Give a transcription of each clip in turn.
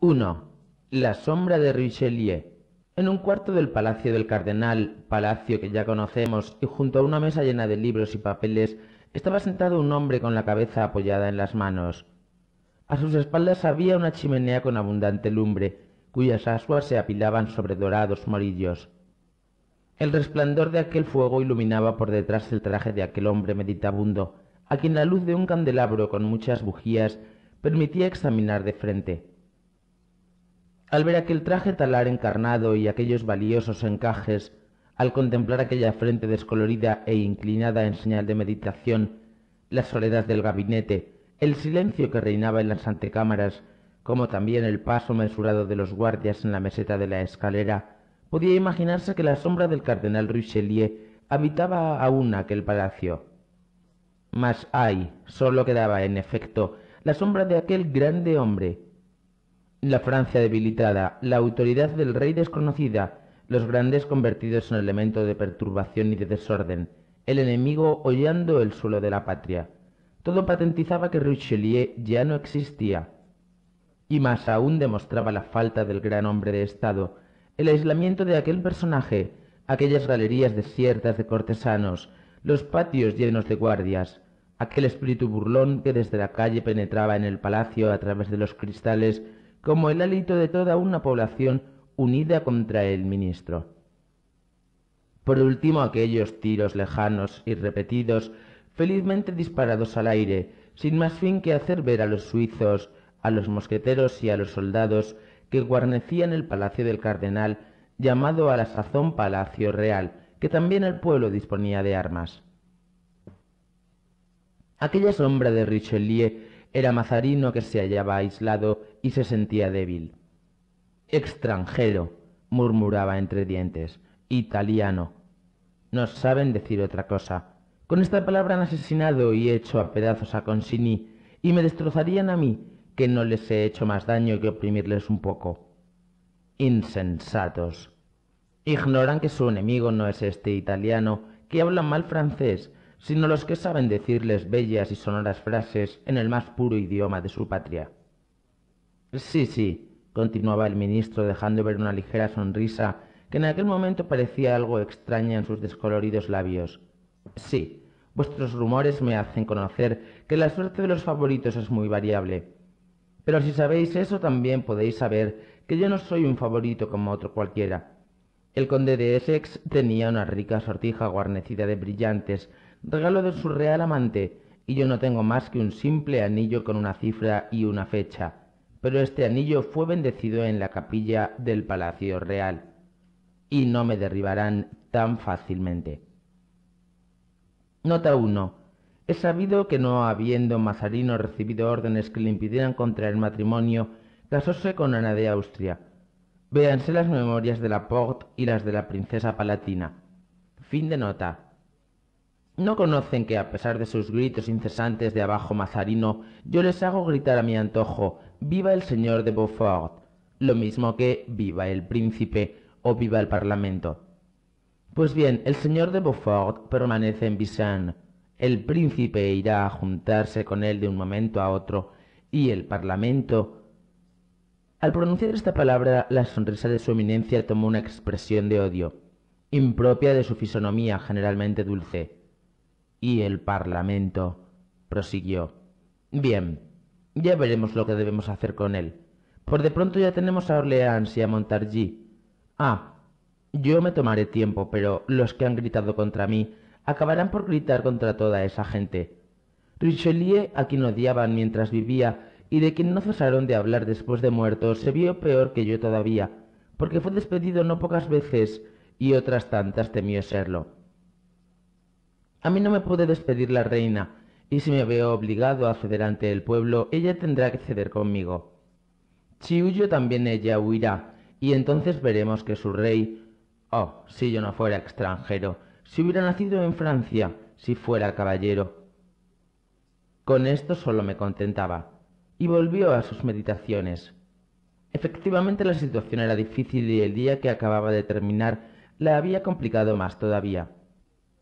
1. La sombra de Richelieu. En un cuarto del Palacio del Cardenal, palacio que ya conocemos, y junto a una mesa llena de libros y papeles, estaba sentado un hombre con la cabeza apoyada en las manos. A sus espaldas había una chimenea con abundante lumbre, cuyas ascuas se apilaban sobre dorados morillos. El resplandor de aquel fuego iluminaba por detrás el traje de aquel hombre meditabundo, a quien la luz de un candelabro con muchas bujías permitía examinar de frente. Al ver aquel traje talar encarnado y aquellos valiosos encajes, al contemplar aquella frente descolorida e inclinada en señal de meditación, la soledad del gabinete, el silencio que reinaba en las antecámaras, como también el paso mesurado de los guardias en la meseta de la escalera, podía imaginarse que la sombra del cardenal Richelieu habitaba aún aquel palacio. Mas ay, solo quedaba, en efecto, la sombra de aquel grande hombre, la Francia debilitada, la autoridad del rey desconocida, los grandes convertidos en elemento de perturbación y de desorden, el enemigo hollando el suelo de la patria. Todo patentizaba que Richelieu ya no existía. Y más aún demostraba la falta del gran hombre de Estado, el aislamiento de aquel personaje, aquellas galerías desiertas de cortesanos, los patios llenos de guardias, aquel espíritu burlón que desde la calle penetraba en el palacio a través de los cristales como el hálito de toda una población unida contra el ministro. Por último, aquellos tiros lejanos y repetidos, felizmente disparados al aire, sin más fin que hacer ver a los suizos, a los mosqueteros y a los soldados que guarnecían el palacio del cardenal, llamado a la sazón Palacio Real, que también el pueblo disponía de armas. Aquella sombra de Richelieu era mazarino que se hallaba aislado y se sentía débil. Extranjero, murmuraba entre dientes. Italiano. No saben decir otra cosa. Con esta palabra han asesinado y hecho a pedazos a Consini y me destrozarían a mí, que no les he hecho más daño que oprimirles un poco. Insensatos. Ignoran que su enemigo no es este italiano, que habla mal francés, sino los que saben decirles bellas y sonoras frases en el más puro idioma de su patria. Sí, sí, continuaba el ministro dejando ver una ligera sonrisa que en aquel momento parecía algo extraña en sus descoloridos labios. Sí, vuestros rumores me hacen conocer que la suerte de los favoritos es muy variable. Pero si sabéis eso también podéis saber que yo no soy un favorito como otro cualquiera. El conde de Essex tenía una rica sortija guarnecida de brillantes regalo de su real amante, y yo no tengo más que un simple anillo con una cifra y una fecha, pero este anillo fue bendecido en la capilla del Palacio Real, y no me derribarán tan fácilmente. Nota 1. Es sabido que no habiendo Mazarino recibido órdenes que le impidieran contraer matrimonio, casóse con Ana de Austria. Véanse las memorias de la Porte y las de la princesa palatina. Fin de nota. ¿No conocen que a pesar de sus gritos incesantes de abajo mazarino, yo les hago gritar a mi antojo, viva el señor de Beaufort, lo mismo que viva el príncipe o viva el parlamento? Pues bien, el señor de Beaufort permanece en Bissan. el príncipe irá a juntarse con él de un momento a otro, y el parlamento... Al pronunciar esta palabra, la sonrisa de su eminencia tomó una expresión de odio, impropia de su fisonomía generalmente dulce y el Parlamento, prosiguió. Bien, ya veremos lo que debemos hacer con él. Por de pronto ya tenemos a Orleans y a Montargis. Ah, yo me tomaré tiempo, pero los que han gritado contra mí acabarán por gritar contra toda esa gente. Richelieu, a quien odiaban mientras vivía y de quien no cesaron de hablar después de muerto, se vio peor que yo todavía, porque fue despedido no pocas veces y otras tantas temió serlo. A mí no me puede despedir la reina, y si me veo obligado a ceder ante el pueblo, ella tendrá que ceder conmigo. Si huyo también ella huirá, y entonces veremos que su rey... Oh, si yo no fuera extranjero, si hubiera nacido en Francia, si fuera caballero. Con esto solo me contentaba, y volvió a sus meditaciones. Efectivamente la situación era difícil y el día que acababa de terminar la había complicado más todavía.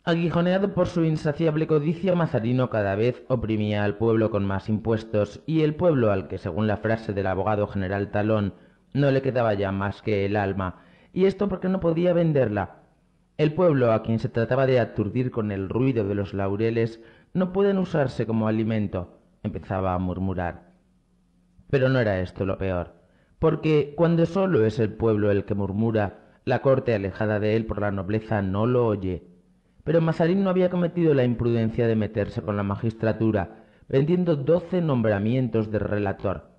Aguijoneado por su insaciable codicia, Mazarino cada vez oprimía al pueblo con más impuestos, y el pueblo al que, según la frase del abogado general Talón, no le quedaba ya más que el alma, y esto porque no podía venderla. El pueblo, a quien se trataba de aturdir con el ruido de los laureles, no pueden usarse como alimento, empezaba a murmurar. Pero no era esto lo peor, porque cuando solo es el pueblo el que murmura, la corte alejada de él por la nobleza no lo oye pero Mazarín no había cometido la imprudencia de meterse con la magistratura, vendiendo doce nombramientos de relator.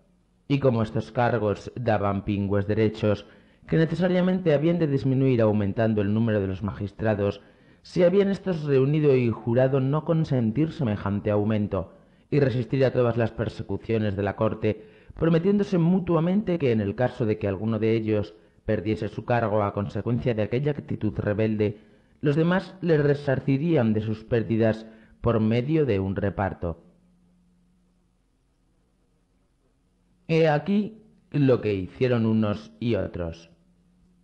Y como estos cargos daban pingües derechos, que necesariamente habían de disminuir aumentando el número de los magistrados, se habían estos reunido y jurado no consentir semejante aumento, y resistir a todas las persecuciones de la corte, prometiéndose mutuamente que en el caso de que alguno de ellos perdiese su cargo a consecuencia de aquella actitud rebelde, los demás les resarcirían de sus pérdidas por medio de un reparto. He aquí lo que hicieron unos y otros.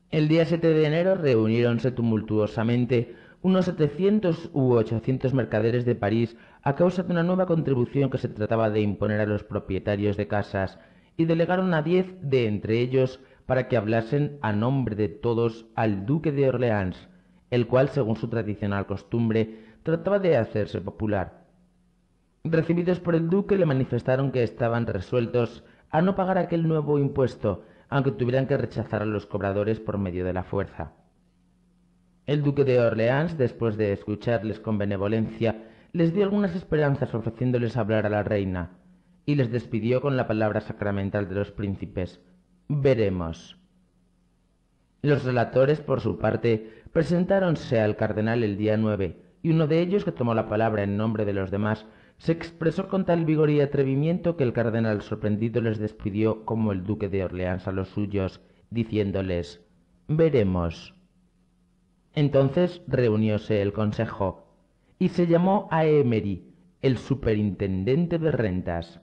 El día 7 de enero reuniéronse tumultuosamente unos 700 u 800 mercaderes de París a causa de una nueva contribución que se trataba de imponer a los propietarios de casas y delegaron a diez de entre ellos para que hablasen a nombre de todos al duque de Orleans, el cual, según su tradicional costumbre, trataba de hacerse popular. Recibidos por el duque le manifestaron que estaban resueltos a no pagar aquel nuevo impuesto, aunque tuvieran que rechazar a los cobradores por medio de la fuerza. El duque de Orleans, después de escucharles con benevolencia, les dio algunas esperanzas ofreciéndoles hablar a la reina, y les despidió con la palabra sacramental de los príncipes. Veremos. Los relatores, por su parte, presentáronse al cardenal el día 9, y uno de ellos, que tomó la palabra en nombre de los demás, se expresó con tal vigor y atrevimiento que el cardenal sorprendido les despidió como el duque de Orleans a los suyos, diciéndoles Veremos. Entonces reunióse el consejo, y se llamó a Emery, el superintendente de rentas.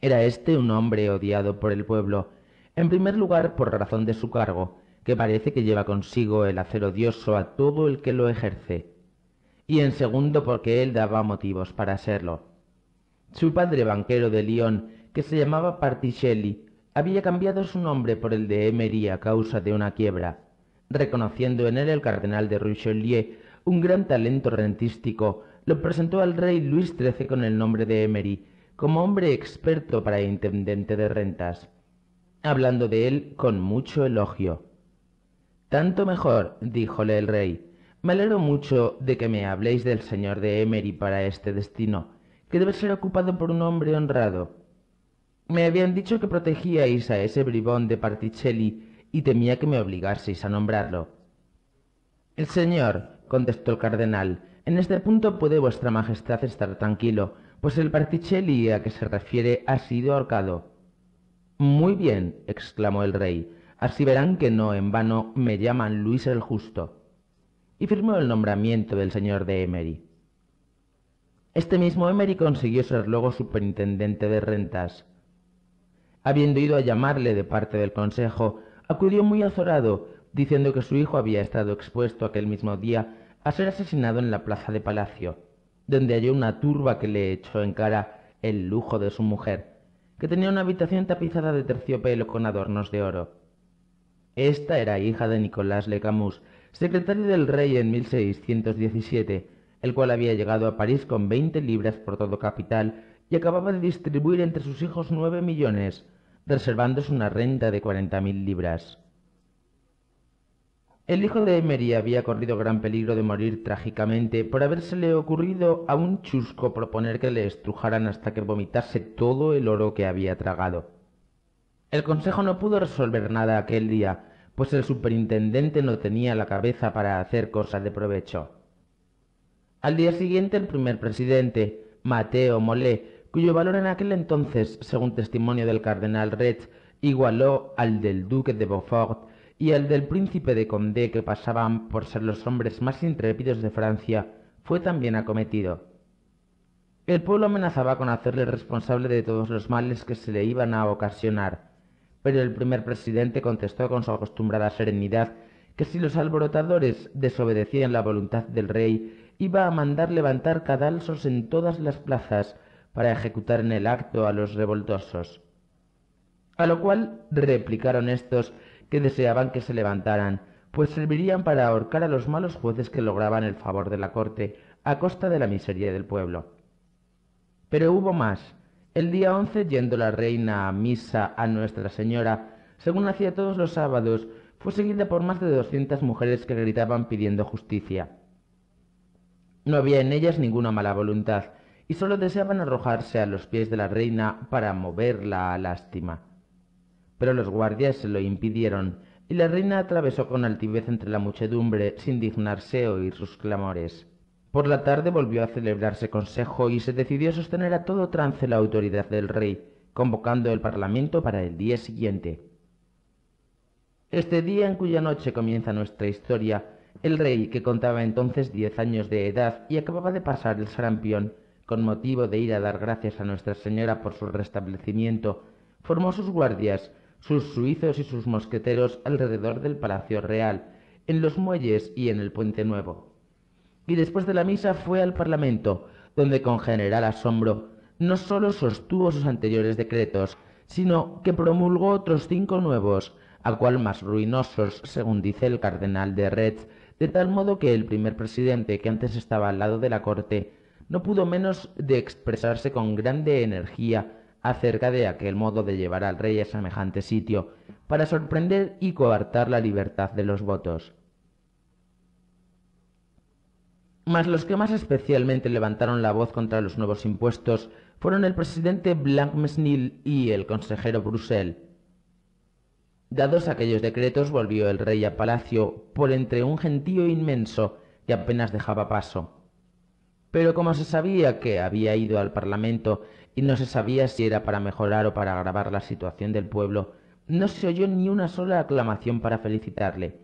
Era este un hombre odiado por el pueblo, en primer lugar, por razón de su cargo, que parece que lleva consigo el acero odioso a todo el que lo ejerce. Y en segundo, porque él daba motivos para serlo. Su padre banquero de Lyon, que se llamaba Particelli, había cambiado su nombre por el de Emery a causa de una quiebra, reconociendo en él el cardenal de Richelieu un gran talento rentístico, lo presentó al rey Luis XIII con el nombre de Emery, como hombre experto para intendente de rentas hablando de él con mucho elogio. Tanto mejor, díjole el rey, me alegro mucho de que me habléis del señor de Emery para este destino, que debe ser ocupado por un hombre honrado. Me habían dicho que protegíais a ese bribón de Particelli y temía que me obligaseis a nombrarlo. El señor, contestó el cardenal, en este punto puede vuestra majestad estar tranquilo, pues el Particelli a que se refiere ha sido ahorcado. Muy bien, exclamó el rey, así verán que no en vano me llaman Luis el Justo. Y firmó el nombramiento del señor de Emery. Este mismo Emery consiguió ser luego superintendente de rentas. Habiendo ido a llamarle de parte del consejo, acudió muy azorado, diciendo que su hijo había estado expuesto aquel mismo día a ser asesinado en la plaza de palacio, donde halló una turba que le echó en cara el lujo de su mujer, que tenía una habitación tapizada de terciopelo con adornos de oro. Esta era hija de Nicolás Le Camus, secretario del rey en 1617, el cual había llegado a París con veinte libras por todo capital y acababa de distribuir entre sus hijos nueve millones, reservándose una renta de cuarenta mil libras. El hijo de Emery había corrido gran peligro de morir trágicamente por habérsele ocurrido a un chusco proponer que le estrujaran hasta que vomitase todo el oro que había tragado. El consejo no pudo resolver nada aquel día, pues el superintendente no tenía la cabeza para hacer cosas de provecho. Al día siguiente el primer presidente, Mateo Molé, cuyo valor en aquel entonces, según testimonio del cardenal Retz, igualó al del duque de Beaufort, y el del príncipe de Condé que pasaban por ser los hombres más intrépidos de Francia, fue también acometido. El pueblo amenazaba con hacerle responsable de todos los males que se le iban a ocasionar, pero el primer presidente contestó con su acostumbrada serenidad que si los alborotadores desobedecían la voluntad del rey, iba a mandar levantar cadalsos en todas las plazas para ejecutar en el acto a los revoltosos. A lo cual replicaron estos que deseaban que se levantaran, pues servirían para ahorcar a los malos jueces que lograban el favor de la corte, a costa de la miseria del pueblo. Pero hubo más. El día once, yendo la reina a misa a Nuestra Señora, según hacía todos los sábados, fue seguida por más de doscientas mujeres que gritaban pidiendo justicia. No había en ellas ninguna mala voluntad, y solo deseaban arrojarse a los pies de la reina para moverla a lástima pero los guardias se lo impidieron, y la reina atravesó con altivez entre la muchedumbre sin dignarse oír sus clamores. Por la tarde volvió a celebrarse consejo y se decidió sostener a todo trance la autoridad del rey, convocando el Parlamento para el día siguiente. Este día en cuya noche comienza nuestra historia, el rey, que contaba entonces diez años de edad y acababa de pasar el sarampión, con motivo de ir a dar gracias a Nuestra Señora por su restablecimiento, formó sus guardias, sus suizos y sus mosqueteros alrededor del Palacio Real, en los muelles y en el Puente Nuevo. Y después de la misa fue al Parlamento, donde con general asombro no sólo sostuvo sus anteriores decretos, sino que promulgó otros cinco nuevos, a cual más ruinosos, según dice el cardenal de Retz, de tal modo que el primer presidente, que antes estaba al lado de la corte, no pudo menos de expresarse con grande energía acerca de aquel modo de llevar al rey a semejante sitio, para sorprender y coartar la libertad de los votos. Mas los que más especialmente levantaron la voz contra los nuevos impuestos fueron el presidente Blancmesnil y el consejero Brussel. Dados aquellos decretos, volvió el rey a palacio por entre un gentío inmenso que apenas dejaba paso. Pero como se sabía que había ido al Parlamento y no se sabía si era para mejorar o para agravar la situación del pueblo, no se oyó ni una sola aclamación para felicitarle.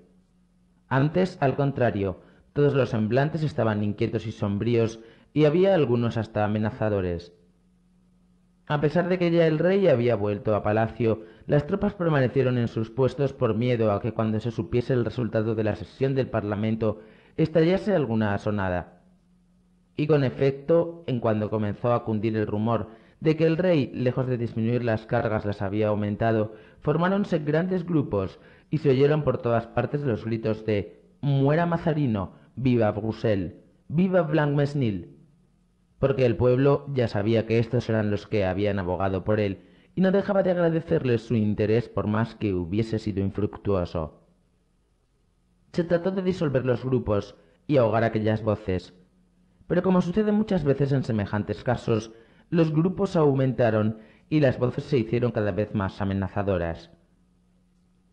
Antes, al contrario, todos los semblantes estaban inquietos y sombríos, y había algunos hasta amenazadores. A pesar de que ya el rey había vuelto a palacio, las tropas permanecieron en sus puestos por miedo a que cuando se supiese el resultado de la sesión del Parlamento estallase alguna asonada. Y con efecto, en cuando comenzó a cundir el rumor de que el rey, lejos de disminuir las cargas, las había aumentado, formáronse grandes grupos y se oyeron por todas partes los gritos de Muera Mazarino, viva Brusel! viva Blancmesnil, porque el pueblo ya sabía que estos eran los que habían abogado por él y no dejaba de agradecerles su interés por más que hubiese sido infructuoso. Se trató de disolver los grupos y ahogar aquellas voces, pero como sucede muchas veces en semejantes casos, los grupos aumentaron y las voces se hicieron cada vez más amenazadoras.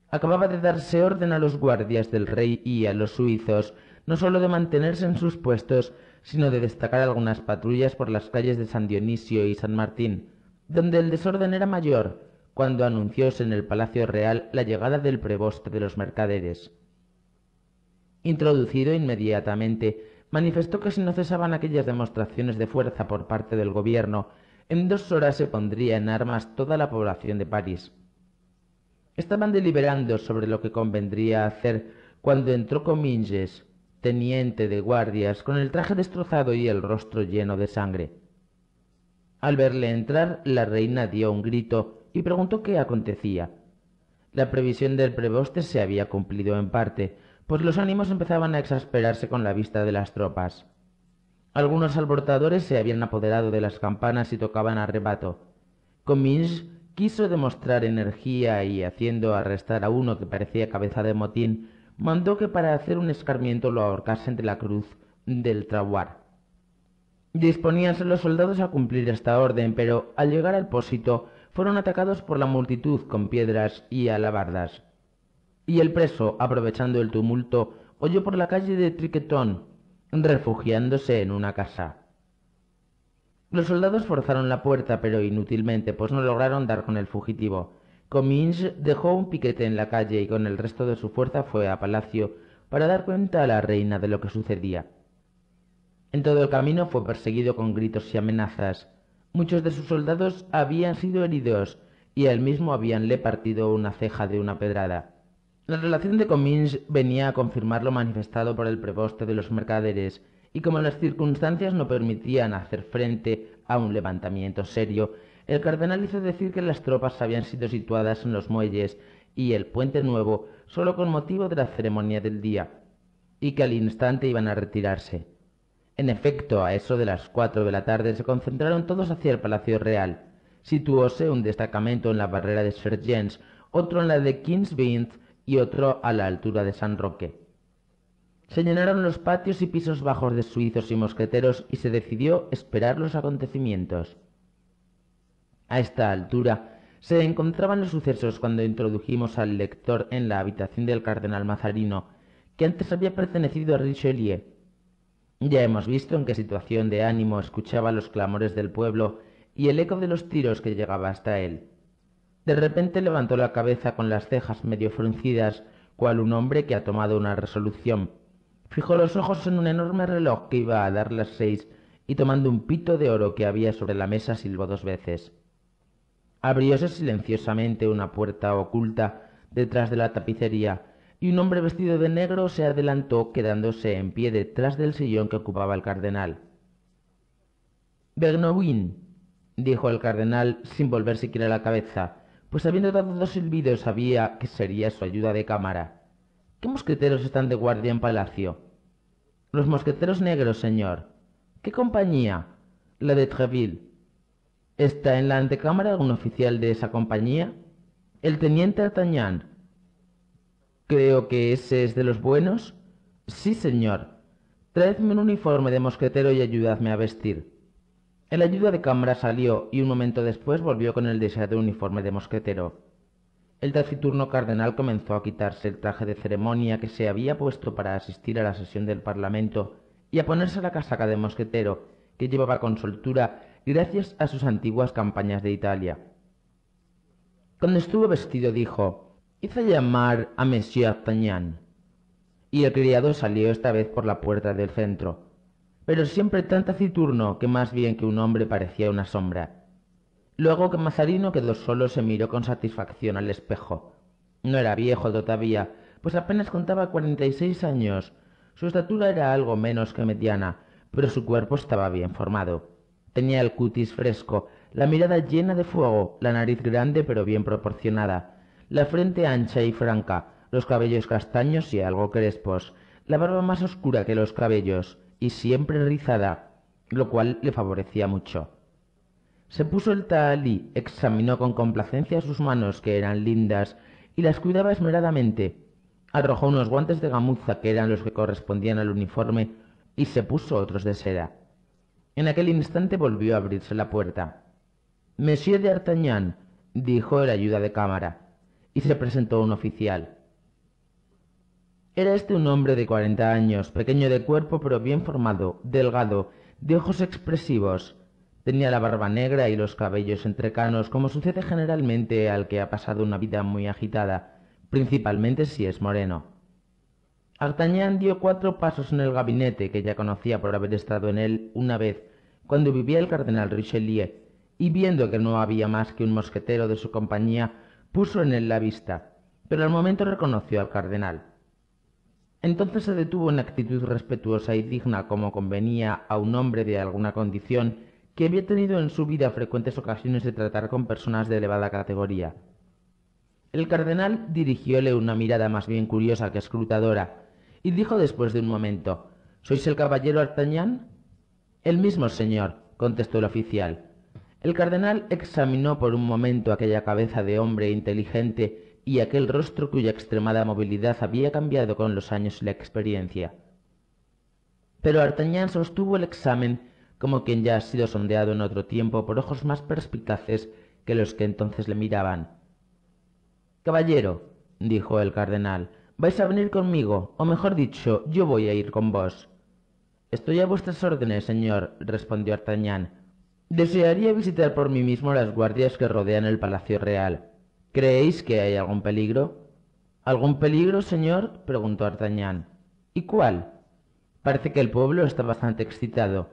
Acababa de darse orden a los guardias del rey y a los suizos, no sólo de mantenerse en sus puestos, sino de destacar algunas patrullas por las calles de San Dionisio y San Martín, donde el desorden era mayor, cuando anuncióse en el Palacio Real la llegada del preboste de los mercaderes. Introducido inmediatamente manifestó que si no cesaban aquellas demostraciones de fuerza por parte del gobierno, en dos horas se pondría en armas toda la población de París. Estaban deliberando sobre lo que convendría hacer cuando entró Cominges, teniente de guardias, con el traje destrozado y el rostro lleno de sangre. Al verle entrar, la reina dio un grito y preguntó qué acontecía. La previsión del preboste se había cumplido en parte, pues los ánimos empezaban a exasperarse con la vista de las tropas. Algunos alborotadores se habían apoderado de las campanas y tocaban a rebato. Comins quiso demostrar energía y, haciendo arrestar a uno que parecía cabeza de motín, mandó que para hacer un escarmiento lo ahorcase entre la cruz del trabuar. Disponíanse los soldados a cumplir esta orden, pero al llegar al pósito fueron atacados por la multitud con piedras y alabardas y el preso, aprovechando el tumulto, oyó por la calle de Triquetón, refugiándose en una casa. Los soldados forzaron la puerta, pero inútilmente, pues no lograron dar con el fugitivo. Comins dejó un piquete en la calle y con el resto de su fuerza fue a palacio para dar cuenta a la reina de lo que sucedía. En todo el camino fue perseguido con gritos y amenazas. Muchos de sus soldados habían sido heridos y a él mismo habíanle partido una ceja de una pedrada. La relación de Comins venía a confirmar lo manifestado por el preboste de los mercaderes, y como las circunstancias no permitían hacer frente a un levantamiento serio, el cardenal hizo decir que las tropas habían sido situadas en los muelles y el puente nuevo solo con motivo de la ceremonia del día, y que al instante iban a retirarse. En efecto, a eso de las cuatro de la tarde se concentraron todos hacia el Palacio Real. Situóse un destacamento en la barrera de Sergens, otro en la de y otro a la altura de San Roque. Se llenaron los patios y pisos bajos de suizos y mosqueteros y se decidió esperar los acontecimientos. A esta altura se encontraban los sucesos cuando introdujimos al lector en la habitación del cardenal Mazarino, que antes había pertenecido a Richelieu. Ya hemos visto en qué situación de ánimo escuchaba los clamores del pueblo y el eco de los tiros que llegaba hasta él. De repente levantó la cabeza con las cejas medio fruncidas, cual un hombre que ha tomado una resolución. Fijó los ojos en un enorme reloj que iba a dar las seis y tomando un pito de oro que había sobre la mesa silbó dos veces. Abrióse silenciosamente una puerta oculta detrás de la tapicería y un hombre vestido de negro se adelantó quedándose en pie detrás del sillón que ocupaba el cardenal. Bernouin, dijo el cardenal sin volver siquiera la cabeza, pues habiendo dado dos silbidos sabía que sería su ayuda de cámara. ¿Qué mosqueteros están de guardia en palacio? Los mosqueteros negros, señor. ¿Qué compañía? La de Treville. ¿Está en la antecámara algún oficial de esa compañía? El teniente d'artagnan." Creo que ese es de los buenos. Sí, señor. Traedme un uniforme de mosquetero y ayudadme a vestir. El ayuda de cámara salió y un momento después volvió con el deseado uniforme de mosquetero. El taciturno cardenal comenzó a quitarse el traje de ceremonia que se había puesto para asistir a la sesión del Parlamento y a ponerse la casaca de mosquetero que llevaba con soltura gracias a sus antiguas campañas de Italia. Cuando estuvo vestido dijo, hice llamar a Monsieur Artagnan. Y el criado salió esta vez por la puerta del centro pero siempre tan taciturno que más bien que un hombre parecía una sombra. Luego que Mazarino quedó solo se miró con satisfacción al espejo. No era viejo todavía, pues apenas contaba cuarenta y seis años. Su estatura era algo menos que mediana, pero su cuerpo estaba bien formado. Tenía el cutis fresco, la mirada llena de fuego, la nariz grande pero bien proporcionada, la frente ancha y franca, los cabellos castaños y algo crespos, la barba más oscura que los cabellos, y siempre rizada, lo cual le favorecía mucho. Se puso el talí, examinó con complacencia sus manos, que eran lindas, y las cuidaba esmeradamente. Arrojó unos guantes de gamuza, que eran los que correspondían al uniforme, y se puso otros de seda. En aquel instante volvió a abrirse la puerta. Monsieur d'Artagnan, dijo el ayuda de cámara, y se presentó un oficial. Era este un hombre de cuarenta años, pequeño de cuerpo pero bien formado, delgado, de ojos expresivos. Tenía la barba negra y los cabellos entrecanos, como sucede generalmente al que ha pasado una vida muy agitada, principalmente si es moreno. Artagnan dio cuatro pasos en el gabinete que ya conocía por haber estado en él una vez, cuando vivía el cardenal Richelieu, y viendo que no había más que un mosquetero de su compañía, puso en él la vista, pero al momento reconoció al cardenal. Entonces se detuvo en actitud respetuosa y digna como convenía a un hombre de alguna condición que había tenido en su vida frecuentes ocasiones de tratar con personas de elevada categoría. El cardenal dirigióle una mirada más bien curiosa que escrutadora y dijo después de un momento ¿Sois el caballero Artañán? El mismo señor, contestó el oficial. El cardenal examinó por un momento aquella cabeza de hombre inteligente y aquel rostro cuya extremada movilidad había cambiado con los años y la experiencia. Pero Artagnan sostuvo el examen como quien ya ha sido sondeado en otro tiempo por ojos más perspicaces que los que entonces le miraban. Caballero, dijo el cardenal, vais a venir conmigo, o mejor dicho, yo voy a ir con vos. Estoy a vuestras órdenes, señor, respondió Artagnan. Desearía visitar por mí mismo las guardias que rodean el Palacio Real. ¿Creéis que hay algún peligro? ¿Algún peligro, señor? preguntó Artagnan. ¿Y cuál? Parece que el pueblo está bastante excitado.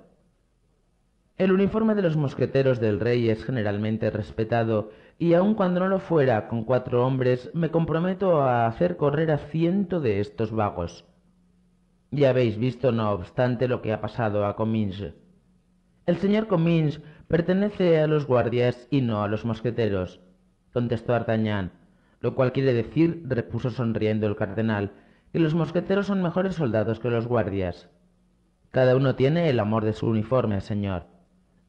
El uniforme de los mosqueteros del rey es generalmente respetado, y aun cuando no lo fuera con cuatro hombres, me comprometo a hacer correr a ciento de estos vagos. Ya habéis visto, no obstante, lo que ha pasado a Comins. El señor Comins pertenece a los guardias y no a los mosqueteros contestó D'Artagnan. Lo cual quiere decir, repuso sonriendo el cardenal, que los mosqueteros son mejores soldados que los guardias. Cada uno tiene el amor de su uniforme, señor.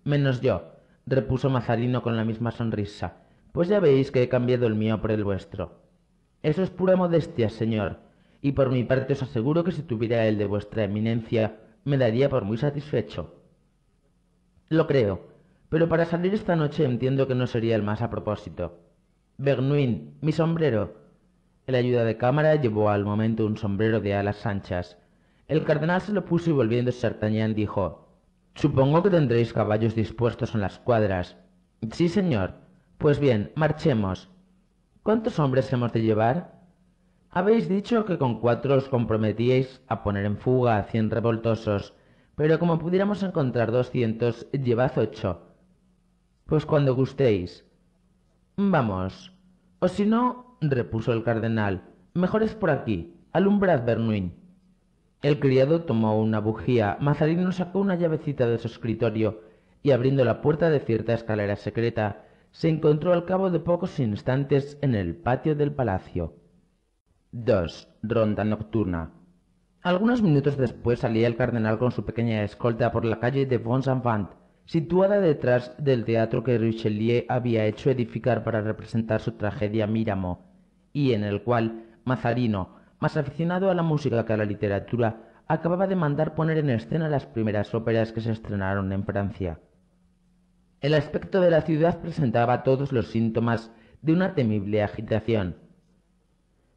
Menos yo, repuso Mazarino con la misma sonrisa, pues ya veis que he cambiado el mío por el vuestro. Eso es pura modestia, señor, y por mi parte os aseguro que si tuviera el de vuestra eminencia, me daría por muy satisfecho. Lo creo, pero para salir esta noche entiendo que no sería el más a propósito. —Bernouin, mi sombrero. El ayuda de cámara llevó al momento un sombrero de alas anchas. El cardenal se lo puso y volviendo a D'Artagnan dijo Supongo que tendréis caballos dispuestos en las cuadras. Sí, señor. Pues bien, marchemos. ¿Cuántos hombres hemos de llevar? Habéis dicho que con cuatro os comprometíais a poner en fuga a cien revoltosos, pero como pudiéramos encontrar doscientos, llevad ocho. Pues cuando gustéis. Vamos. O si no, repuso el cardenal, mejor es por aquí. Alumbrad, Bernuin. El criado tomó una bujía, Mazarino sacó una llavecita de su escritorio y abriendo la puerta de cierta escalera secreta, se encontró al cabo de pocos instantes en el patio del palacio. 2. Ronda nocturna. Algunos minutos después salía el cardenal con su pequeña escolta por la calle de situada detrás del teatro que Richelieu había hecho edificar para representar su tragedia Míramo, y en el cual Mazarino, más aficionado a la música que a la literatura, acababa de mandar poner en escena las primeras óperas que se estrenaron en Francia. El aspecto de la ciudad presentaba todos los síntomas de una temible agitación.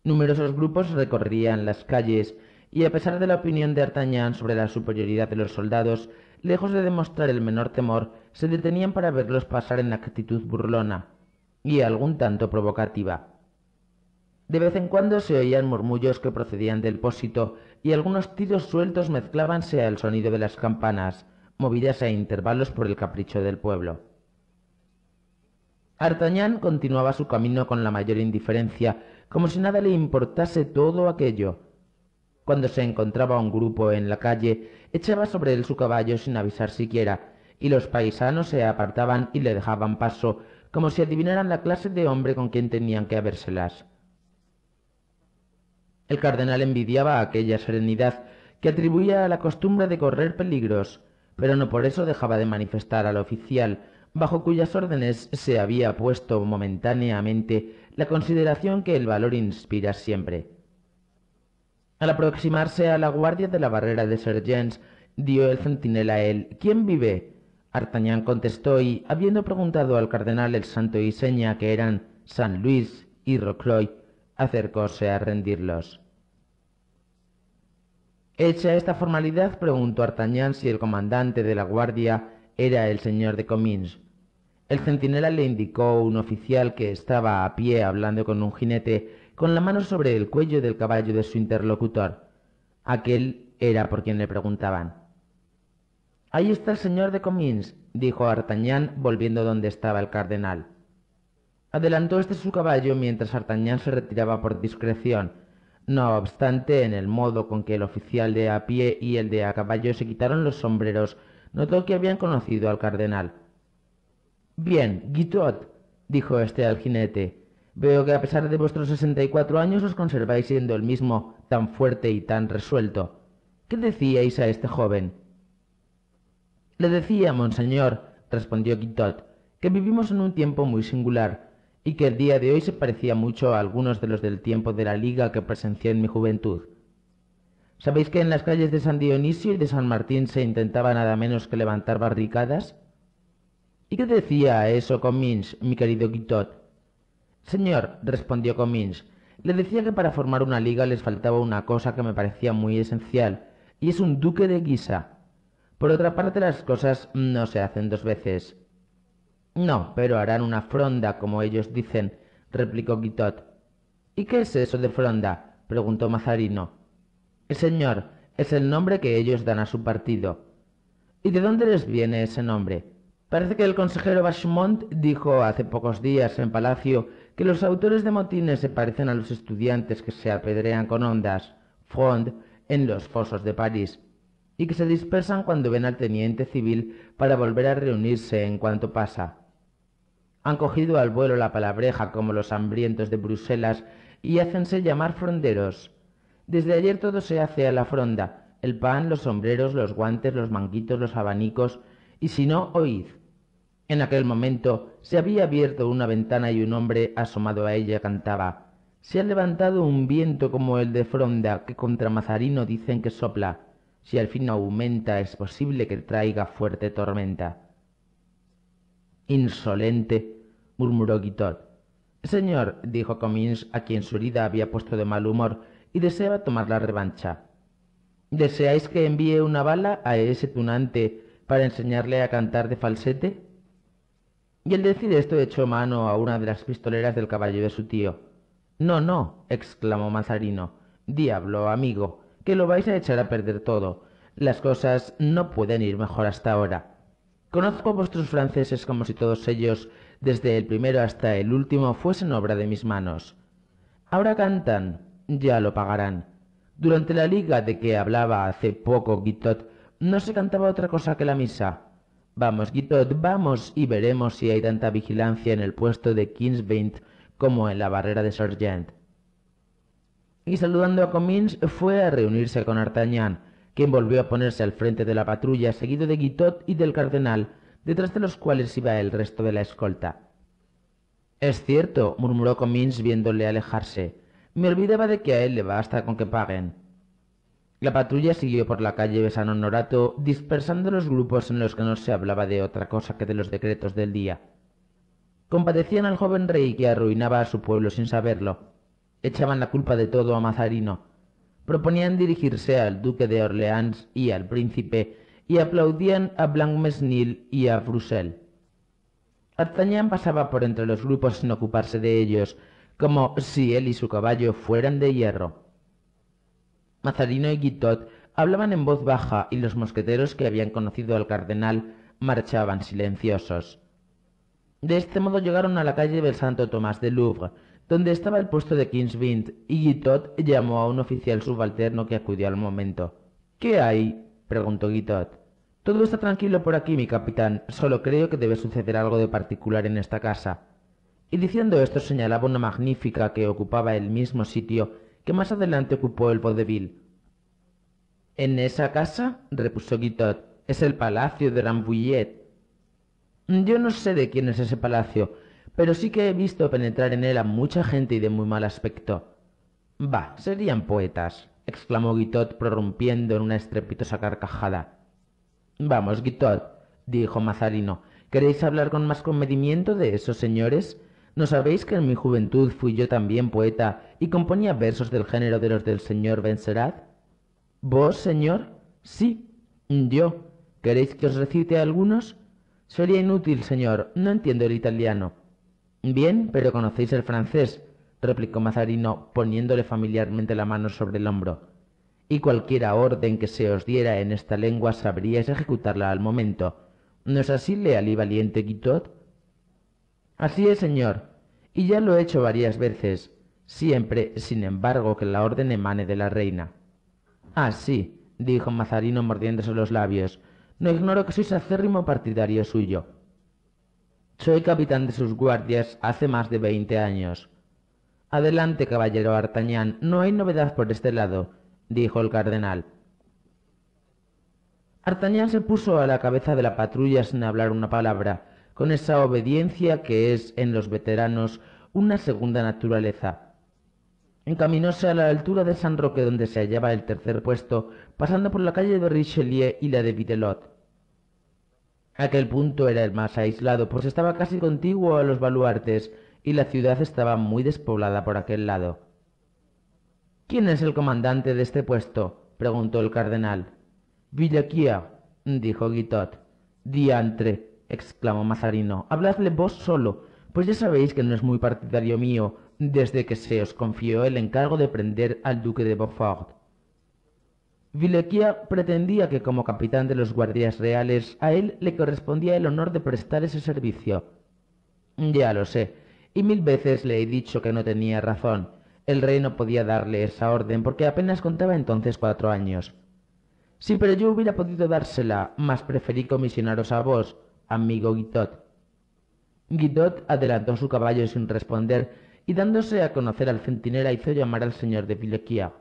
Numerosos grupos recorrían las calles y a pesar de la opinión de Artañán sobre la superioridad de los soldados, lejos de demostrar el menor temor, se detenían para verlos pasar en actitud burlona y algún tanto provocativa. De vez en cuando se oían murmullos que procedían del pósito y algunos tiros sueltos mezclábanse al sonido de las campanas, movidas a intervalos por el capricho del pueblo. Artañán continuaba su camino con la mayor indiferencia, como si nada le importase todo aquello, cuando se encontraba un grupo en la calle, echaba sobre él su caballo sin avisar siquiera, y los paisanos se apartaban y le dejaban paso, como si adivinaran la clase de hombre con quien tenían que habérselas. El cardenal envidiaba aquella serenidad que atribuía a la costumbre de correr peligros, pero no por eso dejaba de manifestar al oficial, bajo cuyas órdenes se había puesto momentáneamente la consideración que el valor inspira siempre. Al aproximarse a la guardia de la barrera de Sergents, dio el centinela a él. ¿Quién vive? Artagnan contestó y, habiendo preguntado al cardenal el santo y seña que eran San Luis y Rocloy, acercóse a rendirlos. Hecha esta formalidad, preguntó Artagnan si el comandante de la guardia era el señor de Comines. El centinela le indicó un oficial que estaba a pie hablando con un jinete con la mano sobre el cuello del caballo de su interlocutor. Aquel era por quien le preguntaban. Ahí está el señor de Comins, dijo Artagnan, volviendo donde estaba el cardenal. Adelantó este su caballo mientras Artagnan se retiraba por discreción. No obstante, en el modo con que el oficial de a pie y el de a caballo se quitaron los sombreros, notó que habían conocido al cardenal. Bien, Guitot, dijo este al jinete, Veo que a pesar de vuestros 64 años os conserváis siendo el mismo tan fuerte y tan resuelto. ¿Qué decíais a este joven? Le decía, monseñor, respondió Quitot, que vivimos en un tiempo muy singular, y que el día de hoy se parecía mucho a algunos de los del tiempo de la liga que presencié en mi juventud. ¿Sabéis que en las calles de San Dionisio y de San Martín se intentaba nada menos que levantar barricadas? ¿Y qué decía a eso Comins, mi querido Quitot? Señor, respondió Comins, le decía que para formar una liga les faltaba una cosa que me parecía muy esencial, y es un duque de Guisa. Por otra parte, las cosas no se hacen dos veces. No, pero harán una fronda, como ellos dicen, replicó Guitot. ¿Y qué es eso de fronda? preguntó Mazarino. El señor es el nombre que ellos dan a su partido. ¿Y de dónde les viene ese nombre? Parece que el consejero Bachmont dijo hace pocos días en Palacio los autores de motines se parecen a los estudiantes que se apedrean con ondas, fond, en los fosos de París, y que se dispersan cuando ven al teniente civil para volver a reunirse en cuanto pasa. Han cogido al vuelo la palabreja como los hambrientos de Bruselas y hacense llamar fronderos. Desde ayer todo se hace a la fronda, el pan, los sombreros, los guantes, los manguitos, los abanicos, y si no, oíd, en aquel momento se había abierto una ventana y un hombre asomado a ella cantaba se ha levantado un viento como el de Fronda, que contra Mazarino dicen que sopla. Si al fin aumenta, es posible que traiga fuerte tormenta. Insolente, murmuró Guitot. Señor, dijo Comins, a quien su herida había puesto de mal humor y deseaba tomar la revancha. ¿Deseáis que envíe una bala a ese tunante para enseñarle a cantar de falsete? Y al decir esto echó mano a una de las pistoleras del caballo de su tío. No, no, exclamó Mazarino. Diablo, amigo, que lo vais a echar a perder todo. Las cosas no pueden ir mejor hasta ahora. Conozco a vuestros franceses como si todos ellos, desde el primero hasta el último, fuesen obra de mis manos. Ahora cantan, ya lo pagarán. Durante la liga de que hablaba hace poco Guitot, no se cantaba otra cosa que la misa. Vamos, Guitot, vamos y veremos si hay tanta vigilancia en el puesto de Kingsbind como en la barrera de Sargent. Y saludando a Comins, fue a reunirse con Artagnan, quien volvió a ponerse al frente de la patrulla, seguido de Guitot y del cardenal, detrás de los cuales iba el resto de la escolta. Es cierto, murmuró Comins viéndole alejarse. Me olvidaba de que a él le basta con que paguen. La patrulla siguió por la calle de San Honorato, dispersando los grupos en los que no se hablaba de otra cosa que de los decretos del día. Compadecían al joven rey que arruinaba a su pueblo sin saberlo. Echaban la culpa de todo a Mazarino. Proponían dirigirse al duque de Orleans y al príncipe, y aplaudían a Blancmesnil y a Brussel. Artagnan pasaba por entre los grupos sin ocuparse de ellos, como si él y su caballo fueran de hierro. Mazarino y Guitot hablaban en voz baja y los mosqueteros que habían conocido al cardenal marchaban silenciosos. De este modo llegaron a la calle del Santo Tomás de Louvre, donde estaba el puesto de Kingsbind, y Guitot llamó a un oficial subalterno que acudió al momento. ¿Qué hay? preguntó Guitot. Todo está tranquilo por aquí, mi capitán. Solo creo que debe suceder algo de particular en esta casa. Y diciendo esto señalaba una magnífica que ocupaba el mismo sitio que más adelante ocupó el vaudeville. En esa casa, repuso Guitot, es el palacio de Rambouillet. Yo no sé de quién es ese palacio, pero sí que he visto penetrar en él a mucha gente y de muy mal aspecto. Bah, serían poetas, exclamó Guitot prorrumpiendo en una estrepitosa carcajada. Vamos, Guitot, dijo Mazarino, ¿queréis hablar con más comedimiento de esos señores? ¿No sabéis que en mi juventud fui yo también poeta y componía versos del género de los del señor Benserad? ¿Vos, señor? Sí, yo. ¿Queréis que os recite algunos? Sería inútil, señor. No entiendo el italiano. Bien, pero conocéis el francés, replicó Mazarino, poniéndole familiarmente la mano sobre el hombro. Y cualquiera orden que se os diera en esta lengua sabríais ejecutarla al momento. ¿No es así, leal y valiente Guitot? Así es, señor, y ya lo he hecho varias veces, siempre, sin embargo, que la orden emane de la reina. Ah, sí, dijo Mazarino mordiéndose los labios, no ignoro que sois acérrimo partidario suyo. Soy capitán de sus guardias hace más de veinte años. Adelante, caballero Artañán, no hay novedad por este lado, dijo el cardenal. Artañán se puso a la cabeza de la patrulla sin hablar una palabra, con esa obediencia que es en los veteranos una segunda naturaleza. Encaminóse a la altura de San Roque donde se hallaba el tercer puesto, pasando por la calle de Richelieu y la de Vitelot. Aquel punto era el más aislado, pues estaba casi contiguo a los baluartes y la ciudad estaba muy despoblada por aquel lado. ¿Quién es el comandante de este puesto? preguntó el cardenal. —Villaquía dijo Guitot. Diantre, exclamó Mazarino. Habladle vos solo, pues ya sabéis que no es muy partidario mío desde que se os confió el encargo de prender al duque de Beaufort. Villequier pretendía que como capitán de los guardias reales a él le correspondía el honor de prestar ese servicio. Ya lo sé, y mil veces le he dicho que no tenía razón. El rey no podía darle esa orden porque apenas contaba entonces cuatro años. Sí, pero yo hubiera podido dársela, mas preferí comisionaros a vos, amigo Guitot. Guitot adelantó su caballo sin responder y dándose a conocer al centinela hizo llamar al señor de Pilequía.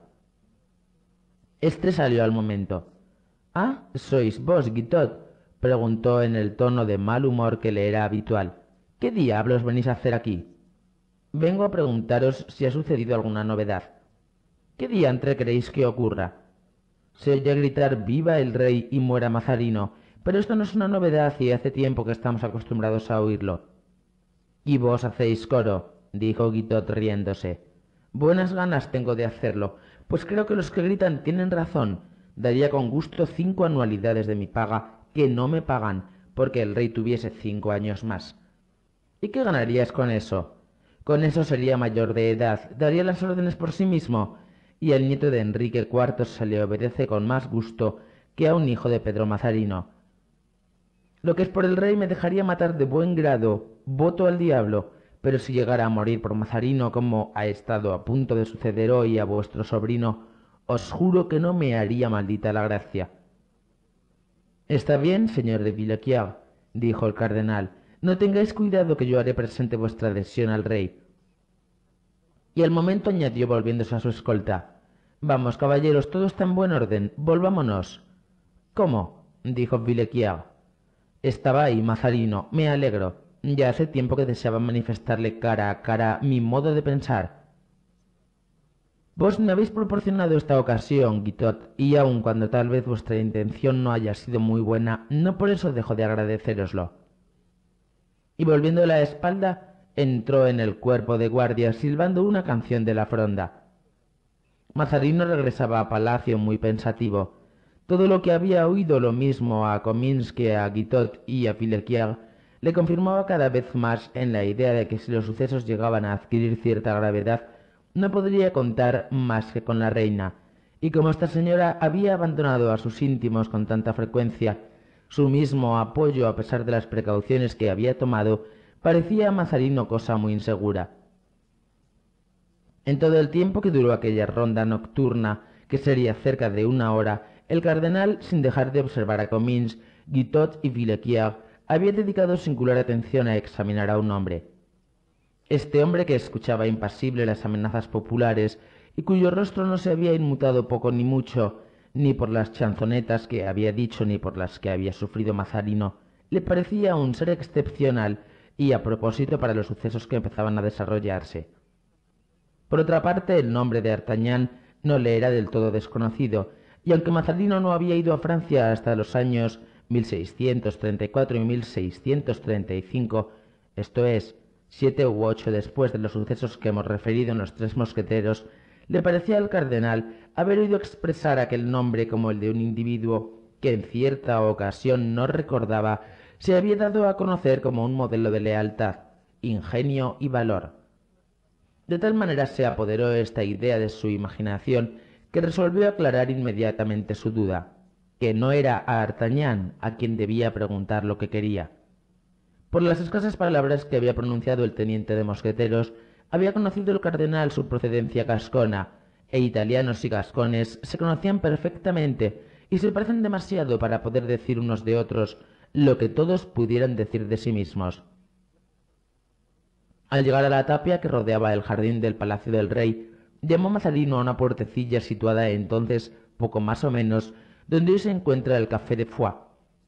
Este salió al momento. Ah, sois vos, Guitot, preguntó en el tono de mal humor que le era habitual. ¿Qué diablos venís a hacer aquí? Vengo a preguntaros si ha sucedido alguna novedad. ¿Qué diantre creéis que ocurra? Se oye gritar viva el rey y muera Mazarino, pero esto no es una novedad y hace tiempo que estamos acostumbrados a oírlo. Y vos hacéis coro, dijo Guitot riéndose. Buenas ganas tengo de hacerlo, pues creo que los que gritan tienen razón. Daría con gusto cinco anualidades de mi paga que no me pagan, porque el rey tuviese cinco años más. ¿Y qué ganarías con eso? Con eso sería mayor de edad, daría las órdenes por sí mismo, y al nieto de Enrique IV se le obedece con más gusto que a un hijo de Pedro Mazarino. Lo que es por el rey me dejaría matar de buen grado, voto al diablo, pero si llegara a morir por Mazarino como ha estado a punto de suceder hoy a vuestro sobrino, os juro que no me haría maldita la gracia. Está bien, señor de Villequier, dijo el cardenal, no tengáis cuidado que yo haré presente vuestra adhesión al rey. Y al momento añadió volviéndose a su escolta, Vamos, caballeros, todo está en buen orden, volvámonos. ¿Cómo? dijo Villequier. Estaba ahí Mazarino, me alegro. Ya hace tiempo que deseaba manifestarle cara a cara mi modo de pensar. Vos me habéis proporcionado esta ocasión, Guitot, y aun cuando tal vez vuestra intención no haya sido muy buena, no por eso dejo de agradeceroslo. Y volviendo la espalda, entró en el cuerpo de guardia silbando una canción de la fronda. Mazarino regresaba a palacio muy pensativo. Todo lo que había oído lo mismo a que a Guitot y a Pilequier le confirmaba cada vez más en la idea de que si los sucesos llegaban a adquirir cierta gravedad, no podría contar más que con la reina. Y como esta señora había abandonado a sus íntimos con tanta frecuencia, su mismo apoyo, a pesar de las precauciones que había tomado, parecía a Mazarino cosa muy insegura. En todo el tiempo que duró aquella ronda nocturna, que sería cerca de una hora, el cardenal, sin dejar de observar a Comines, Guitot y Villequier, había dedicado singular atención a examinar a un hombre. Este hombre que escuchaba impasible las amenazas populares y cuyo rostro no se había inmutado poco ni mucho, ni por las chanzonetas que había dicho ni por las que había sufrido Mazarino, le parecía un ser excepcional y a propósito para los sucesos que empezaban a desarrollarse. Por otra parte, el nombre de D'Artagnan no le era del todo desconocido, y aunque Mazarino no había ido a Francia hasta los años 1634 y 1635, esto es, siete u ocho después de los sucesos que hemos referido en los tres mosqueteros, le parecía al cardenal haber oído expresar aquel nombre como el de un individuo que en cierta ocasión no recordaba se había dado a conocer como un modelo de lealtad, ingenio y valor. De tal manera se apoderó esta idea de su imaginación que resolvió aclarar inmediatamente su duda, que no era a Artagnan a quien debía preguntar lo que quería. Por las escasas palabras que había pronunciado el teniente de mosqueteros, había conocido el cardenal su procedencia gascona, e italianos y gascones se conocían perfectamente y se parecen demasiado para poder decir unos de otros lo que todos pudieran decir de sí mismos. Al llegar a la tapia que rodeaba el jardín del palacio del rey, Llamó Mazarino a una puertecilla situada entonces poco más o menos donde hoy se encuentra el café de Foix,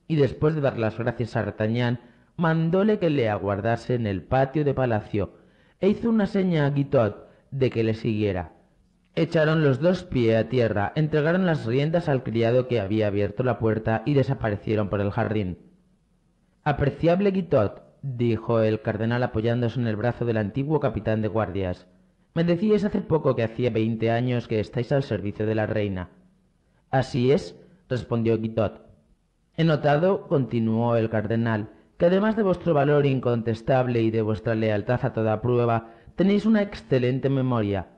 y después de dar las gracias a Artañán, mandóle que le aguardase en el patio de palacio, e hizo una seña a Guitot de que le siguiera. Echaron los dos pies a tierra, entregaron las riendas al criado que había abierto la puerta y desaparecieron por el jardín. Apreciable Guitot, dijo el cardenal apoyándose en el brazo del antiguo capitán de guardias, me decíais hace poco que hacía veinte años que estáis al servicio de la reina. Así es, respondió Guitot. He notado, continuó el cardenal, que además de vuestro valor incontestable y de vuestra lealtad a toda prueba, tenéis una excelente memoria.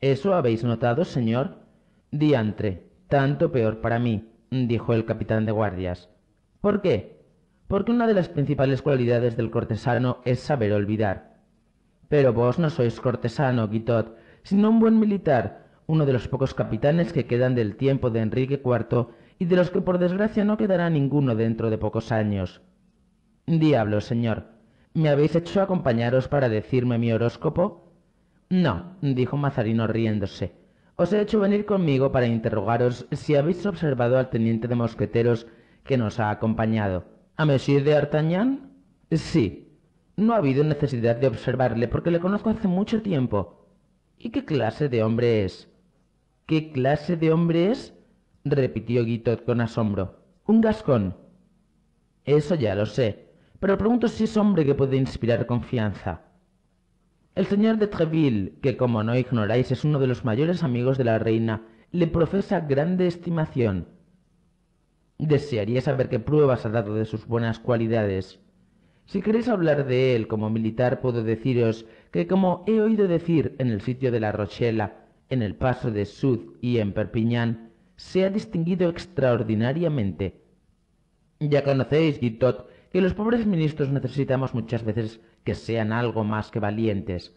¿Eso habéis notado, señor? Diantre, tanto peor para mí, dijo el capitán de guardias. ¿Por qué? Porque una de las principales cualidades del cortesano es saber olvidar. Pero vos no sois cortesano, Guitot, sino un buen militar, uno de los pocos capitanes que quedan del tiempo de Enrique IV y de los que por desgracia no quedará ninguno dentro de pocos años. Diablo, señor, ¿me habéis hecho acompañaros para decirme mi horóscopo? No, dijo Mazarino riéndose. Os he hecho venir conmigo para interrogaros si habéis observado al teniente de mosqueteros que nos ha acompañado. ¿A Monsieur de Artagnan? Sí, no ha habido necesidad de observarle porque le conozco hace mucho tiempo. ¿Y qué clase de hombre es? ¿Qué clase de hombre es? repitió Guitot con asombro. Un gascón. Eso ya lo sé, pero pregunto si es hombre que puede inspirar confianza. El señor de Treville, que como no ignoráis es uno de los mayores amigos de la reina, le profesa grande estimación. Desearía saber qué pruebas ha dado de sus buenas cualidades. Si queréis hablar de él como militar, puedo deciros que como he oído decir en el sitio de La Rochela, en el Paso de Sud y en Perpiñán, se ha distinguido extraordinariamente. Ya conocéis, Guitot, que los pobres ministros necesitamos muchas veces que sean algo más que valientes.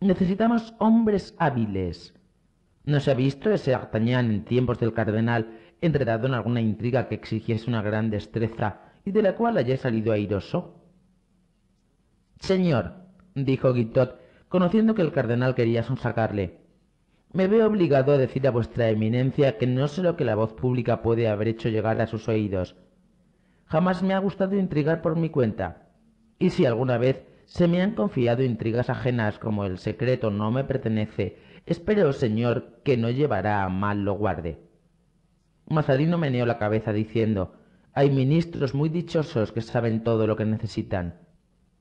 Necesitamos hombres hábiles. ¿No se ha visto ese Artañán en tiempos del cardenal enredado en alguna intriga que exigiese una gran destreza y de la cual haya salido airoso? Señor, dijo Guitot, conociendo que el cardenal quería sonsacarle, me veo obligado a decir a vuestra eminencia que no sé lo que la voz pública puede haber hecho llegar a sus oídos. Jamás me ha gustado intrigar por mi cuenta, y si alguna vez se me han confiado intrigas ajenas como el secreto no me pertenece, espero, señor, que no llevará a mal lo guarde. Mazarino meneó la cabeza diciendo, hay ministros muy dichosos que saben todo lo que necesitan.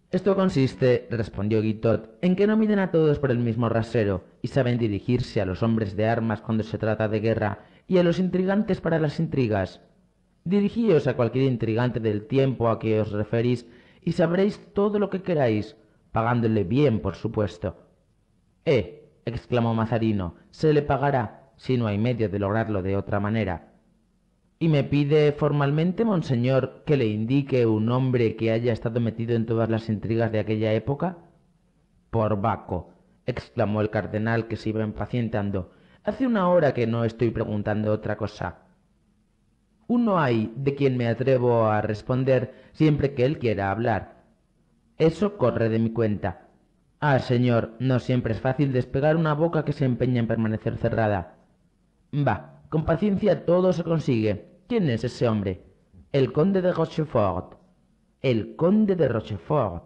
Esto consiste, respondió Guitot, en que no miden a todos por el mismo rasero y saben dirigirse a los hombres de armas cuando se trata de guerra y a los intrigantes para las intrigas. Dirigíos a cualquier intrigante del tiempo a que os referís y sabréis todo lo que queráis, pagándole bien, por supuesto. Eh, exclamó Mazarino, se le pagará si no hay medio de lograrlo de otra manera y me pide formalmente, Monseñor, que le indique un hombre que haya estado metido en todas las intrigas de aquella época? Por Baco, exclamó el cardenal que se iba impacientando. Hace una hora que no estoy preguntando otra cosa. Uno hay de quien me atrevo a responder siempre que él quiera hablar. Eso corre de mi cuenta. Ah, señor, no siempre es fácil despegar una boca que se empeña en permanecer cerrada. Va, con paciencia todo se consigue. ¿Quién es ese hombre? El conde de Rochefort. El conde de Rochefort.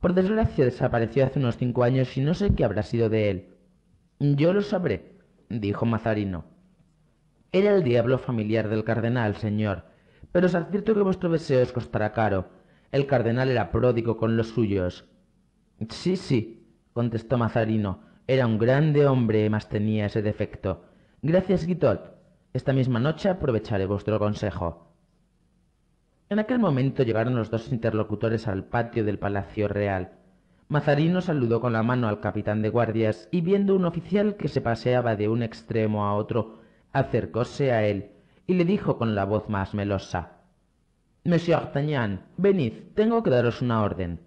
Por desgracia desapareció hace unos cinco años y no sé qué habrá sido de él. Yo lo sabré, dijo Mazarino. Era el diablo familiar del cardenal, señor, pero os advierto que vuestro deseo os costará caro. El cardenal era pródigo con los suyos. Sí, sí, contestó Mazarino. Era un grande hombre, mas tenía ese defecto. Gracias, Guitot. Esta misma noche aprovecharé vuestro consejo. En aquel momento llegaron los dos interlocutores al patio del Palacio Real. Mazarino saludó con la mano al capitán de guardias y viendo un oficial que se paseaba de un extremo a otro, acercóse a él y le dijo con la voz más melosa Monsieur Artagnan, venid, tengo que daros una orden.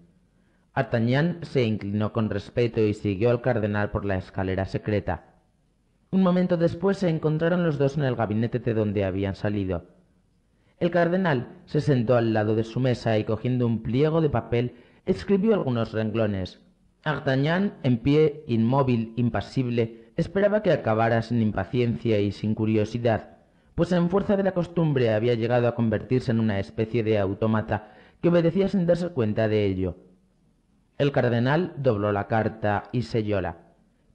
Artagnan se inclinó con respeto y siguió al cardenal por la escalera secreta. Un momento después se encontraron los dos en el gabinete de donde habían salido. El cardenal se sentó al lado de su mesa y cogiendo un pliego de papel escribió algunos renglones. Artagnan, en pie, inmóvil, impasible, esperaba que acabara sin impaciencia y sin curiosidad, pues en fuerza de la costumbre había llegado a convertirse en una especie de autómata que obedecía sin darse cuenta de ello. El cardenal dobló la carta y sellóla.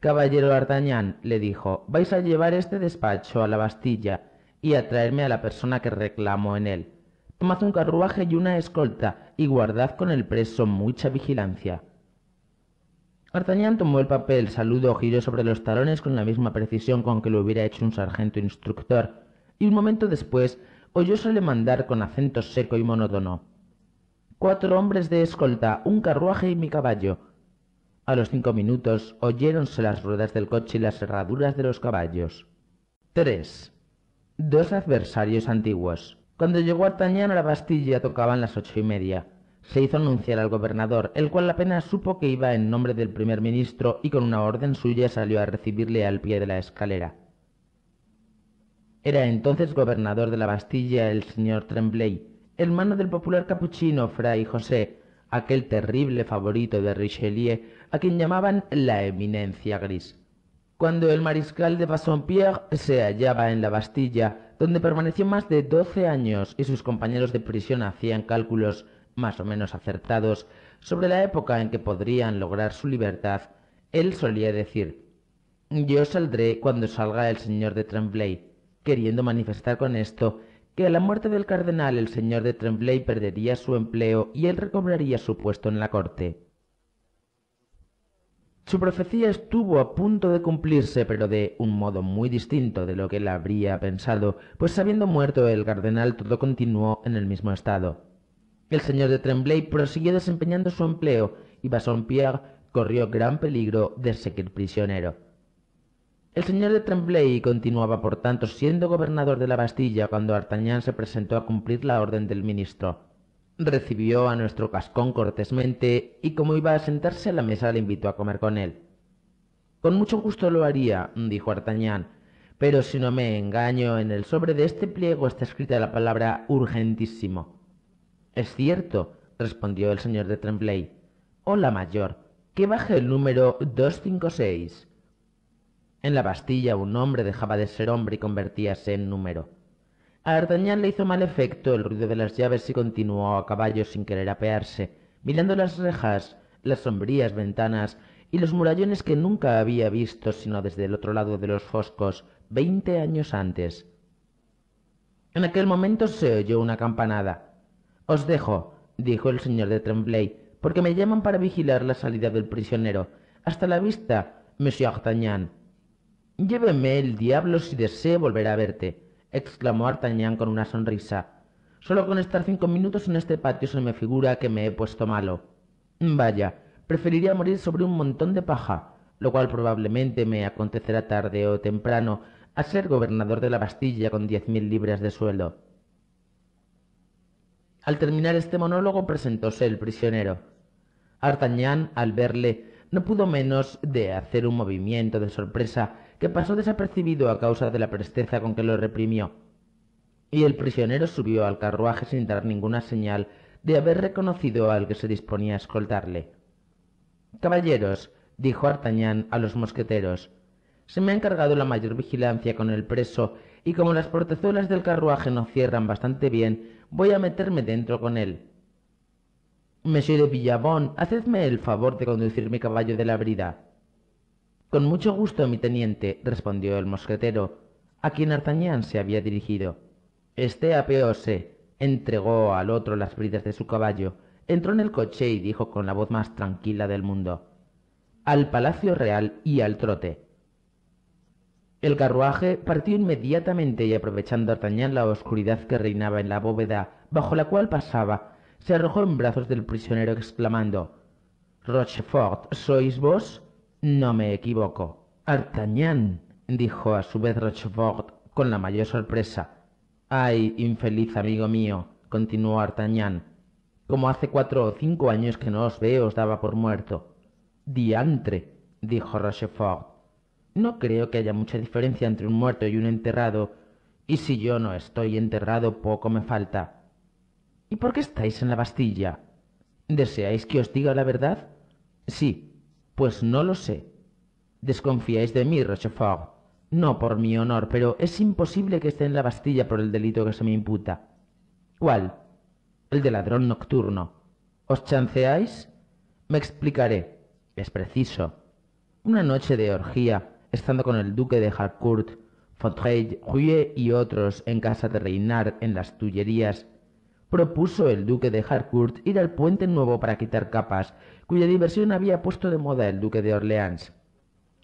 Caballero Artañán le dijo, vais a llevar este despacho a la Bastilla y a traerme a la persona que reclamo en él. Tomad un carruaje y una escolta y guardad con el preso mucha vigilancia. Artañán tomó el papel, saludo, giró sobre los talones con la misma precisión con que lo hubiera hecho un sargento instructor, y un momento después oyósele mandar con acento seco y monótono. Cuatro hombres de escolta, un carruaje y mi caballo. A los cinco minutos oyéronse las ruedas del coche y las herraduras de los caballos. 3. Dos adversarios antiguos. Cuando llegó Artagnan a la Bastilla tocaban las ocho y media. Se hizo anunciar al gobernador, el cual apenas supo que iba en nombre del primer ministro y con una orden suya salió a recibirle al pie de la escalera. Era entonces gobernador de la Bastilla el señor Tremblay, hermano del popular capuchino Fray José, aquel terrible favorito de Richelieu, a quien llamaban la eminencia gris. Cuando el mariscal de Bassompierre se hallaba en la Bastilla, donde permaneció más de doce años y sus compañeros de prisión hacían cálculos más o menos acertados sobre la época en que podrían lograr su libertad, él solía decir Yo saldré cuando salga el señor de Tremblay, queriendo manifestar con esto que a la muerte del cardenal el señor de Tremblay perdería su empleo y él recobraría su puesto en la corte. Su profecía estuvo a punto de cumplirse, pero de un modo muy distinto de lo que él habría pensado, pues habiendo muerto el cardenal todo continuó en el mismo estado. El señor de Tremblay prosiguió desempeñando su empleo y Bassompierre corrió gran peligro de seguir prisionero. El señor de Tremblay continuaba por tanto siendo gobernador de la Bastilla cuando D'Artagnan se presentó a cumplir la orden del ministro. Recibió a nuestro cascón cortésmente y como iba a sentarse a la mesa le invitó a comer con él. Con mucho gusto lo haría, dijo D'Artagnan, pero si no me engaño, en el sobre de este pliego está escrita la palabra urgentísimo. Es cierto, respondió el señor de Tremblay. Hola, mayor, que baje el número 256. En la Bastilla un hombre dejaba de ser hombre y convertíase en número. A D'Artagnan le hizo mal efecto el ruido de las llaves y continuó a caballo sin querer apearse, mirando las rejas, las sombrías ventanas y los murallones que nunca había visto sino desde el otro lado de los foscos, veinte años antes. En aquel momento se oyó una campanada. Os dejo, dijo el señor de Tremblay, porque me llaman para vigilar la salida del prisionero. Hasta la vista, monsieur Lléveme el diablo si desee volver a verte, exclamó Artagnan con una sonrisa. Solo con estar cinco minutos en este patio se me figura que me he puesto malo. Vaya, preferiría morir sobre un montón de paja, lo cual probablemente me acontecerá tarde o temprano, a ser gobernador de la Bastilla con diez mil libras de sueldo. Al terminar este monólogo presentóse el prisionero. Artagnan, al verle, no pudo menos de hacer un movimiento de sorpresa que pasó desapercibido a causa de la presteza con que lo reprimió. Y el prisionero subió al carruaje sin dar ninguna señal de haber reconocido al que se disponía a escoltarle. Caballeros, dijo Artañán a los mosqueteros, se me ha encargado la mayor vigilancia con el preso, y como las portezuelas del carruaje no cierran bastante bien, voy a meterme dentro con él. Monsieur de Villabón, hacedme el favor de conducir mi caballo de la brida. Con mucho gusto, mi teniente, respondió el mosquetero, a quien Artañán se había dirigido. Este apeóse, entregó al otro las bridas de su caballo, entró en el coche y dijo con la voz más tranquila del mundo Al Palacio Real y al trote. El carruaje partió inmediatamente y aprovechando Artañán la oscuridad que reinaba en la bóveda bajo la cual pasaba, se arrojó en brazos del prisionero exclamando Rochefort, ¿sois vos? No me equivoco. Artagnan, dijo a su vez Rochefort con la mayor sorpresa. Ay, infeliz amigo mío, continuó Artagnan. Como hace cuatro o cinco años que no os veo, os daba por muerto. Diantre, dijo Rochefort. No creo que haya mucha diferencia entre un muerto y un enterrado, y si yo no estoy enterrado, poco me falta. ¿Y por qué estáis en la Bastilla? ¿Deseáis que os diga la verdad? Sí, pues no lo sé. Desconfiáis de mí, Rochefort. No por mi honor, pero es imposible que esté en la Bastilla por el delito que se me imputa. ¿Cuál? El de ladrón nocturno. ¿Os chanceáis? Me explicaré. Es preciso. Una noche de orgía, estando con el duque de Harcourt, Fontreuil, Rouillet y otros en casa de Reinar en las Tullerías, propuso el duque de Harcourt ir al puente nuevo para quitar capas cuya diversión había puesto de moda el duque de Orleans.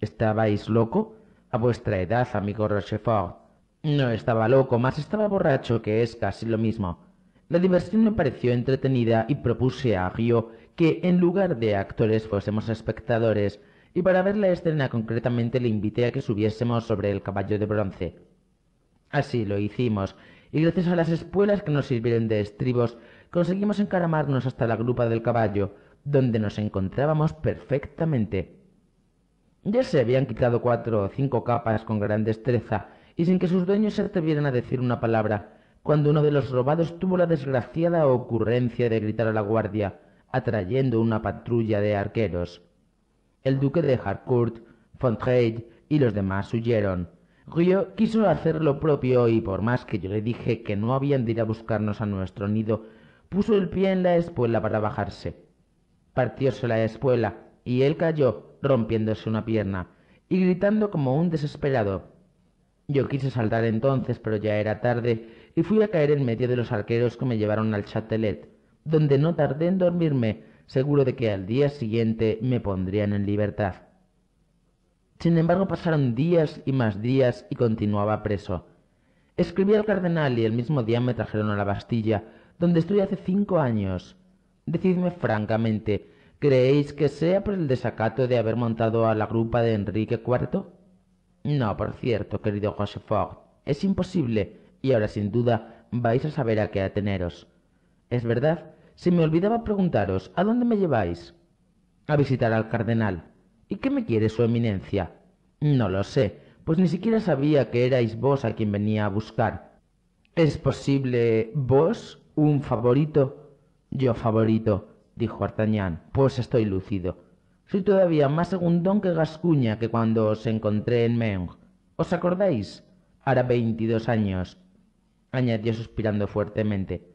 ¿Estabais loco? A vuestra edad, amigo Rochefort. No estaba loco, mas estaba borracho, que es casi lo mismo. La diversión me pareció entretenida y propuse a Rio que en lugar de actores fuésemos espectadores, y para ver la escena concretamente le invité a que subiésemos sobre el caballo de bronce. Así lo hicimos, y gracias a las espuelas que nos sirvieron de estribos, conseguimos encaramarnos hasta la grupa del caballo, donde nos encontrábamos perfectamente. Ya se habían quitado cuatro o cinco capas con gran destreza y sin que sus dueños se atrevieran a decir una palabra, cuando uno de los robados tuvo la desgraciada ocurrencia de gritar a la guardia, atrayendo una patrulla de arqueros. El duque de Harcourt, Fontrailles y los demás huyeron. Rio quiso hacer lo propio y por más que yo le dije que no habían de ir a buscarnos a nuestro nido, puso el pie en la espuela para bajarse partióse la espuela y él cayó rompiéndose una pierna y gritando como un desesperado. Yo quise saltar entonces, pero ya era tarde y fui a caer en medio de los arqueros que me llevaron al Chatelet, donde no tardé en dormirme, seguro de que al día siguiente me pondrían en libertad. Sin embargo, pasaron días y más días y continuaba preso. Escribí al cardenal y el mismo día me trajeron a la Bastilla, donde estuve hace cinco años. Decidme francamente, ¿creéis que sea por el desacato de haber montado a la grupa de Enrique IV? No, por cierto, querido Rochefort, es imposible, y ahora sin duda vais a saber a qué ateneros. Es verdad, se me olvidaba preguntaros, ¿a dónde me lleváis? A visitar al cardenal. ¿Y qué me quiere su eminencia? No lo sé, pues ni siquiera sabía que erais vos a quien venía a buscar. ¿Es posible vos, un favorito, yo, favorito, dijo Artagnan, pues estoy lucido. Soy todavía más segundón que Gascuña que cuando os encontré en Meung. ¿Os acordáis? Hará veintidós años, añadió suspirando fuertemente.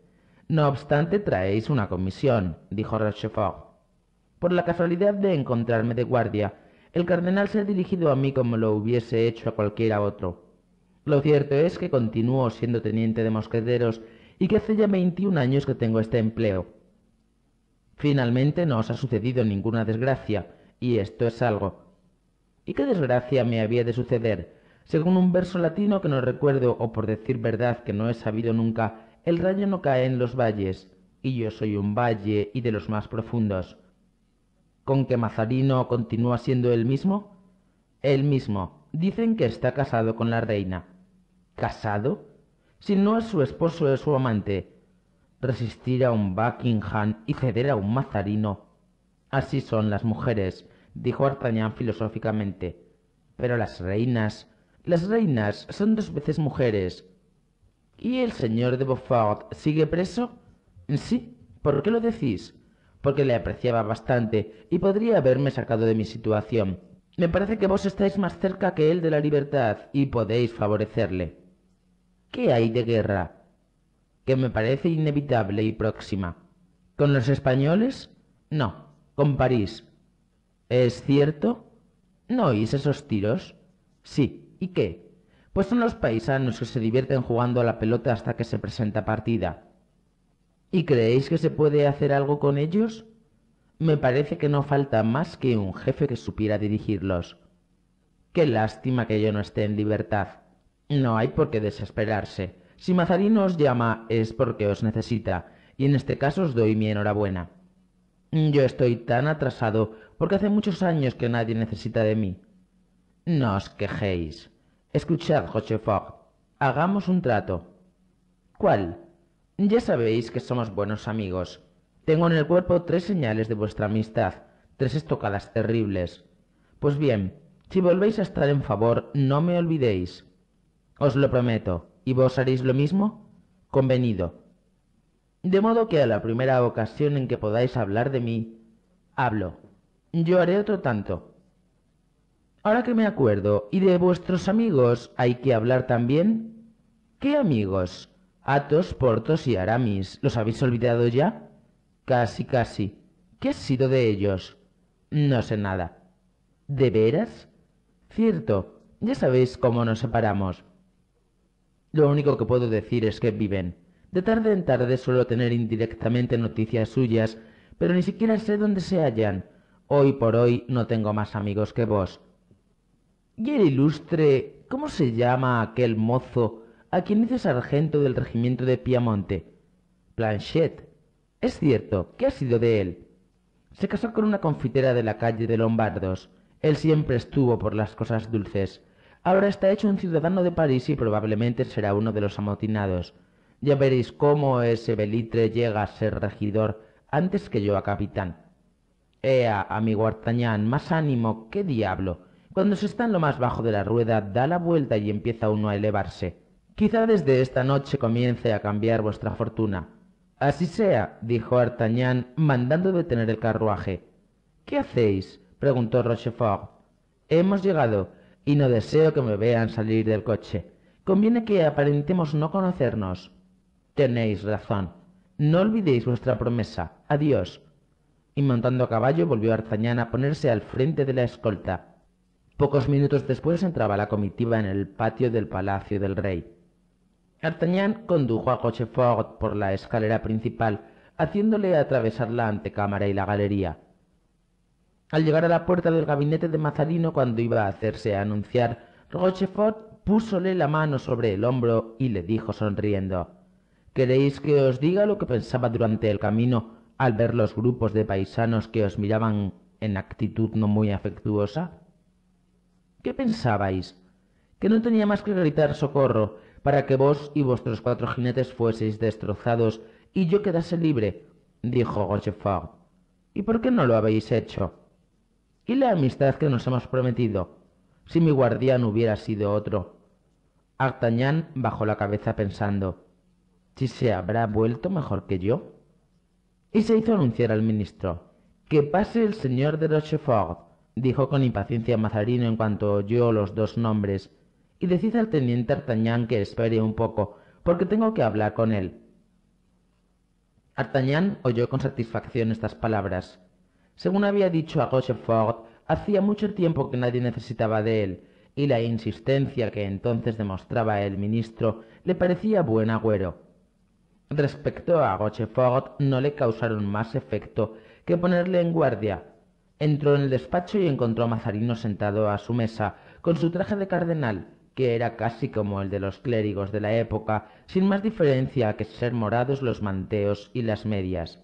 No obstante, traéis una comisión, dijo Rochefort. Por la casualidad de encontrarme de guardia, el cardenal se ha dirigido a mí como lo hubiese hecho a cualquiera otro. Lo cierto es que continuó siendo teniente de mosqueteros y que hace ya 21 años que tengo este empleo. Finalmente no os ha sucedido ninguna desgracia, y esto es algo. ¿Y qué desgracia me había de suceder? Según un verso latino que no recuerdo, o por decir verdad que no he sabido nunca, el rayo no cae en los valles, y yo soy un valle y de los más profundos. ¿Con qué Mazarino continúa siendo el mismo? El mismo. Dicen que está casado con la reina. ¿Casado? Si no es su esposo, es su amante. Resistir a un Buckingham y ceder a un Mazarino. Así son las mujeres, dijo Artagnan filosóficamente. Pero las reinas, las reinas son dos veces mujeres. ¿Y el señor de Beaufort sigue preso? Sí, ¿por qué lo decís? Porque le apreciaba bastante y podría haberme sacado de mi situación. Me parece que vos estáis más cerca que él de la libertad y podéis favorecerle. ¿Qué hay de guerra? Que me parece inevitable y próxima. ¿Con los españoles? No, con París. ¿Es cierto? ¿No oís esos tiros? Sí, ¿y qué? Pues son los paisanos que se divierten jugando a la pelota hasta que se presenta partida. ¿Y creéis que se puede hacer algo con ellos? Me parece que no falta más que un jefe que supiera dirigirlos. Qué lástima que yo no esté en libertad. No hay por qué desesperarse. Si Mazarino os llama es porque os necesita, y en este caso os doy mi enhorabuena. Yo estoy tan atrasado porque hace muchos años que nadie necesita de mí. No os quejéis. Escuchad, Rochefort. Hagamos un trato. ¿Cuál? Ya sabéis que somos buenos amigos. Tengo en el cuerpo tres señales de vuestra amistad, tres estocadas terribles. Pues bien, si volvéis a estar en favor, no me olvidéis. Os lo prometo. ¿Y vos haréis lo mismo? Convenido. De modo que a la primera ocasión en que podáis hablar de mí, hablo. Yo haré otro tanto. Ahora que me acuerdo, ¿y de vuestros amigos hay que hablar también? ¿Qué amigos? Atos, Portos y Aramis. ¿Los habéis olvidado ya? Casi, casi. ¿Qué ha sido de ellos? No sé nada. ¿De veras? Cierto, ya sabéis cómo nos separamos. Lo único que puedo decir es que viven. De tarde en tarde suelo tener indirectamente noticias suyas, pero ni siquiera sé dónde se hallan. Hoy por hoy no tengo más amigos que vos. Y el ilustre, ¿cómo se llama aquel mozo a quien hice sargento del regimiento de Piamonte? Planchet. Es cierto, ¿qué ha sido de él? Se casó con una confitera de la calle de Lombardos. Él siempre estuvo por las cosas dulces. Ahora está hecho un ciudadano de París y probablemente será uno de los amotinados. Ya veréis cómo ese belitre llega a ser regidor antes que yo a capitán. Ea, amigo Artagnan, más ánimo, qué diablo. Cuando se está en lo más bajo de la rueda, da la vuelta y empieza uno a elevarse. Quizá desde esta noche comience a cambiar vuestra fortuna. Así sea, dijo Artagnan, mandando detener el carruaje. ¿Qué hacéis? preguntó Rochefort. Hemos llegado y no deseo que me vean salir del coche. Conviene que aparentemos no conocernos. Tenéis razón. No olvidéis vuestra promesa. Adiós. Y montando a caballo volvió Artagnan a ponerse al frente de la escolta. Pocos minutos después entraba la comitiva en el patio del palacio del rey. Artañán condujo a Cochefort por la escalera principal, haciéndole atravesar la antecámara y la galería. Al llegar a la puerta del gabinete de Mazarino cuando iba a hacerse anunciar, Rochefort púsole la mano sobre el hombro y le dijo sonriendo ¿Queréis que os diga lo que pensaba durante el camino al ver los grupos de paisanos que os miraban en actitud no muy afectuosa? ¿Qué pensabais? Que no tenía más que gritar socorro para que vos y vuestros cuatro jinetes fueseis destrozados y yo quedase libre, dijo Rochefort. ¿Y por qué no lo habéis hecho? ¿Y la amistad que nos hemos prometido? Si mi guardián hubiera sido otro. Artagnan bajó la cabeza pensando, ¿si se habrá vuelto mejor que yo? Y se hizo anunciar al ministro. Que pase el señor de Rochefort, dijo con impaciencia Mazarino en cuanto oyó los dos nombres, y decid al teniente Artagnan que espere un poco, porque tengo que hablar con él. Artagnan oyó con satisfacción estas palabras, según había dicho a Rochefort, hacía mucho tiempo que nadie necesitaba de él, y la insistencia que entonces demostraba el ministro le parecía buen agüero. Respecto a Rochefort no le causaron más efecto que ponerle en guardia. Entró en el despacho y encontró a Mazarino sentado a su mesa, con su traje de cardenal, que era casi como el de los clérigos de la época, sin más diferencia que ser morados los manteos y las medias.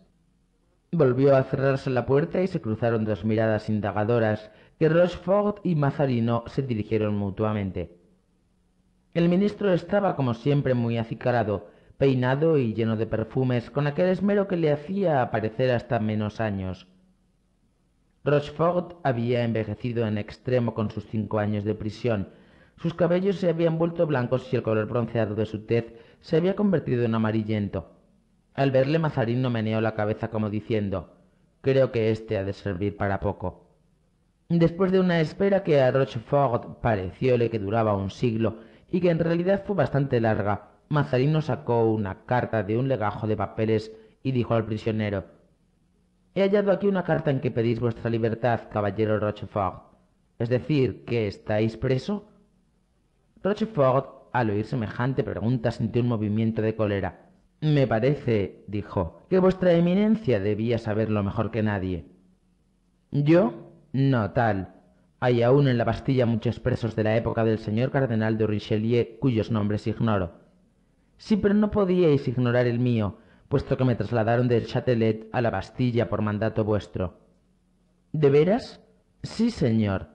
Volvió a cerrarse la puerta y se cruzaron dos miradas indagadoras que Rochefort y Mazarino se dirigieron mutuamente. El ministro estaba, como siempre, muy acicarado, peinado y lleno de perfumes, con aquel esmero que le hacía aparecer hasta menos años. Rochefort había envejecido en extremo con sus cinco años de prisión. Sus cabellos se habían vuelto blancos y el color bronceado de su tez se había convertido en amarillento. Al verle Mazarino meneó la cabeza como diciendo Creo que éste ha de servir para poco. Después de una espera que a Rochefort parecióle que duraba un siglo y que en realidad fue bastante larga, Mazarino sacó una carta de un legajo de papeles y dijo al prisionero He hallado aquí una carta en que pedís vuestra libertad, caballero Rochefort. Es decir, que estáis preso. Rochefort, al oír semejante pregunta, sintió un movimiento de cólera. Me parece, dijo, que vuestra eminencia debía saberlo mejor que nadie. Yo, no tal. Hay aún en la Bastilla muchos presos de la época del señor cardenal de Richelieu cuyos nombres ignoro. Sí, pero no podíais ignorar el mío, puesto que me trasladaron del Châtelet a la Bastilla por mandato vuestro. ¿De veras? Sí, señor.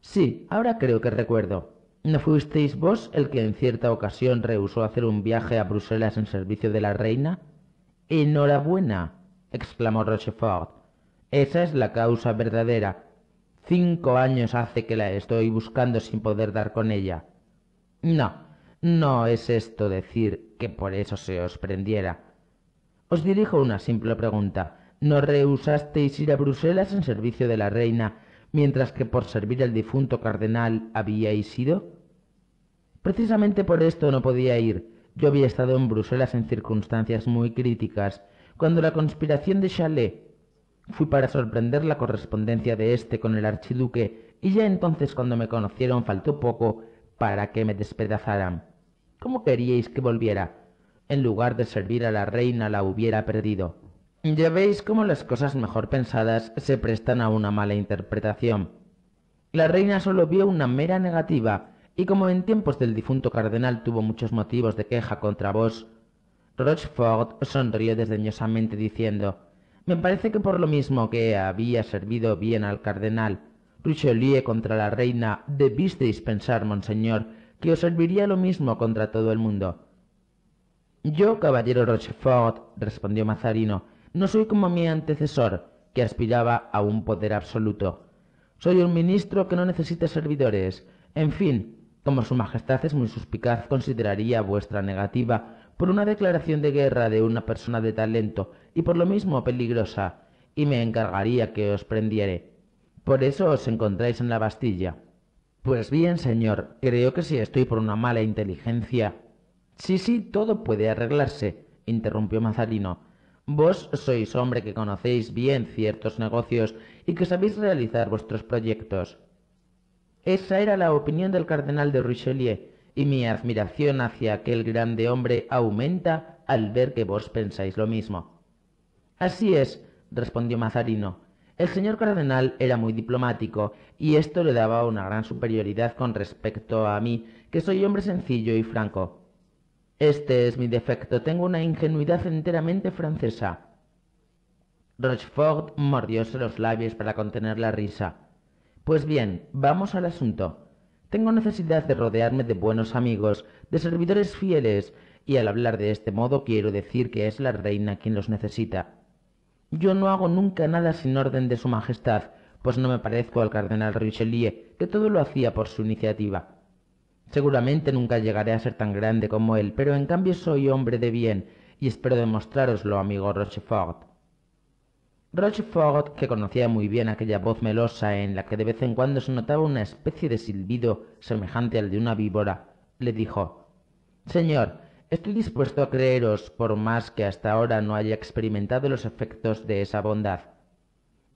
Sí, ahora creo que recuerdo. ¿No fuisteis vos el que en cierta ocasión rehusó hacer un viaje a Bruselas en servicio de la reina? Enhorabuena, exclamó Rochefort. Esa es la causa verdadera. Cinco años hace que la estoy buscando sin poder dar con ella. No, no es esto decir que por eso se os prendiera. Os dirijo una simple pregunta. ¿No rehusasteis ir a Bruselas en servicio de la reina mientras que por servir al difunto cardenal habíais ido? Precisamente por esto no podía ir. Yo había estado en Bruselas en circunstancias muy críticas, cuando la conspiración de Chalet fui para sorprender la correspondencia de éste con el archiduque, y ya entonces cuando me conocieron faltó poco para que me despedazaran. ¿Cómo queríais que volviera? En lugar de servir a la reina la hubiera perdido. Ya veis cómo las cosas mejor pensadas se prestan a una mala interpretación. La reina solo vio una mera negativa, y como en tiempos del difunto cardenal tuvo muchos motivos de queja contra vos, Rochefort sonrió desdeñosamente diciendo Me parece que por lo mismo que había servido bien al cardenal Richelieu contra la reina, debisteis pensar, monseñor, que os serviría lo mismo contra todo el mundo. Yo, caballero Rochefort, respondió Mazarino, no soy como mi antecesor, que aspiraba a un poder absoluto. Soy un ministro que no necesita servidores. En fin, como Su Majestad es muy suspicaz, consideraría vuestra negativa por una declaración de guerra de una persona de talento y por lo mismo peligrosa, y me encargaría que os prendiere. Por eso os encontráis en la Bastilla. Pues bien, señor, creo que si estoy por una mala inteligencia. Sí, sí, todo puede arreglarse, interrumpió Mazarino. Vos sois hombre que conocéis bien ciertos negocios y que sabéis realizar vuestros proyectos. Esa era la opinión del cardenal de Richelieu, y mi admiración hacia aquel grande hombre aumenta al ver que vos pensáis lo mismo. Así es, respondió Mazarino. El señor cardenal era muy diplomático, y esto le daba una gran superioridad con respecto a mí, que soy hombre sencillo y franco. Este es mi defecto. Tengo una ingenuidad enteramente francesa. Rochefort mordióse los labios para contener la risa. Pues bien, vamos al asunto. Tengo necesidad de rodearme de buenos amigos, de servidores fieles, y al hablar de este modo quiero decir que es la reina quien los necesita. Yo no hago nunca nada sin orden de su Majestad, pues no me parezco al cardenal Richelieu, que todo lo hacía por su iniciativa. Seguramente nunca llegaré a ser tan grande como él, pero en cambio soy hombre de bien y espero demostraroslo, amigo Rochefort. Rochefort, que conocía muy bien aquella voz melosa en la que de vez en cuando se notaba una especie de silbido semejante al de una víbora, le dijo Señor, estoy dispuesto a creeros por más que hasta ahora no haya experimentado los efectos de esa bondad.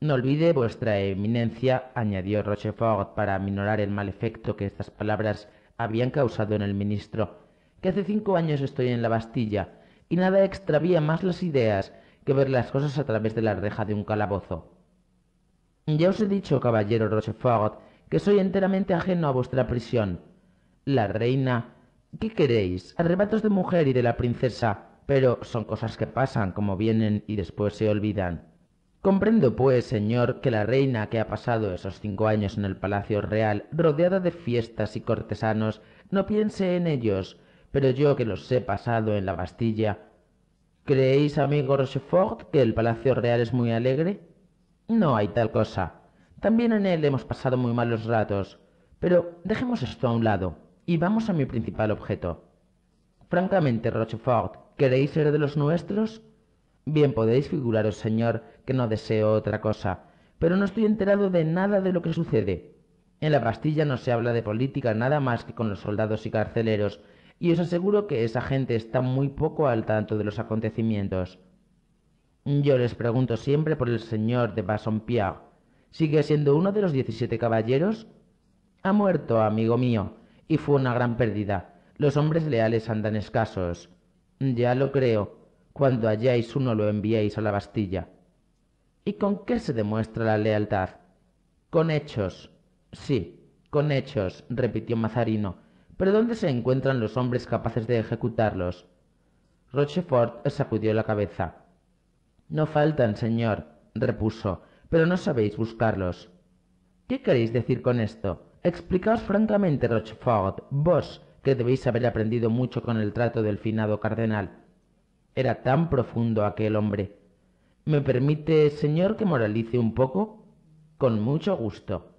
No olvide vuestra eminencia, añadió Rochefort para minorar el mal efecto que estas palabras habían causado en el ministro, que hace cinco años estoy en la Bastilla, y nada extravía más las ideas que ver las cosas a través de la reja de un calabozo. Ya os he dicho, caballero Rochefort, que soy enteramente ajeno a vuestra prisión. La reina... ¿Qué queréis? Arrebatos de mujer y de la princesa, pero son cosas que pasan, como vienen y después se olvidan. Comprendo, pues, señor, que la reina que ha pasado esos cinco años en el Palacio Real, rodeada de fiestas y cortesanos, no piense en ellos, pero yo que los he pasado en la Bastilla. ¿Creéis, amigo Rochefort, que el Palacio Real es muy alegre? No hay tal cosa. También en él hemos pasado muy malos ratos. Pero dejemos esto a un lado, y vamos a mi principal objeto. Francamente, Rochefort, ¿queréis ser de los nuestros? Bien podéis figuraros, señor, que no deseo otra cosa, pero no estoy enterado de nada de lo que sucede. En la Bastilla no se habla de política nada más que con los soldados y carceleros, y os aseguro que esa gente está muy poco al tanto de los acontecimientos. Yo les pregunto siempre por el señor de Bassompierre. ¿Sigue siendo uno de los diecisiete caballeros? Ha muerto, amigo mío, y fue una gran pérdida. Los hombres leales andan escasos. Ya lo creo, cuando halláis uno lo enviéis a la Bastilla. ¿Y con qué se demuestra la lealtad? Con hechos. Sí, con hechos, repitió Mazarino. Pero ¿dónde se encuentran los hombres capaces de ejecutarlos? Rochefort sacudió la cabeza. No faltan, señor, repuso, pero no sabéis buscarlos. ¿Qué queréis decir con esto? Explicaos francamente, Rochefort, vos, que debéis haber aprendido mucho con el trato del finado cardenal. Era tan profundo aquel hombre. ¿Me permite, señor, que moralice un poco? Con mucho gusto.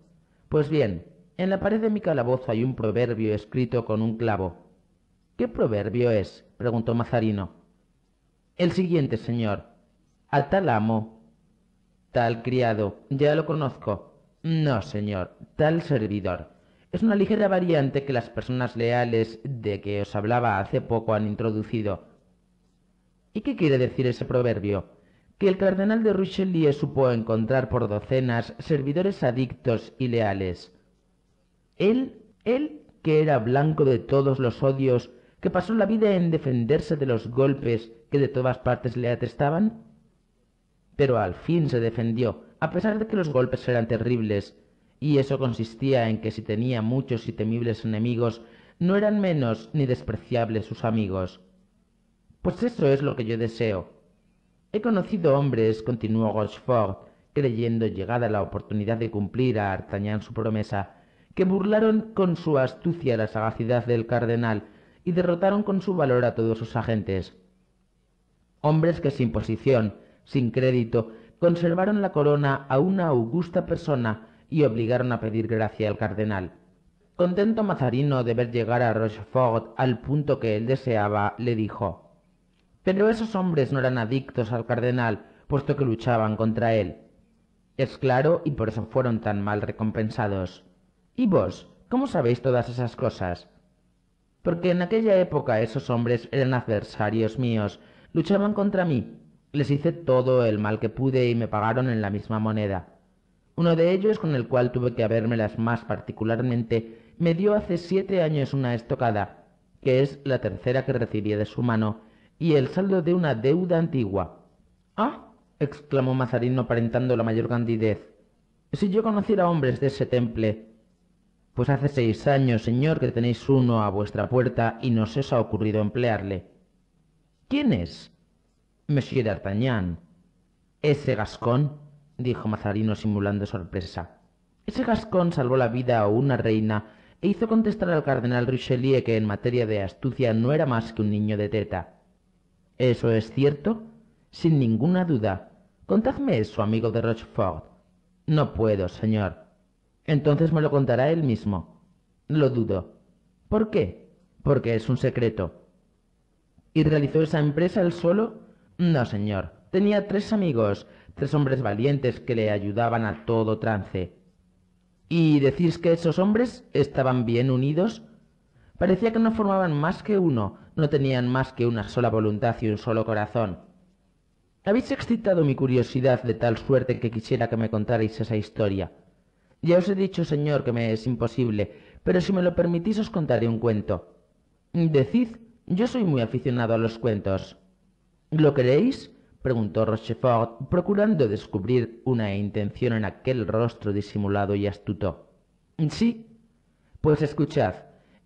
Pues bien, en la pared de mi calabozo hay un proverbio escrito con un clavo. ¿Qué proverbio es? preguntó Mazarino. El siguiente, señor. A tal amo. Tal criado. Ya lo conozco. No, señor. Tal servidor. Es una ligera variante que las personas leales de que os hablaba hace poco han introducido, ¿Y qué quiere decir ese proverbio? Que el cardenal de Richelieu supo encontrar por docenas servidores adictos y leales. Él, él que era blanco de todos los odios, que pasó la vida en defenderse de los golpes que de todas partes le atestaban? Pero al fin se defendió, a pesar de que los golpes eran terribles, y eso consistía en que si tenía muchos y temibles enemigos, no eran menos ni despreciables sus amigos. Pues eso es lo que yo deseo. He conocido hombres, continuó Rochefort, creyendo llegada la oportunidad de cumplir a Artagnan su promesa, que burlaron con su astucia la sagacidad del cardenal y derrotaron con su valor a todos sus agentes. Hombres que sin posición, sin crédito, conservaron la corona a una augusta persona y obligaron a pedir gracia al cardenal. Contento Mazarino de ver llegar a Rochefort al punto que él deseaba, le dijo pero esos hombres no eran adictos al cardenal, puesto que luchaban contra él. Es claro, y por eso fueron tan mal recompensados. ¿Y vos? ¿Cómo sabéis todas esas cosas? Porque en aquella época esos hombres eran adversarios míos, luchaban contra mí. Les hice todo el mal que pude y me pagaron en la misma moneda. Uno de ellos, con el cual tuve que habérmelas más particularmente, me dio hace siete años una estocada, que es la tercera que recibí de su mano, y el saldo de una deuda antigua. ¡Ah! exclamó Mazarino aparentando la mayor candidez. Si yo conociera hombres de ese temple. Pues hace seis años, señor, que tenéis uno a vuestra puerta y no se os ha ocurrido emplearle. ¿Quién es? Monsieur d'Artagnan. Ese gascón, dijo Mazarino simulando sorpresa. Ese gascón salvó la vida a una reina e hizo contestar al cardenal Richelieu que en materia de astucia no era más que un niño de teta. ¿Eso es cierto? Sin ninguna duda. Contadme eso, amigo de Rochefort. No puedo, señor. Entonces me lo contará él mismo. Lo dudo. ¿Por qué? Porque es un secreto. ¿Y realizó esa empresa él solo? No, señor. Tenía tres amigos, tres hombres valientes que le ayudaban a todo trance. ¿Y decís que esos hombres estaban bien unidos? Parecía que no formaban más que uno, no tenían más que una sola voluntad y un solo corazón. Habéis excitado mi curiosidad de tal suerte que quisiera que me contarais esa historia. Ya os he dicho, señor, que me es imposible, pero si me lo permitís os contaré un cuento. Decid, yo soy muy aficionado a los cuentos. ¿Lo queréis? preguntó Rochefort, procurando descubrir una intención en aquel rostro disimulado y astuto. Sí. Pues escuchad,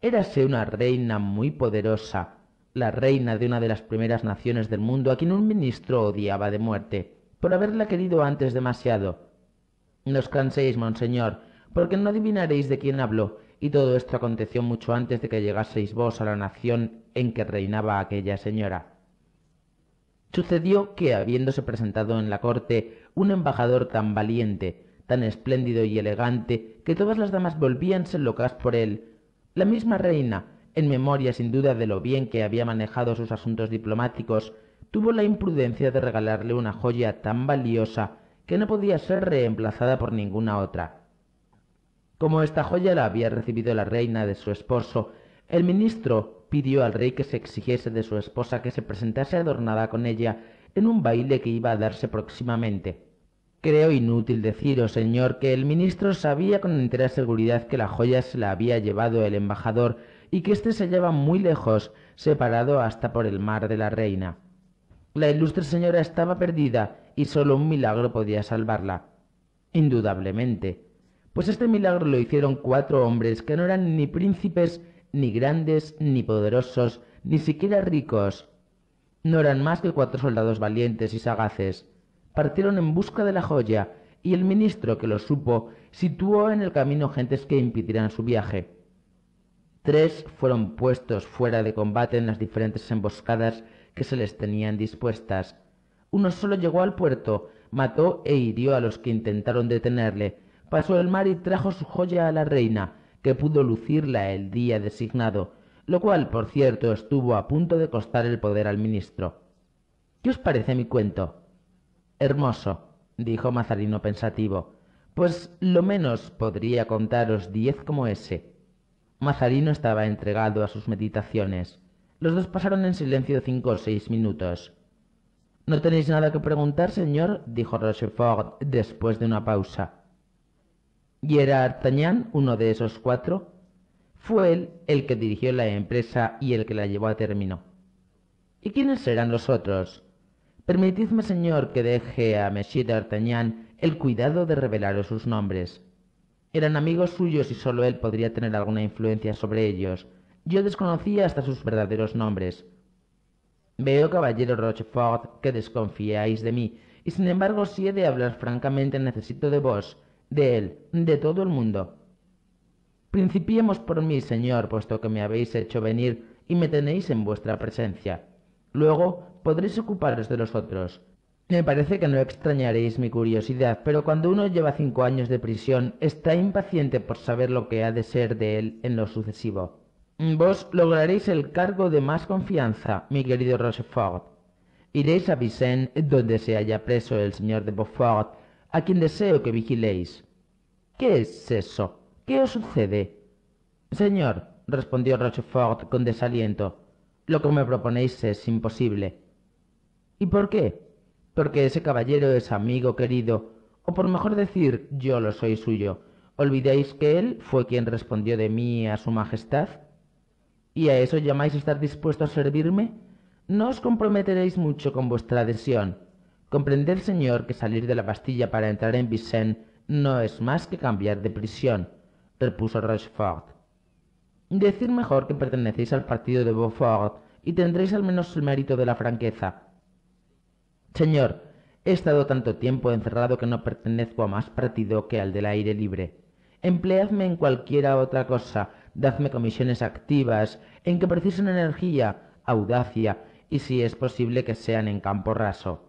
érase una reina muy poderosa, la reina de una de las primeras naciones del mundo, a quien un ministro odiaba de muerte, por haberla querido antes demasiado. No os canséis, monseñor, porque no adivinaréis de quién habló, y todo esto aconteció mucho antes de que llegaseis vos a la nación en que reinaba aquella señora. Sucedió que, habiéndose presentado en la corte un embajador tan valiente, tan espléndido y elegante, que todas las damas volvíanse locas por él, la misma reina, en memoria sin duda de lo bien que había manejado sus asuntos diplomáticos, tuvo la imprudencia de regalarle una joya tan valiosa que no podía ser reemplazada por ninguna otra. Como esta joya la había recibido la reina de su esposo, el ministro pidió al rey que se exigiese de su esposa que se presentase adornada con ella en un baile que iba a darse próximamente. Creo inútil deciros, señor, que el ministro sabía con entera seguridad que la joya se la había llevado el embajador y que éste se hallaba muy lejos, separado hasta por el mar de la reina. La ilustre señora estaba perdida y sólo un milagro podía salvarla. Indudablemente, pues este milagro lo hicieron cuatro hombres que no eran ni príncipes, ni grandes, ni poderosos, ni siquiera ricos. No eran más que cuatro soldados valientes y sagaces. Partieron en busca de la joya, y el ministro que lo supo situó en el camino gentes que impidieran su viaje. Tres fueron puestos fuera de combate en las diferentes emboscadas que se les tenían dispuestas. Uno solo llegó al puerto, mató e hirió a los que intentaron detenerle, pasó el mar y trajo su joya a la reina, que pudo lucirla el día designado, lo cual, por cierto, estuvo a punto de costar el poder al ministro. ¿Qué os parece mi cuento? Hermoso, dijo Mazarino pensativo, pues lo menos podría contaros diez como ese. Mazarino estaba entregado a sus meditaciones. Los dos pasaron en silencio cinco o seis minutos. No tenéis nada que preguntar, señor, dijo Rochefort después de una pausa. ¿Y era Artagnan uno de esos cuatro? Fue él el que dirigió la empresa y el que la llevó a término. ¿Y quiénes serán los otros? Permitidme, señor, que deje a Monsieur d'Artagnan el cuidado de revelaros sus nombres. Eran amigos suyos y solo él podría tener alguna influencia sobre ellos. Yo desconocía hasta sus verdaderos nombres. Veo, caballero Rochefort, que desconfiáis de mí, y sin embargo si he de hablar francamente necesito de vos, de él, de todo el mundo. Principiemos por mí, señor, puesto que me habéis hecho venir y me tenéis en vuestra presencia. Luego podréis ocuparos de los otros. Me parece que no extrañaréis mi curiosidad, pero cuando uno lleva cinco años de prisión, está impaciente por saber lo que ha de ser de él en lo sucesivo. Vos lograréis el cargo de más confianza, mi querido Rochefort. Iréis a Vicen, donde se haya preso el señor de Beaufort, a quien deseo que vigiléis. ¿Qué es eso? ¿Qué os sucede? Señor, respondió Rochefort con desaliento, lo que me proponéis es imposible. ¿Y por qué? porque ese caballero es amigo querido, o por mejor decir, yo lo soy suyo. ¿Olvidéis que él fue quien respondió de mí a su majestad? ¿Y a eso llamáis estar dispuesto a servirme? No os comprometeréis mucho con vuestra adhesión. Comprended, señor, que salir de la Bastilla para entrar en Vicent no es más que cambiar de prisión, repuso Rochefort. Decir mejor que pertenecéis al partido de Beaufort y tendréis al menos el mérito de la franqueza. Señor, he estado tanto tiempo encerrado que no pertenezco a más partido que al del aire libre. Empleadme en cualquiera otra cosa, dadme comisiones activas, en que precisen energía, audacia, y si es posible que sean en campo raso.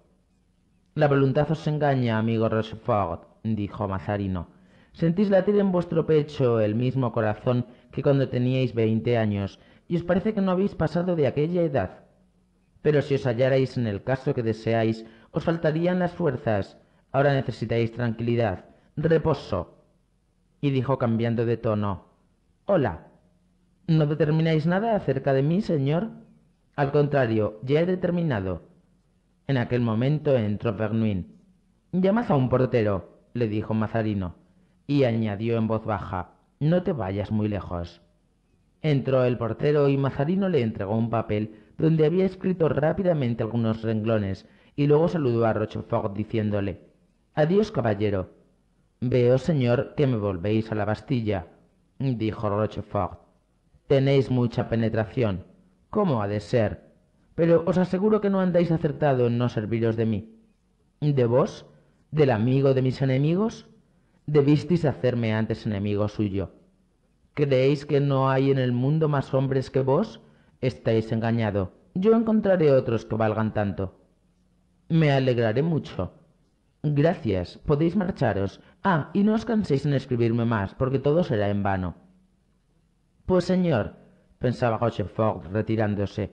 La voluntad os engaña, amigo Rochefort, dijo Mazarino. Sentís latir en vuestro pecho el mismo corazón que cuando teníais veinte años, y os parece que no habéis pasado de aquella edad. Pero si os hallarais en el caso que deseáis, os faltarían las fuerzas. Ahora necesitáis tranquilidad, reposo. Y dijo cambiando de tono. Hola. ¿No determináis nada acerca de mí, señor? Al contrario, ya he determinado. En aquel momento entró Bernuin. Llamad a un portero, le dijo Mazarino, y añadió en voz baja, no te vayas muy lejos. Entró el portero y Mazarino le entregó un papel donde había escrito rápidamente algunos renglones, y luego saludó a Rochefort diciéndole Adiós, caballero. Veo, señor, que me volvéis a la Bastilla, dijo Rochefort. Tenéis mucha penetración. ¿Cómo ha de ser? Pero os aseguro que no andáis acertado en no serviros de mí. ¿De vos? ¿Del amigo de mis enemigos? Debisteis hacerme antes enemigo suyo. ¿Creéis que no hay en el mundo más hombres que vos? estáis engañado. Yo encontraré otros que valgan tanto. Me alegraré mucho. Gracias, podéis marcharos. Ah, y no os canséis en escribirme más, porque todo será en vano. Pues señor, pensaba Rochefort retirándose,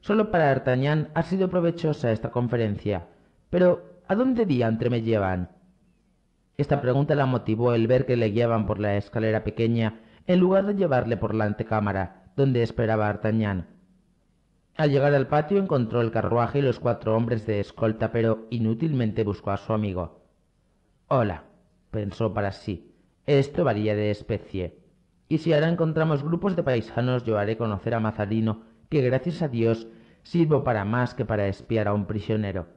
solo para D'Artagnan ha sido provechosa esta conferencia. Pero, ¿a dónde diantre me llevan? Esta pregunta la motivó el ver que le guiaban por la escalera pequeña en lugar de llevarle por la antecámara, donde esperaba D'Artagnan. Al llegar al patio encontró el carruaje y los cuatro hombres de escolta, pero inútilmente buscó a su amigo. Hola, pensó para sí, esto varía de especie. Y si ahora encontramos grupos de paisanos, yo haré conocer a Mazarino, que gracias a Dios sirvo para más que para espiar a un prisionero.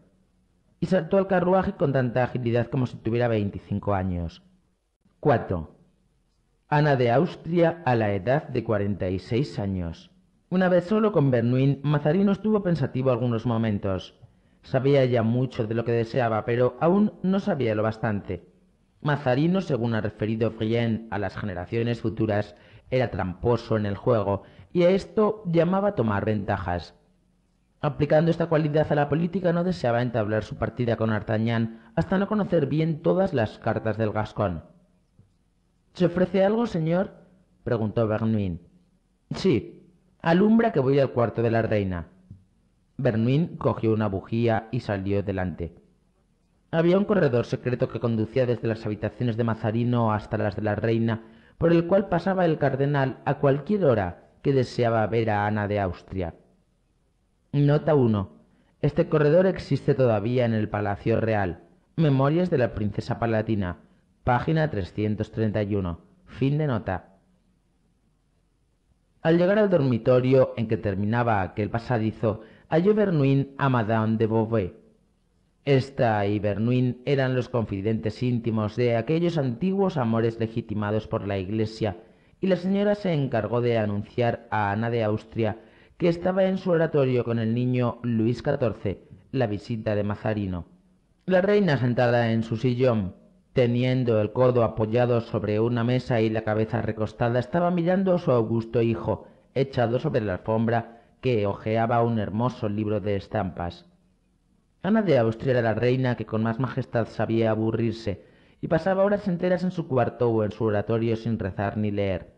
Y saltó al carruaje con tanta agilidad como si tuviera veinticinco años. Cuatro. Ana de Austria a la edad de 46 años. Una vez solo con Bernuin, Mazarino estuvo pensativo algunos momentos. Sabía ya mucho de lo que deseaba, pero aún no sabía lo bastante. Mazarino, según ha referido Brienne a las generaciones futuras, era tramposo en el juego y a esto llamaba tomar ventajas. Aplicando esta cualidad a la política no deseaba entablar su partida con Artagnan hasta no conocer bien todas las cartas del Gascon. ¿Se ofrece algo, señor? preguntó Bernouin. Sí, alumbra que voy al cuarto de la reina. Bernuin cogió una bujía y salió delante. Había un corredor secreto que conducía desde las habitaciones de Mazarino hasta las de la reina, por el cual pasaba el cardenal a cualquier hora que deseaba ver a Ana de Austria. Nota 1. Este corredor existe todavía en el Palacio Real. Memorias de la Princesa Palatina, Página 331. Fin de nota. Al llegar al dormitorio en que terminaba aquel pasadizo, halló Bernouin a Madame de Beauvais. Esta y Bernuin eran los confidentes íntimos de aquellos antiguos amores legitimados por la Iglesia, y la señora se encargó de anunciar a Ana de Austria, que estaba en su oratorio con el niño Luis XIV, la visita de Mazarino. La reina sentada en su sillón, Teniendo el codo apoyado sobre una mesa y la cabeza recostada, estaba mirando a su augusto hijo, echado sobre la alfombra, que hojeaba un hermoso libro de estampas. Ana de Austria era la reina que con más majestad sabía aburrirse, y pasaba horas enteras en su cuarto o en su oratorio sin rezar ni leer.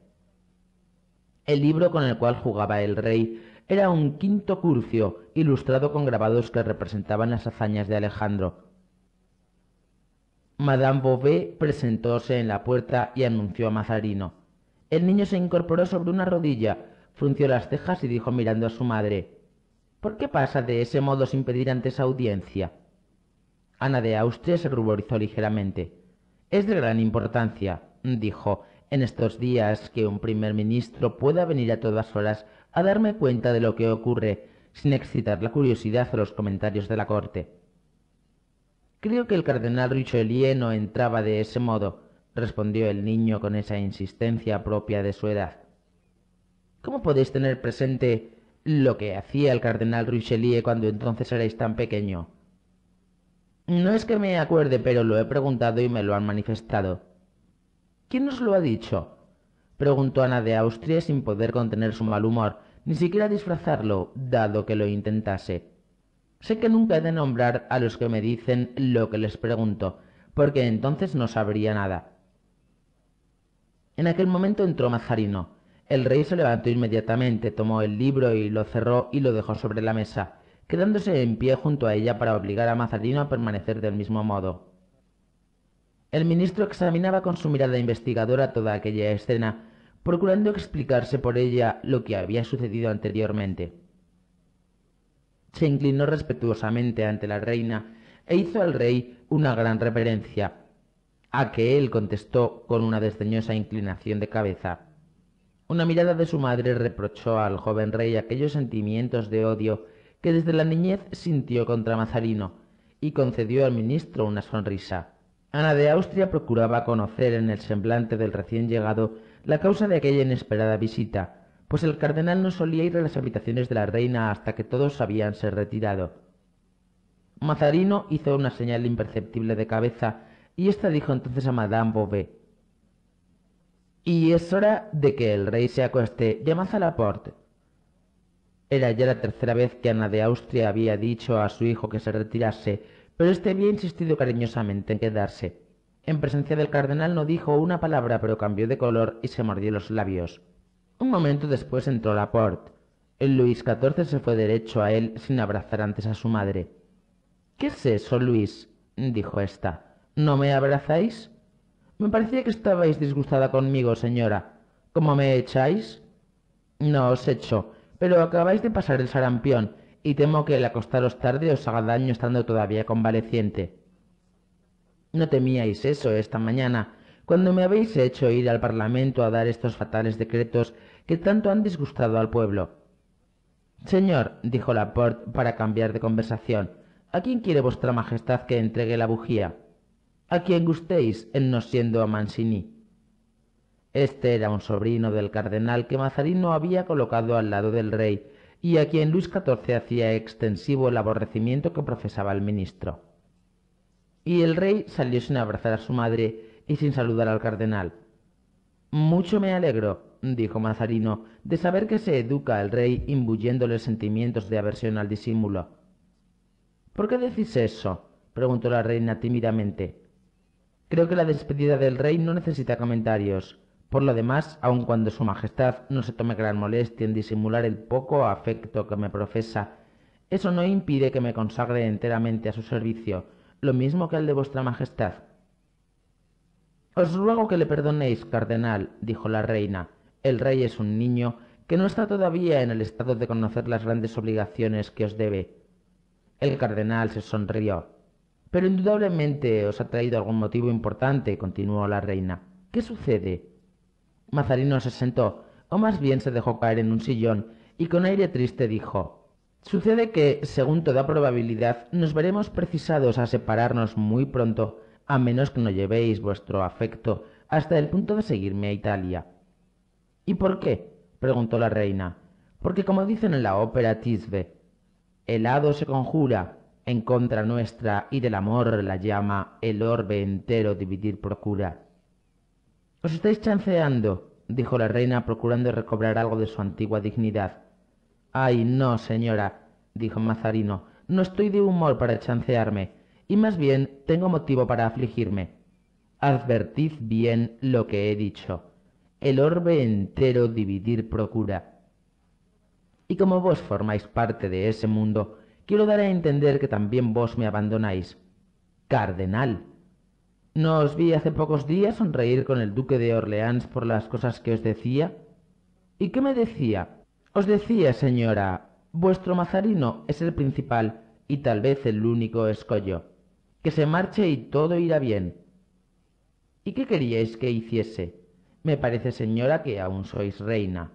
El libro con el cual jugaba el rey era un quinto curcio, ilustrado con grabados que representaban las hazañas de Alejandro, Madame Bové presentóse en la puerta y anunció a Mazarino. El niño se incorporó sobre una rodilla, frunció las cejas y dijo mirando a su madre ¿Por qué pasa de ese modo sin pedir antes audiencia? Ana de Austria se ruborizó ligeramente. Es de gran importancia, dijo, en estos días que un primer ministro pueda venir a todas horas a darme cuenta de lo que ocurre, sin excitar la curiosidad o los comentarios de la corte. Creo que el cardenal Richelieu no entraba de ese modo, respondió el niño con esa insistencia propia de su edad. ¿Cómo podéis tener presente lo que hacía el cardenal Richelieu cuando entonces erais tan pequeño? No es que me acuerde, pero lo he preguntado y me lo han manifestado. ¿Quién os lo ha dicho? preguntó Ana de Austria sin poder contener su mal humor, ni siquiera disfrazarlo, dado que lo intentase. Sé que nunca he de nombrar a los que me dicen lo que les pregunto, porque entonces no sabría nada. En aquel momento entró Mazarino. El rey se levantó inmediatamente, tomó el libro y lo cerró y lo dejó sobre la mesa, quedándose en pie junto a ella para obligar a Mazarino a permanecer del mismo modo. El ministro examinaba con su mirada investigadora toda aquella escena, procurando explicarse por ella lo que había sucedido anteriormente se inclinó respetuosamente ante la reina e hizo al rey una gran reverencia, a que él contestó con una desdeñosa inclinación de cabeza. Una mirada de su madre reprochó al joven rey aquellos sentimientos de odio que desde la niñez sintió contra Mazarino, y concedió al ministro una sonrisa. Ana de Austria procuraba conocer en el semblante del recién llegado la causa de aquella inesperada visita, pues el cardenal no solía ir a las habitaciones de la reina hasta que todos habíanse retirado. Mazarino hizo una señal imperceptible de cabeza y ésta dijo entonces a Madame Bové Y es hora de que el rey se acueste. Llamad a la porte. Era ya la tercera vez que Ana de Austria había dicho a su hijo que se retirase, pero este había insistido cariñosamente en quedarse. En presencia del cardenal no dijo una palabra, pero cambió de color y se mordió los labios. Un momento después entró Laporte. El Luis XIV se fue derecho a él sin abrazar antes a su madre. ¿Qué es eso, Luis? dijo ésta. ¿No me abrazáis? Me parecía que estabais disgustada conmigo, señora. ¿Cómo me echáis? No os echo, pero acabáis de pasar el sarampión y temo que el acostaros tarde os haga daño estando todavía convaleciente. No temíais eso esta mañana, cuando me habéis hecho ir al Parlamento a dar estos fatales decretos que tanto han disgustado al pueblo. Señor, dijo Laporte para cambiar de conversación, ¿a quién quiere vuestra Majestad que entregue la bujía? A quien gustéis, en no siendo a Mancini. Este era un sobrino del cardenal que Mazarino había colocado al lado del rey y a quien Luis XIV hacía extensivo el aborrecimiento que profesaba el ministro. Y el rey salió sin abrazar a su madre y sin saludar al cardenal. Mucho me alegro, dijo Mazarino, de saber que se educa al rey imbuyéndole sentimientos de aversión al disímulo. ¿Por qué decís eso? preguntó la reina tímidamente. Creo que la despedida del rey no necesita comentarios. Por lo demás, aun cuando su majestad no se tome gran molestia en disimular el poco afecto que me profesa, eso no impide que me consagre enteramente a su servicio, lo mismo que el de vuestra majestad. Os pues ruego que le perdonéis, cardenal, dijo la reina. El rey es un niño que no está todavía en el estado de conocer las grandes obligaciones que os debe. El cardenal se sonrió. Pero indudablemente os ha traído algún motivo importante, continuó la reina. ¿Qué sucede? Mazarino se sentó, o más bien se dejó caer en un sillón, y con aire triste dijo Sucede que, según toda probabilidad, nos veremos precisados a separarnos muy pronto a menos que no llevéis vuestro afecto hasta el punto de seguirme a Italia. ¿Y por qué? preguntó la reina. Porque como dicen en la ópera Tisbe, el hado se conjura en contra nuestra y del amor la llama el orbe entero dividir procura. Os estáis chanceando, dijo la reina procurando recobrar algo de su antigua dignidad. Ay, no, señora, dijo Mazarino, no estoy de humor para chancearme y más bien tengo motivo para afligirme. Advertid bien lo que he dicho. El orbe entero dividir procura. Y como vos formáis parte de ese mundo, quiero dar a entender que también vos me abandonáis. Cardenal. ¿No os vi hace pocos días sonreír con el duque de Orleans por las cosas que os decía? ¿Y qué me decía? Os decía, señora, vuestro mazarino es el principal y tal vez el único escollo que se marche y todo irá bien. ¿Y qué queríais que hiciese? Me parece, señora, que aún sois reina.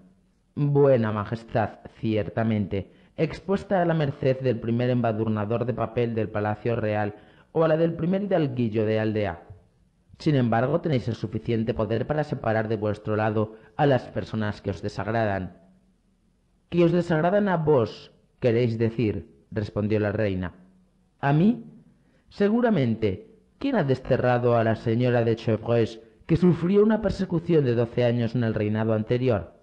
Buena Majestad, ciertamente, expuesta a la merced del primer embadurnador de papel del Palacio Real o a la del primer hidalguillo de aldea. Sin embargo, tenéis el suficiente poder para separar de vuestro lado a las personas que os desagradan. Que os desagradan a vos, queréis decir, respondió la reina. A mí Seguramente, ¿quién ha desterrado a la señora de Chevreuse que sufrió una persecución de doce años en el reinado anterior?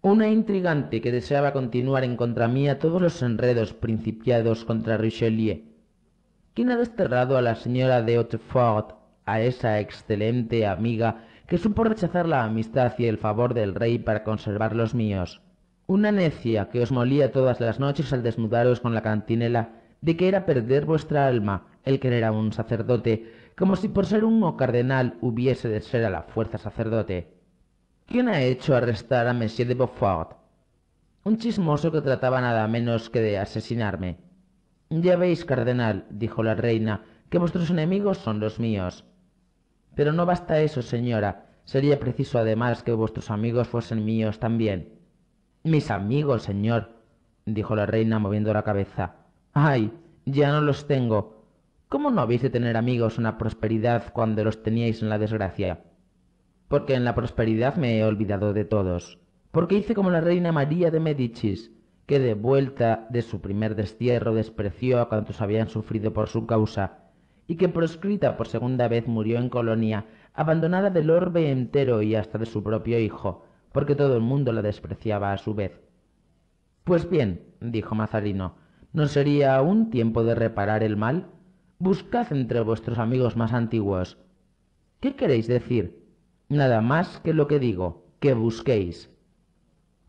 Una intrigante que deseaba continuar en contra mía todos los enredos principiados contra Richelieu. ¿Quién ha desterrado a la señora de Hautefort, a esa excelente amiga que supo rechazar la amistad y el favor del rey para conservar los míos? Una necia que os molía todas las noches al desnudaros con la cantinela de que era perder vuestra alma el que era un sacerdote, como si por ser un cardenal hubiese de ser a la fuerza sacerdote. ¿Quién ha hecho arrestar a Monsieur de Beaufort? Un chismoso que trataba nada menos que de asesinarme. Ya veis, cardenal, dijo la reina, que vuestros enemigos son los míos. Pero no basta eso, señora. Sería preciso además que vuestros amigos fuesen míos también. Mis amigos, señor, dijo la reina moviendo la cabeza. Ay, ya no los tengo. ¿Cómo no habéis de tener amigos en la prosperidad cuando los teníais en la desgracia? Porque en la prosperidad me he olvidado de todos. Porque hice como la reina María de Medicis, que de vuelta de su primer destierro despreció a cuantos habían sufrido por su causa, y que proscrita por segunda vez murió en Colonia, abandonada del orbe entero y hasta de su propio hijo, porque todo el mundo la despreciaba a su vez. Pues bien, dijo Mazarino, ¿no sería aún tiempo de reparar el mal? Buscad entre vuestros amigos más antiguos. ¿Qué queréis decir? Nada más que lo que digo, que busquéis.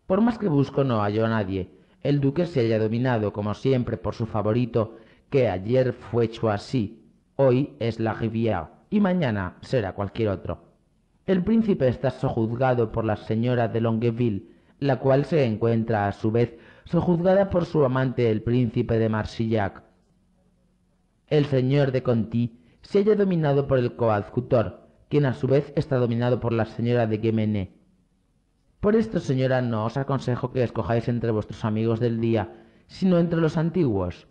Por más que busco no hallo a nadie. El duque se haya dominado, como siempre, por su favorito, que ayer fue así. hoy es la Rivière, y mañana será cualquier otro. El príncipe está sojuzgado por la señora de Longueville, la cual se encuentra a su vez sojuzgada por su amante el príncipe de Marsillac. El señor de Conti se halla dominado por el coadjutor, quien a su vez está dominado por la señora de Gemene. Por esto, señora, no os aconsejo que escojáis entre vuestros amigos del día, sino entre los antiguos.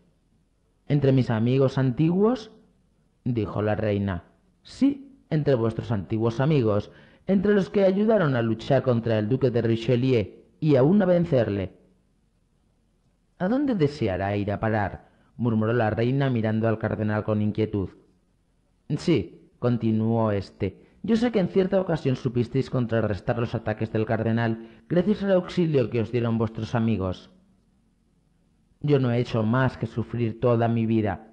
¿Entre mis amigos antiguos? dijo la reina. Sí, entre vuestros antiguos amigos, entre los que ayudaron a luchar contra el duque de Richelieu y aún a vencerle. ¿A dónde deseará ir a parar? murmuró la reina mirando al cardenal con inquietud. Sí, continuó éste. Yo sé que en cierta ocasión supisteis contrarrestar los ataques del cardenal gracias al auxilio que os dieron vuestros amigos. Yo no he hecho más que sufrir toda mi vida.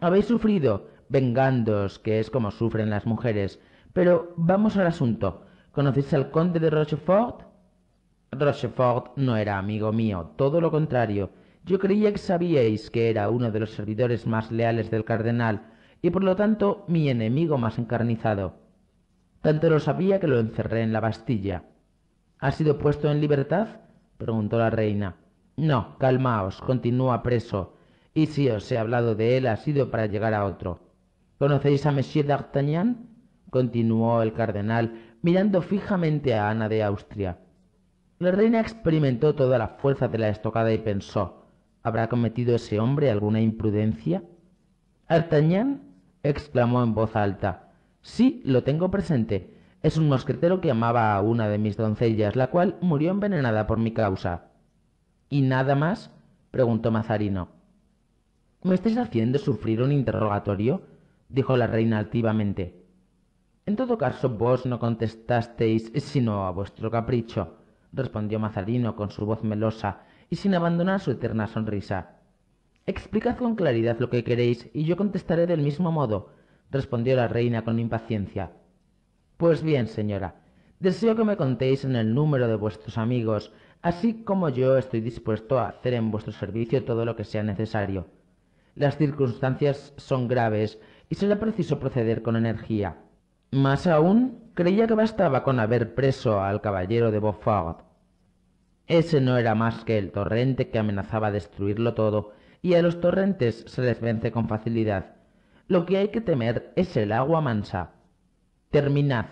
Habéis sufrido, vengándoos, que es como sufren las mujeres. Pero vamos al asunto. ¿Conocéis al conde de Rochefort? Rochefort no era amigo mío, todo lo contrario yo creía que sabíais que era uno de los servidores más leales del cardenal y por lo tanto mi enemigo más encarnizado. Tanto lo sabía que lo encerré en la Bastilla. ¿Ha sido puesto en libertad? preguntó la reina. No, calmaos, continúa preso, y si os he hablado de él ha sido para llegar a otro. ¿Conocéis a Monsieur d'Artagnan? continuó el cardenal, mirando fijamente a Ana de Austria. La reina experimentó toda la fuerza de la estocada y pensó ¿Habrá cometido ese hombre alguna imprudencia? D'Artagnan exclamó en voz alta. Sí, lo tengo presente. Es un mosquetero que amaba a una de mis doncellas, la cual murió envenenada por mi causa. ¿Y nada más? preguntó Mazarino. ¿Me estáis haciendo sufrir un interrogatorio? dijo la reina altivamente. En todo caso, vos no contestasteis sino a vuestro capricho, respondió Mazarino con su voz melosa y sin abandonar su eterna sonrisa. Explicad con claridad lo que queréis y yo contestaré del mismo modo, respondió la reina con impaciencia. Pues bien, señora, deseo que me contéis en el número de vuestros amigos, así como yo estoy dispuesto a hacer en vuestro servicio todo lo que sea necesario. Las circunstancias son graves y será preciso proceder con energía. Mas aún, creía que bastaba con haber preso al caballero de Beaufort. Ese no era más que el torrente que amenazaba destruirlo todo, y a los torrentes se les vence con facilidad. Lo que hay que temer es el agua mansa. Terminad.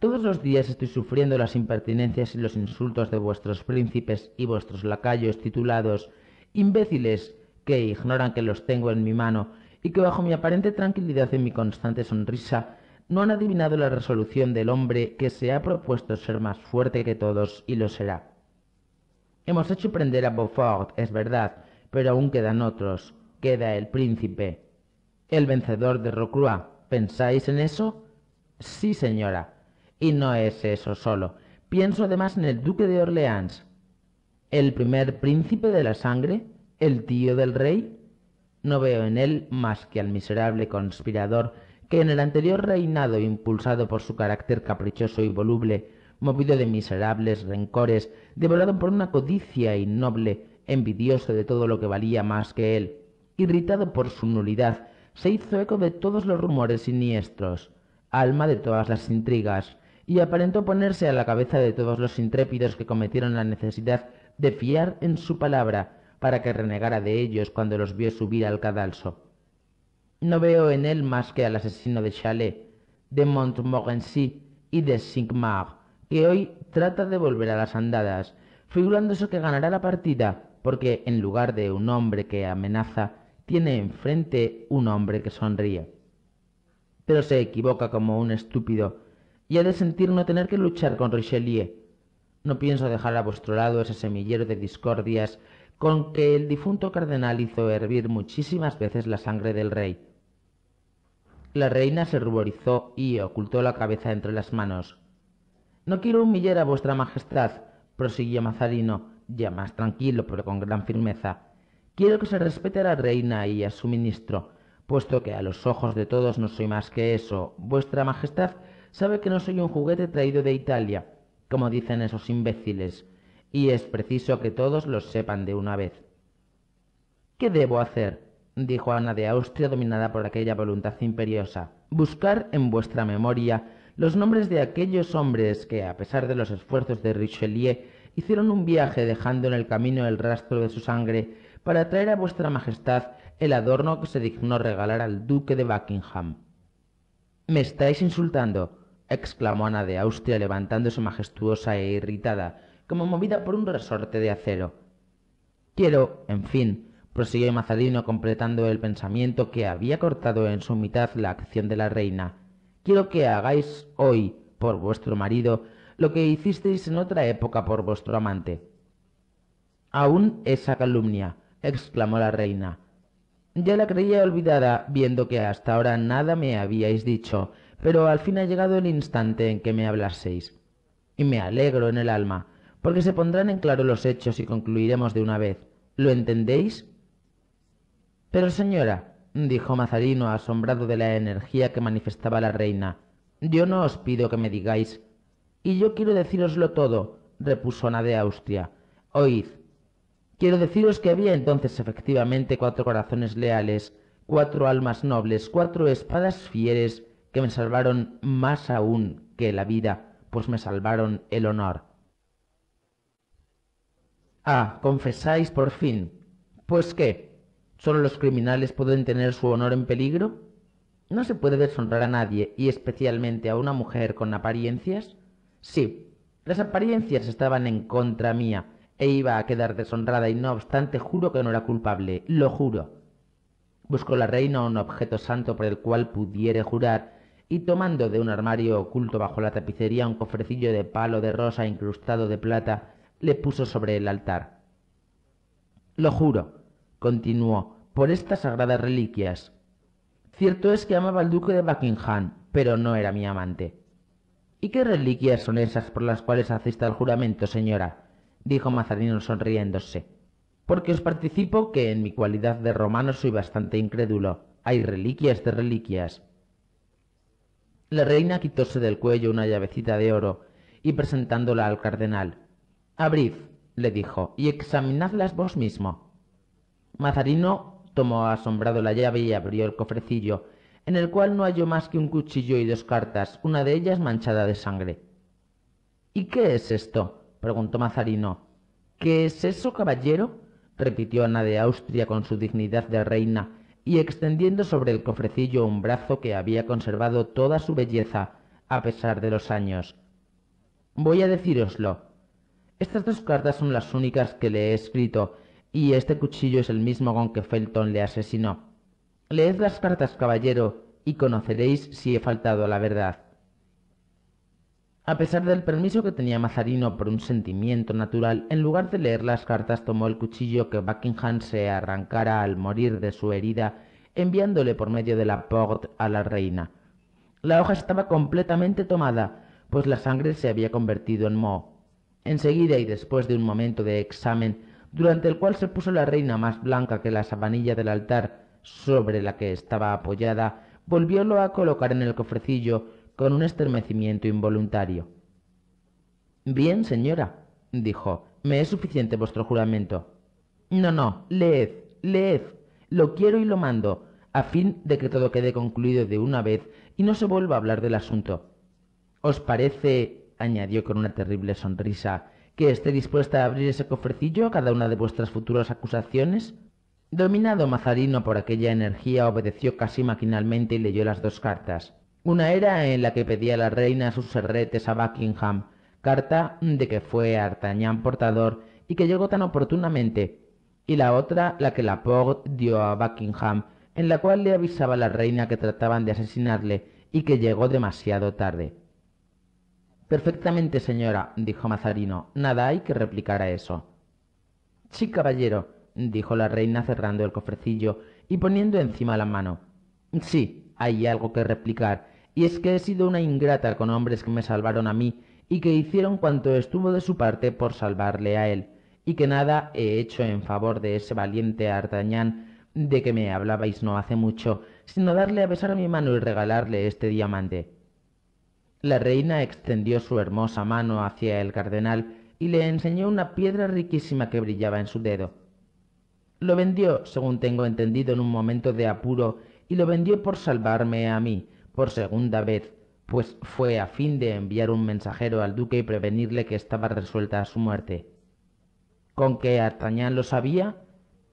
Todos los días estoy sufriendo las impertinencias y los insultos de vuestros príncipes y vuestros lacayos titulados imbéciles que ignoran que los tengo en mi mano y que bajo mi aparente tranquilidad y mi constante sonrisa no han adivinado la resolución del hombre que se ha propuesto ser más fuerte que todos y lo será. Hemos hecho prender a Beaufort, es verdad, pero aún quedan otros. Queda el príncipe. El vencedor de Rocroi. ¿Pensáis en eso? Sí, señora. Y no es eso solo. Pienso además en el duque de Orleans. ¿El primer príncipe de la sangre? ¿El tío del rey? No veo en él más que al miserable conspirador que en el anterior reinado, impulsado por su carácter caprichoso y voluble, movido de miserables rencores, devorado por una codicia innoble, envidioso de todo lo que valía más que él, irritado por su nulidad, se hizo eco de todos los rumores siniestros, alma de todas las intrigas, y aparentó ponerse a la cabeza de todos los intrépidos que cometieron la necesidad de fiar en su palabra, para que renegara de ellos cuando los vio subir al cadalso. No veo en él más que al asesino de Chalet, de Montmorency y de Sigmar, que hoy trata de volver a las andadas, figurándose que ganará la partida, porque en lugar de un hombre que amenaza, tiene enfrente un hombre que sonríe. Pero se equivoca como un estúpido, y ha de sentir no tener que luchar con Richelieu. No pienso dejar a vuestro lado ese semillero de discordias con que el difunto cardenal hizo hervir muchísimas veces la sangre del rey. La reina se ruborizó y ocultó la cabeza entre las manos. No quiero humillar a vuestra majestad, prosiguió Mazarino, ya más tranquilo pero con gran firmeza. Quiero que se respete a la reina y a su ministro, puesto que a los ojos de todos no soy más que eso. Vuestra Majestad sabe que no soy un juguete traído de Italia, como dicen esos imbéciles, y es preciso que todos lo sepan de una vez. ¿Qué debo hacer? dijo Ana de Austria, dominada por aquella voluntad imperiosa. Buscar en vuestra memoria los nombres de aquellos hombres que, a pesar de los esfuerzos de Richelieu, hicieron un viaje dejando en el camino el rastro de su sangre para traer a vuestra majestad el adorno que se dignó regalar al duque de Buckingham. Me estáis insultando, exclamó Ana de Austria levantándose majestuosa e irritada, como movida por un resorte de acero. Quiero, en fin, prosiguió Mazarino completando el pensamiento que había cortado en su mitad la acción de la reina quiero que hagáis hoy por vuestro marido lo que hicisteis en otra época por vuestro amante. Aún esa calumnia, exclamó la reina. Ya la creía olvidada, viendo que hasta ahora nada me habíais dicho, pero al fin ha llegado el instante en que me hablaseis. Y me alegro en el alma, porque se pondrán en claro los hechos y concluiremos de una vez. ¿Lo entendéis? Pero señora, dijo Mazarino, asombrado de la energía que manifestaba la reina. Yo no os pido que me digáis. Y yo quiero deciroslo todo, repuso Ana de Austria. Oíd. Quiero deciros que había entonces efectivamente cuatro corazones leales, cuatro almas nobles, cuatro espadas fieles que me salvaron más aún que la vida, pues me salvaron el honor. Ah, confesáis por fin. Pues qué, ¿Solo los criminales pueden tener su honor en peligro? ¿No se puede deshonrar a nadie y especialmente a una mujer con apariencias? Sí, las apariencias estaban en contra mía e iba a quedar deshonrada y no obstante juro que no era culpable, lo juro. Buscó la reina un objeto santo por el cual pudiere jurar y tomando de un armario oculto bajo la tapicería un cofrecillo de palo de rosa incrustado de plata, le puso sobre el altar. Lo juro, continuó, por estas sagradas reliquias. Cierto es que amaba al duque de Buckingham, pero no era mi amante. ¿Y qué reliquias son esas por las cuales hacéis tal juramento, señora? dijo Mazarino sonriéndose. Porque os participo que en mi cualidad de romano soy bastante incrédulo. Hay reliquias de reliquias. La reina quitóse del cuello una llavecita de oro y presentándola al cardenal. Abrid, le dijo, y examinadlas vos mismo. Mazarino Tomó asombrado la llave y abrió el cofrecillo, en el cual no halló más que un cuchillo y dos cartas, una de ellas manchada de sangre. ¿Y qué es esto? preguntó Mazarino. ¿Qué es eso, caballero? repitió Ana de Austria con su dignidad de reina, y extendiendo sobre el cofrecillo un brazo que había conservado toda su belleza, a pesar de los años. Voy a decíroslo. Estas dos cartas son las únicas que le he escrito, y este cuchillo es el mismo con que Felton le asesinó. Leed las cartas, caballero, y conoceréis si he faltado a la verdad. A pesar del permiso que tenía Mazarino por un sentimiento natural, en lugar de leer las cartas tomó el cuchillo que Buckingham se arrancara al morir de su herida, enviándole por medio de la porte a la reina. La hoja estaba completamente tomada, pues la sangre se había convertido en moho. Enseguida y después de un momento de examen, durante el cual se puso la reina más blanca que la sabanilla del altar sobre la que estaba apoyada, volviólo a colocar en el cofrecillo con un estremecimiento involuntario. Bien, señora, dijo, me es suficiente vuestro juramento. No, no, leed, leed, lo quiero y lo mando, a fin de que todo quede concluido de una vez y no se vuelva a hablar del asunto. ¿Os parece, añadió con una terrible sonrisa, que esté dispuesta a abrir ese cofrecillo a cada una de vuestras futuras acusaciones? Dominado Mazarino por aquella energía, obedeció casi maquinalmente y leyó las dos cartas. Una era en la que pedía la reina sus herretes a Buckingham, carta de que fue Artañán portador y que llegó tan oportunamente, y la otra la que Laporte dio a Buckingham, en la cual le avisaba la reina que trataban de asesinarle y que llegó demasiado tarde. Perfectamente, señora, dijo Mazarino. Nada hay que replicar a eso. Sí, caballero, dijo la reina cerrando el cofrecillo y poniendo encima la mano. Sí, hay algo que replicar, y es que he sido una ingrata con hombres que me salvaron a mí y que hicieron cuanto estuvo de su parte por salvarle a él, y que nada he hecho en favor de ese valiente Artañán de que me hablabais no hace mucho, sino darle a besar mi mano y regalarle este diamante. La reina extendió su hermosa mano hacia el cardenal y le enseñó una piedra riquísima que brillaba en su dedo. Lo vendió, según tengo entendido, en un momento de apuro, y lo vendió por salvarme a mí, por segunda vez, pues fue a fin de enviar un mensajero al duque y prevenirle que estaba resuelta a su muerte. ¿Con qué Artañán lo sabía?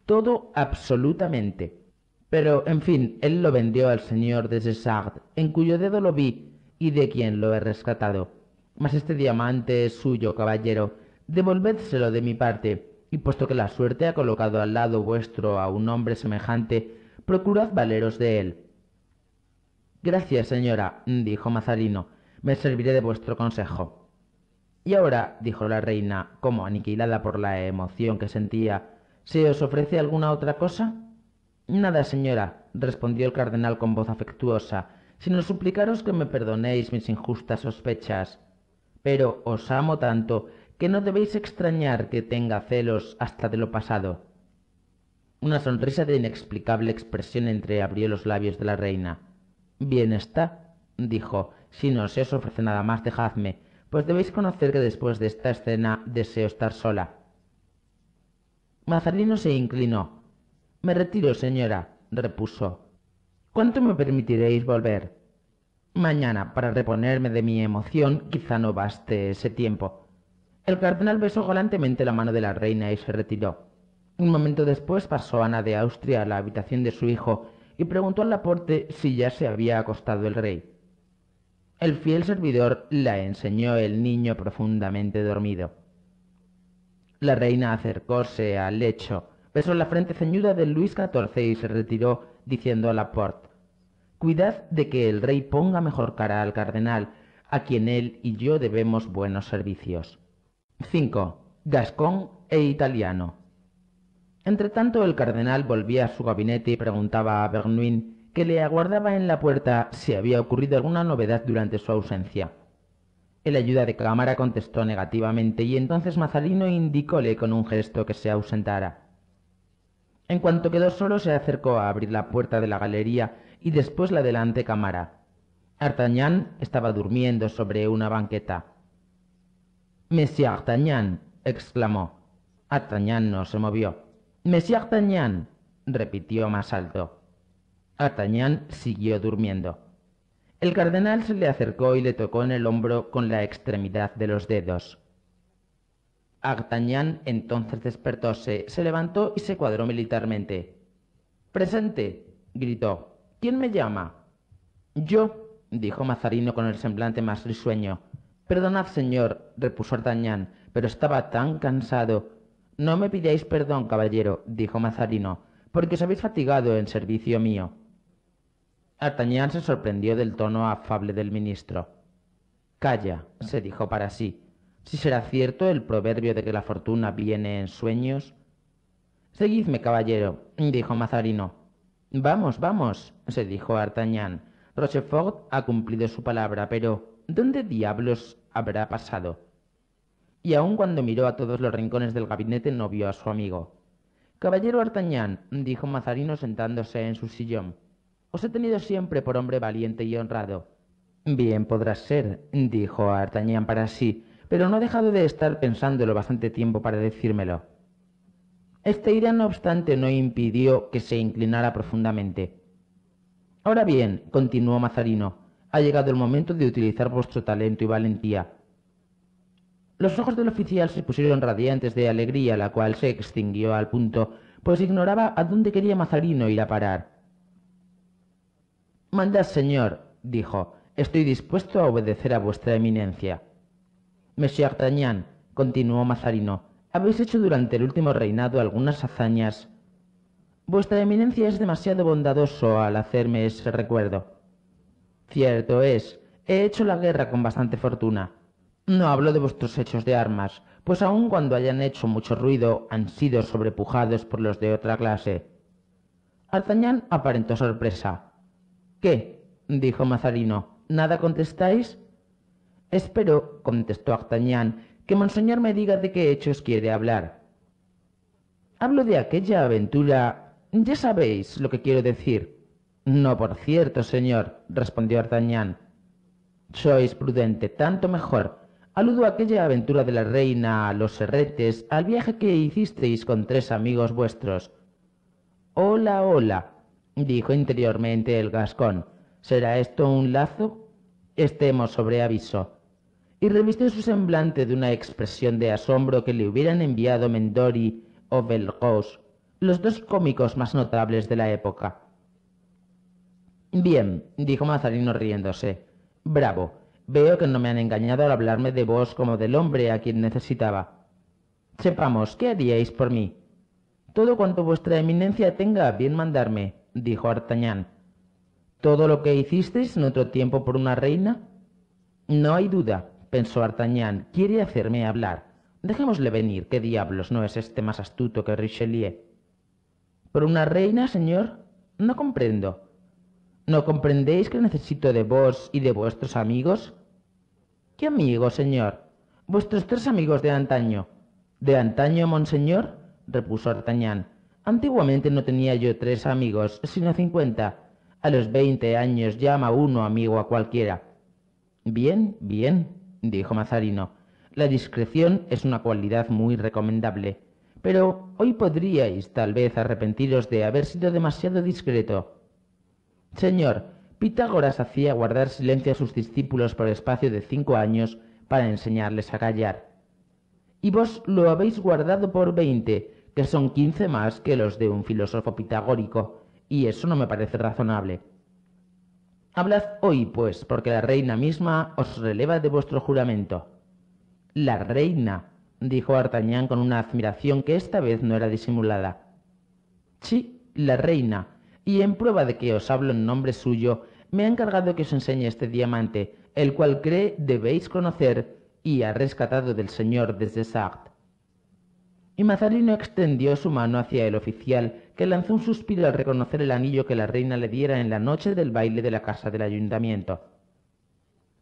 Todo absolutamente. Pero, en fin, él lo vendió al señor de Sessard, en cuyo dedo lo vi, y de quien lo he rescatado. Mas este diamante es suyo, caballero. Devolvédselo de mi parte, y puesto que la suerte ha colocado al lado vuestro a un hombre semejante, procurad valeros de él. Gracias, señora, dijo Mazarino, me serviré de vuestro consejo. Y ahora, dijo la reina, como aniquilada por la emoción que sentía, ¿se os ofrece alguna otra cosa? Nada, señora, respondió el cardenal con voz afectuosa, sino suplicaros que me perdonéis mis injustas sospechas. Pero os amo tanto que no debéis extrañar que tenga celos hasta de lo pasado. Una sonrisa de inexplicable expresión entreabrió los labios de la reina. Bien está, dijo, si no se os ofrece nada más, dejadme, pues debéis conocer que después de esta escena deseo estar sola. Mazarino se inclinó. Me retiro, señora, repuso. ¿Cuánto me permitiréis volver? Mañana, para reponerme de mi emoción, quizá no baste ese tiempo. El cardenal besó galantemente la mano de la reina y se retiró. Un momento después pasó Ana de Austria a la habitación de su hijo y preguntó al laporte si ya se había acostado el rey. El fiel servidor la enseñó el niño profundamente dormido. La reina acercóse al lecho, besó la frente ceñuda de Luis XIV y se retiró diciendo a Laporte, Cuidad de que el rey ponga mejor cara al cardenal, a quien él y yo debemos buenos servicios. 5. Gascón e italiano. Entretanto el cardenal volvía a su gabinete y preguntaba a Bernouin, que le aguardaba en la puerta, si había ocurrido alguna novedad durante su ausencia. El ayuda de cámara contestó negativamente y entonces Mazarino indicóle con un gesto que se ausentara. En cuanto quedó solo, se acercó a abrir la puerta de la galería y después la de la antecámara. Artagnan estaba durmiendo sobre una banqueta. Monsieur Artagnan, exclamó. Artagnan no se movió. Monsieur Artagnan, repitió más alto. Artagnan siguió durmiendo. El cardenal se le acercó y le tocó en el hombro con la extremidad de los dedos. Artañán entonces despertóse, se levantó y se cuadró militarmente. Presente, gritó. ¿Quién me llama? Yo, dijo Mazarino con el semblante más risueño. Perdonad, señor, repuso Artañán, pero estaba tan cansado. No me pidáis perdón, caballero, dijo Mazarino, porque os habéis fatigado en servicio mío. Artañán se sorprendió del tono afable del ministro. Calla, se dijo para sí, si será cierto el proverbio de que la fortuna viene en sueños. Seguidme, caballero, dijo Mazarino. Vamos, vamos, se dijo Artagnan. Rochefort ha cumplido su palabra, pero ¿dónde diablos habrá pasado? Y aun cuando miró a todos los rincones del gabinete no vio a su amigo. Caballero Artagnan, dijo Mazarino sentándose en su sillón, os he tenido siempre por hombre valiente y honrado. Bien podrá ser, dijo Artagnan para sí, pero no ha dejado de estar pensándolo bastante tiempo para decírmelo. Esta ira, no obstante, no impidió que se inclinara profundamente. Ahora bien, continuó Mazarino, ha llegado el momento de utilizar vuestro talento y valentía. Los ojos del oficial se pusieron radiantes de alegría, la cual se extinguió al punto, pues ignoraba a dónde quería Mazarino ir a parar. Mandad, señor, dijo, estoy dispuesto a obedecer a vuestra eminencia. Monsieur Artagnan continuó Mazarino, habéis hecho durante el último reinado algunas hazañas. Vuestra eminencia es demasiado bondadoso al hacerme ese recuerdo. Cierto es, he hecho la guerra con bastante fortuna. No hablo de vuestros hechos de armas, pues aun cuando hayan hecho mucho ruido, han sido sobrepujados por los de otra clase. Artagnan aparentó sorpresa. ¿Qué? dijo Mazarino. ¿Nada contestáis? Espero, contestó Artagnan, que monseñor me diga de qué hechos quiere hablar. Hablo de aquella aventura. Ya sabéis lo que quiero decir. No, por cierto, señor, respondió Artagnan. Sois prudente, tanto mejor. Aludo a aquella aventura de la reina, a los serretes, al viaje que hicisteis con tres amigos vuestros. Hola, hola, dijo interiormente el gascón. ¿Será esto un lazo? Estemos sobre aviso y revistió su semblante de una expresión de asombro que le hubieran enviado Mendori o Belrose, los dos cómicos más notables de la época. Bien, dijo Mazarino riéndose. Bravo. Veo que no me han engañado al hablarme de vos como del hombre a quien necesitaba. Sepamos, ¿qué haríais por mí? Todo cuanto vuestra eminencia tenga bien mandarme, dijo Artañán. ¿Todo lo que hicisteis en otro tiempo por una reina? No hay duda, pensó Artagnan, quiere hacerme hablar. Dejémosle venir, qué diablos no es este más astuto que Richelieu. ¿Por una reina, señor? No comprendo. ¿No comprendéis que necesito de vos y de vuestros amigos? ¿Qué amigos, señor? Vuestros tres amigos de antaño. ¿De antaño, monseñor? repuso Artagnan. Antiguamente no tenía yo tres amigos, sino cincuenta. A los veinte años llama uno amigo a cualquiera. Bien, bien, dijo Mazarino. La discreción es una cualidad muy recomendable, pero hoy podríais tal vez arrepentiros de haber sido demasiado discreto. Señor, Pitágoras hacía guardar silencio a sus discípulos por espacio de cinco años para enseñarles a callar. Y vos lo habéis guardado por veinte, que son quince más que los de un filósofo pitagórico, y eso no me parece razonable. Hablad hoy, pues, porque la reina misma os releva de vuestro juramento. La reina, dijo Artañán con una admiración que esta vez no era disimulada. Sí, la reina, y en prueba de que os hablo en nombre suyo, me ha encargado que os enseñe este diamante, el cual cree debéis conocer y ha rescatado del señor desde Sartre. Y Mazarino extendió su mano hacia el oficial, que lanzó un suspiro al reconocer el anillo que la reina le diera en la noche del baile de la casa del ayuntamiento.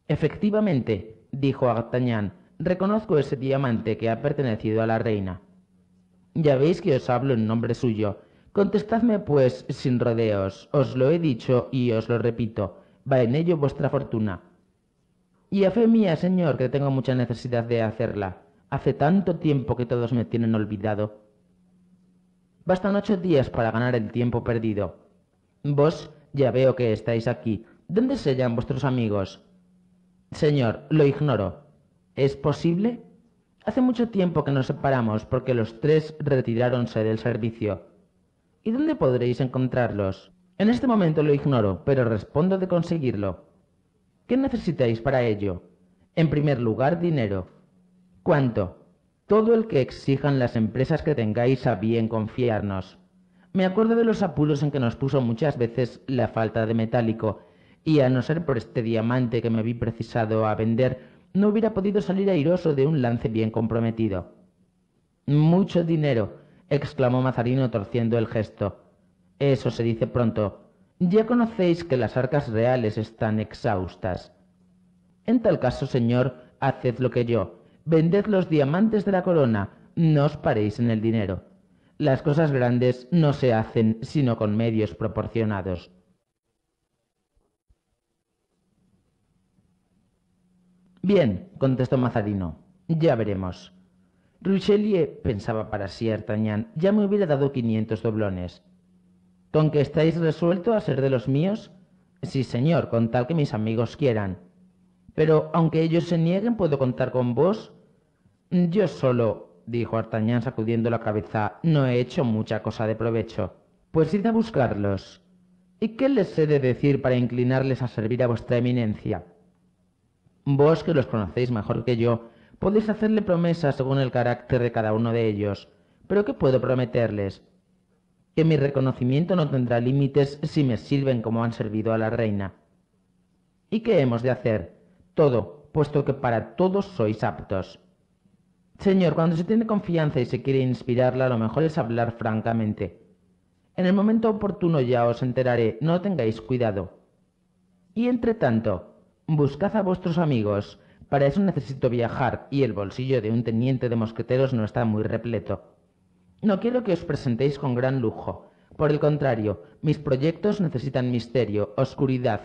Efectivamente, dijo Artagnan, reconozco ese diamante que ha pertenecido a la reina. Ya veis que os hablo en nombre suyo. Contestadme, pues, sin rodeos. Os lo he dicho y os lo repito. Va en ello vuestra fortuna. Y a fe mía, señor, que tengo mucha necesidad de hacerla. Hace tanto tiempo que todos me tienen olvidado. Bastan ocho días para ganar el tiempo perdido. Vos ya veo que estáis aquí. ¿Dónde se hallan vuestros amigos? Señor, lo ignoro. ¿Es posible? Hace mucho tiempo que nos separamos porque los tres retiráronse del servicio. ¿Y dónde podréis encontrarlos? En este momento lo ignoro, pero respondo de conseguirlo. ¿Qué necesitáis para ello? En primer lugar, dinero. ¿Cuánto? todo el que exijan las empresas que tengáis a bien confiarnos. Me acuerdo de los apuros en que nos puso muchas veces la falta de metálico, y a no ser por este diamante que me vi precisado a vender, no hubiera podido salir airoso de un lance bien comprometido. Mucho dinero, exclamó Mazarino torciendo el gesto. Eso se dice pronto. Ya conocéis que las arcas reales están exhaustas. En tal caso, señor, haced lo que yo, vended los diamantes de la corona, no os paréis en el dinero. Las cosas grandes no se hacen sino con medios proporcionados. Bien, contestó Mazarino, ya veremos. Richelieu, pensaba para sí Artagnan, ya me hubiera dado quinientos doblones. ¿Con que estáis resuelto a ser de los míos? Sí, señor, con tal que mis amigos quieran. Pero aunque ellos se nieguen, ¿puedo contar con vos? Yo solo, dijo Artagnan sacudiendo la cabeza, no he hecho mucha cosa de provecho. Pues id a buscarlos. ¿Y qué les he de decir para inclinarles a servir a vuestra eminencia? Vos, que los conocéis mejor que yo, podéis hacerle promesas según el carácter de cada uno de ellos. Pero ¿qué puedo prometerles? Que mi reconocimiento no tendrá límites si me sirven como han servido a la reina. ¿Y qué hemos de hacer? Todo, puesto que para todos sois aptos. Señor, cuando se tiene confianza y se quiere inspirarla, lo mejor es hablar francamente. En el momento oportuno ya os enteraré, no tengáis cuidado. Y entre tanto, buscad a vuestros amigos. Para eso necesito viajar y el bolsillo de un teniente de mosqueteros no está muy repleto. No quiero que os presentéis con gran lujo. Por el contrario, mis proyectos necesitan misterio, oscuridad.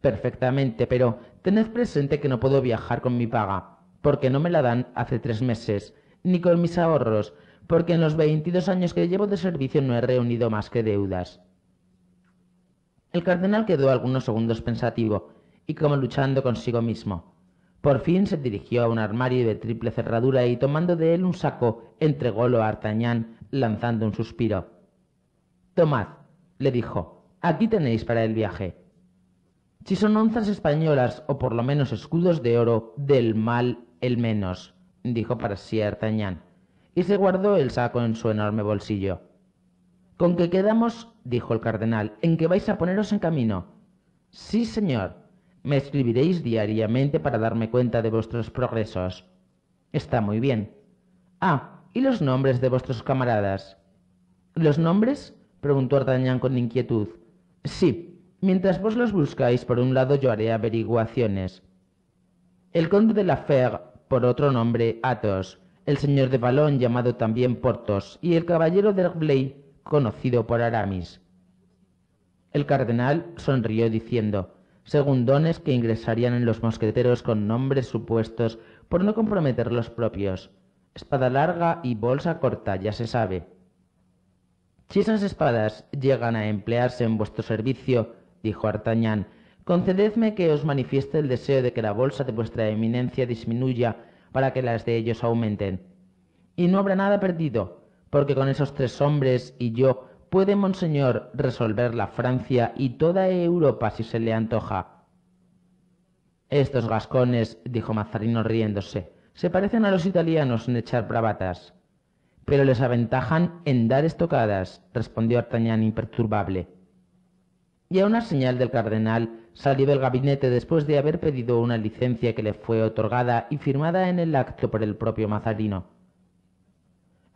Perfectamente, pero tened presente que no puedo viajar con mi paga porque no me la dan hace tres meses, ni con mis ahorros, porque en los 22 años que llevo de servicio no he reunido más que deudas. El cardenal quedó algunos segundos pensativo y como luchando consigo mismo. Por fin se dirigió a un armario de triple cerradura y tomando de él un saco, entrególo a Artañán, lanzando un suspiro. Tomad, le dijo, aquí tenéis para el viaje. Si son onzas españolas o por lo menos escudos de oro del mal el menos, dijo para sí Artagnan, y se guardó el saco en su enorme bolsillo. Con que quedamos, dijo el cardenal, en que vais a poneros en camino. Sí, señor. Me escribiréis diariamente para darme cuenta de vuestros progresos. Está muy bien. Ah, ¿y los nombres de vuestros camaradas? ¿Los nombres? preguntó Artagnan con inquietud. Sí, mientras vos los buscáis por un lado yo haré averiguaciones. El conde de la Fer por otro nombre Athos, el señor de Balón llamado también Portos y el caballero de Blay conocido por Aramis. El cardenal sonrió diciendo, según dones que ingresarían en los mosqueteros con nombres supuestos por no comprometer los propios. Espada larga y bolsa corta, ya se sabe. Si esas espadas llegan a emplearse en vuestro servicio, dijo Artagnan, Concededme que os manifieste el deseo de que la bolsa de vuestra eminencia disminuya para que las de ellos aumenten. Y no habrá nada perdido, porque con esos tres hombres y yo puede Monseñor resolver la Francia y toda Europa si se le antoja. Estos gascones, dijo Mazarino riéndose, se parecen a los italianos en echar bravatas. Pero les aventajan en dar estocadas, respondió Artagnan imperturbable. Y a una señal del cardenal Salió del gabinete después de haber pedido una licencia que le fue otorgada y firmada en el acto por el propio Mazarino.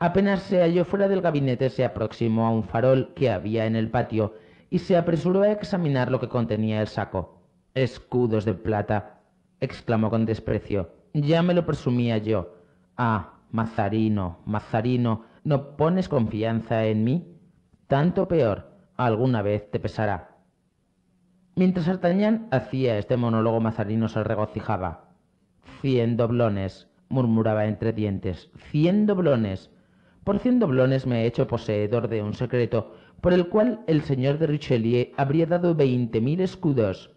Apenas se halló fuera del gabinete, se aproximó a un farol que había en el patio y se apresuró a examinar lo que contenía el saco. Escudos de plata, exclamó con desprecio. Ya me lo presumía yo. Ah, Mazarino, Mazarino, ¿no pones confianza en mí? Tanto peor, alguna vez te pesará. Mientras Artañán hacía este monólogo, Mazarino se regocijaba. Cien doblones, murmuraba entre dientes. Cien doblones. Por cien doblones me he hecho poseedor de un secreto, por el cual el señor de Richelieu habría dado veinte mil escudos.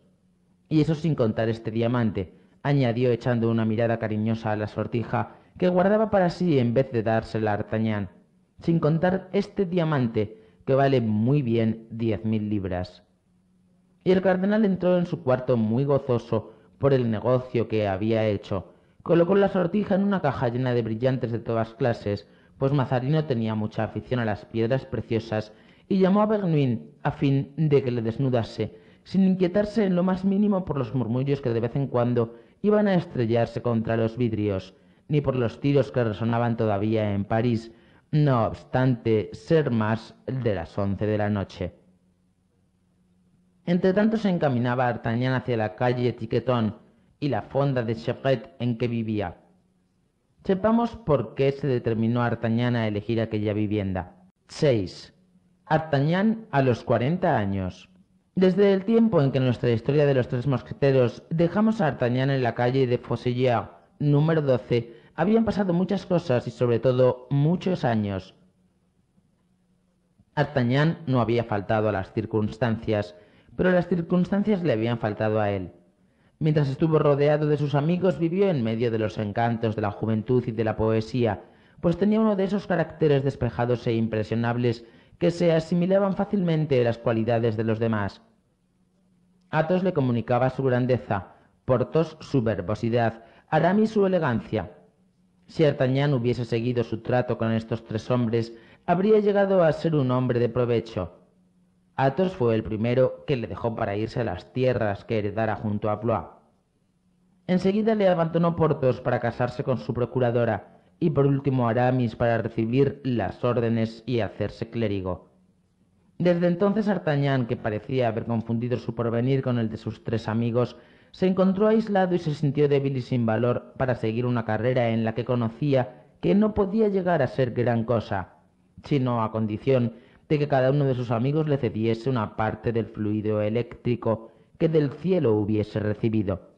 Y eso sin contar este diamante, añadió echando una mirada cariñosa a la sortija que guardaba para sí en vez de dársela a Artañán, sin contar este diamante que vale muy bien diez mil libras. Y el cardenal entró en su cuarto muy gozoso por el negocio que había hecho. Colocó la sortija en una caja llena de brillantes de todas clases, pues Mazarino tenía mucha afición a las piedras preciosas, y llamó a Bernuin a fin de que le desnudase, sin inquietarse en lo más mínimo por los murmullos que de vez en cuando iban a estrellarse contra los vidrios, ni por los tiros que resonaban todavía en París, no obstante ser más de las once de la noche. Entre tanto se encaminaba Artagnan hacia la calle Tiquetón y la fonda de Chevret en que vivía. Sepamos por qué se determinó D'Artagnan Artagnan a elegir aquella vivienda. 6. Artagnan a los 40 años. Desde el tiempo en que nuestra historia de los tres mosqueteros dejamos a Artagnan en la calle de Fosillard, número 12, habían pasado muchas cosas y sobre todo muchos años. Artagnan no había faltado a las circunstancias, pero las circunstancias le habían faltado a él. Mientras estuvo rodeado de sus amigos, vivió en medio de los encantos de la juventud y de la poesía, pues tenía uno de esos caracteres despejados e impresionables que se asimilaban fácilmente las cualidades de los demás. Athos le comunicaba su grandeza, Porthos su verbosidad, Aramis su elegancia. Si Artagnan hubiese seguido su trato con estos tres hombres, habría llegado a ser un hombre de provecho. Athos fue el primero que le dejó para irse a las tierras que heredara junto a Blois. Enseguida le abandonó Porthos para casarse con su procuradora y por último Aramis para recibir las órdenes y hacerse clérigo. Desde entonces Artagnan, que parecía haber confundido su porvenir con el de sus tres amigos, se encontró aislado y se sintió débil y sin valor para seguir una carrera en la que conocía que no podía llegar a ser gran cosa, sino a condición que cada uno de sus amigos le cediese una parte del fluido eléctrico que del cielo hubiese recibido.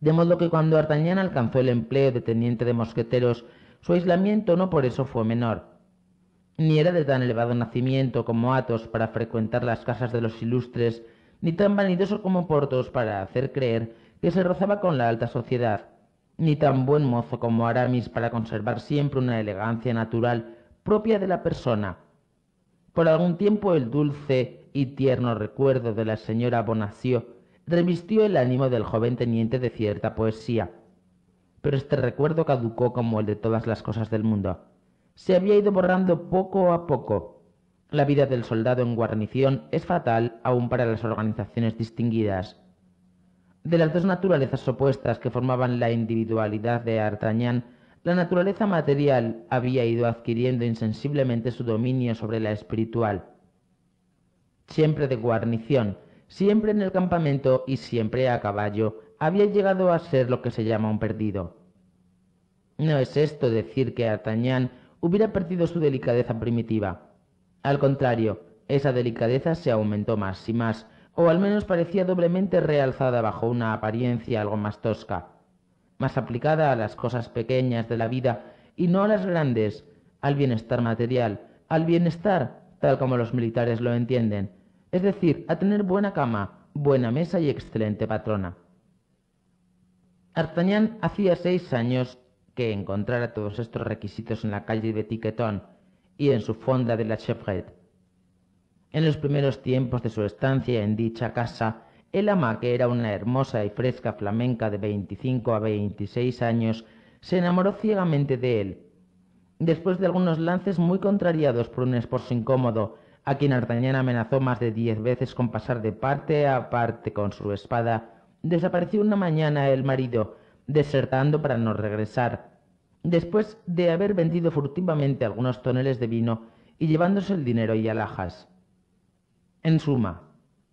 De modo que cuando Artañán alcanzó el empleo de teniente de mosqueteros, su aislamiento no por eso fue menor. Ni era de tan elevado nacimiento como Athos para frecuentar las casas de los ilustres, ni tan vanidoso como Portos para hacer creer que se rozaba con la alta sociedad, ni tan buen mozo como Aramis para conservar siempre una elegancia natural propia de la persona. Por algún tiempo el dulce y tierno recuerdo de la señora Bonacieux revistió el ánimo del joven teniente de cierta poesía. Pero este recuerdo caducó como el de todas las cosas del mundo. Se había ido borrando poco a poco. La vida del soldado en guarnición es fatal aún para las organizaciones distinguidas. De las dos naturalezas opuestas que formaban la individualidad de Artañán, la naturaleza material había ido adquiriendo insensiblemente su dominio sobre la espiritual. Siempre de guarnición, siempre en el campamento y siempre a caballo, había llegado a ser lo que se llama un perdido. No es esto decir que d'artagnan hubiera perdido su delicadeza primitiva. Al contrario, esa delicadeza se aumentó más y más, o al menos parecía doblemente realzada bajo una apariencia algo más tosca más aplicada a las cosas pequeñas de la vida y no a las grandes, al bienestar material, al bienestar tal como los militares lo entienden, es decir, a tener buena cama, buena mesa y excelente patrona. Artañán hacía seis años que encontrara todos estos requisitos en la calle de Tiquetón y en su fonda de la Chevrette. En los primeros tiempos de su estancia en dicha casa el ama, que era una hermosa y fresca flamenca de 25 a 26 años, se enamoró ciegamente de él. Después de algunos lances muy contrariados por un esposo incómodo, a quien Artañán amenazó más de diez veces con pasar de parte a parte con su espada, desapareció una mañana el marido, desertando para no regresar. Después de haber vendido furtivamente algunos toneles de vino y llevándose el dinero y alhajas. En suma,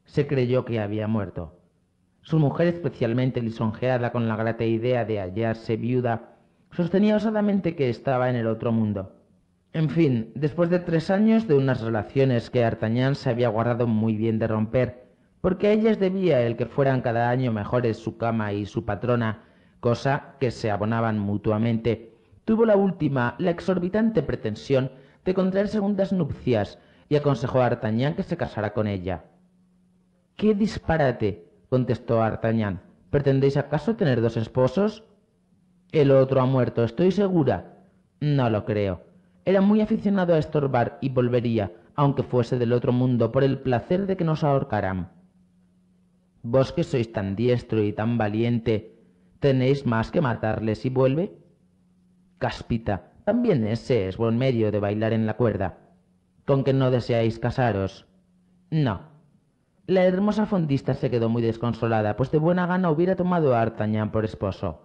se creyó que había muerto. Su mujer, especialmente lisonjeada con la grata idea de hallarse viuda, sostenía osadamente que estaba en el otro mundo. En fin, después de tres años de unas relaciones que Artañán se había guardado muy bien de romper, porque a ellas debía el que fueran cada año mejores su cama y su patrona, cosa que se abonaban mutuamente, tuvo la última la exorbitante pretensión de contraer segundas nupcias y aconsejó a Artañán que se casara con ella. ¡Qué disparate! contestó Artagnan. ¿Pretendéis acaso tener dos esposos? El otro ha muerto, estoy segura. No lo creo. Era muy aficionado a estorbar y volvería, aunque fuese del otro mundo, por el placer de que nos ahorcaran. Vos que sois tan diestro y tan valiente, ¿tenéis más que matarle si vuelve? Caspita, también ese es buen medio de bailar en la cuerda. ¿Con que no deseáis casaros? No, la hermosa fondista se quedó muy desconsolada, pues de buena gana hubiera tomado a Artagnan por esposo.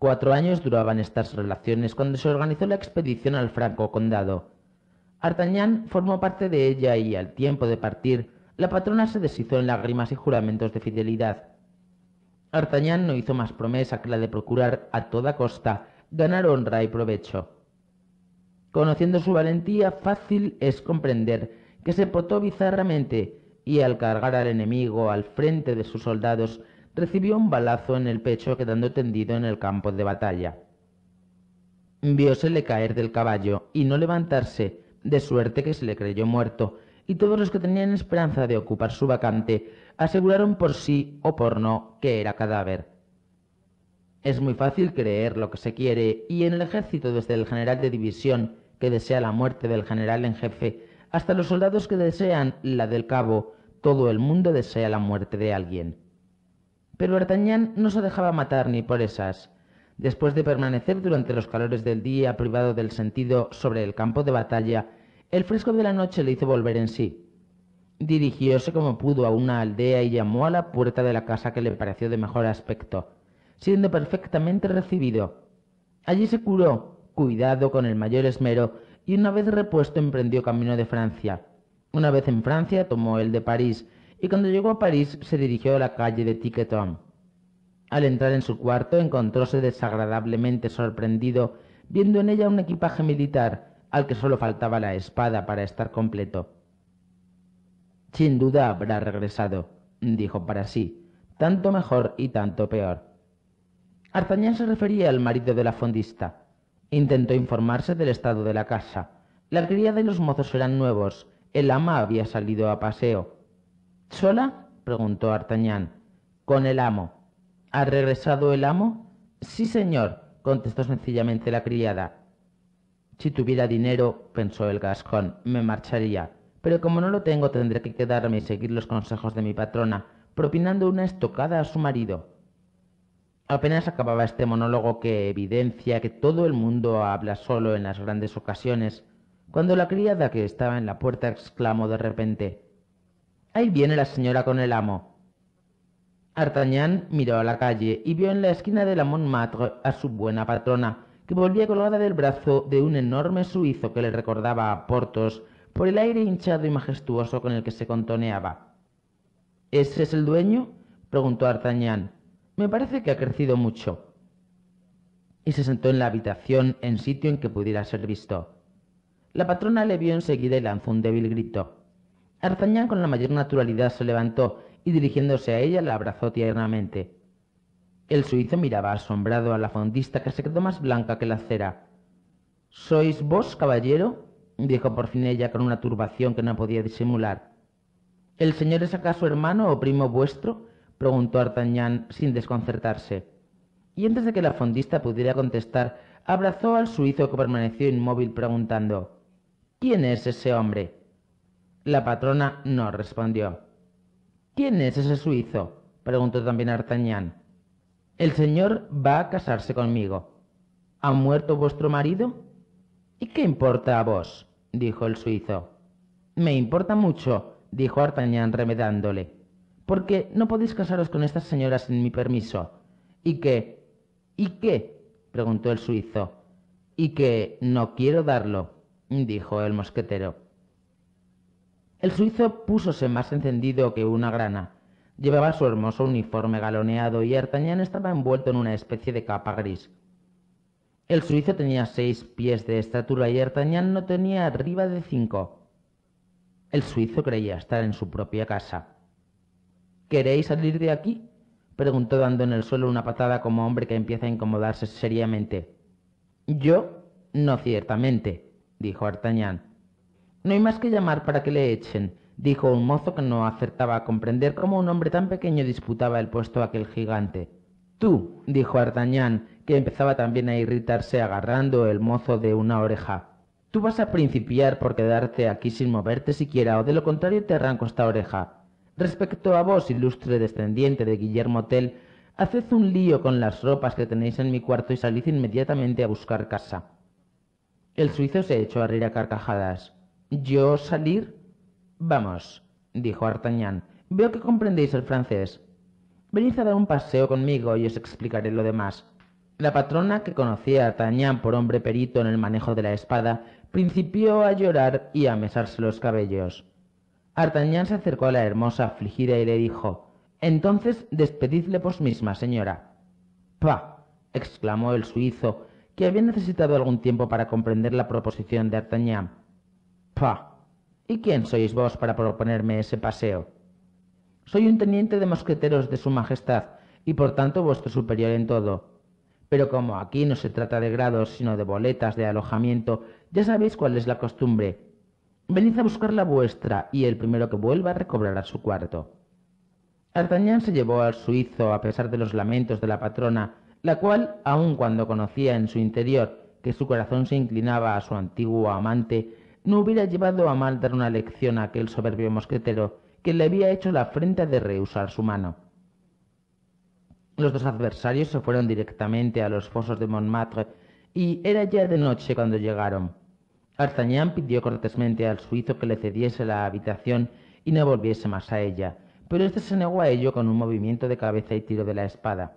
Cuatro años duraban estas relaciones cuando se organizó la expedición al Franco Condado. Artagnan formó parte de ella y al tiempo de partir, la patrona se deshizo en lágrimas y juramentos de fidelidad. Artagnan no hizo más promesa que la de procurar a toda costa ganar honra y provecho. Conociendo su valentía, fácil es comprender que se potó bizarramente y al cargar al enemigo al frente de sus soldados recibió un balazo en el pecho quedando tendido en el campo de batalla. Viósele caer del caballo y no levantarse, de suerte que se le creyó muerto, y todos los que tenían esperanza de ocupar su vacante aseguraron por sí o por no que era cadáver. Es muy fácil creer lo que se quiere, y en el ejército desde el general de división, que desea la muerte del general en jefe, hasta los soldados que desean la del cabo, todo el mundo desea la muerte de alguien. Pero D'Artagnan no se dejaba matar ni por esas. Después de permanecer durante los calores del día privado del sentido sobre el campo de batalla, el fresco de la noche le hizo volver en sí. Dirigióse como pudo a una aldea y llamó a la puerta de la casa que le pareció de mejor aspecto, siendo perfectamente recibido. Allí se curó, cuidado con el mayor esmero, y una vez repuesto emprendió camino de Francia. Una vez en Francia tomó el de París y cuando llegó a París se dirigió a la calle de Tiqueton. Al entrar en su cuarto encontróse desagradablemente sorprendido viendo en ella un equipaje militar al que solo faltaba la espada para estar completo. Sin duda habrá regresado, dijo para sí, tanto mejor y tanto peor. Artagnan se refería al marido de la fondista. Intentó informarse del estado de la casa. La criada y los mozos eran nuevos. El ama había salido a paseo. ¿Sola? preguntó Artañán. Con el amo. ¿Ha regresado el amo? Sí, señor, contestó sencillamente la criada. Si tuviera dinero, pensó el gascón, me marcharía. Pero como no lo tengo, tendré que quedarme y seguir los consejos de mi patrona, propinando una estocada a su marido. Apenas acababa este monólogo que evidencia que todo el mundo habla solo en las grandes ocasiones, cuando la criada que estaba en la puerta exclamó de repente Ahí viene la señora con el amo. Artagnan miró a la calle y vio en la esquina de la Montmartre a su buena patrona, que volvía colgada del brazo de un enorme suizo que le recordaba a Portos por el aire hinchado y majestuoso con el que se contoneaba. ¿Ese es el dueño? preguntó Artagnan. Me parece que ha crecido mucho. Y se sentó en la habitación en sitio en que pudiera ser visto. La patrona le vio enseguida y lanzó un débil grito. Arzañán con la mayor naturalidad se levantó y dirigiéndose a ella la abrazó tiernamente. El suizo miraba asombrado a la fondista que se quedó más blanca que la cera. ¿Sois vos, caballero? dijo por fin ella con una turbación que no podía disimular. ¿El señor es acaso hermano o primo vuestro? preguntó Artagnan sin desconcertarse. Y antes de que la fondista pudiera contestar, abrazó al suizo que permaneció inmóvil preguntando ¿Quién es ese hombre? La patrona no respondió. ¿Quién es ese suizo? preguntó también Artagnan. El señor va a casarse conmigo. ¿Ha muerto vuestro marido? ¿Y qué importa a vos? dijo el suizo. Me importa mucho, dijo Artagnan remedándole porque no podéis casaros con estas señoras sin mi permiso. ¿Y qué? ¿Y qué? preguntó el suizo. ¿Y que no quiero darlo? dijo el mosquetero. El suizo púsose más encendido que una grana. Llevaba su hermoso uniforme galoneado y Artagnan estaba envuelto en una especie de capa gris. El suizo tenía seis pies de estatura y Artagnan no tenía arriba de cinco. El suizo creía estar en su propia casa. ¿Queréis salir de aquí? preguntó dando en el suelo una patada como hombre que empieza a incomodarse seriamente. Yo, no ciertamente, dijo Artañán. No hay más que llamar para que le echen, dijo un mozo que no acertaba a comprender cómo un hombre tan pequeño disputaba el puesto a aquel gigante. Tú, dijo Artañán, que empezaba también a irritarse agarrando el mozo de una oreja. Tú vas a principiar por quedarte aquí sin moverte siquiera, o de lo contrario te arranco esta oreja. Respecto a vos, ilustre descendiente de Guillermo Tell, haced un lío con las ropas que tenéis en mi cuarto y salid inmediatamente a buscar casa. El suizo se echó a reír a carcajadas. ¿Yo salir? Vamos, dijo Artagnan. Veo que comprendéis el francés. Venid a dar un paseo conmigo y os explicaré lo demás. La patrona, que conocía a Artagnan por hombre perito en el manejo de la espada, principió a llorar y a mesarse los cabellos. Artañán se acercó a la hermosa afligida y le dijo, Entonces despedidle vos misma, señora. ¡Pah! exclamó el suizo, que había necesitado algún tiempo para comprender la proposición de Artañán. ¡Pah! ¿Y quién sois vos para proponerme ese paseo? Soy un teniente de mosqueteros de su majestad, y por tanto vuestro superior en todo. Pero como aquí no se trata de grados, sino de boletas de alojamiento, ya sabéis cuál es la costumbre, Venid a buscar la vuestra, y el primero que vuelva recobrará su cuarto. Artagnan se llevó al suizo a pesar de los lamentos de la patrona, la cual, aun cuando conocía en su interior que su corazón se inclinaba a su antiguo amante, no hubiera llevado a mal dar una lección a aquel soberbio mosquetero que le había hecho la afrenta de rehusar su mano. Los dos adversarios se fueron directamente a los fosos de Montmartre y era ya de noche cuando llegaron. Artañán pidió cortésmente al suizo que le cediese la habitación y no volviese más a ella, pero este se negó a ello con un movimiento de cabeza y tiro de la espada.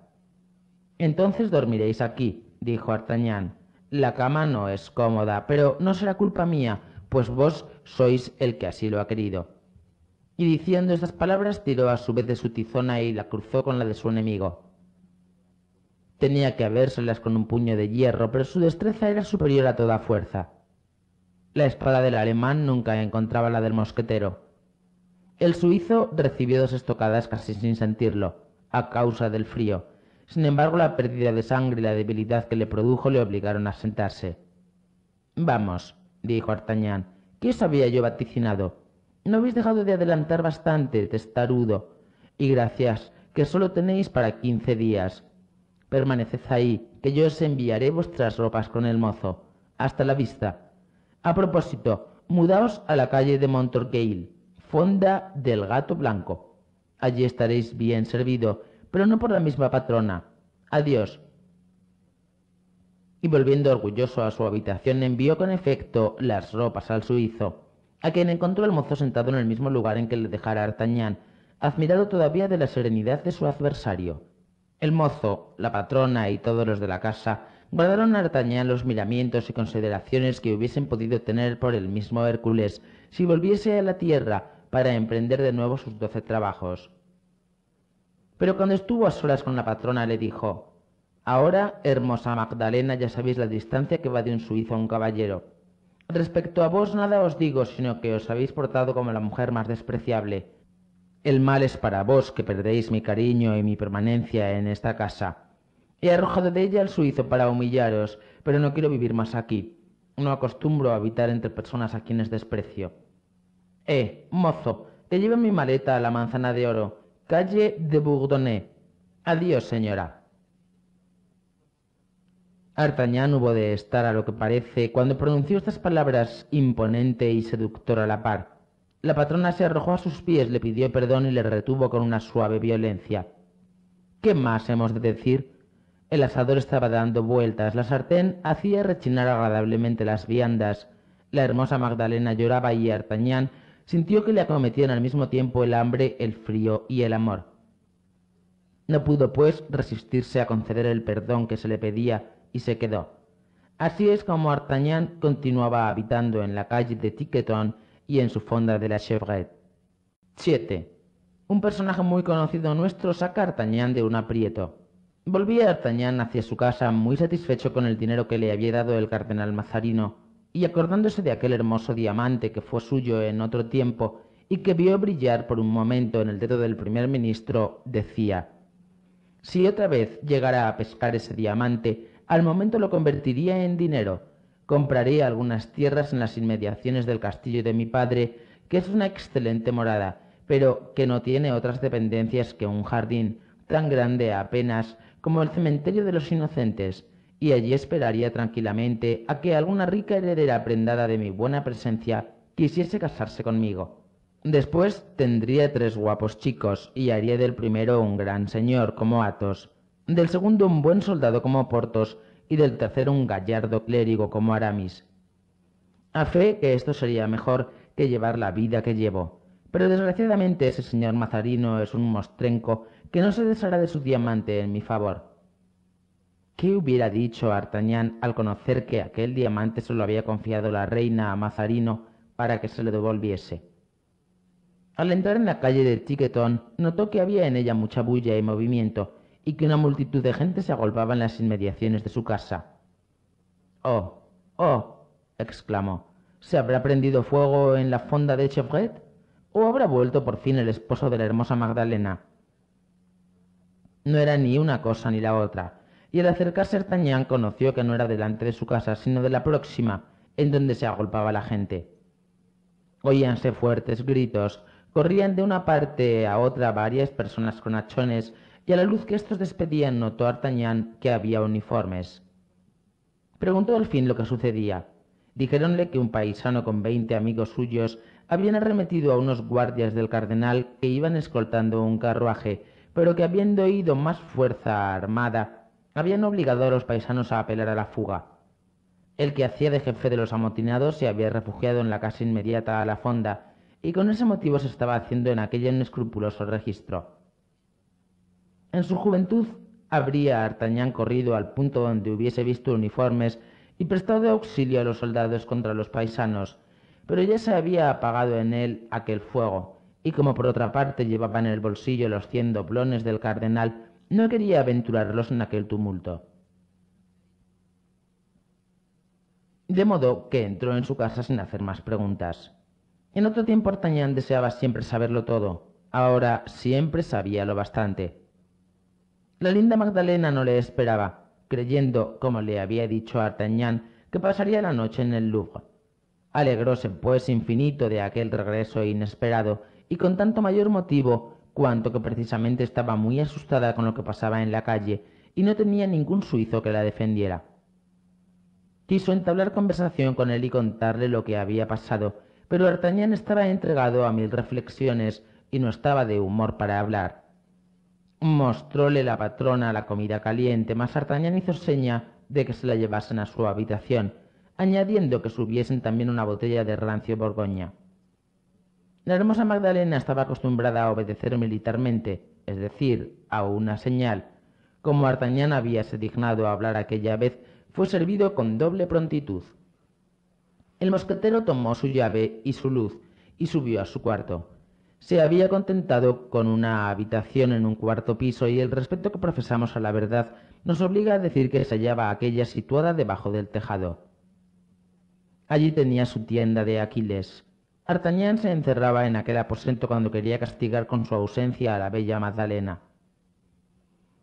Entonces dormiréis aquí, dijo Artañán. La cama no es cómoda, pero no será culpa mía, pues vos sois el que así lo ha querido. Y diciendo estas palabras tiró a su vez de su tizona y la cruzó con la de su enemigo. Tenía que habérselas con un puño de hierro, pero su destreza era superior a toda fuerza. La espada del alemán nunca encontraba la del mosquetero. El suizo recibió dos estocadas casi sin sentirlo, a causa del frío. Sin embargo, la pérdida de sangre y la debilidad que le produjo le obligaron a sentarse. Vamos, dijo Artagnan—, ¿qué os había yo vaticinado? No habéis dejado de adelantar bastante, testarudo. Y gracias, que solo tenéis para quince días. Permaneced ahí, que yo os enviaré vuestras ropas con el mozo. Hasta la vista. A propósito, mudaos a la calle de Montorgueil, Fonda del Gato Blanco. Allí estaréis bien servido, pero no por la misma patrona. Adiós. Y volviendo orgulloso a su habitación, envió con efecto las ropas al suizo, a quien encontró el mozo sentado en el mismo lugar en que le dejara Artagnan, admirado todavía de la serenidad de su adversario. El mozo, la patrona y todos los de la casa guardaron a D'Artagnan los miramientos y consideraciones que hubiesen podido tener por el mismo Hércules si volviese a la tierra para emprender de nuevo sus doce trabajos. Pero cuando estuvo a solas con la patrona le dijo, Ahora, hermosa Magdalena, ya sabéis la distancia que va de un suizo a un caballero. Respecto a vos nada os digo, sino que os habéis portado como la mujer más despreciable. El mal es para vos que perdéis mi cariño y mi permanencia en esta casa He arrojado de ella al suizo para humillaros, pero no quiero vivir más aquí. No acostumbro a habitar entre personas a quienes desprecio. Eh, mozo, que lleve mi maleta a la manzana de oro, calle de Bourdonnais. Adiós, señora. Artañán hubo de estar a lo que parece cuando pronunció estas palabras imponente y seductor a la par. La patrona se arrojó a sus pies, le pidió perdón y le retuvo con una suave violencia. ¿Qué más hemos de decir? El asador estaba dando vueltas, la sartén hacía rechinar agradablemente las viandas. La hermosa Magdalena lloraba y Artagnan sintió que le acometían al mismo tiempo el hambre, el frío y el amor. No pudo, pues, resistirse a conceder el perdón que se le pedía y se quedó. Así es como Artagnan continuaba habitando en la calle de Tiqueton y en su fonda de la Chevrette. 7. Un personaje muy conocido nuestro saca a Artañán de un aprieto. Volvía D'Artagnan hacia su casa muy satisfecho con el dinero que le había dado el cardenal Mazarino, y acordándose de aquel hermoso diamante que fue suyo en otro tiempo y que vio brillar por un momento en el dedo del primer ministro, decía, Si otra vez llegara a pescar ese diamante, al momento lo convertiría en dinero. Compraré algunas tierras en las inmediaciones del castillo de mi padre, que es una excelente morada, pero que no tiene otras dependencias que un jardín, tan grande apenas como el cementerio de los inocentes, y allí esperaría tranquilamente a que alguna rica heredera prendada de mi buena presencia quisiese casarse conmigo. Después tendría tres guapos chicos y haría del primero un gran señor como Athos, del segundo un buen soldado como Porthos y del tercero un gallardo clérigo como Aramis. A fe que esto sería mejor que llevar la vida que llevo, pero desgraciadamente ese señor Mazarino es un mostrenco que no se deshará de su diamante en mi favor. ¿Qué hubiera dicho Artagnan al conocer que aquel diamante se lo había confiado la reina a Mazarino para que se le devolviese? Al entrar en la calle de Tiquetón, notó que había en ella mucha bulla y movimiento, y que una multitud de gente se agolpaba en las inmediaciones de su casa. ¡Oh! ¡Oh! exclamó. ¿Se habrá prendido fuego en la fonda de Chevret? ¿O habrá vuelto por fin el esposo de la hermosa Magdalena? No era ni una cosa ni la otra, y al acercarse Artañán conoció que no era delante de su casa, sino de la próxima, en donde se agolpaba la gente. Oíanse fuertes gritos, corrían de una parte a otra varias personas con hachones, y a la luz que estos despedían notó Artañán que había uniformes. Preguntó al fin lo que sucedía. Dijéronle que un paisano con veinte amigos suyos habían arremetido a unos guardias del cardenal que iban escoltando un carruaje pero que habiendo ido más fuerza armada, habían obligado a los paisanos a apelar a la fuga. El que hacía de jefe de los amotinados se había refugiado en la casa inmediata a la fonda, y con ese motivo se estaba haciendo en aquel un escrupuloso registro. En su juventud habría Artañán corrido al punto donde hubiese visto uniformes y prestado auxilio a los soldados contra los paisanos, pero ya se había apagado en él aquel fuego, y como por otra parte llevaba en el bolsillo los cien doblones del cardenal, no quería aventurarlos en aquel tumulto. De modo que entró en su casa sin hacer más preguntas. En otro tiempo Artañán deseaba siempre saberlo todo, ahora siempre sabía lo bastante. La linda Magdalena no le esperaba, creyendo, como le había dicho a que pasaría la noche en el Louvre. Alegróse, pues, infinito de aquel regreso inesperado y con tanto mayor motivo cuanto que precisamente estaba muy asustada con lo que pasaba en la calle y no tenía ningún suizo que la defendiera. Quiso entablar conversación con él y contarle lo que había pasado, pero D'Artagnan estaba entregado a mil reflexiones y no estaba de humor para hablar. Mostróle la patrona la comida caliente, mas D'Artagnan hizo seña de que se la llevasen a su habitación, añadiendo que subiesen también una botella de rancio Borgoña. La hermosa Magdalena estaba acostumbrada a obedecer militarmente, es decir, a una señal. Como Artañán se dignado a hablar aquella vez, fue servido con doble prontitud. El mosquetero tomó su llave y su luz y subió a su cuarto. Se había contentado con una habitación en un cuarto piso y el respeto que profesamos a la verdad nos obliga a decir que se hallaba aquella situada debajo del tejado. Allí tenía su tienda de Aquiles, D'Artagnan se encerraba en aquel aposento cuando quería castigar con su ausencia a la bella Magdalena.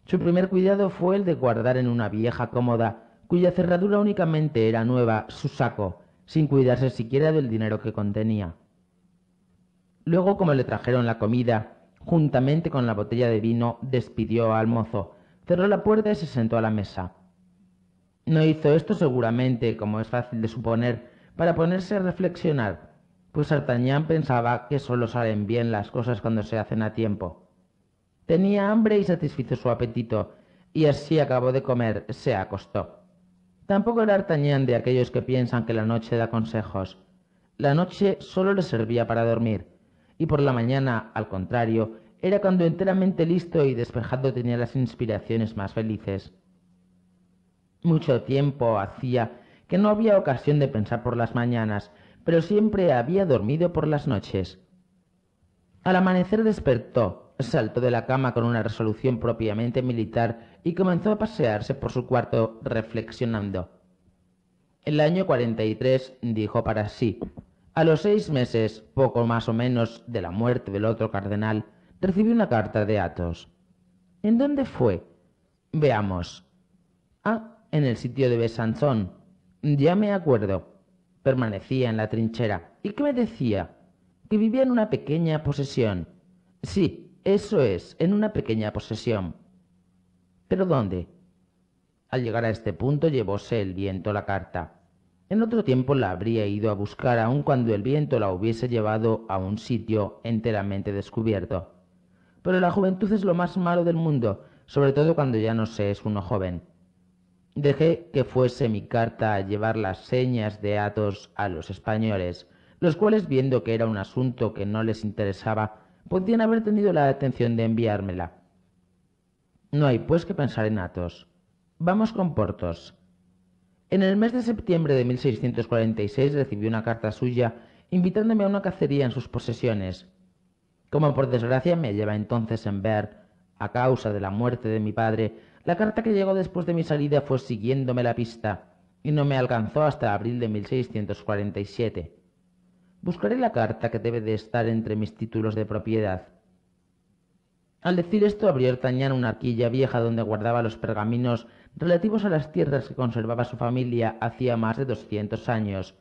Su primer cuidado fue el de guardar en una vieja cómoda, cuya cerradura únicamente era nueva, su saco, sin cuidarse siquiera del dinero que contenía. Luego, como le trajeron la comida, juntamente con la botella de vino, despidió al mozo, cerró la puerta y se sentó a la mesa. No hizo esto seguramente, como es fácil de suponer, para ponerse a reflexionar, pues Artañán pensaba que solo salen bien las cosas cuando se hacen a tiempo. Tenía hambre y satisfizo su apetito, y así acabó de comer, se acostó. Tampoco era Artañán de aquellos que piensan que la noche da consejos. La noche solo le servía para dormir, y por la mañana, al contrario, era cuando enteramente listo y despejado tenía las inspiraciones más felices. Mucho tiempo hacía que no había ocasión de pensar por las mañanas, pero siempre había dormido por las noches. Al amanecer despertó, saltó de la cama con una resolución propiamente militar y comenzó a pasearse por su cuarto reflexionando. El año 43 dijo para sí. A los seis meses, poco más o menos, de la muerte del otro cardenal, recibió una carta de Atos. ¿En dónde fue? Veamos. Ah, en el sitio de Besanzón. Ya me acuerdo permanecía en la trinchera. ¿Y qué me decía? Que vivía en una pequeña posesión. Sí, eso es, en una pequeña posesión. ¿Pero dónde? Al llegar a este punto llevóse el viento la carta. En otro tiempo la habría ido a buscar aun cuando el viento la hubiese llevado a un sitio enteramente descubierto. Pero la juventud es lo más malo del mundo, sobre todo cuando ya no se es uno joven. Dejé que fuese mi carta a llevar las señas de Atos a los españoles, los cuales, viendo que era un asunto que no les interesaba, podían haber tenido la atención de enviármela. No hay pues que pensar en Atos. Vamos con Portos. En el mes de septiembre de 1646 recibí una carta suya invitándome a una cacería en sus posesiones. Como por desgracia me lleva entonces en Ver, a causa de la muerte de mi padre, la carta que llegó después de mi salida fue siguiéndome la pista y no me alcanzó hasta abril de 1647. Buscaré la carta que debe de estar entre mis títulos de propiedad. Al decir esto abrió D'Artagnan una arquilla vieja donde guardaba los pergaminos relativos a las tierras que conservaba su familia hacía más de doscientos años,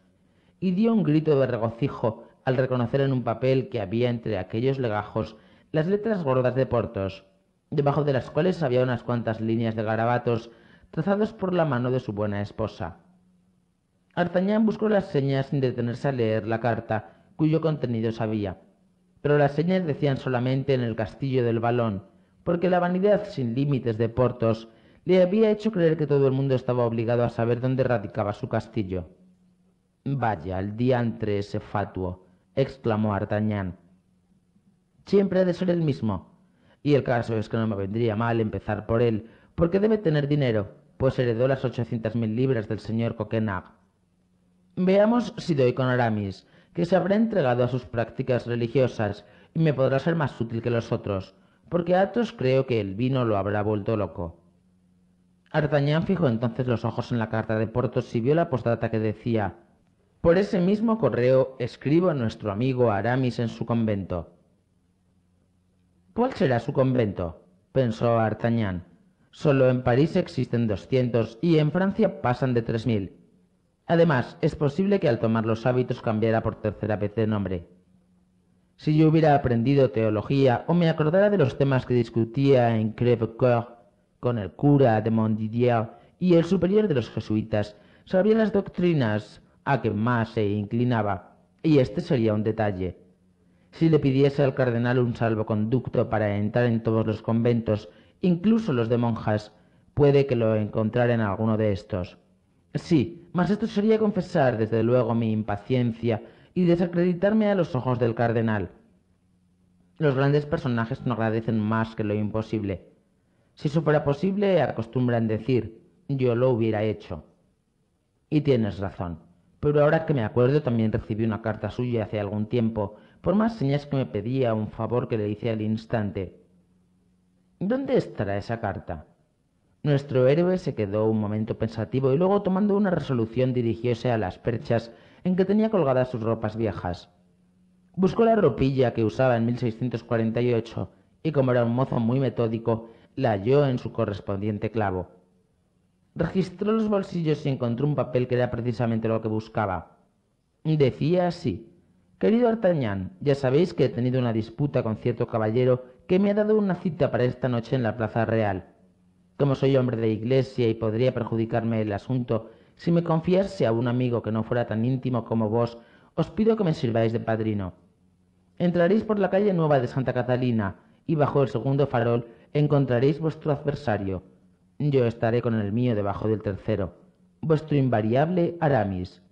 y dio un grito de regocijo al reconocer en un papel que había entre aquellos legajos las letras gordas de Portos debajo de las cuales había unas cuantas líneas de garabatos trazados por la mano de su buena esposa. Artañán buscó las señas sin detenerse a leer la carta, cuyo contenido sabía. Pero las señas decían solamente en el castillo del balón, porque la vanidad sin límites de Portos le había hecho creer que todo el mundo estaba obligado a saber dónde radicaba su castillo. Vaya, el diantre ese fatuo, exclamó Artagnan. Siempre ha de ser el mismo, y el caso es que no me vendría mal empezar por él, porque debe tener dinero, pues heredó las mil libras del señor Coquenag. Veamos si doy con Aramis, que se habrá entregado a sus prácticas religiosas y me podrá ser más útil que los otros, porque a Athos creo que el vino lo habrá vuelto loco. Artagnan fijó entonces los ojos en la carta de Portos y vio la postdata que decía: Por ese mismo correo escribo a nuestro amigo Aramis en su convento. ¿Cuál será su convento? pensó Artagnan. Solo en París existen doscientos y en Francia pasan de mil. Además, es posible que al tomar los hábitos cambiara por tercera vez de nombre. Si yo hubiera aprendido teología o me acordara de los temas que discutía en Crèvecoeur con el cura de Montdidier y el superior de los jesuitas, sabría las doctrinas a que más se inclinaba, y este sería un detalle si le pidiese al cardenal un salvoconducto para entrar en todos los conventos, incluso los de monjas, puede que lo encontrara en alguno de estos. Sí, mas esto sería confesar desde luego mi impaciencia y desacreditarme a los ojos del cardenal. Los grandes personajes no agradecen más que lo imposible. Si eso fuera posible, acostumbran decir, yo lo hubiera hecho. Y tienes razón. Pero ahora que me acuerdo, también recibí una carta suya hace algún tiempo, por más señas que me pedía, un favor que le hice al instante. ¿Dónde estará esa carta? Nuestro héroe se quedó un momento pensativo y luego, tomando una resolución, dirigióse a las perchas en que tenía colgadas sus ropas viejas. Buscó la ropilla que usaba en 1648 y, como era un mozo muy metódico, la halló en su correspondiente clavo. Registró los bolsillos y encontró un papel que era precisamente lo que buscaba. Decía así. Querido Artagnan, ya sabéis que he tenido una disputa con cierto caballero que me ha dado una cita para esta noche en la Plaza Real. Como soy hombre de iglesia y podría perjudicarme el asunto, si me confiase a un amigo que no fuera tan íntimo como vos, os pido que me sirváis de padrino. Entraréis por la calle nueva de Santa Catalina y bajo el segundo farol encontraréis vuestro adversario. Yo estaré con el mío debajo del tercero. Vuestro invariable Aramis.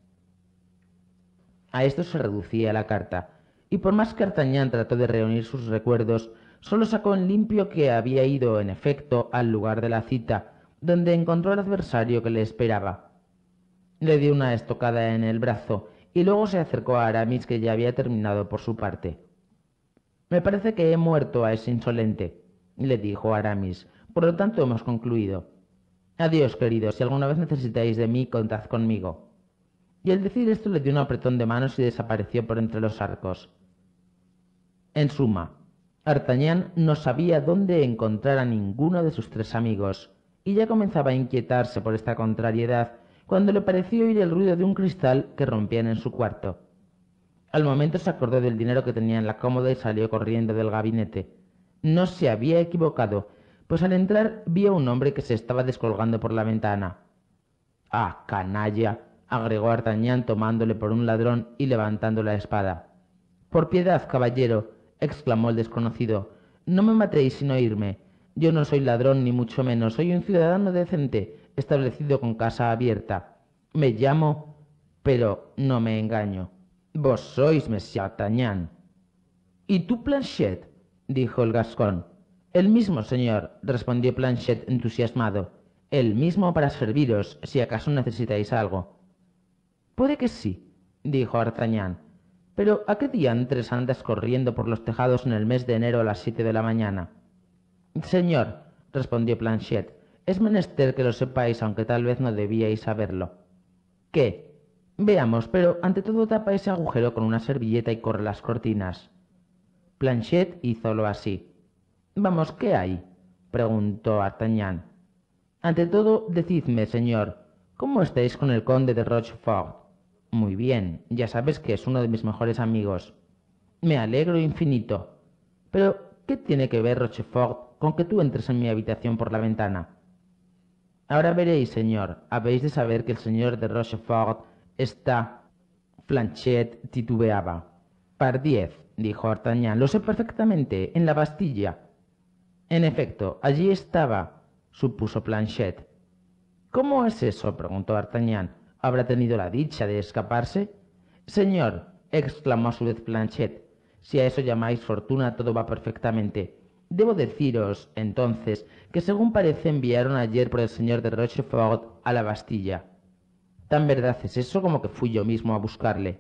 A esto se reducía la carta, y por más que Artañán trató de reunir sus recuerdos, solo sacó en limpio que había ido, en efecto, al lugar de la cita, donde encontró al adversario que le esperaba. Le dio una estocada en el brazo y luego se acercó a Aramis que ya había terminado por su parte. Me parece que he muerto a ese insolente, le dijo Aramis, por lo tanto hemos concluido. Adiós, querido, si alguna vez necesitáis de mí, contad conmigo y al decir esto le dio un apretón de manos y desapareció por entre los arcos. En suma, Artagnan no sabía dónde encontrar a ninguno de sus tres amigos, y ya comenzaba a inquietarse por esta contrariedad cuando le pareció oír el ruido de un cristal que rompían en su cuarto. Al momento se acordó del dinero que tenía en la cómoda y salió corriendo del gabinete. No se había equivocado, pues al entrar vio a un hombre que se estaba descolgando por la ventana. Ah, canalla, agregó Artagnan tomándole por un ladrón y levantando la espada. Por piedad, caballero, exclamó el desconocido, no me matéis sin oírme. Yo no soy ladrón ni mucho menos, soy un ciudadano decente, establecido con casa abierta. Me llamo, pero no me engaño. Vos sois Monsieur Artagnan. ¿Y tú, Planchet? dijo el gascón. El mismo, señor, respondió Planchet entusiasmado. El mismo para serviros, si acaso necesitáis algo. Puede que sí, dijo Artagnan. Pero ¿a qué día diantres andas corriendo por los tejados en el mes de enero a las siete de la mañana? Señor, respondió Planchet, es menester que lo sepáis, aunque tal vez no debíais saberlo. ¿Qué? Veamos, pero ante todo tapa ese agujero con una servilleta y corre las cortinas. Planchet lo así. Vamos, ¿qué hay? preguntó Artagnan. Ante todo, decidme, señor, ¿cómo estáis con el conde de Rochefort? Muy bien, ya sabes que es uno de mis mejores amigos. Me alegro infinito. Pero, ¿qué tiene que ver Rochefort con que tú entres en mi habitación por la ventana? Ahora veréis, señor, habéis de saber que el señor de Rochefort está... Planchet titubeaba. Pardiez, dijo Artagnan, lo sé perfectamente, en la Bastilla. En efecto, allí estaba, supuso Planchet. ¿Cómo es eso? preguntó Artagnan habrá tenido la dicha de escaparse? Señor, exclamó a su vez Planchet, si a eso llamáis fortuna todo va perfectamente. Debo deciros, entonces, que según parece enviaron ayer por el señor de Rochefort a la Bastilla. Tan verdad es eso como que fui yo mismo a buscarle.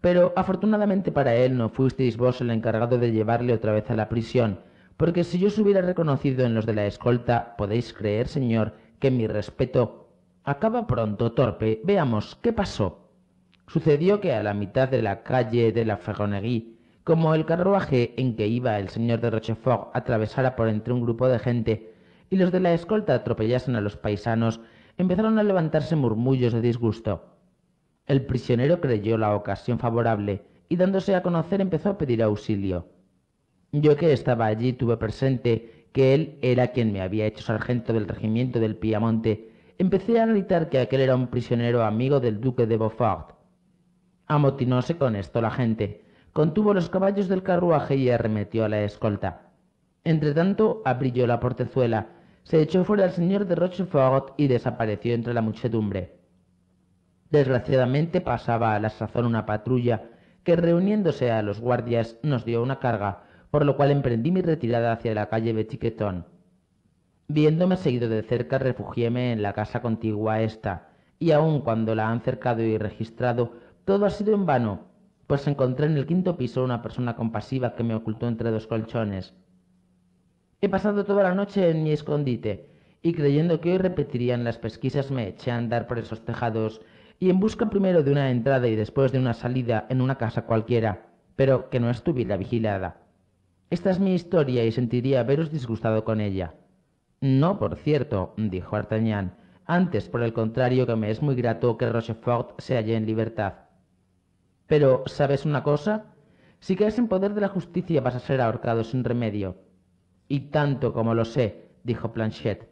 Pero afortunadamente para él no fuisteis vos el encargado de llevarle otra vez a la prisión, porque si yo os hubiera reconocido en los de la escolta, podéis creer, señor, que mi respeto Acaba pronto, torpe. Veamos, ¿qué pasó? Sucedió que a la mitad de la calle de la Ferronerie, como el carruaje en que iba el señor de Rochefort atravesara por entre un grupo de gente y los de la escolta atropellasen a los paisanos, empezaron a levantarse murmullos de disgusto. El prisionero creyó la ocasión favorable y dándose a conocer empezó a pedir auxilio. Yo que estaba allí tuve presente que él era quien me había hecho sargento del regimiento del Piamonte empecé a gritar que aquel era un prisionero amigo del duque de Beaufort. Amotinóse con esto la gente, contuvo los caballos del carruaje y arremetió a la escolta. Entretanto, abrió la portezuela, se echó fuera el señor de Rochefort y desapareció entre la muchedumbre. Desgraciadamente pasaba a la sazón una patrulla que reuniéndose a los guardias nos dio una carga, por lo cual emprendí mi retirada hacia la calle Betiquetón. Viéndome seguido de cerca, refugiéme en la casa contigua a esta, y aun cuando la han cercado y registrado, todo ha sido en vano, pues encontré en el quinto piso una persona compasiva que me ocultó entre dos colchones. He pasado toda la noche en mi escondite, y creyendo que hoy repetirían las pesquisas me eché a andar por esos tejados, y en busca primero de una entrada y después de una salida en una casa cualquiera, pero que no estuviera vigilada. Esta es mi historia y sentiría haberos disgustado con ella. No, por cierto, dijo Artagnan. Antes, por el contrario, que me es muy grato que Rochefort se halle en libertad. Pero, ¿sabes una cosa? Si caes en poder de la justicia vas a ser ahorcado sin remedio. Y tanto como lo sé, dijo Planchet.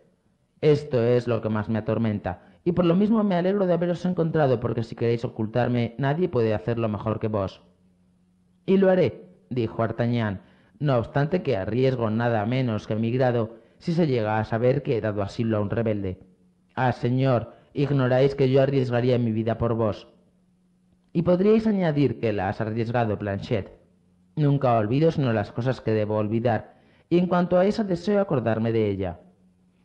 Esto es lo que más me atormenta, y por lo mismo me alegro de haberos encontrado, porque si queréis ocultarme, nadie puede hacerlo mejor que vos. Y lo haré, dijo Artagnan, no obstante que arriesgo nada menos que mi grado si se llega a saber que he dado asilo a un rebelde. Ah, señor, ignoráis que yo arriesgaría mi vida por vos. Y podríais añadir que la has arriesgado, Planchet. Nunca olvido sino las cosas que debo olvidar, y en cuanto a esa deseo acordarme de ella.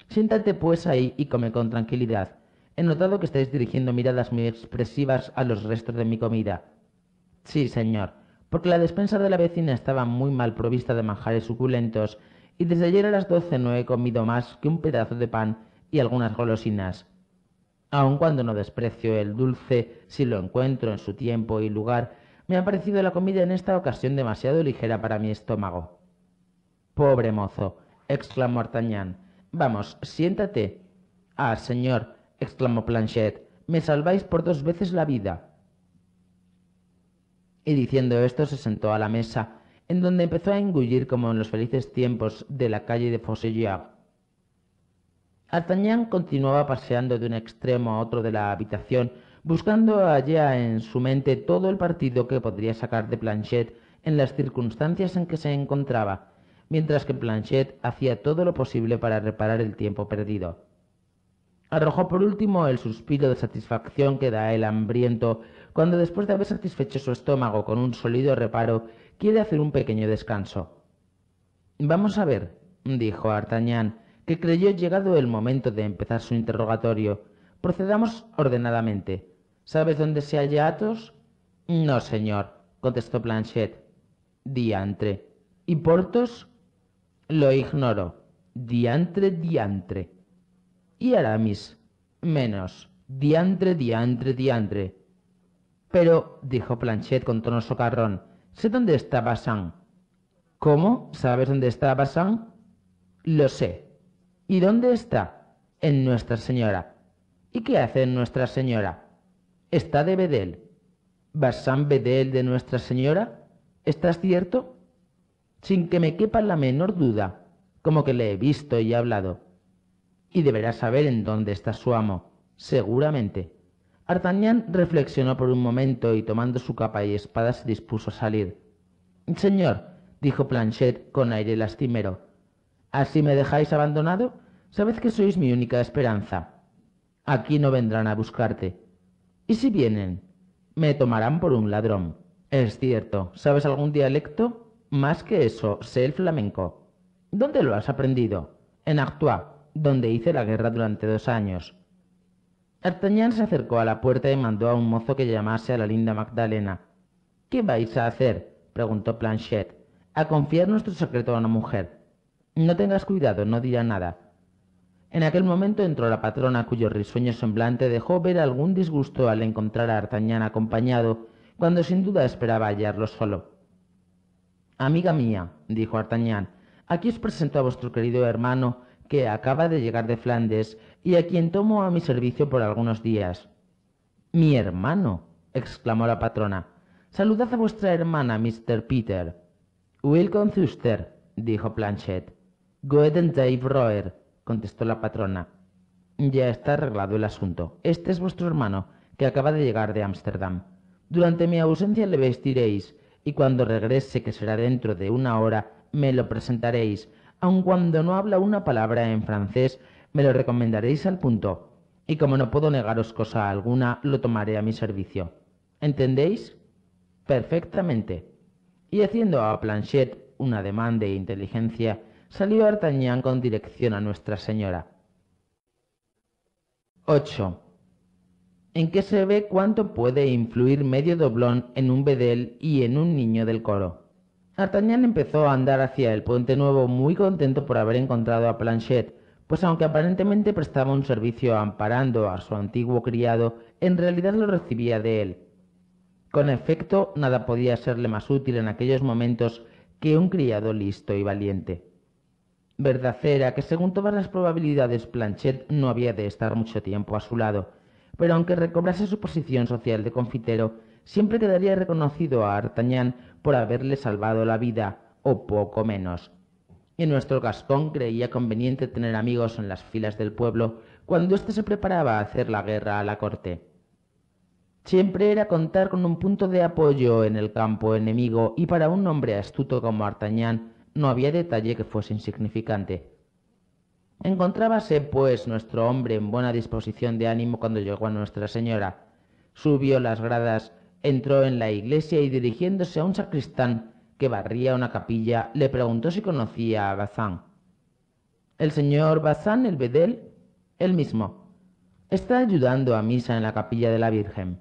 Siéntate pues ahí y come con tranquilidad. He notado que estáis dirigiendo miradas muy expresivas a los restos de mi comida. Sí, señor, porque la despensa de la vecina estaba muy mal provista de manjares suculentos y desde ayer a las doce no he comido más que un pedazo de pan y algunas golosinas. Aun cuando no desprecio el dulce si lo encuentro en su tiempo y lugar, me ha parecido la comida en esta ocasión demasiado ligera para mi estómago. Pobre mozo, exclamó Artagnan. Vamos, siéntate. Ah, señor, exclamó Planchet, me salváis por dos veces la vida. Y diciendo esto se sentó a la mesa, en donde empezó a engullir como en los felices tiempos de la calle de Fosillard. Artagnan continuaba paseando de un extremo a otro de la habitación, buscando allá en su mente todo el partido que podría sacar de Planchet en las circunstancias en que se encontraba, mientras que Planchet hacía todo lo posible para reparar el tiempo perdido. Arrojó por último el suspiro de satisfacción que da el hambriento cuando después de haber satisfecho su estómago con un sólido reparo, quiere hacer un pequeño descanso. Vamos a ver, dijo Artagnan, que creyó llegado el momento de empezar su interrogatorio. Procedamos ordenadamente. ¿Sabes dónde se halla Athos? No, señor, contestó Planchet. Diantre. ¿Y Portos? Lo ignoro. Diantre, diantre. ¿Y Aramis? Menos. Diantre, diantre, diantre. Pero, dijo Planchet con tono socarrón, Sé dónde está Basán. ¿Cómo? ¿Sabes dónde está Basán? Lo sé. ¿Y dónde está? En Nuestra Señora. ¿Y qué hace en Nuestra Señora? Está de Bedel. ¿Basán Bedel de Nuestra Señora? ¿Estás cierto? Sin que me quepa la menor duda, como que le he visto y hablado. Y deberá saber en dónde está su amo, seguramente. Artagnan reflexionó por un momento y tomando su capa y espada se dispuso a salir. Señor, dijo Planchet con aire lastimero, ¿así me dejáis abandonado? Sabed que sois mi única esperanza. Aquí no vendrán a buscarte. ¿Y si vienen? Me tomarán por un ladrón. Es cierto. ¿Sabes algún dialecto? Más que eso, sé el flamenco. ¿Dónde lo has aprendido? En Artois, donde hice la guerra durante dos años. Artañán se acercó a la puerta y mandó a un mozo que llamase a la linda Magdalena. ¿Qué vais a hacer? preguntó Planchet. A confiar nuestro secreto a una mujer. No tengas cuidado, no dirá nada. En aquel momento entró la patrona, cuyo risueño semblante dejó ver algún disgusto al encontrar a Artañán acompañado, cuando sin duda esperaba hallarlo solo. Amiga mía, dijo D'Artagnan, aquí os presento a vuestro querido hermano, que acaba de llegar de Flandes y a quien tomo a mi servicio por algunos días. Mi hermano, exclamó la patrona. Saludad a vuestra hermana, Mr. Peter. Wilcon Zuster, dijo Planchet. Goeden Dave Roer, contestó la patrona. Ya está arreglado el asunto. Este es vuestro hermano, que acaba de llegar de Ámsterdam. Durante mi ausencia le vestiréis, y cuando regrese, que será dentro de una hora, me lo presentaréis, aun cuando no habla una palabra en francés, me lo recomendaréis al punto, y como no puedo negaros cosa alguna, lo tomaré a mi servicio. ¿Entendéis? Perfectamente. Y haciendo a Planchet una demanda de inteligencia, salió Artagnan con dirección a Nuestra Señora. 8. ¿En qué se ve cuánto puede influir medio doblón en un bedel y en un niño del coro? D'Artagnan empezó a andar hacia el puente nuevo muy contento por haber encontrado a Planchet, pues aunque aparentemente prestaba un servicio amparando a su antiguo criado, en realidad lo recibía de él. Con efecto, nada podía serle más útil en aquellos momentos que un criado listo y valiente. Verdad era que según todas las probabilidades Planchet no había de estar mucho tiempo a su lado, pero aunque recobrase su posición social de confitero, siempre quedaría reconocido a Artagnan por haberle salvado la vida, o poco menos. Y nuestro Gascón creía conveniente tener amigos en las filas del pueblo cuando éste se preparaba a hacer la guerra a la corte. Siempre era contar con un punto de apoyo en el campo enemigo y para un hombre astuto como Artañán no había detalle que fuese insignificante. Encontrábase, pues, nuestro hombre en buena disposición de ánimo cuando llegó a Nuestra Señora. Subió las gradas entró en la iglesia y dirigiéndose a un sacristán que barría una capilla, le preguntó si conocía a Bazán. El señor Bazán, el Bedel, él mismo, está ayudando a misa en la capilla de la Virgen.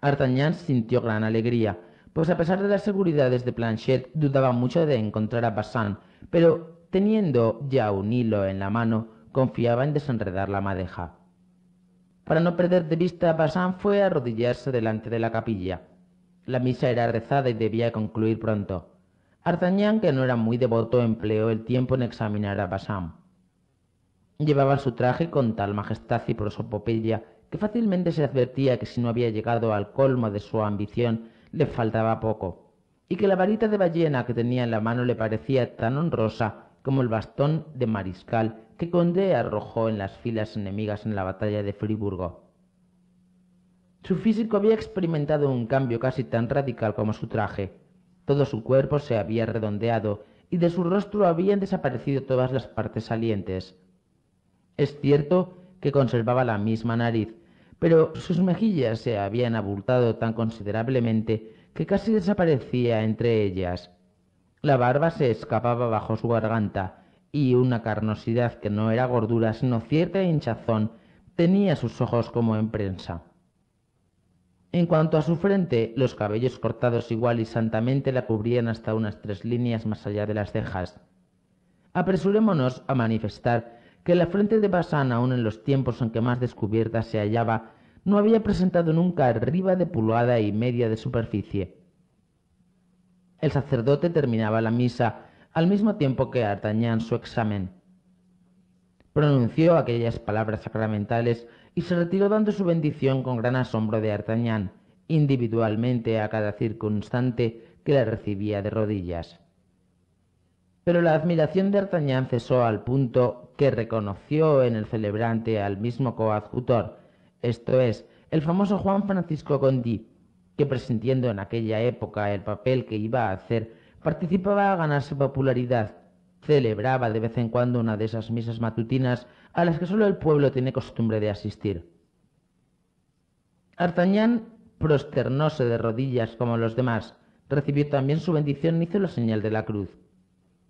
Artagnan sintió gran alegría, pues a pesar de las seguridades de Planchet, dudaba mucho de encontrar a Bazán, pero teniendo ya un hilo en la mano, confiaba en desenredar la madeja. Para no perder de vista, a Bazán fue a arrodillarse delante de la capilla. La misa era rezada y debía concluir pronto. Artagnan, que no era muy devoto, empleó el tiempo en examinar a Bazán. Llevaba su traje con tal majestad y prosopopeya que fácilmente se advertía que si no había llegado al colmo de su ambición, le faltaba poco, y que la varita de ballena que tenía en la mano le parecía tan honrosa como el bastón de mariscal que Condé arrojó en las filas enemigas en la batalla de Friburgo. Su físico había experimentado un cambio casi tan radical como su traje. Todo su cuerpo se había redondeado y de su rostro habían desaparecido todas las partes salientes. Es cierto que conservaba la misma nariz, pero sus mejillas se habían abultado tan considerablemente que casi desaparecía entre ellas. La barba se escapaba bajo su garganta, y una carnosidad que no era gordura sino cierta hinchazón tenía sus ojos como en prensa. En cuanto a su frente, los cabellos cortados igual y santamente la cubrían hasta unas tres líneas más allá de las cejas. Apresurémonos a manifestar que la frente de Bazán, aun en los tiempos en que más descubierta se hallaba, no había presentado nunca arriba de pulgada y media de superficie. El sacerdote terminaba la misa al mismo tiempo que Artañán su examen. Pronunció aquellas palabras sacramentales y se retiró dando su bendición con gran asombro de Artañán, individualmente a cada circunstante que la recibía de rodillas. Pero la admiración de Artañán cesó al punto que reconoció en el celebrante al mismo coadjutor, esto es, el famoso Juan Francisco Condí, que presintiendo en aquella época el papel que iba a hacer, participaba a ganarse popularidad. Celebraba de vez en cuando una de esas misas matutinas a las que solo el pueblo tiene costumbre de asistir. Artañán prosternóse de rodillas como los demás, recibió también su bendición y hizo la señal de la cruz.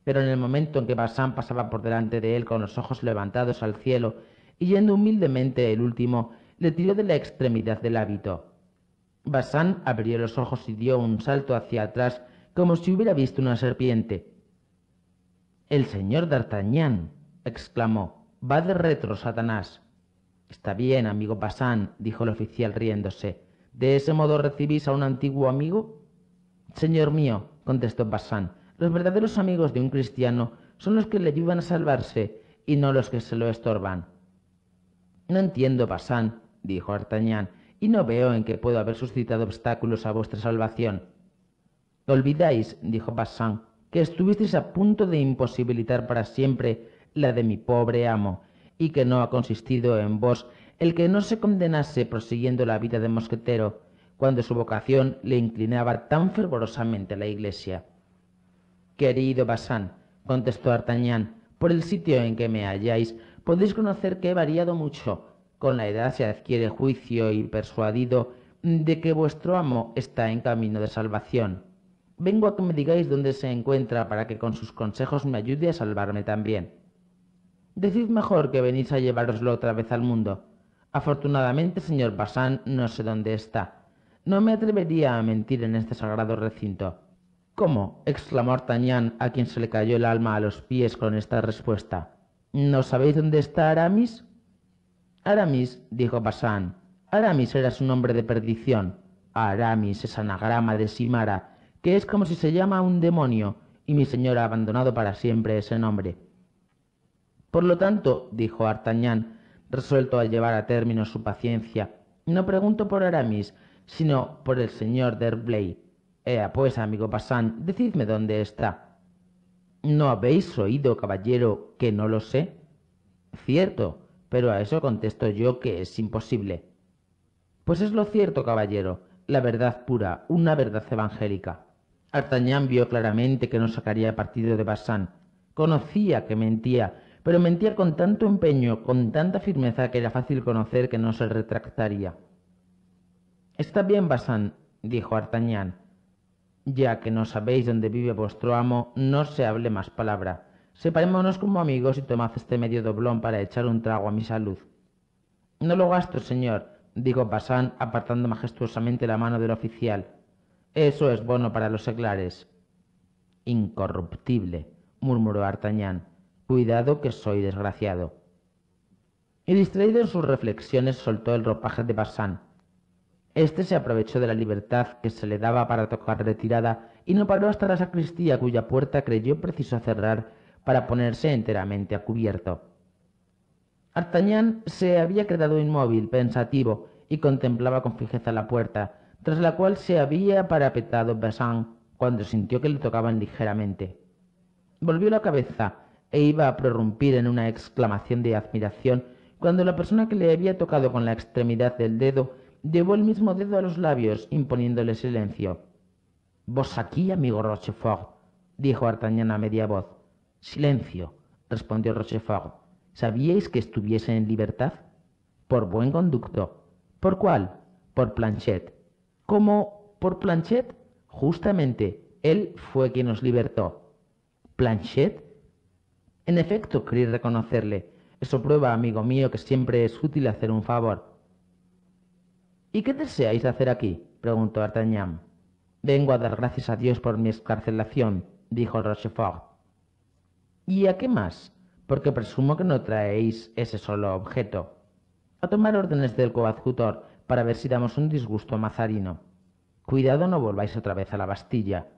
Pero en el momento en que Basán pasaba por delante de él con los ojos levantados al cielo y yendo humildemente el último, le tiró de la extremidad del hábito. Basán abrió los ojos y dio un salto hacia atrás como si hubiera visto una serpiente. El señor d'Artagnan, exclamó, va de retro, Satanás. Está bien, amigo Basán, dijo el oficial riéndose. ¿De ese modo recibís a un antiguo amigo? Señor mío, contestó Basán, los verdaderos amigos de un cristiano son los que le ayudan a salvarse y no los que se lo estorban. No entiendo, Basán, dijo D'Artagnan, no veo en que puedo haber suscitado obstáculos a vuestra salvación. Olvidáis, dijo Bassan, que estuvisteis a punto de imposibilitar para siempre la de mi pobre amo, y que no ha consistido en vos el que no se condenase prosiguiendo la vida de mosquetero, cuando su vocación le inclinaba tan fervorosamente a la iglesia. Querido Bassan, contestó Artagnan, por el sitio en que me halláis, podéis conocer que he variado mucho, con la edad se adquiere juicio y persuadido de que vuestro amo está en camino de salvación. Vengo a que me digáis dónde se encuentra para que con sus consejos me ayude a salvarme también. Decid mejor que venís a llevároslo otra vez al mundo. Afortunadamente, señor Basán, no sé dónde está. No me atrevería a mentir en este sagrado recinto. ¿Cómo? exclamó Artagnan, a quien se le cayó el alma a los pies con esta respuesta. ¿No sabéis dónde está Aramis? Aramis, dijo Bazán, Aramis era su nombre de perdición. Aramis es anagrama de Simara, que es como si se llama un demonio, y mi señor ha abandonado para siempre ese nombre. Por lo tanto, dijo Artagnan, resuelto a llevar a término su paciencia, no pregunto por Aramis, sino por el señor Derblay. Ea, pues, amigo Bazán, decidme dónde está. ¿No habéis oído, caballero, que no lo sé? Cierto, pero a eso contesto yo que es imposible. Pues es lo cierto, caballero, la verdad pura, una verdad evangélica. Artagnan vio claramente que no sacaría partido de Bassan. Conocía que mentía, pero mentía con tanto empeño, con tanta firmeza que era fácil conocer que no se retractaría. Está bien, Bassan, dijo Artagnan. Ya que no sabéis dónde vive vuestro amo, no se hable más palabra. Separémonos como amigos y tomad este medio doblón para echar un trago a mi salud. No lo gasto, señor, dijo pasán apartando majestuosamente la mano del oficial. Eso es bueno para los seglares. Incorruptible, murmuró Artañán. Cuidado que soy desgraciado. Y distraído en sus reflexiones soltó el ropaje de Bassan. Este se aprovechó de la libertad que se le daba para tocar retirada y no paró hasta la sacristía cuya puerta creyó preciso cerrar para ponerse enteramente a cubierto. Artagnan se había quedado inmóvil, pensativo, y contemplaba con fijeza la puerta, tras la cual se había parapetado Bazin cuando sintió que le tocaban ligeramente. Volvió la cabeza e iba a prorrumpir en una exclamación de admiración cuando la persona que le había tocado con la extremidad del dedo llevó el mismo dedo a los labios, imponiéndole silencio. Vos aquí, amigo Rochefort, dijo Artagnan a media voz. Silencio, respondió Rochefort. ¿Sabíais que estuviese en libertad? Por buen conducto. ¿Por cuál? Por Planchet. ¿Cómo por Planchet? Justamente, él fue quien nos libertó. ¿Planchet? En efecto, quería reconocerle. Eso prueba, amigo mío, que siempre es útil hacer un favor. ¿Y qué deseáis hacer aquí? preguntó D'Artagnan. Vengo a dar gracias a Dios por mi escarcelación», dijo Rochefort. ¿Y a qué más? Porque presumo que no traéis ese solo objeto. A tomar órdenes del coadjutor para ver si damos un disgusto a Mazarino. Cuidado no volváis otra vez a la Bastilla.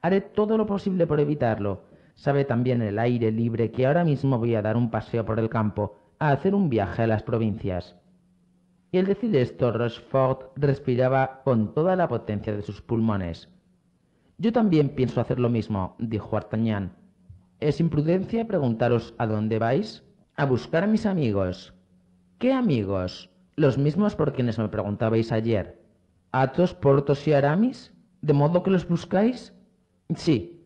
Haré todo lo posible por evitarlo. Sabe también el aire libre que ahora mismo voy a dar un paseo por el campo, a hacer un viaje a las provincias. Y al decir esto, Rochefort respiraba con toda la potencia de sus pulmones. Yo también pienso hacer lo mismo, dijo Artagnan. Es imprudencia preguntaros a dónde vais. A buscar a mis amigos. ¿Qué amigos? Los mismos por quienes me preguntabais ayer. ¿Atos, Portos y Aramis? ¿De modo que los buscáis? Sí.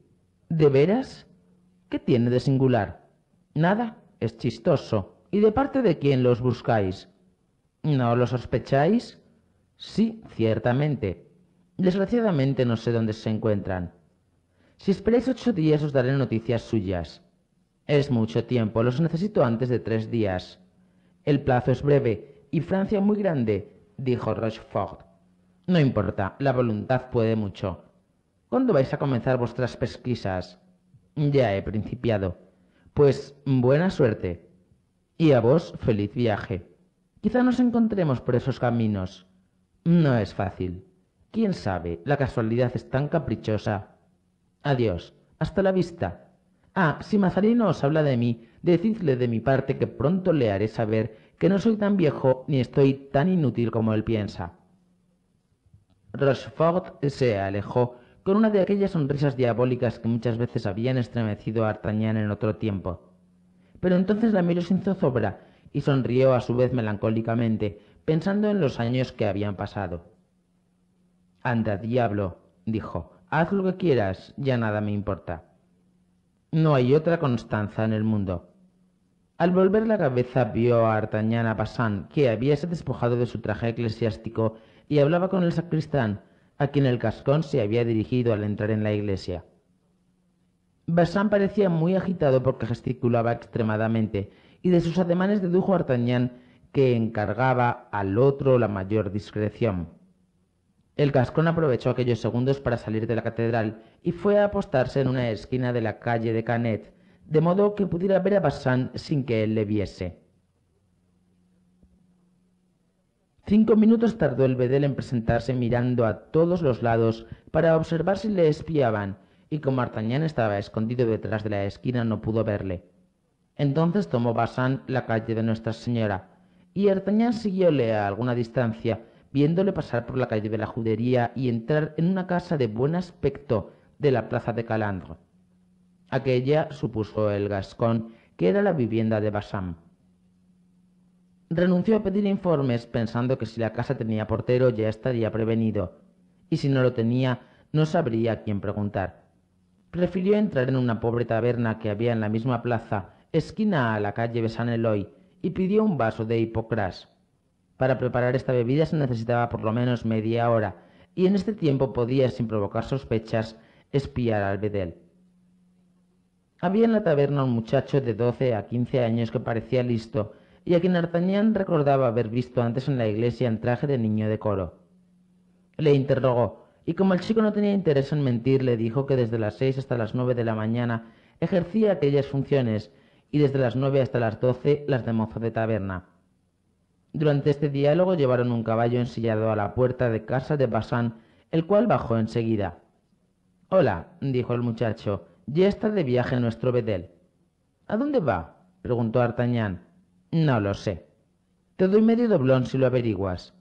¿De veras? ¿Qué tiene de singular? Nada, es chistoso. ¿Y de parte de quién los buscáis? ¿No lo sospecháis? Sí, ciertamente. Desgraciadamente no sé dónde se encuentran. Si esperáis ocho días os daré noticias suyas. Es mucho tiempo, los necesito antes de tres días. El plazo es breve y Francia muy grande, dijo Rochefort. No importa, la voluntad puede mucho. ¿Cuándo vais a comenzar vuestras pesquisas? Ya he principiado. Pues buena suerte. Y a vos feliz viaje. Quizá nos encontremos por esos caminos. No es fácil. Quién sabe, la casualidad es tan caprichosa. Adiós. Hasta la vista. Ah, si Mazarino os habla de mí, decidle de mi parte que pronto le haré saber que no soy tan viejo ni estoy tan inútil como él piensa. Rochefort se alejó con una de aquellas sonrisas diabólicas que muchas veces habían estremecido a Artañán en otro tiempo. Pero entonces la miró sin zozobra y sonrió a su vez melancólicamente, pensando en los años que habían pasado. Anda, diablo, dijo, Haz lo que quieras, ya nada me importa. No hay otra Constanza en el mundo. Al volver la cabeza vio a Artañán a Bassan, que se despojado de su traje eclesiástico y hablaba con el sacristán, a quien el cascón se había dirigido al entrar en la iglesia. Bassan parecía muy agitado porque gesticulaba extremadamente, y de sus ademanes dedujo Artañán que encargaba al otro la mayor discreción. El gascón aprovechó aquellos segundos para salir de la catedral y fue a apostarse en una esquina de la calle de Canet, de modo que pudiera ver a Bassan sin que él le viese. Cinco minutos tardó el vedel en presentarse mirando a todos los lados para observar si le espiaban, y como Artagnan estaba escondido detrás de la esquina no pudo verle. Entonces tomó Bassan la calle de Nuestra Señora, y Artagnan siguióle a alguna distancia, viéndole pasar por la calle de la Judería y entrar en una casa de buen aspecto de la plaza de Calandro. Aquella, supuso el gascón, que era la vivienda de Bassam. Renunció a pedir informes pensando que si la casa tenía portero ya estaría prevenido, y si no lo tenía no sabría a quién preguntar. Prefirió entrar en una pobre taberna que había en la misma plaza, esquina a la calle de San Eloy, y pidió un vaso de hipocras. Para preparar esta bebida se necesitaba por lo menos media hora, y en este tiempo podía, sin provocar sospechas, espiar al bedel. Había en la taberna un muchacho de 12 a 15 años que parecía listo y a quien Artagnan recordaba haber visto antes en la iglesia en traje de niño de coro. Le interrogó, y como el chico no tenía interés en mentir, le dijo que desde las seis hasta las nueve de la mañana ejercía aquellas funciones y desde las nueve hasta las doce las de mozo de taberna. Durante este diálogo llevaron un caballo ensillado a la puerta de casa de Bassan, el cual bajó enseguida. Hola, dijo el muchacho, ya está de viaje nuestro bedel. ¿A dónde va? preguntó D'Artagnan. No lo sé. Te doy medio doblón si lo averiguas.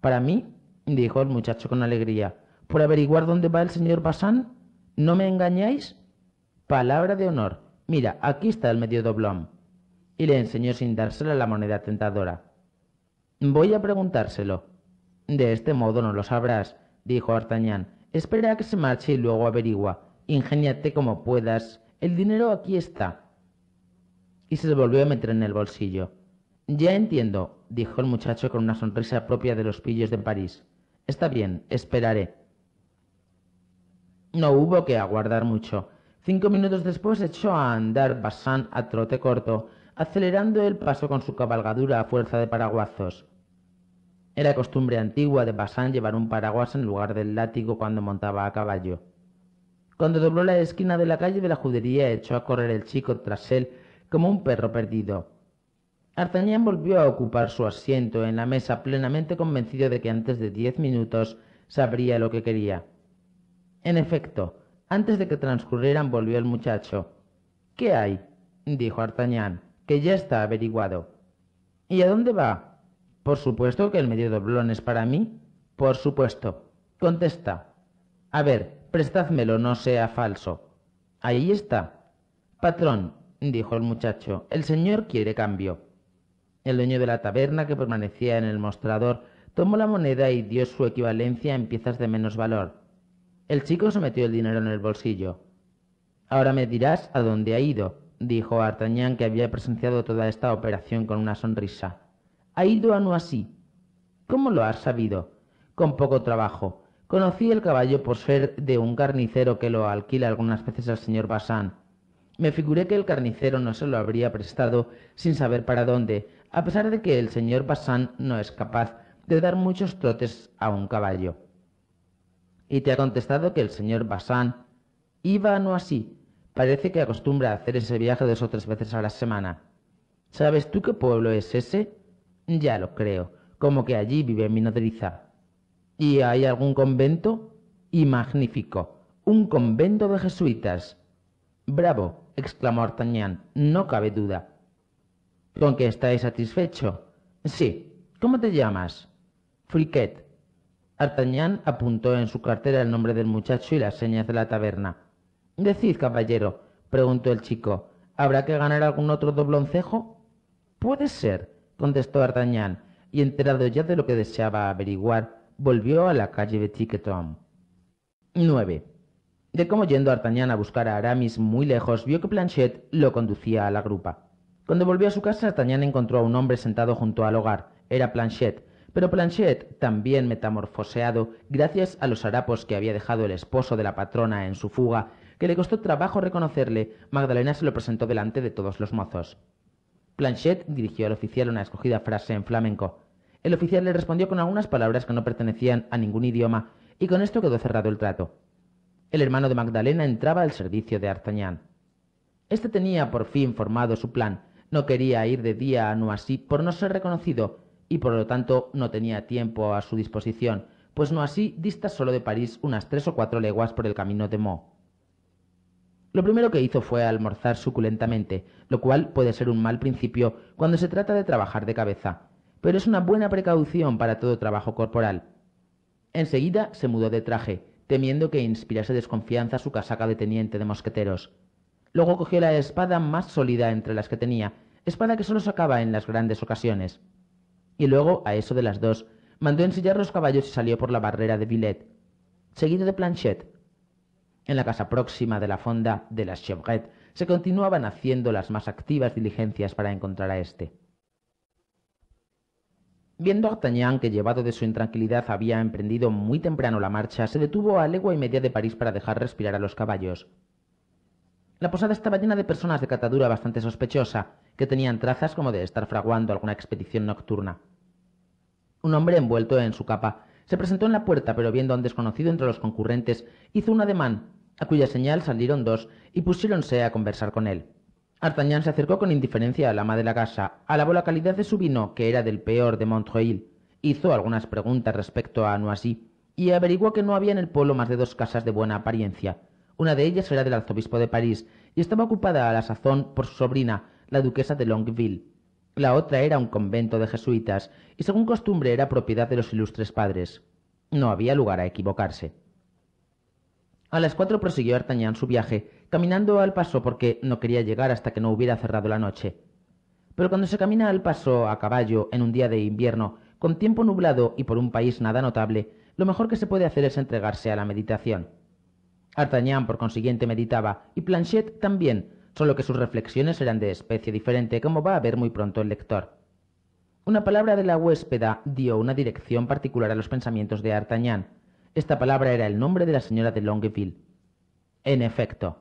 ¿Para mí? dijo el muchacho con alegría. ¿Por averiguar dónde va el señor Bassan? ¿No me engañáis? Palabra de honor. Mira, aquí está el medio doblón. Y le enseñó sin dársela la moneda tentadora. Voy a preguntárselo. De este modo no lo sabrás, dijo Artagnan. Espera a que se marche y luego averigua. Ingéniate como puedas. El dinero aquí está. Y se volvió a meter en el bolsillo. Ya entiendo, dijo el muchacho con una sonrisa propia de los pillos de París. Está bien, esperaré. No hubo que aguardar mucho. Cinco minutos después echó a andar Bassan a trote corto acelerando el paso con su cabalgadura a fuerza de paraguazos. Era costumbre antigua de Bazán llevar un paraguas en lugar del látigo cuando montaba a caballo. Cuando dobló la esquina de la calle de la judería, echó a correr el chico tras él como un perro perdido. Artagnan volvió a ocupar su asiento en la mesa plenamente convencido de que antes de diez minutos sabría lo que quería. En efecto, antes de que transcurrieran volvió el muchacho. ¿Qué hay? dijo Artagnan que ya está averiguado. ¿Y a dónde va? Por supuesto que el medio doblón es para mí. Por supuesto. Contesta. A ver, prestádmelo, no sea falso. Ahí está. Patrón, dijo el muchacho, el señor quiere cambio. El dueño de la taberna, que permanecía en el mostrador, tomó la moneda y dio su equivalencia en piezas de menos valor. El chico se metió el dinero en el bolsillo. Ahora me dirás a dónde ha ido, dijo D'Artagnan, que había presenciado toda esta operación con una sonrisa. ¿Ha ido a Noisy? ¿Cómo lo has sabido? Con poco trabajo. Conocí el caballo por ser de un carnicero que lo alquila algunas veces al señor Basán. Me figuré que el carnicero no se lo habría prestado sin saber para dónde, a pesar de que el señor Basán no es capaz de dar muchos trotes a un caballo. Y te ha contestado que el señor Basán iba a Noisy? así, Parece que acostumbra a hacer ese viaje dos o tres veces a la semana. ¿Sabes tú qué pueblo es ese? Ya lo creo, como que allí vive mi nodriza. ¿Y hay algún convento? Y magnífico, un convento de jesuitas. Bravo, exclamó Artagnan, no cabe duda. ¿Con qué estáis satisfecho? Sí. ¿Cómo te llamas? Friquet. Artagnan apuntó en su cartera el nombre del muchacho y las señas de la taberna. Decid, caballero, preguntó el chico, ¿habrá que ganar algún otro dobloncejo? Puede ser, contestó Artañán, y enterado ya de lo que deseaba averiguar, volvió a la calle de Tiquetom. 9. De cómo yendo D'Artagnan a buscar a Aramis muy lejos, vio que Planchet lo conducía a la grupa. Cuando volvió a su casa, Artañán encontró a un hombre sentado junto al hogar. Era Planchet, pero Planchet, también metamorfoseado, gracias a los harapos que había dejado el esposo de la patrona en su fuga, que le costó trabajo reconocerle, Magdalena se lo presentó delante de todos los mozos. Planchet dirigió al oficial una escogida frase en flamenco. El oficial le respondió con algunas palabras que no pertenecían a ningún idioma, y con esto quedó cerrado el trato. El hermano de Magdalena entraba al servicio de Artagnan. Este tenía por fin formado su plan. No quería ir de día a Noisy por no ser reconocido, y por lo tanto no tenía tiempo a su disposición, pues Noisy dista solo de París unas tres o cuatro leguas por el camino de Meaux. Lo primero que hizo fue almorzar suculentamente, lo cual puede ser un mal principio cuando se trata de trabajar de cabeza, pero es una buena precaución para todo trabajo corporal. Enseguida se mudó de traje, temiendo que inspirase desconfianza su casaca de teniente de mosqueteros. Luego cogió la espada más sólida entre las que tenía, espada que solo sacaba en las grandes ocasiones. Y luego, a eso de las dos, mandó ensillar los caballos y salió por la barrera de Villette, seguido de Planchet, en la casa próxima de la fonda de la Chevrette se continuaban haciendo las más activas diligencias para encontrar a éste. Viendo a que llevado de su intranquilidad había emprendido muy temprano la marcha, se detuvo a legua y media de París para dejar respirar a los caballos. La posada estaba llena de personas de catadura bastante sospechosa, que tenían trazas como de estar fraguando alguna expedición nocturna. Un hombre envuelto en su capa se presentó en la puerta, pero viendo a un desconocido entre los concurrentes, hizo un ademán, a cuya señal salieron dos y pusiéronse a conversar con él. Artagnan se acercó con indiferencia al ama de la casa, alabó la calidad de su vino, que era del peor de Montreuil, hizo algunas preguntas respecto a Noisy y averiguó que no había en el pueblo más de dos casas de buena apariencia. Una de ellas era del arzobispo de París y estaba ocupada a la sazón por su sobrina, la duquesa de Longueville. La otra era un convento de jesuitas y según costumbre era propiedad de los ilustres padres. No había lugar a equivocarse. A las cuatro prosiguió Artagnan su viaje, caminando al paso porque no quería llegar hasta que no hubiera cerrado la noche. Pero cuando se camina al paso a caballo en un día de invierno, con tiempo nublado y por un país nada notable, lo mejor que se puede hacer es entregarse a la meditación. Artagnan, por consiguiente, meditaba, y Planchet también, solo que sus reflexiones eran de especie diferente, como va a ver muy pronto el lector. Una palabra de la huéspeda dio una dirección particular a los pensamientos de D'Artagnan. Esta palabra era el nombre de la señora de Longueville. En efecto,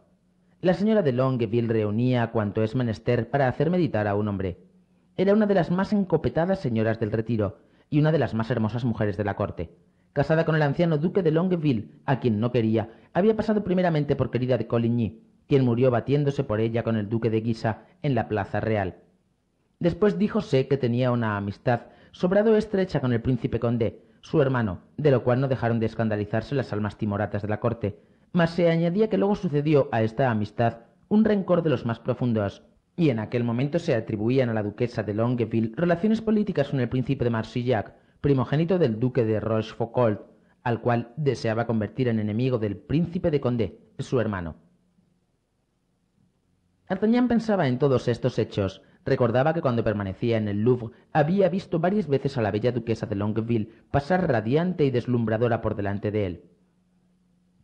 la señora de Longueville reunía cuanto es menester para hacer meditar a un hombre. Era una de las más encopetadas señoras del retiro y una de las más hermosas mujeres de la corte. Casada con el anciano duque de Longueville, a quien no quería, había pasado primeramente por querida de Coligny, quien murió batiéndose por ella con el duque de Guisa en la Plaza Real. Después díjose que tenía una amistad sobrado estrecha con el príncipe Condé, su hermano, de lo cual no dejaron de escandalizarse las almas timoratas de la corte, mas se añadía que luego sucedió a esta amistad un rencor de los más profundos, y en aquel momento se atribuían a la duquesa de Longueville relaciones políticas con el príncipe de Marsillac, primogénito del duque de Rochefoucauld, al cual deseaba convertir en enemigo del príncipe de Condé, su hermano. D'Artagnan pensaba en todos estos hechos. Recordaba que cuando permanecía en el Louvre había visto varias veces a la bella duquesa de Longueville pasar radiante y deslumbradora por delante de él.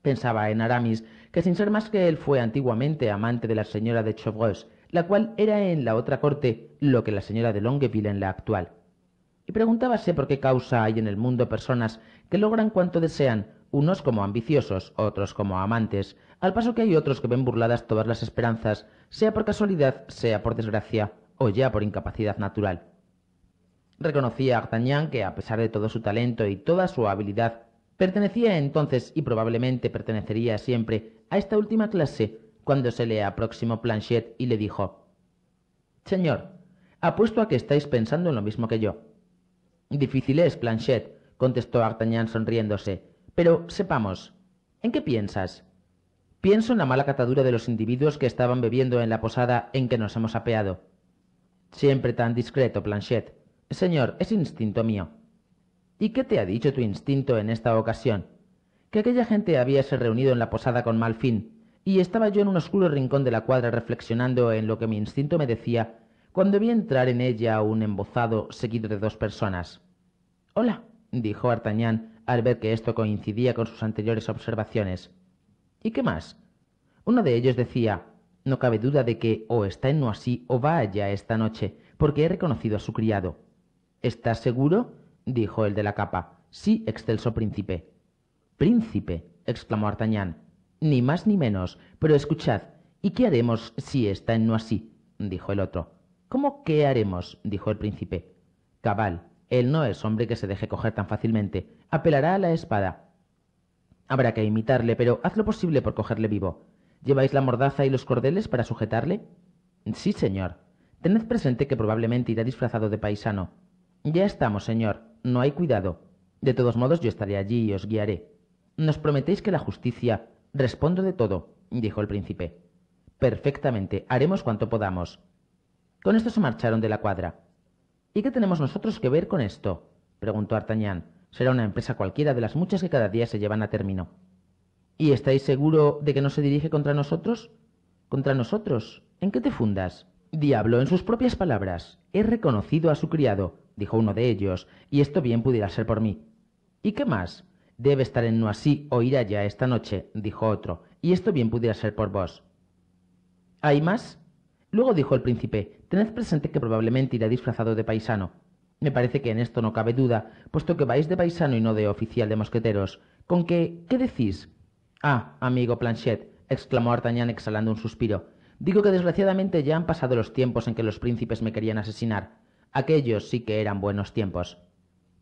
Pensaba en Aramis, que sin ser más que él fue antiguamente amante de la señora de Chevreuse, la cual era en la otra corte lo que la señora de Longueville en la actual. Y preguntábase por qué causa hay en el mundo personas que logran cuanto desean, unos como ambiciosos, otros como amantes, al paso que hay otros que ven burladas todas las esperanzas, sea por casualidad, sea por desgracia, o ya por incapacidad natural. Reconocía Artagnan que, a pesar de todo su talento y toda su habilidad, pertenecía entonces y probablemente pertenecería siempre a esta última clase cuando se le aproximó Planchet y le dijo Señor, apuesto a que estáis pensando en lo mismo que yo. Difícil es, Planchet, contestó Artagnan sonriéndose. Pero sepamos, ¿en qué piensas? Pienso en la mala catadura de los individuos que estaban bebiendo en la posada en que nos hemos apeado. Siempre tan discreto, Planchet. Señor, es instinto mío. ¿Y qué te ha dicho tu instinto en esta ocasión? Que aquella gente había se reunido en la posada con mal fin, y estaba yo en un oscuro rincón de la cuadra reflexionando en lo que mi instinto me decía, cuando vi entrar en ella un embozado seguido de dos personas. Hola, dijo Artagnan, al ver que esto coincidía con sus anteriores observaciones. ¿Y qué más? Uno de ellos decía, no cabe duda de que o está en Noasí o va allá esta noche, porque he reconocido a su criado. ¿Estás seguro? dijo el de la capa. Sí, excelso príncipe. Príncipe, exclamó Artagnan. Ni más ni menos. Pero escuchad, ¿y qué haremos si está en Noasí? dijo el otro. ¿Cómo qué haremos? dijo el príncipe. Cabal, él no es hombre que se deje coger tan fácilmente. Apelará a la espada. Habrá que imitarle, pero haz lo posible por cogerle vivo. ¿Lleváis la mordaza y los cordeles para sujetarle? Sí, señor. Tened presente que probablemente irá disfrazado de paisano. Ya estamos, señor. No hay cuidado. De todos modos, yo estaré allí y os guiaré. Nos prometéis que la justicia... Respondo de todo, dijo el príncipe. Perfectamente, haremos cuanto podamos. Con esto se marcharon de la cuadra. ¿Y qué tenemos nosotros que ver con esto? preguntó Artagnan. Será una empresa cualquiera de las muchas que cada día se llevan a término. ¿Y estáis seguro de que no se dirige contra nosotros? ¿Contra nosotros? ¿En qué te fundas? Diablo, en sus propias palabras, he reconocido a su criado, dijo uno de ellos, y esto bien pudiera ser por mí. ¿Y qué más? Debe estar en Noisy o ir allá esta noche, dijo otro, y esto bien pudiera ser por vos. ¿Hay más? Luego dijo el príncipe, Tened presente que probablemente irá disfrazado de paisano. Me parece que en esto no cabe duda, puesto que vais de paisano y no de oficial de mosqueteros. ¿Con qué? ¿Qué decís? Ah, amigo Planchet, exclamó Artagnan exhalando un suspiro. Digo que desgraciadamente ya han pasado los tiempos en que los príncipes me querían asesinar. Aquellos sí que eran buenos tiempos.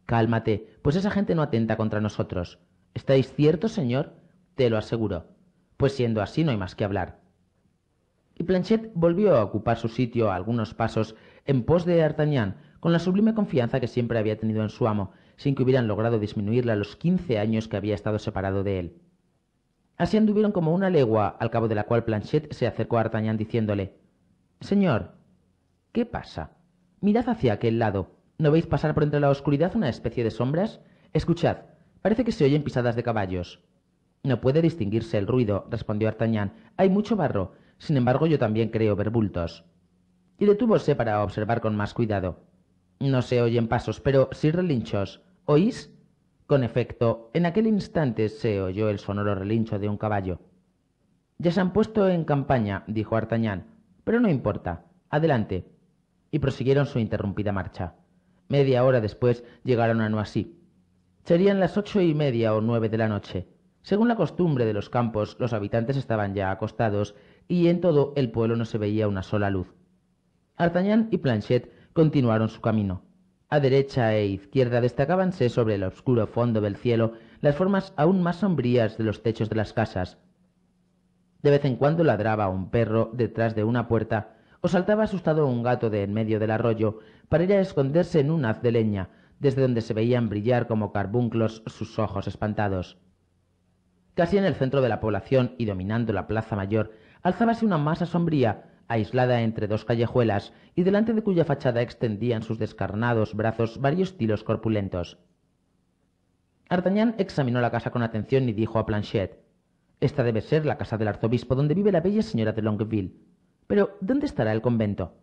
Cálmate, pues esa gente no atenta contra nosotros. ¿Estáis cierto, señor? Te lo aseguro. Pues siendo así no hay más que hablar. Y Planchet volvió a ocupar su sitio a algunos pasos en pos de D'Artagnan, con la sublime confianza que siempre había tenido en su amo, sin que hubieran logrado disminuirla los quince años que había estado separado de él. Así anduvieron como una legua, al cabo de la cual Planchet se acercó a D'Artagnan diciéndole Señor, ¿qué pasa? Mirad hacia aquel lado. ¿No veis pasar por entre la oscuridad una especie de sombras? Escuchad, parece que se oyen pisadas de caballos. No puede distinguirse el ruido, respondió D'Artagnan. Hay mucho barro, sin embargo, yo también creo ver bultos. Y detúvose para observar con más cuidado. No se oyen pasos, pero sí relinchos. ¿Oís? Con efecto, en aquel instante se oyó el sonoro relincho de un caballo. Ya se han puesto en campaña, dijo Artañán, pero no importa. Adelante. Y prosiguieron su interrumpida marcha. Media hora después llegaron a Noisy. Serían las ocho y media o nueve de la noche. Según la costumbre de los campos, los habitantes estaban ya acostados y en todo el pueblo no se veía una sola luz. Artagnan y Planchet continuaron su camino. A derecha e izquierda destacábanse sobre el oscuro fondo del cielo las formas aún más sombrías de los techos de las casas. De vez en cuando ladraba un perro detrás de una puerta o saltaba asustado un gato de en medio del arroyo para ir a esconderse en un haz de leña, desde donde se veían brillar como carbunclos sus ojos espantados. Casi en el centro de la población y dominando la plaza mayor alzábase una masa sombría, aislada entre dos callejuelas y delante de cuya fachada extendían sus descarnados brazos varios tilos corpulentos. Artagnan examinó la casa con atención y dijo a Planchet: Esta debe ser la casa del arzobispo donde vive la bella señora de Longueville. Pero, ¿dónde estará el convento?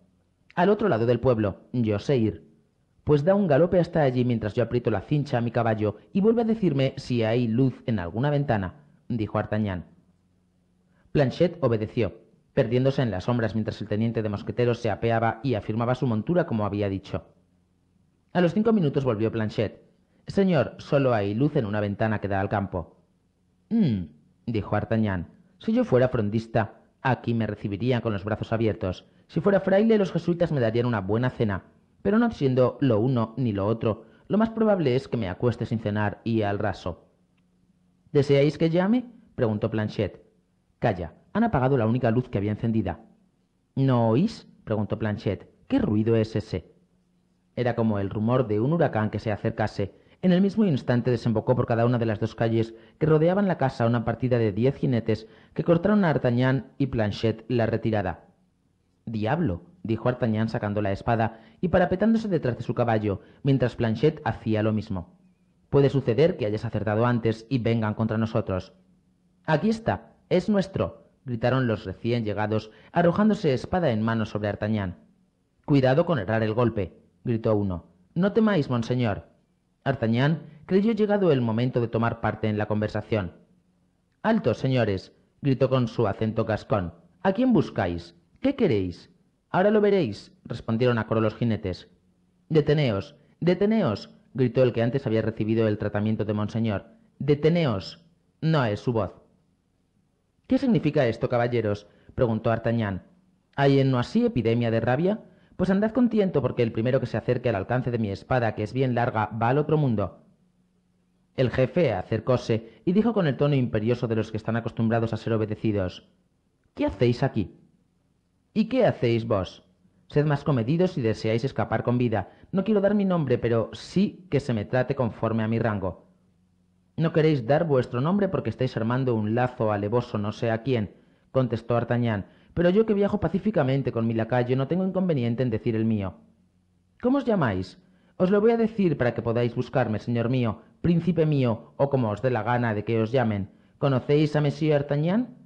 Al otro lado del pueblo, yo sé ir. Pues da un galope hasta allí mientras yo aprieto la cincha a mi caballo y vuelve a decirme si hay luz en alguna ventana, dijo Artagnan. Planchet obedeció, perdiéndose en las sombras mientras el teniente de mosqueteros se apeaba y afirmaba su montura como había dicho. A los cinco minutos volvió Planchet. Señor, solo hay luz en una ventana que da al campo. Mmm, dijo Artagnan. Si yo fuera frondista, aquí me recibirían con los brazos abiertos. Si fuera fraile, los jesuitas me darían una buena cena. Pero no siendo lo uno ni lo otro, lo más probable es que me acueste sin cenar y al raso. ¿Deseáis que llame? preguntó Planchet. Calla, han apagado la única luz que había encendida. ¿No oís? preguntó Planchet. ¿Qué ruido es ese? Era como el rumor de un huracán que se acercase. En el mismo instante desembocó por cada una de las dos calles que rodeaban la casa una partida de diez jinetes que cortaron a Artagnan y Planchet la retirada. Diablo, dijo Artagnan sacando la espada y parapetándose detrás de su caballo, mientras Planchet hacía lo mismo. Puede suceder que hayas acertado antes y vengan contra nosotros. Aquí está, es nuestro, gritaron los recién llegados, arrojándose espada en mano sobre Artañán. Cuidado con errar el golpe, gritó uno. No temáis, monseñor. Artañán creyó llegado el momento de tomar parte en la conversación. Alto, señores, gritó con su acento gascón. ¿A quién buscáis? ¿Qué queréis? Ahora lo veréis, respondieron a coro los jinetes. Deteneos, deteneos, gritó el que antes había recibido el tratamiento de monseñor. Deteneos. No es su voz. ¿Qué significa esto, caballeros? preguntó Artañán. ¿Hay en no así epidemia de rabia? Pues andad contento porque el primero que se acerque al alcance de mi espada, que es bien larga, va al otro mundo. El jefe acercóse y dijo con el tono imperioso de los que están acostumbrados a ser obedecidos ¿Qué hacéis aquí? ¿Y qué hacéis vos? Sed más comedidos si deseáis escapar con vida. No quiero dar mi nombre, pero sí que se me trate conforme a mi rango. No queréis dar vuestro nombre porque estáis armando un lazo alevoso no sé a quién, contestó Artagnan, pero yo que viajo pacíficamente con mi lacayo no tengo inconveniente en decir el mío. ¿Cómo os llamáis? Os lo voy a decir para que podáis buscarme, señor mío, príncipe mío, o como os dé la gana de que os llamen. ¿Conocéis a Monsieur Artagnan?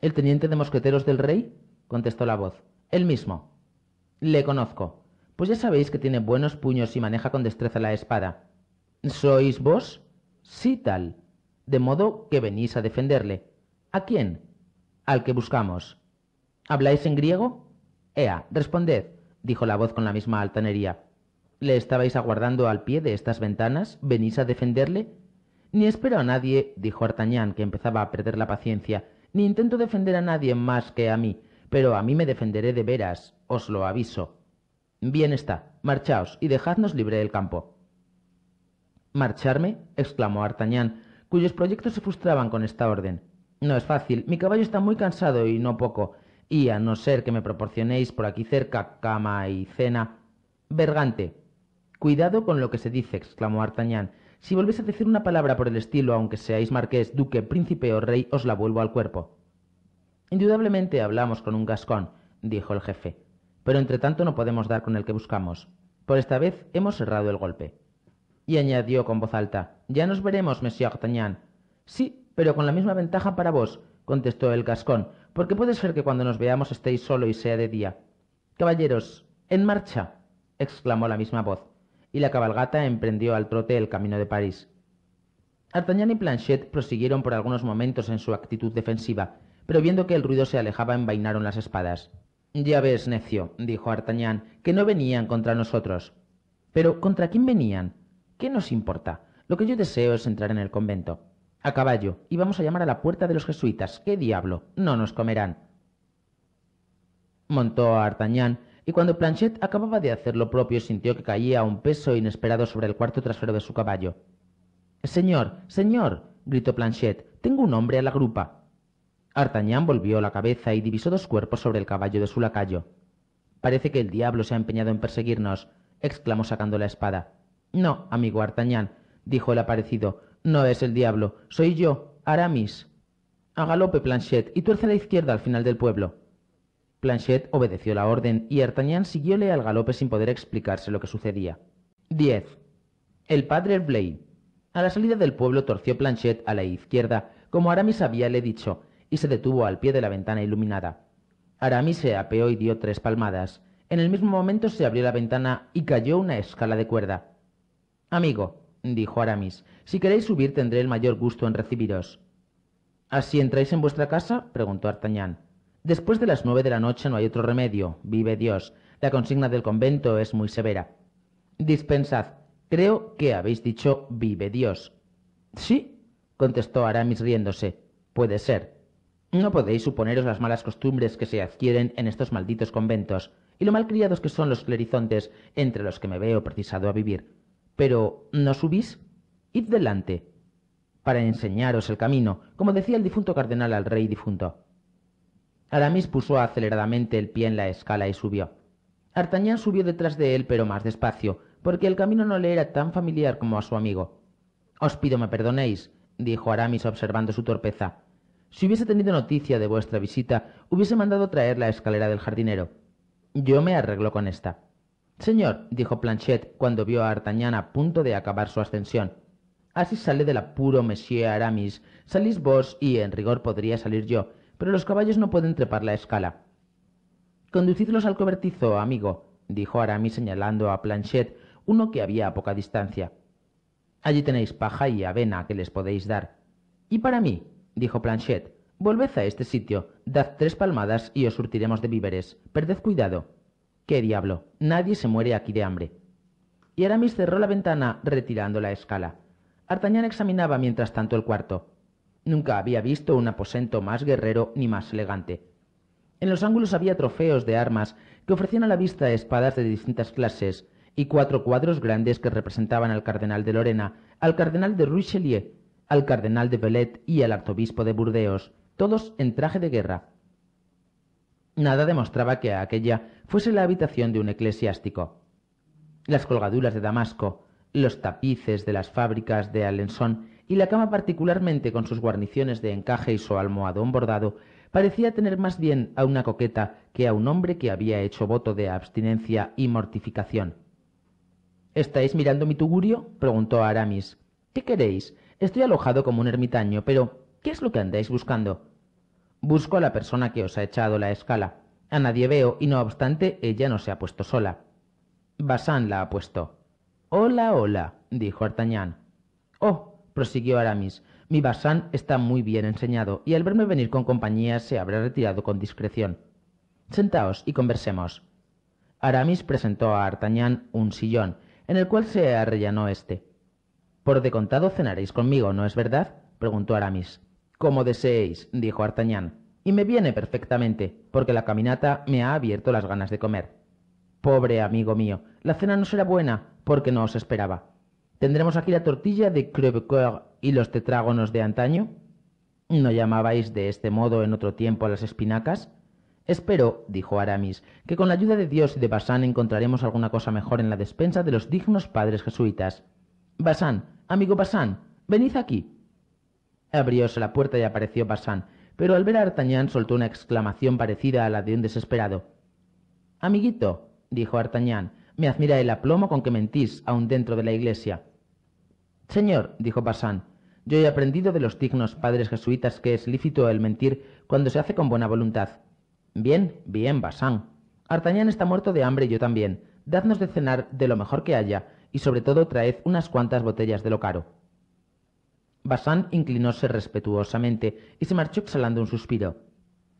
¿El teniente de mosqueteros del rey? contestó la voz. El mismo. Le conozco. Pues ya sabéis que tiene buenos puños y maneja con destreza la espada. ¿Sois vos? Sí, tal. De modo que venís a defenderle. ¿A quién? Al que buscamos. ¿Habláis en griego? Ea, responded, dijo la voz con la misma altanería. ¿Le estabais aguardando al pie de estas ventanas? ¿Venís a defenderle? Ni espero a nadie, dijo Artañán, que empezaba a perder la paciencia, ni intento defender a nadie más que a mí, pero a mí me defenderé de veras, os lo aviso. Bien está, marchaos y dejadnos libre el campo. ¿Marcharme? exclamó Artañán, cuyos proyectos se frustraban con esta orden. No es fácil, mi caballo está muy cansado y no poco, y a no ser que me proporcionéis por aquí cerca cama y cena. Bergante. Cuidado con lo que se dice, exclamó Artañán. Si volvéis a decir una palabra por el estilo, aunque seáis marqués, duque, príncipe o rey, os la vuelvo al cuerpo. Indudablemente hablamos con un gascón, dijo el jefe, pero entre tanto no podemos dar con el que buscamos. Por esta vez hemos cerrado el golpe y añadió con voz alta Ya nos veremos, monsieur D'Artagnan. Sí, pero con la misma ventaja para vos, contestó el gascón, porque puede ser que cuando nos veamos estéis solo y sea de día. Caballeros, en marcha, exclamó la misma voz, y la cabalgata emprendió al trote el camino de París. D'Artagnan y Planchet prosiguieron por algunos momentos en su actitud defensiva, pero viendo que el ruido se alejaba envainaron las espadas. Ya ves, necio, dijo D'Artagnan, que no venían contra nosotros. Pero ¿contra quién venían? ¿Qué nos importa? Lo que yo deseo es entrar en el convento. A caballo, y vamos a llamar a la puerta de los jesuitas. ¡Qué diablo! No nos comerán. Montó a Artagnan, y cuando Planchet acababa de hacer lo propio sintió que caía un peso inesperado sobre el cuarto trasero de su caballo. Señor, señor, gritó Planchet, tengo un hombre a la grupa. Artagnan volvió la cabeza y divisó dos cuerpos sobre el caballo de su lacayo. Parece que el diablo se ha empeñado en perseguirnos, exclamó sacando la espada. No, amigo Artañán, dijo el aparecido, no es el diablo, soy yo, Aramis. A galope, Planchet, y tuerce a la izquierda al final del pueblo. Planchet obedeció la orden y Artañán siguióle al galope sin poder explicarse lo que sucedía. 10. El padre Herblay. A la salida del pueblo torció Planchet a la izquierda, como Aramis habíale dicho, y se detuvo al pie de la ventana iluminada. Aramis se apeó y dio tres palmadas. En el mismo momento se abrió la ventana y cayó una escala de cuerda. Amigo, dijo Aramis, si queréis subir tendré el mayor gusto en recibiros. ¿Así entráis en vuestra casa? preguntó Artagnan. Después de las nueve de la noche no hay otro remedio, vive Dios. La consigna del convento es muy severa. Dispensad, creo que habéis dicho vive Dios. Sí, contestó Aramis riéndose. Puede ser. No podéis suponeros las malas costumbres que se adquieren en estos malditos conventos, y lo malcriados que son los clerizontes entre los que me veo precisado a vivir pero no subís, id delante, para enseñaros el camino, como decía el difunto cardenal al rey difunto. Aramis puso aceleradamente el pie en la escala y subió. Artañán subió detrás de él, pero más despacio, porque el camino no le era tan familiar como a su amigo. Os pido me perdonéis, dijo Aramis observando su torpeza. Si hubiese tenido noticia de vuestra visita, hubiese mandado traer la escalera del jardinero. Yo me arreglo con esta. Señor, dijo Planchet cuando vio a Artagnan a punto de acabar su ascensión. Así sale del apuro Monsieur Aramis. Salís vos y en rigor podría salir yo, pero los caballos no pueden trepar la escala. Conducidlos al cobertizo, amigo, dijo Aramis señalando a Planchet, uno que había a poca distancia. Allí tenéis paja y avena que les podéis dar. Y para mí, dijo Planchet, volved a este sitio, dad tres palmadas y os surtiremos de víveres. Perded cuidado. ¿Qué diablo? Nadie se muere aquí de hambre. Y Aramis cerró la ventana retirando la escala. Artagnan examinaba mientras tanto el cuarto. Nunca había visto un aposento más guerrero ni más elegante. En los ángulos había trofeos de armas que ofrecían a la vista espadas de distintas clases y cuatro cuadros grandes que representaban al cardenal de Lorena, al cardenal de Richelieu, al cardenal de Belet y al arzobispo de Burdeos, todos en traje de guerra. Nada demostraba que aquella fuese la habitación de un eclesiástico. Las colgaduras de Damasco, los tapices de las fábricas de Alençon y la cama particularmente con sus guarniciones de encaje y su almohadón bordado parecía tener más bien a una coqueta que a un hombre que había hecho voto de abstinencia y mortificación. ¿Estáis mirando mi tugurio? preguntó Aramis. ¿Qué queréis? Estoy alojado como un ermitaño, pero ¿qué es lo que andáis buscando? Busco a la persona que os ha echado la escala. A nadie veo y no obstante ella no se ha puesto sola. Basán la ha puesto. Hola, hola, dijo Artagnan. Oh, prosiguió Aramis, mi Basán está muy bien enseñado y al verme venir con compañía se habrá retirado con discreción. Sentaos y conversemos. Aramis presentó a Artagnan un sillón, en el cual se arrellanó éste. Por de contado cenaréis conmigo, ¿no es verdad? preguntó Aramis. Como deseéis, dijo Artagnan. Y me viene perfectamente, porque la caminata me ha abierto las ganas de comer. Pobre amigo mío, la cena no será buena, porque no os esperaba. ¿Tendremos aquí la tortilla de crevecoeur y los tetrágonos de antaño? ¿No llamabais de este modo en otro tiempo a las espinacas? Espero, dijo Aramis, que con la ayuda de Dios y de Basán encontraremos alguna cosa mejor en la despensa de los dignos padres jesuitas. Basán, amigo Basán, venid aquí. Abrióse la puerta y apareció Basán, pero al ver a Artagnan soltó una exclamación parecida a la de un desesperado. Amiguito, dijo Artagnan, me admira el aplomo con que mentís aun dentro de la iglesia. Señor, dijo Basán, yo he aprendido de los dignos padres jesuitas que es lícito el mentir cuando se hace con buena voluntad. Bien, bien, Basán. Artagnan está muerto de hambre y yo también. Dadnos de cenar de lo mejor que haya, y sobre todo traed unas cuantas botellas de lo caro. Bazán inclinóse respetuosamente y se marchó exhalando un suspiro.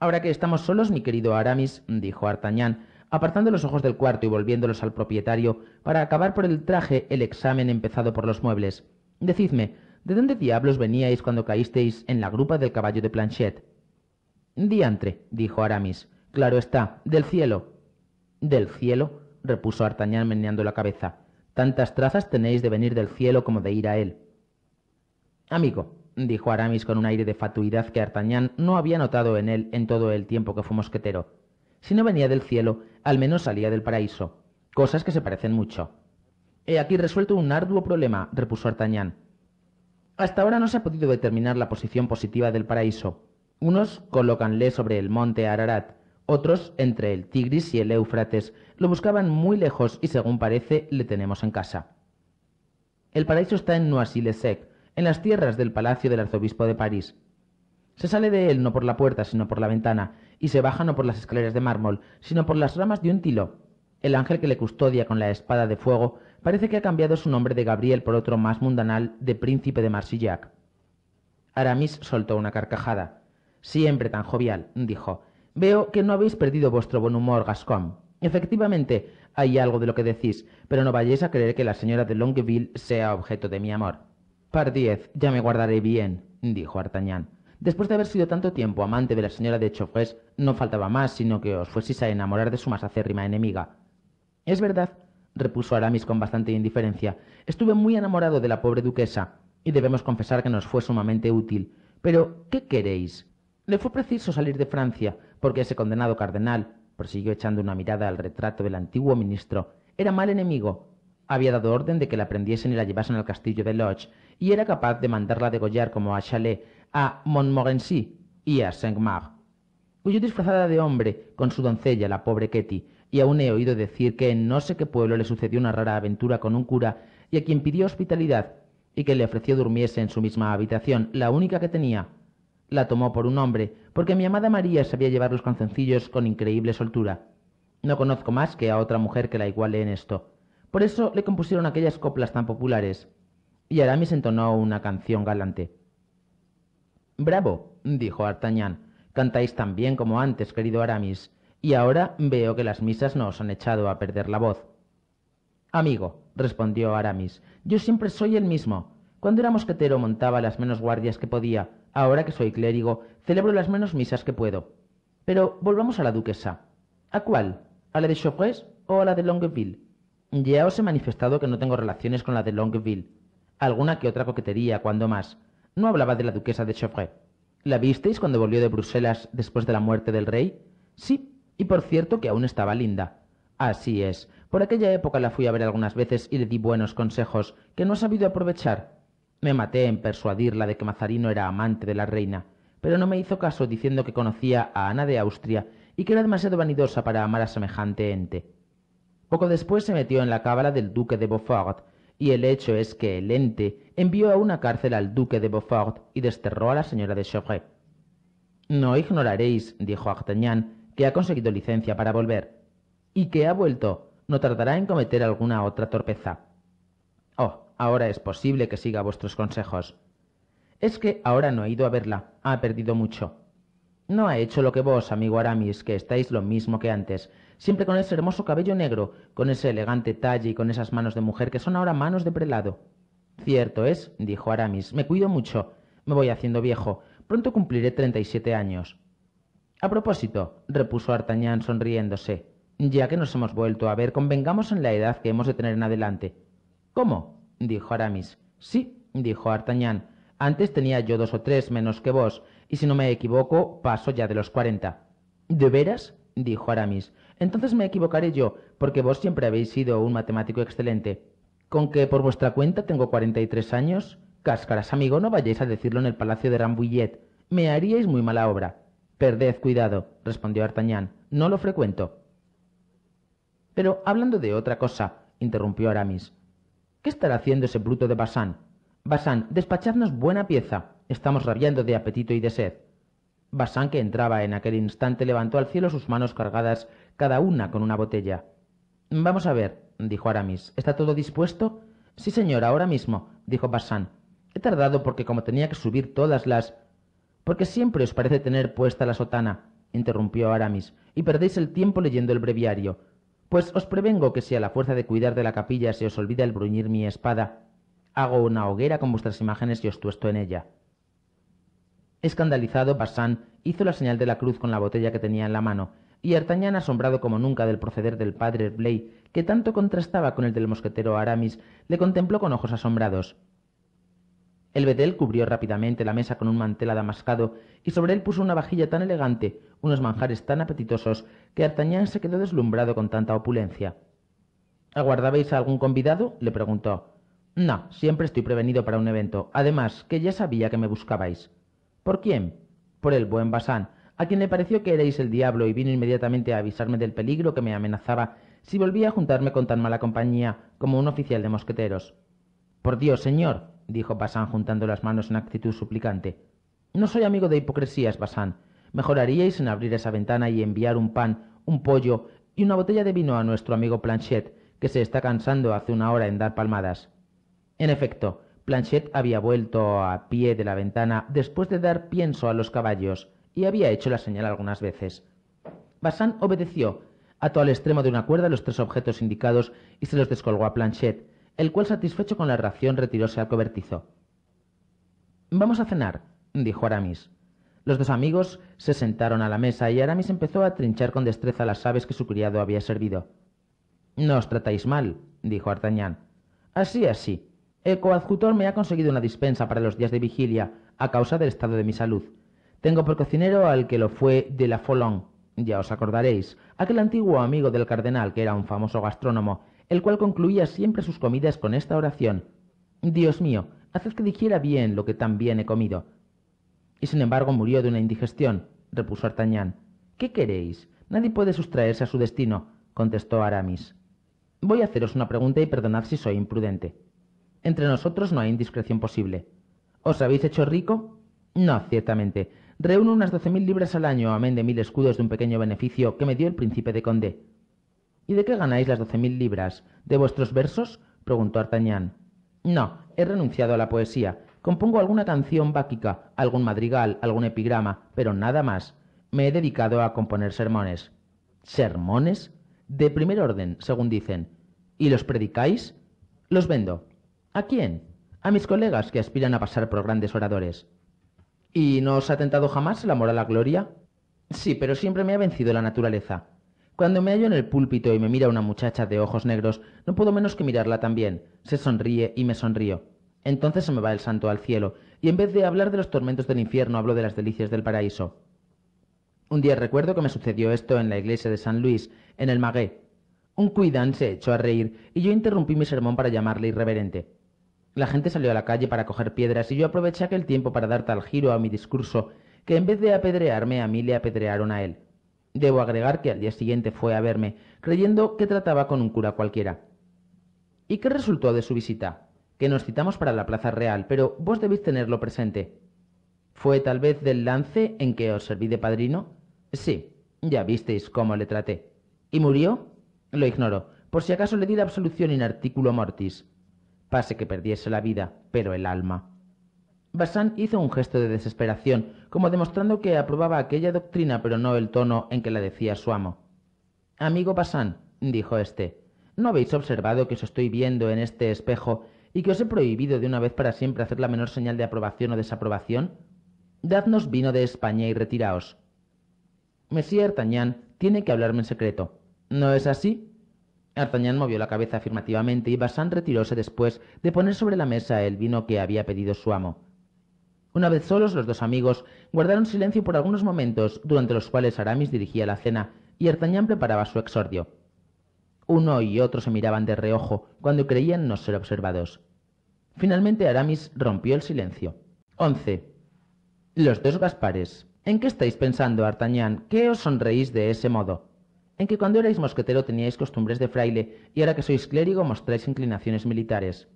Ahora que estamos solos, mi querido Aramis, dijo Artañán, apartando los ojos del cuarto y volviéndolos al propietario, para acabar por el traje el examen empezado por los muebles. Decidme, ¿de dónde diablos veníais cuando caísteis en la grupa del caballo de Planchet? Diantre, dijo Aramis. Claro está, del cielo. ¿Del cielo? repuso Artañán meneando la cabeza. Tantas trazas tenéis de venir del cielo como de ir a él. Amigo, dijo Aramis con un aire de fatuidad que D'Artagnan no había notado en él en todo el tiempo que fue mosquetero. Si no venía del cielo, al menos salía del paraíso, cosas que se parecen mucho. He aquí resuelto un arduo problema, repuso D'Artagnan. Hasta ahora no se ha podido determinar la posición positiva del paraíso. Unos colócanle sobre el monte Ararat, otros entre el Tigris y el Éufrates. Lo buscaban muy lejos y según parece le tenemos en casa. El paraíso está en noisy en las tierras del palacio del arzobispo de París. Se sale de él no por la puerta, sino por la ventana, y se baja no por las escaleras de mármol, sino por las ramas de un tilo. El ángel que le custodia con la espada de fuego parece que ha cambiado su nombre de Gabriel por otro más mundanal de príncipe de Marsillac. Aramis soltó una carcajada. Siempre tan jovial, dijo. Veo que no habéis perdido vuestro buen humor, Gascón. Efectivamente, hay algo de lo que decís, pero no vayáis a creer que la señora de Longueville sea objeto de mi amor. Pardiez, ya me guardaré bien, dijo Artagnan. Después de haber sido tanto tiempo amante de la señora de Chofres, no faltaba más sino que os fueseis a enamorar de su más acérrima enemiga. Es verdad, repuso Aramis con bastante indiferencia. Estuve muy enamorado de la pobre duquesa, y debemos confesar que nos fue sumamente útil. Pero, ¿qué queréis? Le fue preciso salir de Francia, porque ese condenado cardenal, prosiguió echando una mirada al retrato del antiguo ministro, era mal enemigo. Había dado orden de que la prendiesen y la llevasen al castillo de Lodge, y era capaz de mandarla degollar como a Chalet, a Montmorency y a Saint-Marc. Huyó disfrazada de hombre con su doncella, la pobre Ketty, y aún he oído decir que en no sé qué pueblo le sucedió una rara aventura con un cura y a quien pidió hospitalidad y que le ofreció durmiese en su misma habitación, la única que tenía. La tomó por un hombre, porque mi amada María sabía llevar los canzoncillos con increíble soltura. No conozco más que a otra mujer que la iguale en esto. Por eso le compusieron aquellas coplas tan populares y Aramis entonó una canción galante. Bravo, dijo Artagnan, cantáis tan bien como antes, querido Aramis, y ahora veo que las misas no os han echado a perder la voz. Amigo, respondió Aramis, yo siempre soy el mismo. Cuando era mosquetero montaba las menos guardias que podía, ahora que soy clérigo, celebro las menos misas que puedo. Pero volvamos a la duquesa. ¿A cuál? ¿A la de chauvreuse o a la de Longueville? Ya os he manifestado que no tengo relaciones con la de Longueville alguna que otra coquetería, cuando más. No hablaba de la duquesa de Chauffray. ¿La visteis cuando volvió de Bruselas después de la muerte del rey? Sí, y por cierto que aún estaba linda. Así es. Por aquella época la fui a ver algunas veces y le di buenos consejos, que no ha sabido aprovechar. Me maté en persuadirla de que Mazarino era amante de la reina, pero no me hizo caso diciendo que conocía a Ana de Austria y que era demasiado vanidosa para amar a semejante ente. Poco después se metió en la cábala del duque de Beaufort, y el hecho es que el ente envió a una cárcel al duque de Beaufort y desterró a la señora de Chauvet. No ignoraréis, dijo Artagnan, que ha conseguido licencia para volver, y que ha vuelto, no tardará en cometer alguna otra torpeza. Oh, ahora es posible que siga vuestros consejos. Es que ahora no he ido a verla, ha perdido mucho. No ha hecho lo que vos, amigo Aramis, que estáis lo mismo que antes, siempre con ese hermoso cabello negro, con ese elegante talle y con esas manos de mujer que son ahora manos de prelado. Cierto es, dijo Aramis, me cuido mucho, me voy haciendo viejo, pronto cumpliré treinta y siete años. A propósito, repuso Artagnan sonriéndose, ya que nos hemos vuelto a ver, convengamos en la edad que hemos de tener en adelante. ¿Cómo? dijo Aramis. Sí, dijo Artagnan. Antes tenía yo dos o tres menos que vos, y si no me equivoco, paso ya de los cuarenta. ¿De veras? dijo Aramis. Entonces me equivocaré yo, porque vos siempre habéis sido un matemático excelente. Con que por vuestra cuenta tengo cuarenta y tres años, cáscaras, amigo, no vayáis a decirlo en el palacio de Rambouillet. Me haríais muy mala obra. Perded cuidado, respondió D'Artagnan. No lo frecuento. Pero hablando de otra cosa, interrumpió Aramis. ¿Qué estará haciendo ese bruto de Bassan? Bassan, despachadnos buena pieza. Estamos rabiando de apetito y de sed. Bassan, que entraba en aquel instante, levantó al cielo sus manos cargadas cada una con una botella. Vamos a ver, dijo Aramis, ¿está todo dispuesto? Sí, señor, ahora mismo, dijo Bassan. He tardado porque como tenía que subir todas las. Porque siempre os parece tener puesta la sotana, interrumpió Aramis, y perdéis el tiempo leyendo el breviario. Pues os prevengo que si a la fuerza de cuidar de la capilla se os olvida el bruñir mi espada, hago una hoguera con vuestras imágenes y os tuesto en ella. Escandalizado, Bassan hizo la señal de la cruz con la botella que tenía en la mano, y Artañán, asombrado como nunca del proceder del padre Blay, que tanto contrastaba con el del mosquetero Aramis, le contempló con ojos asombrados. El vedel cubrió rápidamente la mesa con un mantel adamascado y sobre él puso una vajilla tan elegante, unos manjares tan apetitosos, que Artañán se quedó deslumbrado con tanta opulencia. ¿Aguardabais a algún convidado? le preguntó. No, siempre estoy prevenido para un evento. Además, que ya sabía que me buscabais. ¿Por quién? Por el buen Basán, a quien le pareció que erais el diablo y vino inmediatamente a avisarme del peligro que me amenazaba si volvía a juntarme con tan mala compañía como un oficial de mosqueteros. Por Dios, señor, dijo Basan juntando las manos en actitud suplicante. No soy amigo de hipocresías, Basán. Mejoraríais en abrir esa ventana y enviar un pan, un pollo y una botella de vino a nuestro amigo Planchet, que se está cansando hace una hora en dar palmadas. En efecto, Planchet había vuelto a pie de la ventana después de dar pienso a los caballos y había hecho la señal algunas veces. Bassan obedeció, ató al extremo de una cuerda los tres objetos indicados y se los descolgó a Planchet, el cual satisfecho con la ración retiróse al cobertizo. Vamos a cenar, dijo Aramis. Los dos amigos se sentaron a la mesa y Aramis empezó a trinchar con destreza las aves que su criado había servido. No os tratáis mal, dijo Artagnan. Así, así. El coadjutor me ha conseguido una dispensa para los días de vigilia, a causa del estado de mi salud. Tengo por cocinero al que lo fue de la Folon, ya os acordaréis, aquel antiguo amigo del cardenal que era un famoso gastrónomo, el cual concluía siempre sus comidas con esta oración. Dios mío, haced que dijera bien lo que tan bien he comido. Y sin embargo murió de una indigestión, repuso Artagnan. ¿Qué queréis? Nadie puede sustraerse a su destino, contestó Aramis. Voy a haceros una pregunta y perdonad si soy imprudente. Entre nosotros no hay indiscreción posible. ¿Os habéis hecho rico? No, ciertamente, Reúno unas doce mil libras al año, amén de mil escudos de un pequeño beneficio que me dio el príncipe de Condé. ¿Y de qué ganáis las doce mil libras? ¿De vuestros versos? preguntó Artagnan. No, he renunciado a la poesía. Compongo alguna canción báquica, algún madrigal, algún epigrama, pero nada más. Me he dedicado a componer sermones. ¿Sermones? De primer orden, según dicen. ¿Y los predicáis? Los vendo. ¿A quién? A mis colegas que aspiran a pasar por grandes oradores. ¿Y no os ha tentado jamás el amor a la gloria? Sí, pero siempre me ha vencido la naturaleza. Cuando me hallo en el púlpito y me mira una muchacha de ojos negros, no puedo menos que mirarla también. Se sonríe y me sonrío. Entonces se me va el santo al cielo, y en vez de hablar de los tormentos del infierno, hablo de las delicias del paraíso. Un día recuerdo que me sucedió esto en la iglesia de San Luis, en el Magué. Un cuidán se echó a reír, y yo interrumpí mi sermón para llamarle irreverente. La gente salió a la calle para coger piedras y yo aproveché aquel tiempo para dar tal giro a mi discurso que en vez de apedrearme a mí le apedrearon a él. Debo agregar que al día siguiente fue a verme, creyendo que trataba con un cura cualquiera. ¿Y qué resultó de su visita? Que nos citamos para la Plaza Real, pero vos debéis tenerlo presente. ¿Fue tal vez del lance en que os serví de padrino? Sí, ya visteis cómo le traté. ¿Y murió? Lo ignoro. Por si acaso le di la absolución in articulo mortis pase que perdiese la vida, pero el alma. Bassan hizo un gesto de desesperación, como demostrando que aprobaba aquella doctrina, pero no el tono en que la decía su amo. Amigo Bassan dijo éste, ¿no habéis observado que os estoy viendo en este espejo y que os he prohibido de una vez para siempre hacer la menor señal de aprobación o desaprobación? Dadnos vino de España y retiraos. Monsieur Artagnan tiene que hablarme en secreto. ¿No es así? D'Artagnan movió la cabeza afirmativamente y Bazán retiróse después de poner sobre la mesa el vino que había pedido su amo. Una vez solos, los dos amigos guardaron silencio por algunos momentos, durante los cuales Aramis dirigía la cena y D'Artagnan preparaba su exordio. Uno y otro se miraban de reojo cuando creían no ser observados. Finalmente Aramis rompió el silencio. 11. Los dos Gaspares. ¿En qué estáis pensando, D'Artagnan? ¿Qué os sonreís de ese modo? en que cuando erais mosquetero teníais costumbres de fraile y ahora que sois clérigo mostráis inclinaciones militares.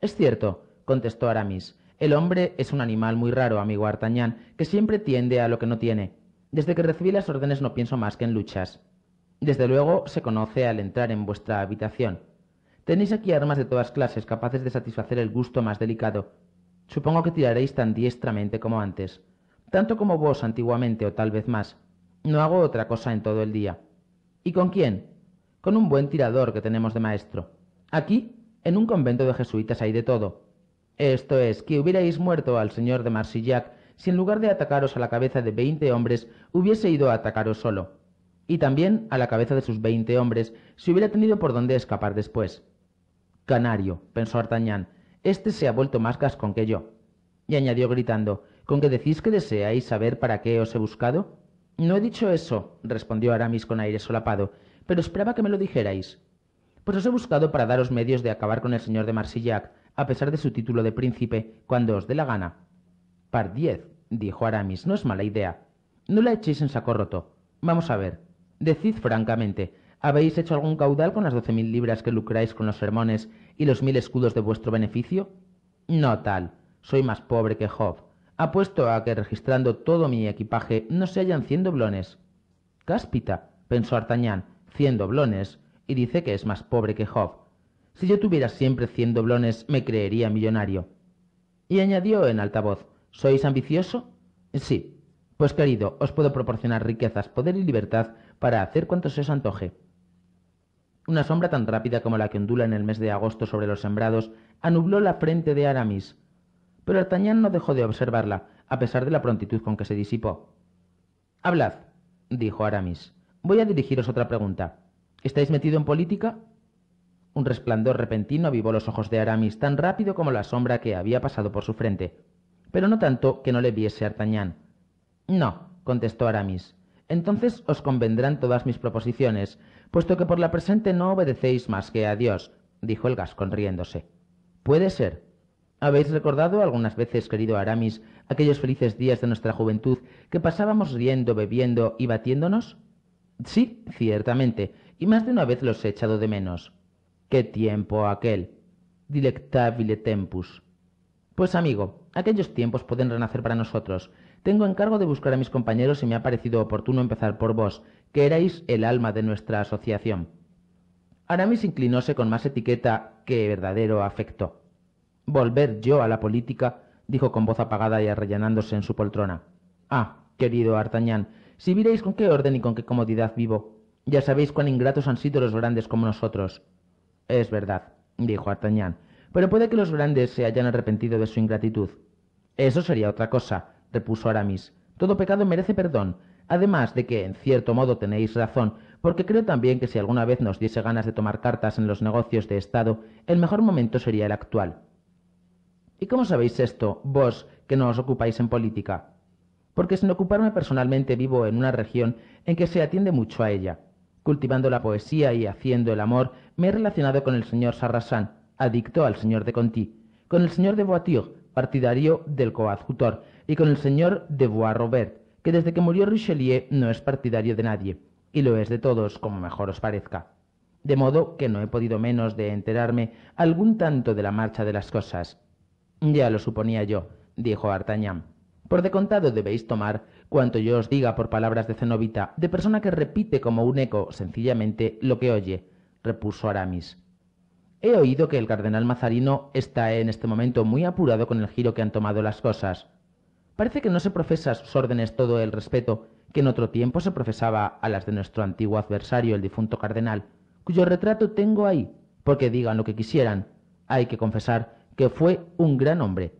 Es cierto, contestó Aramis. El hombre es un animal muy raro, amigo Artañán, que siempre tiende a lo que no tiene. Desde que recibí las órdenes no pienso más que en luchas. Desde luego se conoce al entrar en vuestra habitación. Tenéis aquí armas de todas clases capaces de satisfacer el gusto más delicado. Supongo que tiraréis tan diestramente como antes, tanto como vos antiguamente o tal vez más. No hago otra cosa en todo el día. ¿Y con quién? Con un buen tirador que tenemos de maestro. Aquí, en un convento de jesuitas hay de todo. Esto es, que hubierais muerto al señor de Marsillac si en lugar de atacaros a la cabeza de veinte hombres hubiese ido a atacaros solo. Y también a la cabeza de sus veinte hombres si hubiera tenido por dónde escapar después. Canario, pensó Artañán, este se ha vuelto más gascón que yo. Y añadió gritando, ¿con qué decís que deseáis saber para qué os he buscado? No he dicho eso, respondió Aramis con aire solapado, pero esperaba que me lo dijerais. Pues os he buscado para daros medios de acabar con el señor de Marsillac, a pesar de su título de príncipe, cuando os dé la gana. Pardiez, dijo Aramis, no es mala idea. No la echéis en saco roto. Vamos a ver. Decid francamente, ¿habéis hecho algún caudal con las doce mil libras que lucráis con los sermones y los mil escudos de vuestro beneficio? No tal. Soy más pobre que Job. Apuesto a que registrando todo mi equipaje no se hallan cien doblones. Cáspita, pensó Artagnan, cien doblones, y dice que es más pobre que Job. Si yo tuviera siempre cien doblones, me creería millonario. Y añadió en alta voz, ¿sois ambicioso? Sí. Pues querido, os puedo proporcionar riquezas, poder y libertad para hacer cuanto se os antoje. Una sombra tan rápida como la que ondula en el mes de agosto sobre los sembrados anubló la frente de Aramis pero D'Artagnan no dejó de observarla, a pesar de la prontitud con que se disipó. Hablad, dijo Aramis. Voy a dirigiros otra pregunta. ¿Estáis metido en política? Un resplandor repentino avivó los ojos de Aramis tan rápido como la sombra que había pasado por su frente, pero no tanto que no le viese Artañán. No, contestó Aramis. Entonces os convendrán todas mis proposiciones, puesto que por la presente no obedecéis más que a Dios, dijo el gas riéndose. Puede ser, ¿Habéis recordado algunas veces, querido Aramis, aquellos felices días de nuestra juventud que pasábamos riendo, bebiendo y batiéndonos? Sí, ciertamente, y más de una vez los he echado de menos. ¡Qué tiempo aquel! Dilectabile tempus. Pues amigo, aquellos tiempos pueden renacer para nosotros. Tengo encargo de buscar a mis compañeros y me ha parecido oportuno empezar por vos, que erais el alma de nuestra asociación. Aramis inclinóse con más etiqueta que verdadero afecto. Volver yo a la política, dijo con voz apagada y arrellanándose en su poltrona. Ah, querido Artañán, si vierais con qué orden y con qué comodidad vivo, ya sabéis cuán ingratos han sido los grandes como nosotros. Es verdad, dijo Artañán, pero puede que los grandes se hayan arrepentido de su ingratitud. Eso sería otra cosa, repuso Aramis. Todo pecado merece perdón, además de que, en cierto modo, tenéis razón, porque creo también que si alguna vez nos diese ganas de tomar cartas en los negocios de Estado, el mejor momento sería el actual. ¿Y cómo sabéis esto, vos, que no os ocupáis en política? Porque sin ocuparme personalmente vivo en una región en que se atiende mucho a ella. Cultivando la poesía y haciendo el amor, me he relacionado con el señor Sarrasán, adicto al señor de Conti, con el señor de Voiture, partidario del coadjutor, y con el señor de Bois-Robert, que desde que murió Richelieu no es partidario de nadie, y lo es de todos, como mejor os parezca. De modo que no he podido menos de enterarme algún tanto de la marcha de las cosas, ya lo suponía yo, dijo d'artagnan Por de contado debéis tomar cuanto yo os diga por palabras de cenobita de persona que repite como un eco sencillamente lo que oye, repuso Aramis. He oído que el cardenal Mazarino está en este momento muy apurado con el giro que han tomado las cosas. Parece que no se profesa a sus órdenes todo el respeto que en otro tiempo se profesaba a las de nuestro antiguo adversario, el difunto cardenal, cuyo retrato tengo ahí, porque digan lo que quisieran. Hay que confesar que fue un gran hombre.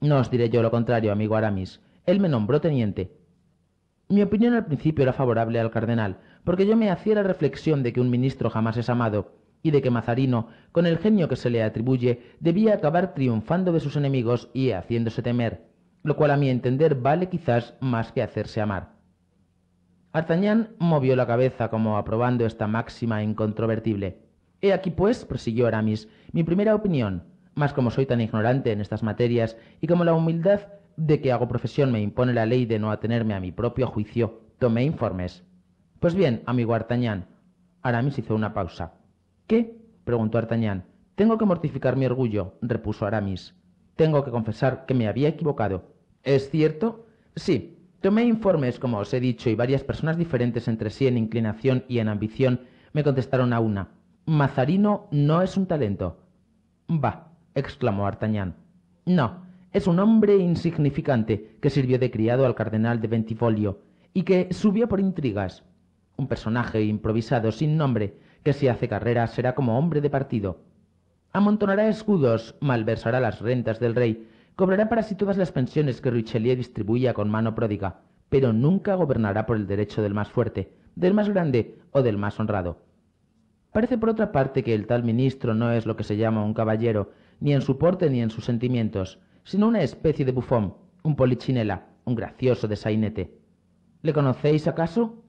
No os diré yo lo contrario, amigo Aramis. Él me nombró teniente. Mi opinión al principio era favorable al cardenal, porque yo me hacía la reflexión de que un ministro jamás es amado, y de que Mazarino, con el genio que se le atribuye, debía acabar triunfando de sus enemigos y haciéndose temer, lo cual a mi entender vale quizás más que hacerse amar. Artagnan movió la cabeza como aprobando esta máxima incontrovertible. He aquí, pues, prosiguió Aramis, mi primera opinión, mas como soy tan ignorante en estas materias y como la humildad de que hago profesión me impone la ley de no atenerme a mi propio juicio, tomé informes. Pues bien, amigo Artañán. Aramis hizo una pausa. ¿Qué? preguntó Artañán. Tengo que mortificar mi orgullo, repuso Aramis. Tengo que confesar que me había equivocado. ¿Es cierto? Sí. Tomé informes, como os he dicho, y varias personas diferentes entre sí en inclinación y en ambición me contestaron a una. Mazarino no es un talento. «Va», exclamó Artagnan. No, es un hombre insignificante que sirvió de criado al cardenal de Ventifolio y que subió por intrigas. Un personaje improvisado sin nombre que si hace carrera será como hombre de partido. Amontonará escudos, malversará las rentas del rey, cobrará para sí todas las pensiones que Richelieu distribuía con mano pródiga, pero nunca gobernará por el derecho del más fuerte, del más grande o del más honrado. Parece por otra parte que el tal ministro no es lo que se llama un caballero, ni en su porte ni en sus sentimientos, sino una especie de bufón, un polichinela, un gracioso de ¿Le conocéis acaso?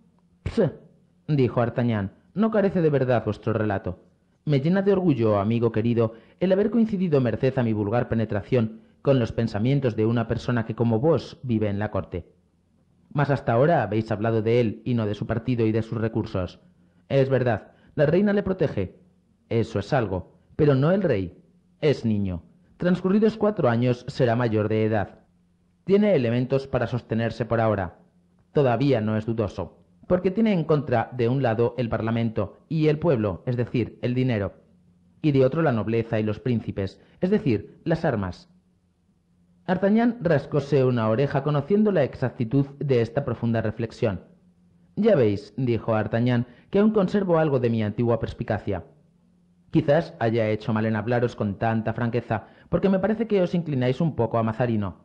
dijo Artagnan, no carece de verdad vuestro relato. Me llena de orgullo, amigo querido, el haber coincidido merced a mi vulgar penetración con los pensamientos de una persona que como vos vive en la corte. Mas hasta ahora habéis hablado de él y no de su partido y de sus recursos. Es verdad, la reina le protege. Eso es algo, pero no el rey. Es niño. Transcurridos cuatro años será mayor de edad. Tiene elementos para sostenerse por ahora. Todavía no es dudoso, porque tiene en contra de un lado el Parlamento y el pueblo, es decir, el dinero, y de otro la nobleza y los príncipes, es decir, las armas. Artañán rascóse una oreja conociendo la exactitud de esta profunda reflexión. Ya veis, dijo Artagnan, que aún conservo algo de mi antigua perspicacia. Quizás haya hecho mal en hablaros con tanta franqueza, porque me parece que os inclináis un poco a Mazarino.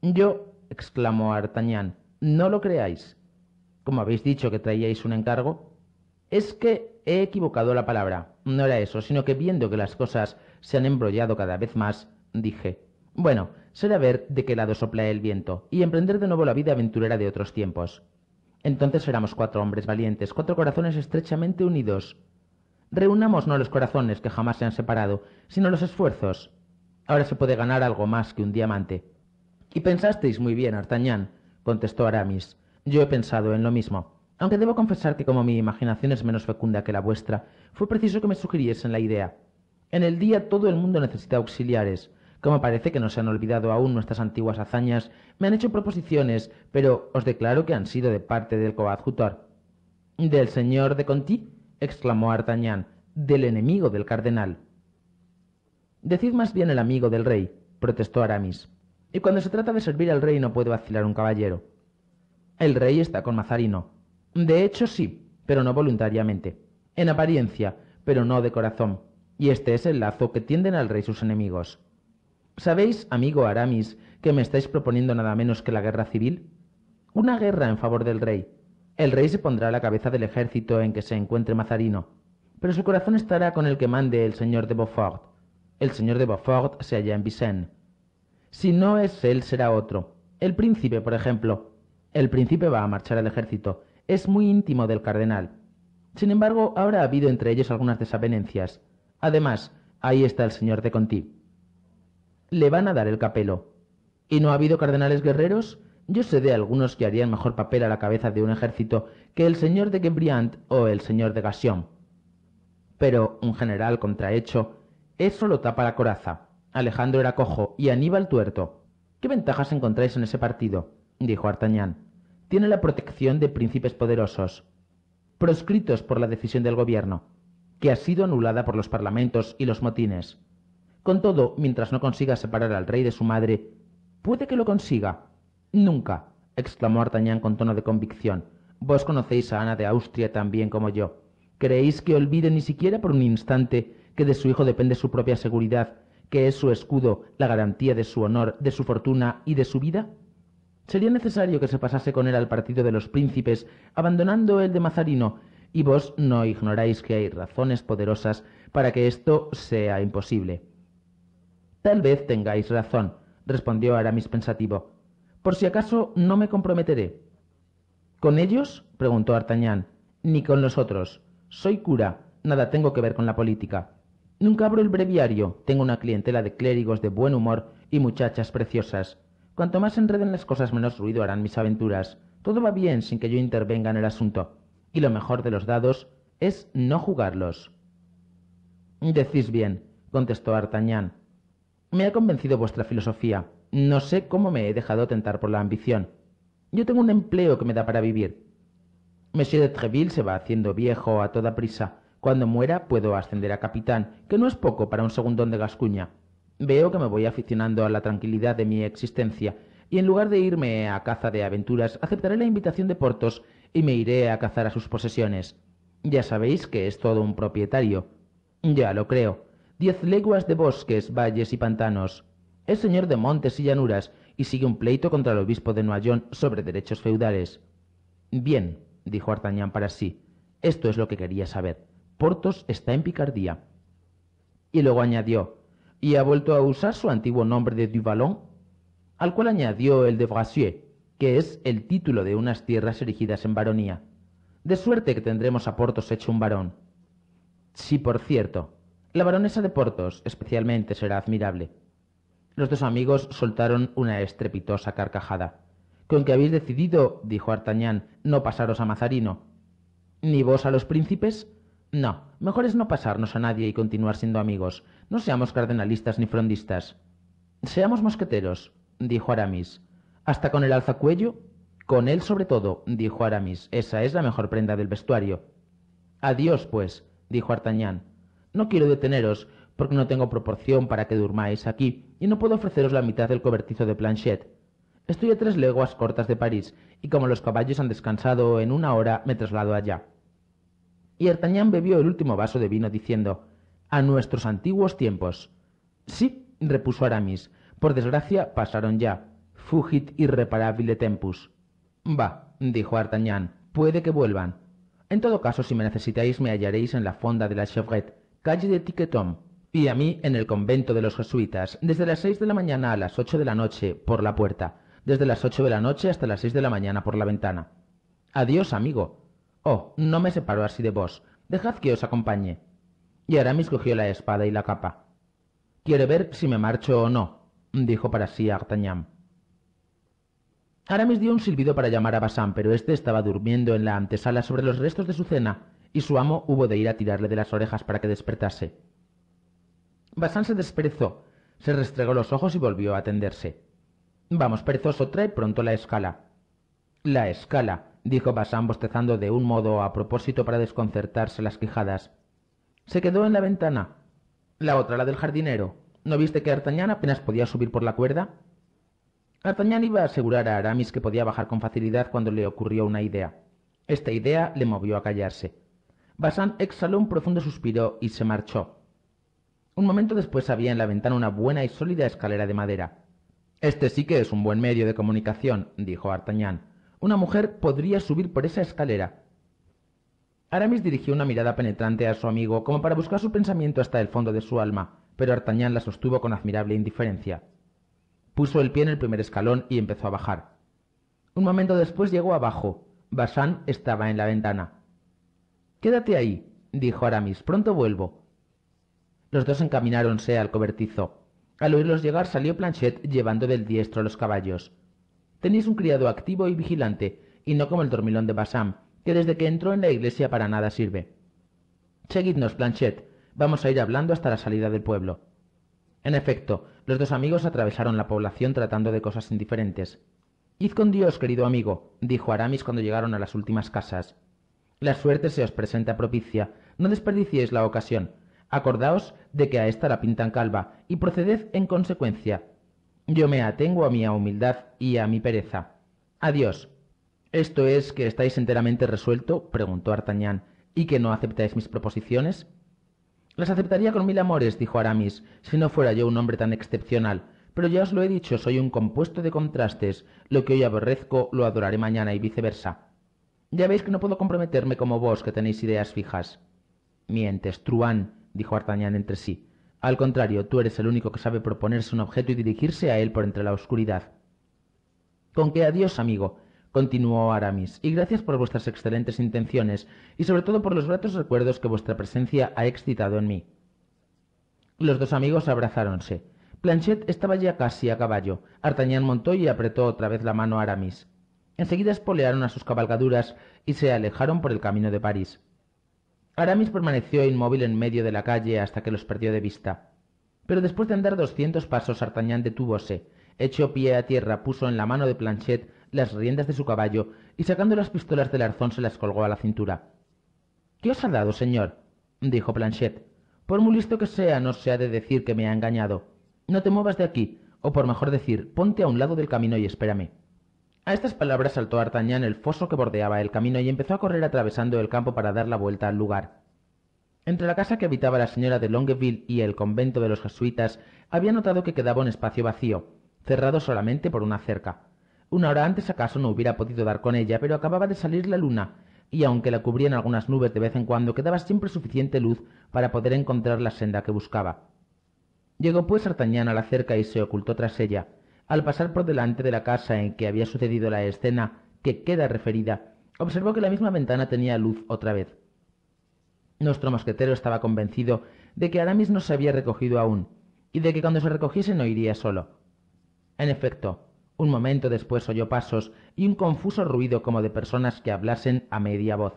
Yo, exclamó Artagnan, no lo creáis. Como habéis dicho que traíais un encargo, es que he equivocado la palabra. No era eso, sino que viendo que las cosas se han embrollado cada vez más, dije, bueno, será ver de qué lado sopla el viento y emprender de nuevo la vida aventurera de otros tiempos. Entonces éramos cuatro hombres valientes, cuatro corazones estrechamente unidos. Reunamos no los corazones que jamás se han separado, sino los esfuerzos. Ahora se puede ganar algo más que un diamante. Y pensasteis muy bien, Artagnan contestó Aramis. Yo he pensado en lo mismo. Aunque debo confesar que como mi imaginación es menos fecunda que la vuestra, fue preciso que me sugiriesen la idea. En el día todo el mundo necesita auxiliares. Como parece que no se han olvidado aún nuestras antiguas hazañas, me han hecho proposiciones, pero os declaro que han sido de parte del coadjutor. ¿Del señor de Conti? exclamó Artagnan. Del enemigo del cardenal. Decid más bien el amigo del rey, protestó Aramis. Y cuando se trata de servir al rey no puede vacilar un caballero. El rey está con Mazarino. De hecho, sí, pero no voluntariamente. En apariencia, pero no de corazón. Y este es el lazo que tienden al rey sus enemigos. ¿Sabéis, amigo Aramis, que me estáis proponiendo nada menos que la guerra civil? Una guerra en favor del rey. El rey se pondrá a la cabeza del ejército en que se encuentre Mazarino, pero su corazón estará con el que mande el señor de Beaufort. El señor de Beaufort se halla en Vicennes. Si no es él, será otro. El príncipe, por ejemplo. El príncipe va a marchar al ejército. Es muy íntimo del cardenal. Sin embargo, ahora ha habido entre ellos algunas desavenencias. Además, ahí está el señor de Conti le van a dar el capelo. ¿Y no ha habido cardenales guerreros? Yo sé de algunos que harían mejor papel a la cabeza de un ejército que el señor de Gebriant o el señor de Gassion. Pero un general contrahecho, eso lo tapa la coraza. Alejandro era cojo y Aníbal tuerto. ¿Qué ventajas encontráis en ese partido? dijo Artagnan. Tiene la protección de príncipes poderosos, proscritos por la decisión del gobierno, que ha sido anulada por los parlamentos y los motines. Con todo, mientras no consiga separar al rey de su madre, puede que lo consiga. Nunca, exclamó Artañán con tono de convicción. Vos conocéis a Ana de Austria tan bien como yo. ¿Creéis que olvide ni siquiera por un instante que de su hijo depende su propia seguridad, que es su escudo, la garantía de su honor, de su fortuna y de su vida? Sería necesario que se pasase con él al partido de los príncipes, abandonando el de Mazarino, y vos no ignoráis que hay razones poderosas para que esto sea imposible. Tal vez tengáis razón, respondió Aramis pensativo. Por si acaso no me comprometeré. ¿Con ellos? preguntó D'Artagnan. Ni con los otros. Soy cura, nada tengo que ver con la política. Nunca abro el breviario, tengo una clientela de clérigos de buen humor y muchachas preciosas. Cuanto más enreden las cosas, menos ruido harán mis aventuras. Todo va bien sin que yo intervenga en el asunto. Y lo mejor de los dados es no jugarlos. Decís bien, contestó Artañán—. Me ha convencido vuestra filosofía. No sé cómo me he dejado tentar por la ambición. Yo tengo un empleo que me da para vivir. Monsieur de Treville se va haciendo viejo a toda prisa. Cuando muera puedo ascender a capitán, que no es poco para un segundón de Gascuña. Veo que me voy aficionando a la tranquilidad de mi existencia, y en lugar de irme a caza de aventuras, aceptaré la invitación de Portos y me iré a cazar a sus posesiones. Ya sabéis que es todo un propietario. Ya lo creo diez leguas de bosques, valles y pantanos. Es señor de montes y llanuras y sigue un pleito contra el obispo de Noyon sobre derechos feudales. Bien, dijo Artagnan para sí, esto es lo que quería saber. Portos está en Picardía. Y luego añadió, ¿y ha vuelto a usar su antiguo nombre de Duvalon? Al cual añadió el de Bracieux, que es el título de unas tierras erigidas en baronía. De suerte que tendremos a Portos hecho un varón. Sí, por cierto, la baronesa de Portos especialmente será admirable. Los dos amigos soltaron una estrepitosa carcajada. Con que habéis decidido, dijo Artañán— no pasaros a Mazarino. ¿Ni vos a los príncipes? No, mejor es no pasarnos a nadie y continuar siendo amigos. No seamos cardenalistas ni frondistas. Seamos mosqueteros, dijo Aramis. ¿Hasta con el alzacuello? Con él sobre todo, dijo Aramis. Esa es la mejor prenda del vestuario. Adiós, pues, dijo Artañán—. No quiero deteneros, porque no tengo proporción para que durmáis aquí, y no puedo ofreceros la mitad del cobertizo de Planchet. Estoy a tres leguas cortas de París, y como los caballos han descansado en una hora, me traslado allá. Y Artagnan bebió el último vaso de vino diciendo, a nuestros antiguos tiempos. Sí, repuso Aramis, por desgracia pasaron ya. Fugit irreparabile tempus. Va, dijo Artagnan, puede que vuelvan. En todo caso, si me necesitáis, me hallaréis en la fonda de la Chevrette calle de Tiquetón, y a mí en el convento de los jesuitas, desde las seis de la mañana a las ocho de la noche por la puerta, desde las ocho de la noche hasta las seis de la mañana por la ventana. Adiós, amigo. Oh, no me separo así de vos. Dejad que os acompañe. Y Aramis cogió la espada y la capa. Quiere ver si me marcho o no, dijo para sí Artagnan. Aramis dio un silbido para llamar a Basán, pero éste estaba durmiendo en la antesala sobre los restos de su cena y su amo hubo de ir a tirarle de las orejas para que despertase. Bazán se desperezó, se restregó los ojos y volvió a atenderse. Vamos, perezoso, trae pronto la escala. La escala, dijo Basán bostezando de un modo a propósito para desconcertarse las quijadas. Se quedó en la ventana. La otra, la del jardinero. ¿No viste que Artañán apenas podía subir por la cuerda? Artañán iba a asegurar a Aramis que podía bajar con facilidad cuando le ocurrió una idea. Esta idea le movió a callarse. Basan exhaló un profundo suspiro y se marchó. Un momento después había en la ventana una buena y sólida escalera de madera. Este sí que es un buen medio de comunicación, dijo Artañán. Una mujer podría subir por esa escalera. Aramis dirigió una mirada penetrante a su amigo como para buscar su pensamiento hasta el fondo de su alma, pero Artañán la sostuvo con admirable indiferencia. Puso el pie en el primer escalón y empezó a bajar. Un momento después llegó abajo. Bassan estaba en la ventana quédate ahí dijo Aramis, pronto vuelvo. Los dos encamináronse al cobertizo. Al oírlos llegar salió Planchet llevando del diestro los caballos. Tenéis un criado activo y vigilante, y no como el dormilón de Bassam, que desde que entró en la iglesia para nada sirve. Seguidnos, Planchet. Vamos a ir hablando hasta la salida del pueblo. En efecto, los dos amigos atravesaron la población tratando de cosas indiferentes. Id con Dios, querido amigo, dijo Aramis cuando llegaron a las últimas casas. La suerte se os presenta propicia, no desperdiciéis la ocasión. Acordaos de que a esta la pintan calva, y proceded en consecuencia. Yo me atengo a mi humildad y a mi pereza. Adiós. ¿Esto es que estáis enteramente resuelto? preguntó Artagnan, y que no aceptáis mis proposiciones. Las aceptaría con mil amores, dijo Aramis, si no fuera yo un hombre tan excepcional. Pero ya os lo he dicho, soy un compuesto de contrastes. Lo que hoy aborrezco lo adoraré mañana y viceversa. Ya veis que no puedo comprometerme como vos, que tenéis ideas fijas. Mientes, truán, dijo Artagnan entre sí. Al contrario, tú eres el único que sabe proponerse un objeto y dirigirse a él por entre la oscuridad. Con que adiós, amigo, continuó Aramis, y gracias por vuestras excelentes intenciones, y sobre todo por los gratos recuerdos que vuestra presencia ha excitado en mí. Los dos amigos abrazáronse. Planchet estaba ya casi a caballo. Artagnan montó y apretó otra vez la mano a Aramis enseguida espolearon a sus cabalgaduras y se alejaron por el camino de París. Aramis permaneció inmóvil en medio de la calle hasta que los perdió de vista. Pero después de andar doscientos pasos, Artagnan detúvose, echó pie a tierra, puso en la mano de Planchet las riendas de su caballo y sacando las pistolas del arzón se las colgó a la cintura. ¿Qué os ha dado, señor? dijo Planchet. Por muy listo que sea, no se ha de decir que me ha engañado. No te muevas de aquí, o por mejor decir, ponte a un lado del camino y espérame. A estas palabras saltó D'Artagnan el foso que bordeaba el camino y empezó a correr atravesando el campo para dar la vuelta al lugar. Entre la casa que habitaba la señora de Longueville y el convento de los jesuitas, había notado que quedaba un espacio vacío, cerrado solamente por una cerca. Una hora antes acaso no hubiera podido dar con ella, pero acababa de salir la luna, y aunque la cubrían algunas nubes de vez en cuando, quedaba siempre suficiente luz para poder encontrar la senda que buscaba. Llegó pues Artañán a la cerca y se ocultó tras ella. Al pasar por delante de la casa en que había sucedido la escena que queda referida, observó que la misma ventana tenía luz otra vez. Nuestro mosquetero estaba convencido de que Aramis no se había recogido aún, y de que cuando se recogiese no iría solo. En efecto, un momento después oyó pasos y un confuso ruido como de personas que hablasen a media voz.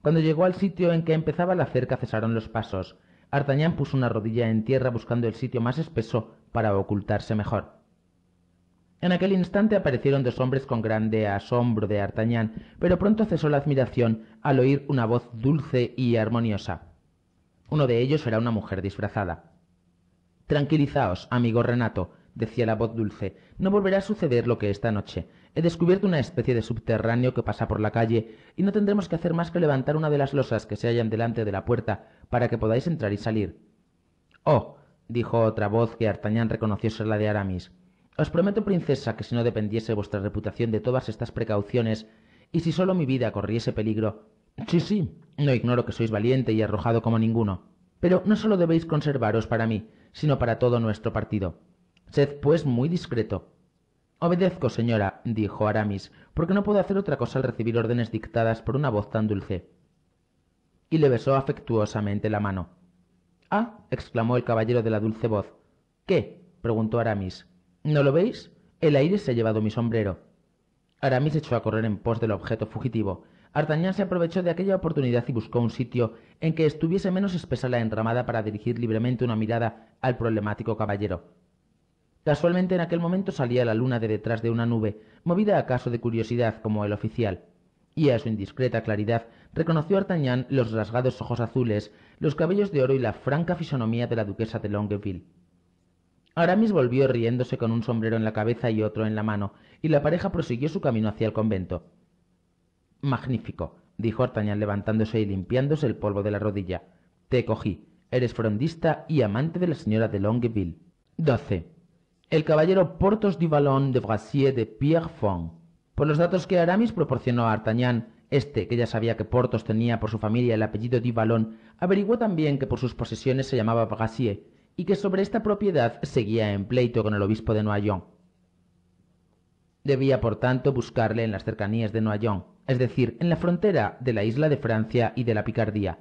Cuando llegó al sitio en que empezaba la cerca cesaron los pasos. Artagnan puso una rodilla en tierra buscando el sitio más espeso para ocultarse mejor. En aquel instante aparecieron dos hombres con grande asombro de Artañán, pero pronto cesó la admiración al oír una voz dulce y armoniosa. Uno de ellos era una mujer disfrazada. Tranquilizaos, amigo Renato, decía la voz dulce, no volverá a suceder lo que esta noche. He descubierto una especie de subterráneo que pasa por la calle, y no tendremos que hacer más que levantar una de las losas que se hallan delante de la puerta para que podáis entrar y salir. Oh, dijo otra voz que Artañán reconoció ser la de Aramis. Os prometo, princesa, que si no dependiese vuestra reputación de todas estas precauciones, y si solo mi vida corriese peligro, sí, sí, no ignoro que sois valiente y arrojado como ninguno, pero no solo debéis conservaros para mí, sino para todo nuestro partido. Sed, pues, muy discreto. Obedezco, señora, dijo Aramis, porque no puedo hacer otra cosa al recibir órdenes dictadas por una voz tan dulce. Y le besó afectuosamente la mano. Ah, exclamó el caballero de la dulce voz. ¿Qué? preguntó Aramis. ¿No lo veis? El aire se ha llevado mi sombrero. Aramis echó a correr en pos del objeto fugitivo. Artagnan se aprovechó de aquella oportunidad y buscó un sitio en que estuviese menos espesa la enramada para dirigir libremente una mirada al problemático caballero. Casualmente en aquel momento salía la luna de detrás de una nube, movida acaso de curiosidad como el oficial, y a su indiscreta claridad reconoció Artagnan los rasgados ojos azules, los cabellos de oro y la franca fisonomía de la duquesa de Longueville. Aramis volvió riéndose con un sombrero en la cabeza y otro en la mano, y la pareja prosiguió su camino hacia el convento. Magnífico, dijo Artagnan levantándose y limpiándose el polvo de la rodilla. Te cogí. Eres frondista y amante de la señora de Longueville. 12. El caballero Portos du Vallon de Brasier de Pierrefonds. Por los datos que Aramis proporcionó a Artagnan, este, que ya sabía que Portos tenía por su familia el apellido du averiguó también que por sus posesiones se llamaba Brasier y que sobre esta propiedad seguía en pleito con el obispo de Noyon. Debía, por tanto, buscarle en las cercanías de Noyon, es decir, en la frontera de la isla de Francia y de la Picardía.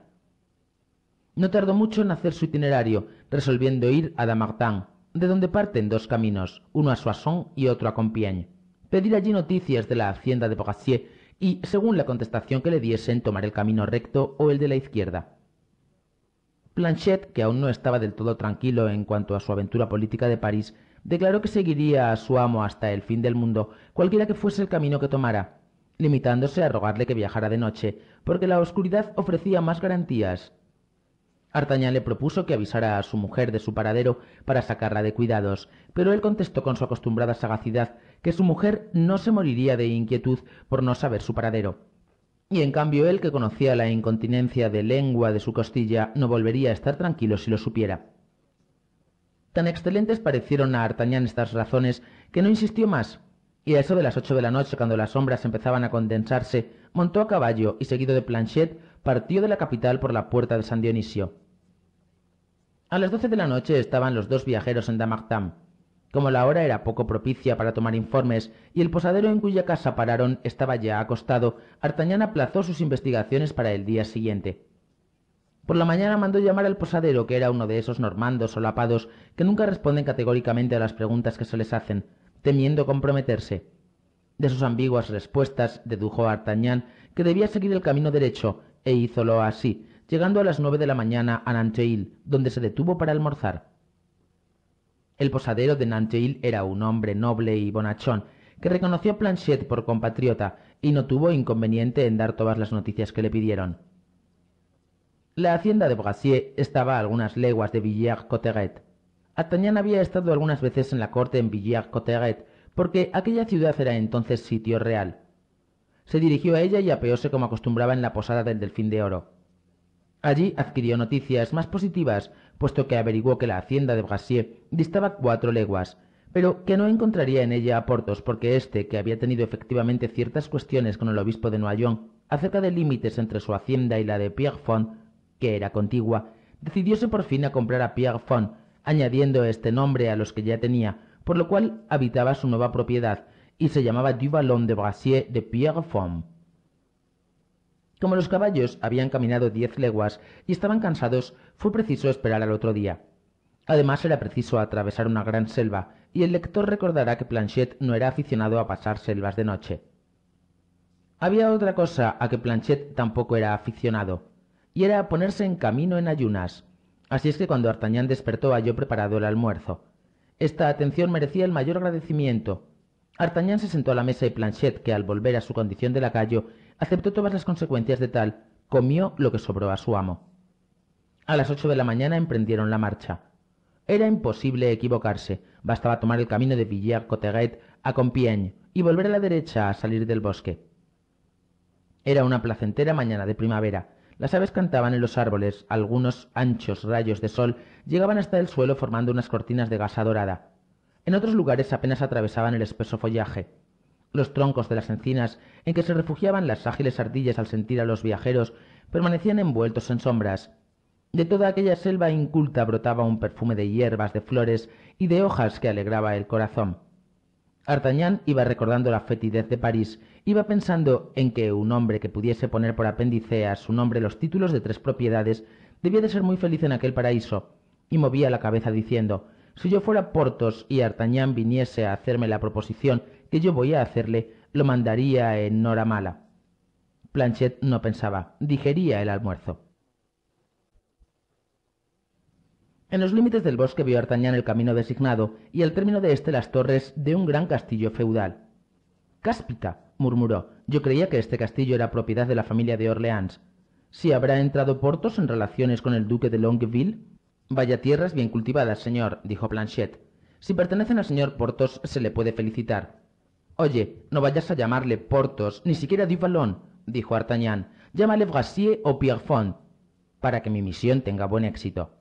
No tardó mucho en hacer su itinerario, resolviendo ir a Damartin, de donde parten dos caminos, uno a Soissons y otro a Compiègne. Pedir allí noticias de la hacienda de Brassier, y, según la contestación que le diesen, tomar el camino recto o el de la izquierda. Planchet, que aún no estaba del todo tranquilo en cuanto a su aventura política de París, declaró que seguiría a su amo hasta el fin del mundo, cualquiera que fuese el camino que tomara, limitándose a rogarle que viajara de noche, porque la oscuridad ofrecía más garantías. Artañán le propuso que avisara a su mujer de su paradero para sacarla de cuidados, pero él contestó con su acostumbrada sagacidad que su mujer no se moriría de inquietud por no saber su paradero. Y en cambio él, que conocía la incontinencia de lengua de su costilla, no volvería a estar tranquilo si lo supiera. Tan excelentes parecieron a Artañán estas razones que no insistió más, y a eso de las ocho de la noche, cuando las sombras empezaban a condensarse, montó a caballo y seguido de Planchet, partió de la capital por la puerta de San Dionisio. A las doce de la noche estaban los dos viajeros en Damartam. Como la hora era poco propicia para tomar informes y el posadero en cuya casa pararon estaba ya acostado, Artañán aplazó sus investigaciones para el día siguiente. Por la mañana mandó llamar al posadero, que era uno de esos normandos solapados que nunca responden categóricamente a las preguntas que se les hacen, temiendo comprometerse. De sus ambiguas respuestas dedujo Artañán que debía seguir el camino derecho, e lo así, llegando a las nueve de la mañana a Nancheil, donde se detuvo para almorzar. El posadero de Nanteuil era un hombre noble y bonachón, que reconoció a Planchet por compatriota y no tuvo inconveniente en dar todas las noticias que le pidieron. La hacienda de Brassier estaba a algunas leguas de villers cotteret había estado algunas veces en la corte en villers cotteret porque aquella ciudad era entonces sitio real. Se dirigió a ella y apeóse como acostumbraba en la posada del Delfín de Oro. Allí adquirió noticias más positivas puesto que averiguó que la hacienda de Brasier distaba cuatro leguas, pero que no encontraría en ella a Portos, porque este que había tenido efectivamente ciertas cuestiones con el obispo de Noyon acerca de límites entre su hacienda y la de Pierrefonds, que era contigua, decidióse por fin a comprar a Pierrefonds, añadiendo este nombre a los que ya tenía, por lo cual habitaba su nueva propiedad y se llamaba Duvalon de Brasier de Pierrefonds. Como los caballos habían caminado diez leguas y estaban cansados, fue preciso esperar al otro día. Además era preciso atravesar una gran selva, y el lector recordará que Planchet no era aficionado a pasar selvas de noche. Había otra cosa a que Planchet tampoco era aficionado, y era ponerse en camino en ayunas. Así es que cuando Artagnan despertó halló preparado el almuerzo. Esta atención merecía el mayor agradecimiento. Artagnan se sentó a la mesa y Planchet, que al volver a su condición de lacayo, aceptó todas las consecuencias de tal, comió lo que sobró a su amo. A las ocho de la mañana emprendieron la marcha. Era imposible equivocarse, bastaba tomar el camino de villers a Compiègne y volver a la derecha a salir del bosque. Era una placentera mañana de primavera. Las aves cantaban en los árboles, algunos anchos rayos de sol llegaban hasta el suelo formando unas cortinas de gasa dorada. En otros lugares apenas atravesaban el espeso follaje. Los troncos de las encinas en que se refugiaban las ágiles ardillas al sentir a los viajeros permanecían envueltos en sombras, de toda aquella selva inculta brotaba un perfume de hierbas, de flores y de hojas que alegraba el corazón. Artagnan iba recordando la fetidez de París, iba pensando en que un hombre que pudiese poner por apéndice a su nombre los títulos de tres propiedades debía de ser muy feliz en aquel paraíso, y movía la cabeza diciendo si yo fuera Portos y Artagnan viniese a hacerme la proposición que yo voy a hacerle, lo mandaría en hora mala. Planchet no pensaba, digería el almuerzo. En los límites del bosque vio Artañán el camino designado y al término de este las torres de un gran castillo feudal. Cáspita, murmuró, yo creía que este castillo era propiedad de la familia de Orleans. ¿Si habrá entrado Portos en relaciones con el duque de Longueville? Vaya tierras bien cultivadas, señor, dijo Planchet. Si pertenecen al señor Portos, se le puede felicitar. Oye, no vayas a llamarle Portos, ni siquiera Duvalon, dijo Artagnan. Llámale Brassier o Pierrefonds, para que mi misión tenga buen éxito.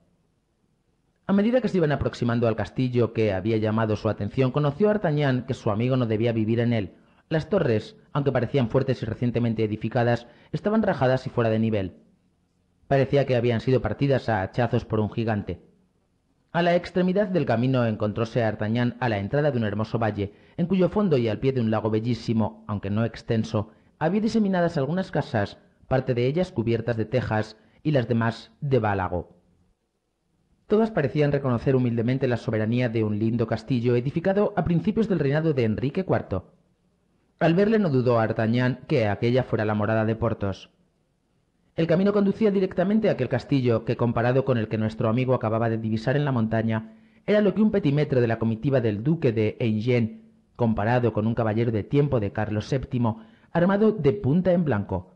A medida que se iban aproximando al castillo que había llamado su atención, conoció Artagnan que su amigo no debía vivir en él. Las torres, aunque parecían fuertes y recientemente edificadas, estaban rajadas y fuera de nivel. Parecía que habían sido partidas a hachazos por un gigante. A la extremidad del camino encontróse Artagnan a la entrada de un hermoso valle, en cuyo fondo y al pie de un lago bellísimo, aunque no extenso, había diseminadas algunas casas, parte de ellas cubiertas de tejas y las demás de bálago. Todas parecían reconocer humildemente la soberanía de un lindo castillo edificado a principios del reinado de Enrique IV. Al verle no dudó Artagnan que aquella fuera la morada de Portos. El camino conducía directamente a aquel castillo que, comparado con el que nuestro amigo acababa de divisar en la montaña, era lo que un petimetro de la comitiva del duque de Enghien, comparado con un caballero de tiempo de Carlos VII, armado de punta en blanco.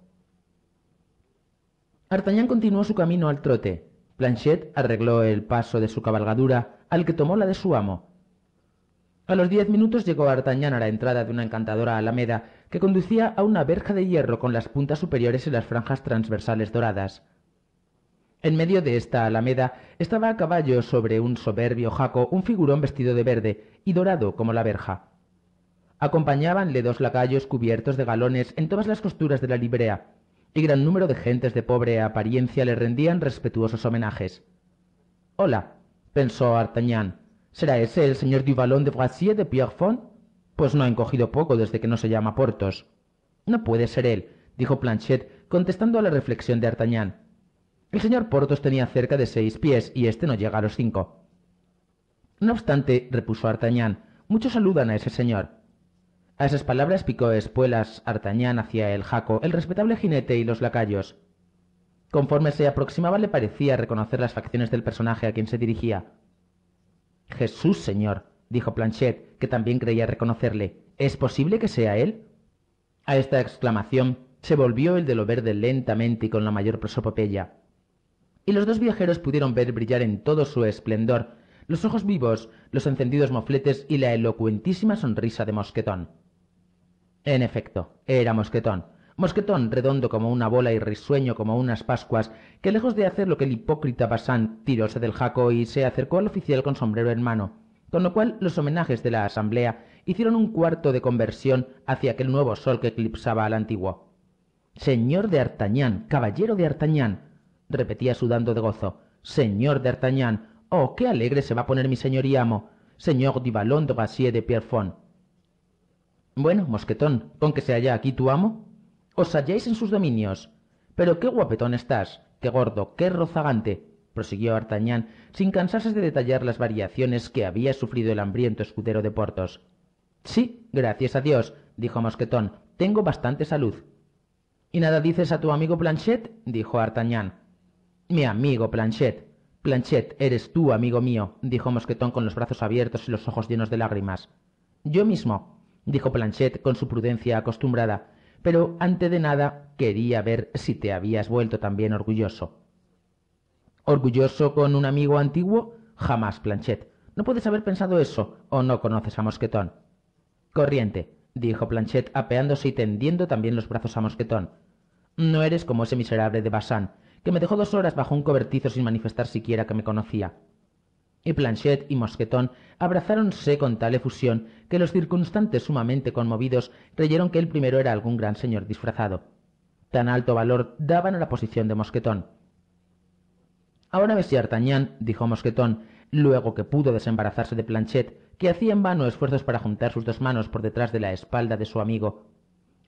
Artagnan continuó su camino al trote, Planchet arregló el paso de su cabalgadura, al que tomó la de su amo. A los diez minutos llegó D'Artagnan a la entrada de una encantadora alameda que conducía a una verja de hierro con las puntas superiores y las franjas transversales doradas. En medio de esta alameda estaba a caballo sobre un soberbio jaco un figurón vestido de verde y dorado como la verja. Acompañábanle dos lacayos cubiertos de galones en todas las costuras de la librea, y gran número de gentes de pobre apariencia le rendían respetuosos homenajes. Hola, pensó Artagnan, ¿será ese el señor Duvalon de Boisier de Pierrefonds? Pues no ha encogido poco desde que no se llama Portos. No puede ser él, dijo Planchet, contestando a la reflexión de Artagnan. El señor Portos tenía cerca de seis pies y este no llega a los cinco. No obstante, repuso Artagnan, muchos saludan a ese señor. A esas palabras picó espuelas Artañán hacia el jaco, el respetable jinete y los lacayos. Conforme se aproximaba le parecía reconocer las facciones del personaje a quien se dirigía. Jesús, señor, dijo Planchet, que también creía reconocerle. ¿Es posible que sea él? A esta exclamación se volvió el de lo verde lentamente y con la mayor prosopopeya. Y los dos viajeros pudieron ver brillar en todo su esplendor los ojos vivos, los encendidos mofletes y la elocuentísima sonrisa de Mosquetón. En efecto, era Mosquetón. Mosquetón, redondo como una bola y risueño como unas pascuas, que lejos de hacer lo que el hipócrita Basán tiróse del jaco y se acercó al oficial con sombrero en mano, con lo cual los homenajes de la asamblea hicieron un cuarto de conversión hacia aquel nuevo sol que eclipsaba al antiguo. Señor de Artañán, caballero de Artañán, repetía sudando de gozo. Señor de Artañán, oh, qué alegre se va a poner mi señor y amo, señor du de de bueno, mosquetón, con que se halla aquí tu amo. Os halláis en sus dominios. Pero qué guapetón estás, qué gordo, qué rozagante, prosiguió Artañán, sin cansarse de detallar las variaciones que había sufrido el hambriento escudero de Portos. Sí, gracias a Dios, dijo Mosquetón, tengo bastante salud. ¿Y nada dices a tu amigo Planchet? dijo Artagnan. Mi amigo Planchet. Planchet, eres tú, amigo mío, dijo Mosquetón con los brazos abiertos y los ojos llenos de lágrimas. Yo mismo, dijo Planchet con su prudencia acostumbrada, pero ante de nada quería ver si te habías vuelto también orgulloso. ¿Orgulloso con un amigo antiguo? Jamás, Planchet. No puedes haber pensado eso, o no conoces a Mosquetón. Corriente, dijo Planchet, apeándose y tendiendo también los brazos a Mosquetón. No eres como ese miserable de Bassan, que me dejó dos horas bajo un cobertizo sin manifestar siquiera que me conocía y Planchet y Mosquetón abrazáronse con tal efusión que los circunstantes sumamente conmovidos creyeron que el primero era algún gran señor disfrazado. Tan alto valor daban a la posición de Mosquetón. Ahora si d'artagnan dijo Mosquetón, luego que pudo desembarazarse de Planchet, que hacía en vano esfuerzos para juntar sus dos manos por detrás de la espalda de su amigo.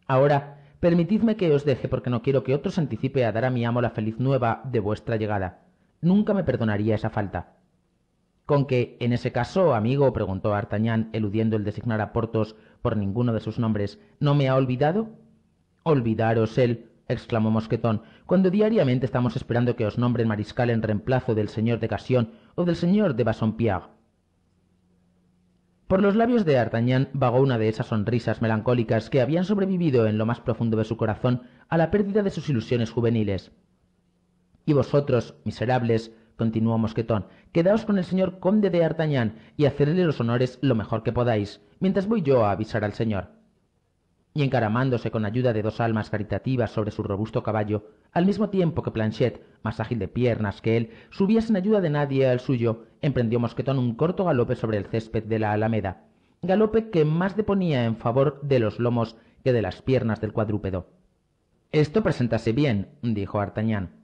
Ahora, permitidme que os deje porque no quiero que otro anticipe a dar a mi amo la feliz nueva de vuestra llegada. Nunca me perdonaría esa falta. Con que, en ese caso, amigo, preguntó D'Artagnan, eludiendo el designar a Porthos por ninguno de sus nombres, ¿no me ha olvidado? Olvidaros él, exclamó Mosquetón, cuando diariamente estamos esperando que os nombren mariscal en reemplazo del señor de Casion o del señor de Bassompierre. Por los labios de D'Artagnan vagó una de esas sonrisas melancólicas que habían sobrevivido en lo más profundo de su corazón a la pérdida de sus ilusiones juveniles. Y vosotros, miserables, continuó Mosquetón, quedaos con el señor conde de Artagnan y hacedle los honores lo mejor que podáis, mientras voy yo a avisar al señor. Y encaramándose con ayuda de dos almas caritativas sobre su robusto caballo, al mismo tiempo que Planchet, más ágil de piernas que él, subía sin ayuda de nadie al suyo, emprendió Mosquetón un corto galope sobre el césped de la alameda, galope que más deponía en favor de los lomos que de las piernas del cuadrúpedo. Esto presentase bien, dijo Artagnan.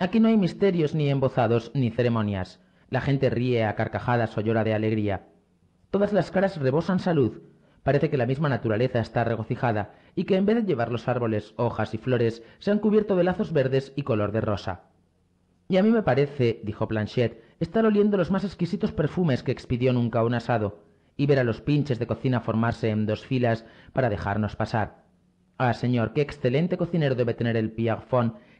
Aquí no hay misterios ni embozados ni ceremonias. La gente ríe a carcajadas o llora de alegría. Todas las caras rebosan salud. Parece que la misma naturaleza está regocijada y que en vez de llevar los árboles, hojas y flores, se han cubierto de lazos verdes y color de rosa. Y a mí me parece, dijo Planchet, estar oliendo los más exquisitos perfumes que expidió nunca un asado, y ver a los pinches de cocina formarse en dos filas para dejarnos pasar. Ah, señor, qué excelente cocinero debe tener el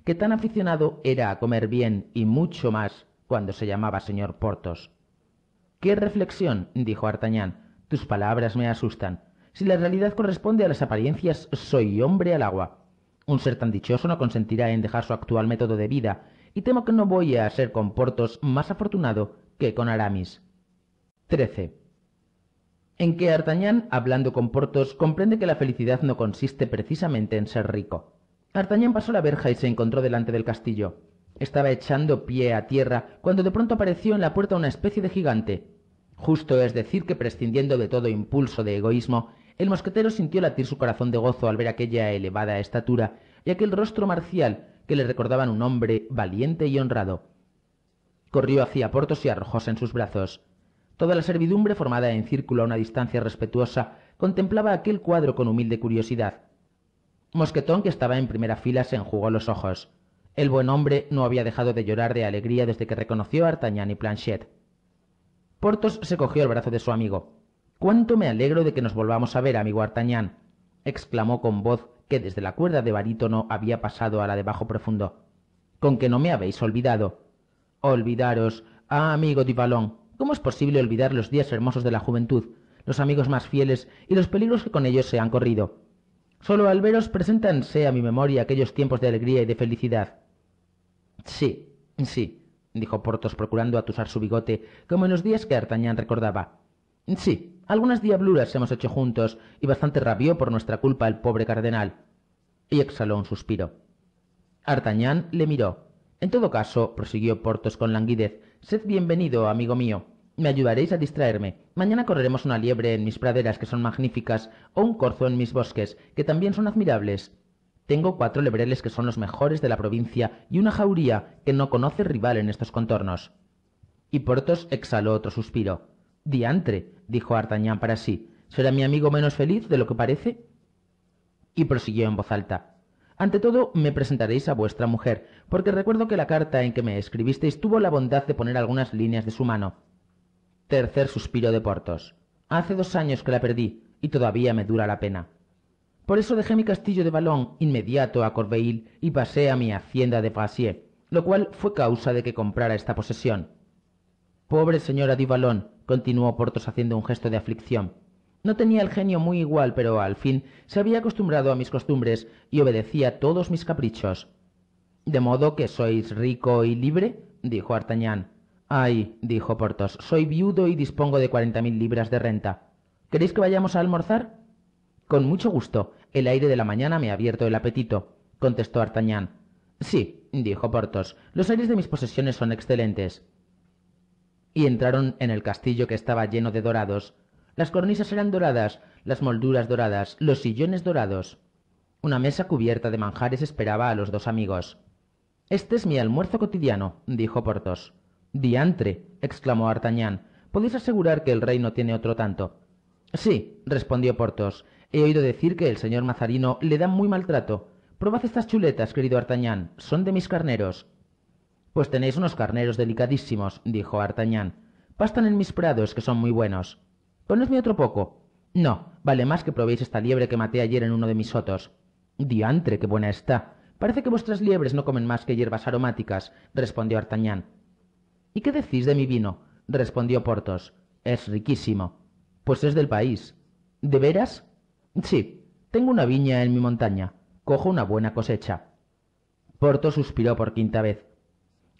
que tan aficionado era a comer bien y mucho más cuando se llamaba señor Portos. Qué reflexión, dijo Artagnan, tus palabras me asustan. Si la realidad corresponde a las apariencias, soy hombre al agua. Un ser tan dichoso no consentirá en dejar su actual método de vida, y temo que no voy a ser con Portos más afortunado que con Aramis. 13. En que Artagnan, hablando con Portos, comprende que la felicidad no consiste precisamente en ser rico. D'Artagnan pasó la verja y se encontró delante del castillo. Estaba echando pie a tierra cuando de pronto apareció en la puerta una especie de gigante. Justo es decir que prescindiendo de todo impulso de egoísmo, el mosquetero sintió latir su corazón de gozo al ver aquella elevada estatura y aquel rostro marcial que le recordaban un hombre valiente y honrado. Corrió hacia Portos y arrojóse en sus brazos. Toda la servidumbre formada en círculo a una distancia respetuosa contemplaba aquel cuadro con humilde curiosidad. Mosquetón, que estaba en primera fila, se enjugó los ojos. El buen hombre no había dejado de llorar de alegría desde que reconoció a Artagnan y Planchet. Porthos se cogió el brazo de su amigo. Cuánto me alegro de que nos volvamos a ver, amigo Artagnan, exclamó con voz que desde la cuerda de barítono había pasado a la de bajo profundo. Con que no me habéis olvidado. Olvidaros. Ah, amigo Duvalon, ¿cómo es posible olvidar los días hermosos de la juventud, los amigos más fieles y los peligros que con ellos se han corrido? Solo al veros preséntanse a mi memoria aquellos tiempos de alegría y de felicidad. Sí, sí, dijo Porthos procurando atusar su bigote, como en los días que D'Artagnan recordaba. Sí, algunas diabluras hemos hecho juntos, y bastante rabió por nuestra culpa el pobre cardenal. Y exhaló un suspiro. D'Artagnan le miró. En todo caso, prosiguió Porthos con languidez, sed bienvenido, amigo mío. Me ayudaréis a distraerme. Mañana correremos una liebre en mis praderas que son magníficas, o un corzo en mis bosques, que también son admirables. Tengo cuatro lebreles que son los mejores de la provincia y una jauría que no conoce rival en estos contornos. Y Portos exhaló otro suspiro. Diantre, dijo Artagnan para sí, ¿será mi amigo menos feliz de lo que parece? Y prosiguió en voz alta. Ante todo, me presentaréis a vuestra mujer, porque recuerdo que la carta en que me escribisteis tuvo la bondad de poner algunas líneas de su mano. Tercer suspiro de Porthos. Hace dos años que la perdí y todavía me dura la pena. Por eso dejé mi castillo de balón inmediato a Corbeil y pasé a mi hacienda de Brasier, lo cual fue causa de que comprara esta posesión. Pobre señora Duvalon, continuó Porthos haciendo un gesto de aflicción. No tenía el genio muy igual, pero al fin se había acostumbrado a mis costumbres y obedecía todos mis caprichos. ¿De modo que sois rico y libre? dijo Artagnan. Ay, dijo Porthos, soy viudo y dispongo de cuarenta mil libras de renta. ¿Queréis que vayamos a almorzar? Con mucho gusto. El aire de la mañana me ha abierto el apetito, contestó Artagnan. Sí, dijo Porthos, los aires de mis posesiones son excelentes. Y entraron en el castillo que estaba lleno de dorados. Las cornisas eran doradas, las molduras doradas, los sillones dorados. Una mesa cubierta de manjares esperaba a los dos amigos. Este es mi almuerzo cotidiano, dijo Porthos. Diantre, exclamó Artañán—. ¿podéis asegurar que el rey no tiene otro tanto? Sí, respondió Porthos. He oído decir que el señor Mazarino le da muy mal trato. Probad estas chuletas, querido Artañán. son de mis carneros. Pues tenéis unos carneros delicadísimos, dijo Artañán—. Pastan en mis prados, que son muy buenos. Ponedme otro poco. No, vale más que probéis esta liebre que maté ayer en uno de mis sotos. Diantre, qué buena está. Parece que vuestras liebres no comen más que hierbas aromáticas, respondió Artañán—. ¿Y qué decís de mi vino? respondió Porthos. Es riquísimo. Pues es del país. ¿De veras? Sí. Tengo una viña en mi montaña. Cojo una buena cosecha. Porthos suspiró por quinta vez.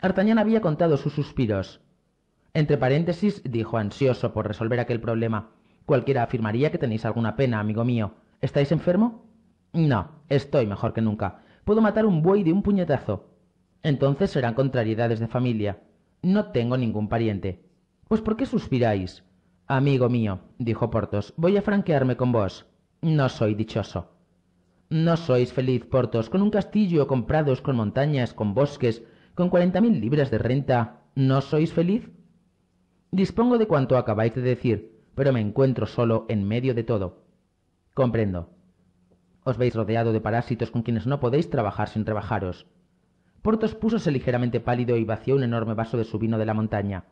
Artagnan había contado sus suspiros. Entre paréntesis dijo ansioso por resolver aquel problema. Cualquiera afirmaría que tenéis alguna pena, amigo mío. ¿Estáis enfermo? No, estoy mejor que nunca. Puedo matar un buey de un puñetazo. Entonces serán contrariedades de familia no tengo ningún pariente. Pues ¿por qué suspiráis? Amigo mío, dijo Porthos, voy a franquearme con vos. No soy dichoso. No sois feliz, Porthos, con un castillo, con prados, con montañas, con bosques, con cuarenta mil libras de renta. ¿No sois feliz? Dispongo de cuanto acabáis de decir, pero me encuentro solo en medio de todo. Comprendo. Os veis rodeado de parásitos con quienes no podéis trabajar sin trabajaros. Portos púsose ligeramente pálido y vació un enorme vaso de su vino de la montaña.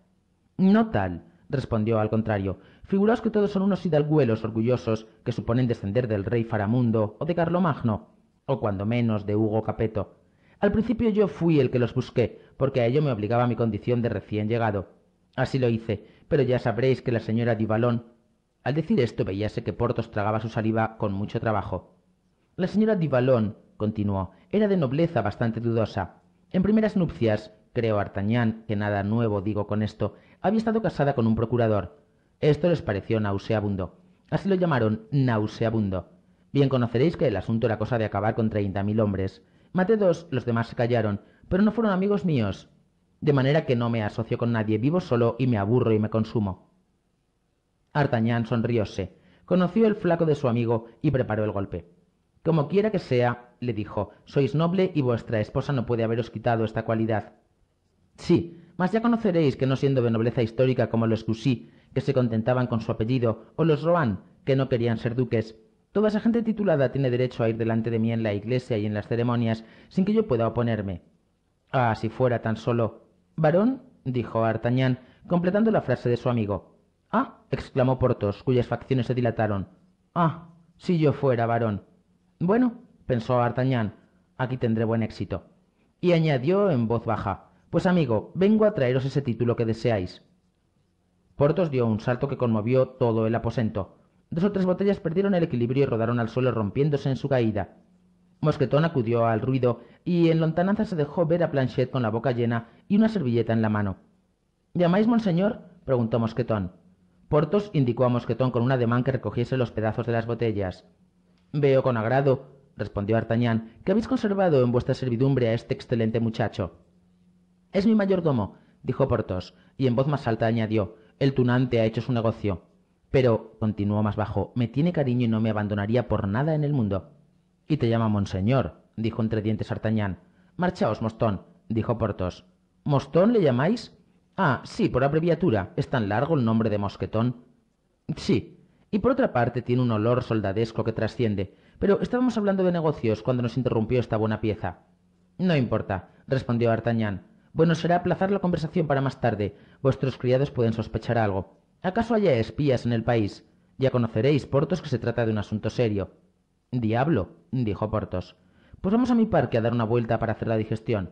No tal, respondió al contrario. Figuraos que todos son unos hidalguelos orgullosos que suponen descender del rey Faramundo o de Carlomagno, o cuando menos de Hugo Capeto. Al principio yo fui el que los busqué, porque a ello me obligaba mi condición de recién llegado. Así lo hice, pero ya sabréis que la señora Divalón... Al decir esto veíase que Portos tragaba su saliva con mucho trabajo. La señora Divalón, continuó, era de nobleza bastante dudosa, en primeras nupcias, creo Artañán que nada nuevo digo con esto, había estado casada con un procurador. Esto les pareció nauseabundo. Así lo llamaron nauseabundo. Bien conoceréis que el asunto era cosa de acabar con treinta mil hombres. Maté dos, los demás se callaron, pero no fueron amigos míos. De manera que no me asocio con nadie, vivo solo y me aburro y me consumo. Artañán sonrióse, conoció el flaco de su amigo y preparó el golpe. Como quiera que sea, le dijo, sois noble y vuestra esposa no puede haberos quitado esta cualidad. Sí, mas ya conoceréis que no siendo de nobleza histórica como los Cusí, que se contentaban con su apellido, o los Rohan, que no querían ser duques, toda esa gente titulada tiene derecho a ir delante de mí en la iglesia y en las ceremonias sin que yo pueda oponerme. Ah, si fuera tan solo. Varón, dijo Artagnan, completando la frase de su amigo. Ah, exclamó Porthos, cuyas facciones se dilataron. Ah, si yo fuera varón. Bueno, pensó D'Artagnan, aquí tendré buen éxito. Y añadió en voz baja, Pues amigo, vengo a traeros ese título que deseáis. Porthos dio un salto que conmovió todo el aposento. Dos o tres botellas perdieron el equilibrio y rodaron al suelo rompiéndose en su caída. Mosquetón acudió al ruido y en lontananza se dejó ver a Planchet con la boca llena y una servilleta en la mano. ¿Llamáis, monseñor? preguntó Mosquetón. Porthos indicó a Mosquetón con un ademán que recogiese los pedazos de las botellas. Veo con agrado, respondió Artañán— que habéis conservado en vuestra servidumbre a este excelente muchacho. Es mi mayordomo, dijo Porthos, y en voz más alta añadió El tunante ha hecho su negocio. Pero, continuó más bajo, me tiene cariño y no me abandonaría por nada en el mundo. Y te llama monseñor, dijo entre dientes Artañán—. Marchaos, Mostón, dijo Porthos. ¿Mostón le llamáis? Ah, sí, por abreviatura. Es tan largo el nombre de mosquetón. Sí, y por otra parte tiene un olor soldadesco que trasciende. Pero estábamos hablando de negocios cuando nos interrumpió esta buena pieza. No importa, respondió D'Artagnan. Bueno será aplazar la conversación para más tarde. Vuestros criados pueden sospechar algo. ¿Acaso haya espías en el país? Ya conoceréis, Portos, que se trata de un asunto serio. Diablo, dijo Portos. Pues vamos a mi parque a dar una vuelta para hacer la digestión.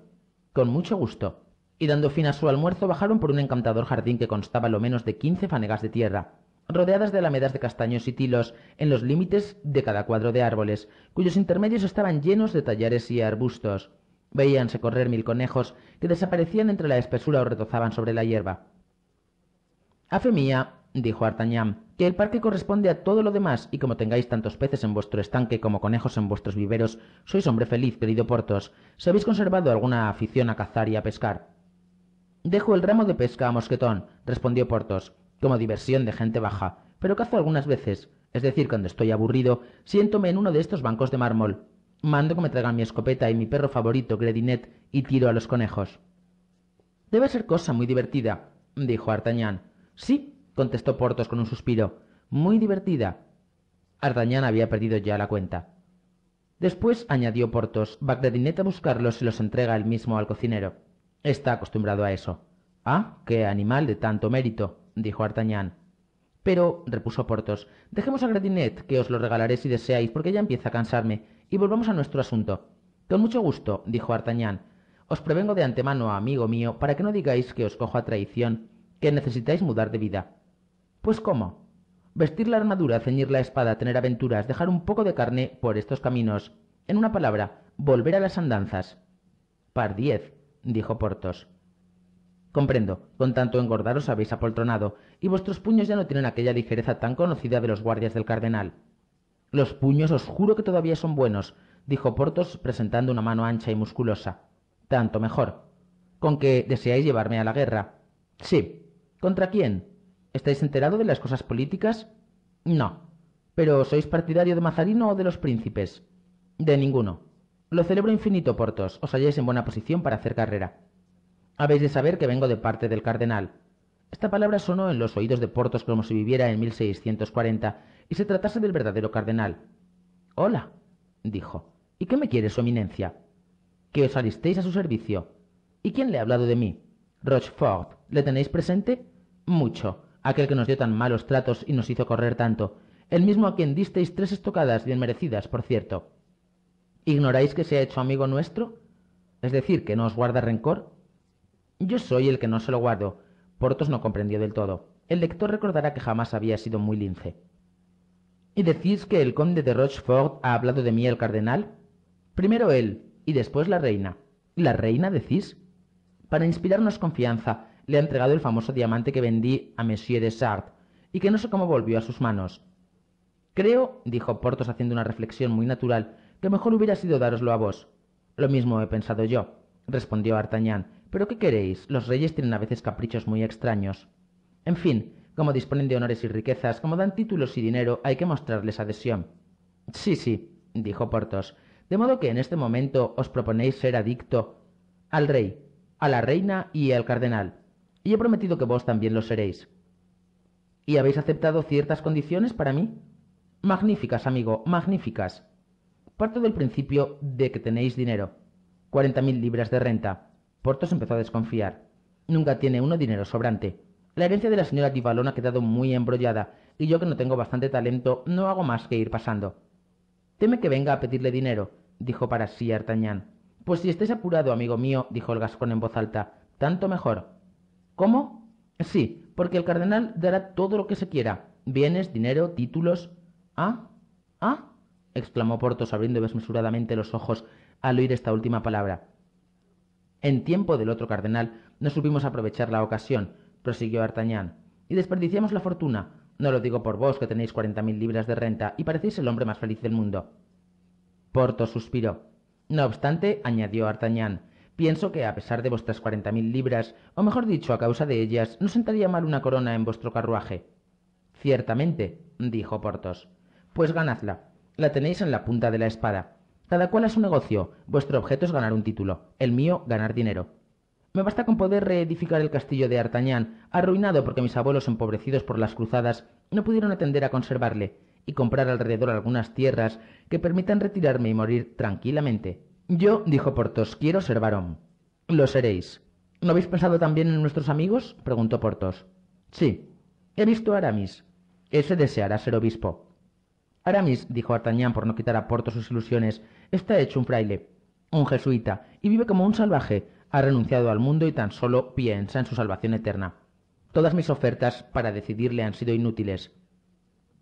Con mucho gusto. Y dando fin a su almuerzo bajaron por un encantador jardín que constaba lo menos de quince fanegas de tierra rodeadas de alamedas de castaños y tilos, en los límites de cada cuadro de árboles, cuyos intermedios estaban llenos de tallares y arbustos. Veíanse correr mil conejos que desaparecían entre la espesura o retozaban sobre la hierba. A fe mía, dijo Artañán, que el parque corresponde a todo lo demás, y como tengáis tantos peces en vuestro estanque como conejos en vuestros viveros, sois hombre feliz, querido Portos, si habéis conservado alguna afición a cazar y a pescar. Dejo el ramo de pesca a Mosquetón, respondió Portos, como diversión de gente baja, pero cazo algunas veces, es decir, cuando estoy aburrido, siéntome en uno de estos bancos de mármol. Mando que me traigan mi escopeta y mi perro favorito, Gredinet, y tiro a los conejos. Debe ser cosa muy divertida, dijo Artagnan. Sí, contestó Porthos con un suspiro. Muy divertida. Artagnan había perdido ya la cuenta. Después, añadió Porthos, va Gredinet a buscarlos y los entrega él mismo al cocinero. Está acostumbrado a eso. Ah, qué animal de tanto mérito dijo Artagnan. Pero, repuso Porthos, dejemos a Gradinet, que os lo regalaré si deseáis, porque ya empieza a cansarme, y volvamos a nuestro asunto. Con mucho gusto, dijo Artagnan. Os prevengo de antemano, amigo mío, para que no digáis que os cojo a traición, que necesitáis mudar de vida. Pues cómo? Vestir la armadura, ceñir la espada, tener aventuras, dejar un poco de carne por estos caminos. En una palabra, volver a las andanzas. Par diez, dijo Porthos. Comprendo, con tanto engordar os habéis apoltronado, y vuestros puños ya no tienen aquella ligereza tan conocida de los guardias del cardenal. Los puños os juro que todavía son buenos, dijo Porthos presentando una mano ancha y musculosa. Tanto mejor. ¿Con que deseáis llevarme a la guerra? Sí. ¿Contra quién? ¿Estáis enterado de las cosas políticas? No. ¿Pero sois partidario de Mazarino o de los príncipes? De ninguno. Lo celebro infinito, Portos. Os halláis en buena posición para hacer carrera. Habéis de saber que vengo de parte del cardenal. Esta palabra sonó en los oídos de Portos como si viviera en 1640 y se tratase del verdadero cardenal. Hola, dijo. ¿Y qué me quiere su eminencia? Que os alistéis a su servicio. ¿Y quién le ha hablado de mí? Rochefort. ¿Le tenéis presente? Mucho. Aquel que nos dio tan malos tratos y nos hizo correr tanto. El mismo a quien disteis tres estocadas bien merecidas, por cierto. ¿Ignoráis que se ha hecho amigo nuestro? Es decir, que no os guarda rencor. Yo soy el que no se lo guardo. Portos no comprendió del todo. El lector recordará que jamás había sido muy lince. ¿Y decís que el conde de Rochefort ha hablado de mí al cardenal? Primero él, y después la reina. ¿La reina decís? Para inspirarnos confianza, le ha entregado el famoso diamante que vendí a Monsieur de Sartre, y que no sé cómo volvió a sus manos. Creo, dijo Portos haciendo una reflexión muy natural, que mejor hubiera sido dároslo a vos. Lo mismo he pensado yo, respondió Artagnan, pero ¿qué queréis? Los reyes tienen a veces caprichos muy extraños. En fin, como disponen de honores y riquezas, como dan títulos y dinero, hay que mostrarles adhesión. Sí, sí, dijo Porthos. De modo que en este momento os proponéis ser adicto al rey, a la reina y al cardenal. Y he prometido que vos también lo seréis. ¿Y habéis aceptado ciertas condiciones para mí? Magníficas, amigo, magníficas. Parto del principio de que tenéis dinero. Cuarenta mil libras de renta, Porthos empezó a desconfiar. Nunca tiene uno dinero sobrante. La herencia de la señora Divalón ha quedado muy embrollada, y yo que no tengo bastante talento no hago más que ir pasando. Teme que venga a pedirle dinero, dijo para sí Artañán. Pues si estés apurado, amigo mío, dijo el gascón en voz alta, tanto mejor. ¿Cómo? Sí, porque el cardenal dará todo lo que se quiera. Bienes, dinero, títulos. ¿Ah? ¿Ah? exclamó Porthos abriendo desmesuradamente los ojos al oír esta última palabra. En tiempo del otro cardenal no supimos aprovechar la ocasión, prosiguió Artañán, y desperdiciamos la fortuna. No lo digo por vos, que tenéis cuarenta mil libras de renta y parecéis el hombre más feliz del mundo. Porthos suspiró. No obstante, añadió D'Artagnan, pienso que a pesar de vuestras cuarenta mil libras, o mejor dicho, a causa de ellas, no sentaría mal una corona en vuestro carruaje. Ciertamente, dijo Porthos. Pues ganadla. La tenéis en la punta de la espada. Cada cual es su negocio. Vuestro objeto es ganar un título, el mío ganar dinero. Me basta con poder reedificar el castillo de Artañán, arruinado porque mis abuelos empobrecidos por las cruzadas no pudieron atender a conservarle, y comprar alrededor algunas tierras que permitan retirarme y morir tranquilamente. Yo, dijo Porthos, quiero ser varón. Lo seréis. ¿No habéis pensado también en nuestros amigos? preguntó Porthos. Sí. He visto a Aramis. Ese deseará ser obispo. Aramis, dijo D'Artagnan por no quitar a Porthos sus ilusiones, está hecho un fraile, un jesuita, y vive como un salvaje. Ha renunciado al mundo y tan solo piensa en su salvación eterna. Todas mis ofertas para decidirle han sido inútiles.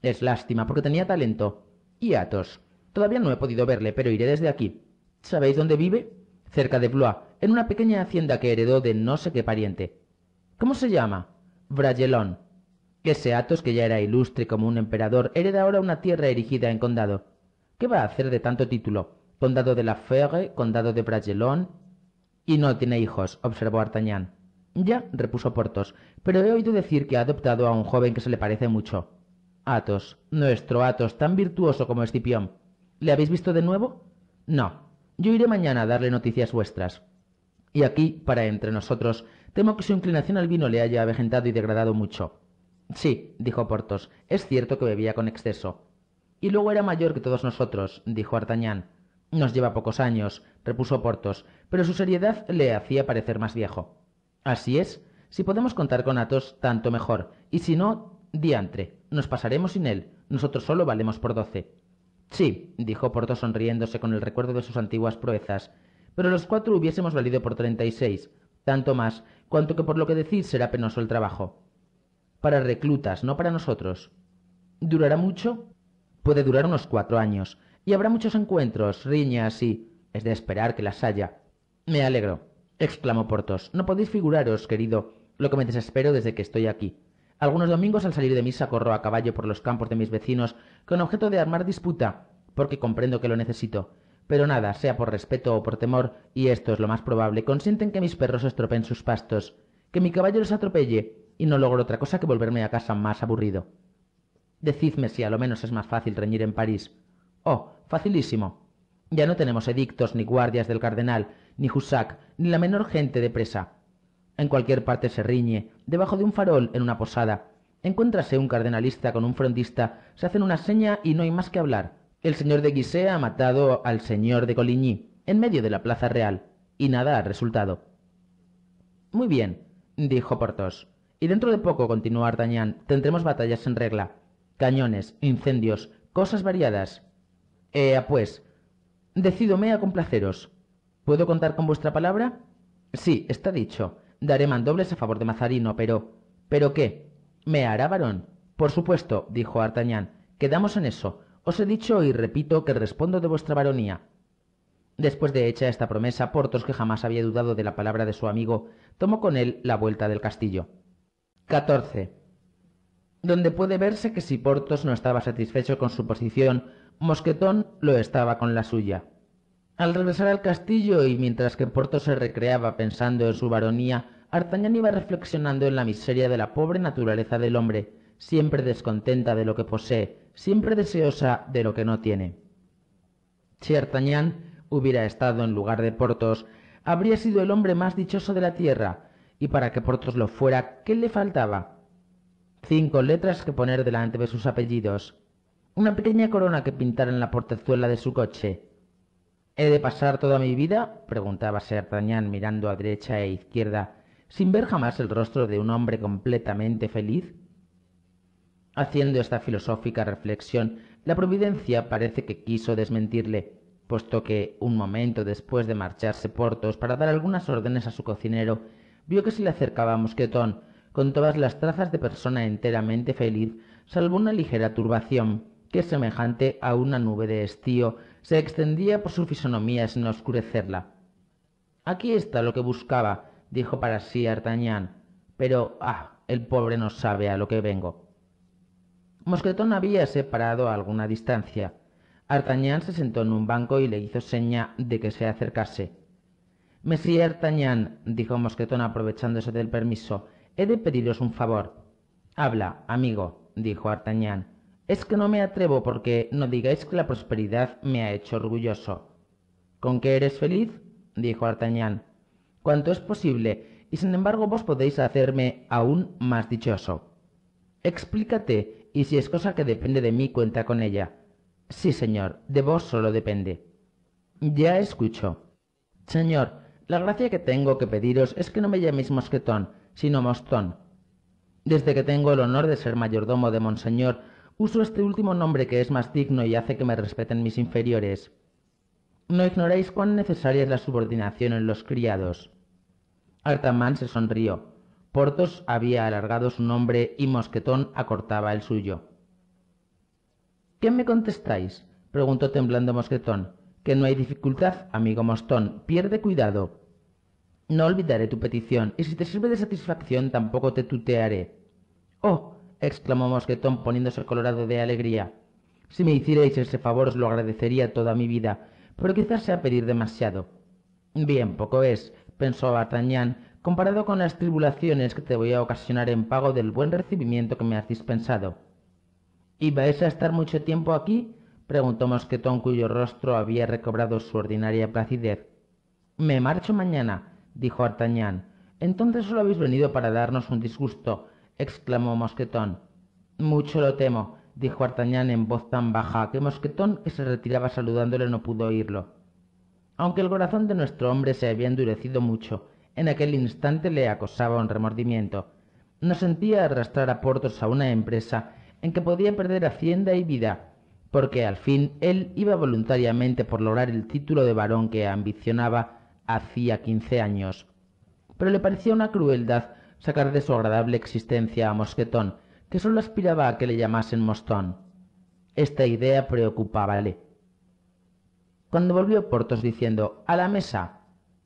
Es lástima, porque tenía talento. Y Athos. Todavía no he podido verle, pero iré desde aquí. ¿Sabéis dónde vive? Cerca de Blois, en una pequeña hacienda que heredó de no sé qué pariente. ¿Cómo se llama? Ese Athos, que ya era ilustre como un emperador, hereda ahora una tierra erigida en condado. ¿Qué va a hacer de tanto título? Condado de la Ferre, condado de Bragelón...» Y no tiene hijos, observó Artagnan. Ya, repuso Portos, pero he oído decir que ha adoptado a un joven que se le parece mucho. «Atos, nuestro Atos, tan virtuoso como Escipión. ¿Le habéis visto de nuevo? No. Yo iré mañana a darle noticias vuestras. Y aquí, para entre nosotros, temo que su inclinación al vino le haya avejentado y degradado mucho. Sí, dijo Porthos, es cierto que bebía con exceso. Y luego era mayor que todos nosotros, dijo Artagnan. Nos lleva pocos años, repuso Porthos, pero su seriedad le hacía parecer más viejo. Así es, si podemos contar con Athos, tanto mejor, y si no, diantre, nos pasaremos sin él, nosotros solo valemos por doce. Sí, dijo Porthos sonriéndose con el recuerdo de sus antiguas proezas, pero los cuatro hubiésemos valido por treinta y seis, tanto más, cuanto que por lo que decís será penoso el trabajo para reclutas, no para nosotros. ¿Durará mucho? Puede durar unos cuatro años, y habrá muchos encuentros, riñas y... Es de esperar que las haya. Me alegro, exclamó Porthos. No podéis figuraros, querido, lo que me desespero desde que estoy aquí. Algunos domingos al salir de misa corro a caballo por los campos de mis vecinos con objeto de armar disputa, porque comprendo que lo necesito. Pero nada, sea por respeto o por temor, y esto es lo más probable, consienten que mis perros estropen sus pastos, que mi caballo los atropelle, y no logro otra cosa que volverme a casa más aburrido. Decidme si a lo menos es más fácil reñir en París. Oh, facilísimo. Ya no tenemos edictos ni guardias del cardenal, ni Hussac, ni la menor gente de presa. En cualquier parte se riñe, debajo de un farol, en una posada. Encuéntrase un cardenalista con un frontista, se hacen una seña y no hay más que hablar. El señor de Guisé ha matado al señor de Coligny, en medio de la plaza real, y nada ha resultado. Muy bien, dijo Porthos. Y dentro de poco, continuó Artañán, tendremos batallas en regla, cañones, incendios, cosas variadas. Ea, pues, decídome a complaceros. ¿Puedo contar con vuestra palabra? Sí, está dicho. Daré mandobles a favor de Mazarino, pero... ¿Pero qué? ¿Me hará varón? Por supuesto, dijo Artañán. Quedamos en eso. Os he dicho y repito que respondo de vuestra varonía. Después de hecha esta promesa, Portos, que jamás había dudado de la palabra de su amigo, tomó con él la vuelta del castillo. 14. Donde puede verse que si Portos no estaba satisfecho con su posición, Mosquetón lo estaba con la suya. Al regresar al castillo y mientras que Portos se recreaba pensando en su baronía Artagnan iba reflexionando en la miseria de la pobre naturaleza del hombre, siempre descontenta de lo que posee, siempre deseosa de lo que no tiene. Si Artagnan hubiera estado en lugar de Portos, habría sido el hombre más dichoso de la tierra, y para que Portos lo fuera, ¿qué le faltaba? Cinco letras que poner delante de sus apellidos. Una pequeña corona que pintar en la portezuela de su coche. ¿He de pasar toda mi vida? preguntaba D'Artagnan mirando a derecha e izquierda, sin ver jamás el rostro de un hombre completamente feliz. Haciendo esta filosófica reflexión, la providencia parece que quiso desmentirle, puesto que, un momento después de marcharse Portos para dar algunas órdenes a su cocinero, vio que se le acercaba a Mosquetón, con todas las trazas de persona enteramente feliz, salvo una ligera turbación, que semejante a una nube de estío se extendía por su fisonomía sin oscurecerla. Aquí está lo que buscaba, dijo para sí Artañán, pero ah, el pobre no sabe a lo que vengo. Mosquetón había separado a alguna distancia. Artañán se sentó en un banco y le hizo seña de que se acercase. Monsieur D'Artagnan, dijo Mosquetón aprovechándose del permiso, he de pediros un favor. Habla, amigo, dijo D'Artagnan. Es que no me atrevo porque no digáis que la prosperidad me ha hecho orgulloso. ¿Con qué eres feliz? dijo D'Artagnan. Cuanto es posible, y sin embargo vos podéis hacerme aún más dichoso. Explícate, y si es cosa que depende de mí, cuenta con ella. Sí, señor, de vos solo depende. Ya escucho. Señor, la gracia que tengo que pediros es que no me llaméis mosquetón, sino mostón. Desde que tengo el honor de ser mayordomo de Monseñor, uso este último nombre que es más digno y hace que me respeten mis inferiores. No ignoréis cuán necesaria es la subordinación en los criados. Artamán se sonrió. Portos había alargado su nombre y Mosquetón acortaba el suyo. ¿Qué me contestáis? preguntó temblando Mosquetón que no hay dificultad, amigo Mostón. Pierde cuidado. No olvidaré tu petición, y si te sirve de satisfacción tampoco te tutearé. Oh, exclamó Mosquetón poniéndose colorado de alegría. Si me hicierais ese favor os lo agradecería toda mi vida, pero quizás sea pedir demasiado. Bien, poco es, pensó D'Artagnan, comparado con las tribulaciones que te voy a ocasionar en pago del buen recibimiento que me has dispensado. ¿Y vais a estar mucho tiempo aquí? preguntó Mosquetón, cuyo rostro había recobrado su ordinaria placidez. Me marcho mañana, dijo Artagnan. Entonces solo habéis venido para darnos un disgusto, exclamó Mosquetón. Mucho lo temo, dijo Artagnan en voz tan baja que Mosquetón, que se retiraba saludándole, no pudo oírlo. Aunque el corazón de nuestro hombre se había endurecido mucho, en aquel instante le acosaba un remordimiento. No sentía arrastrar a porthos a una empresa en que podía perder hacienda y vida, porque al fin él iba voluntariamente por lograr el título de varón que ambicionaba hacía quince años. Pero le parecía una crueldad sacar de su agradable existencia a Mosquetón, que sólo aspiraba a que le llamasen Mostón. Esta idea preocupábale. Cuando volvió Portos diciendo A la mesa.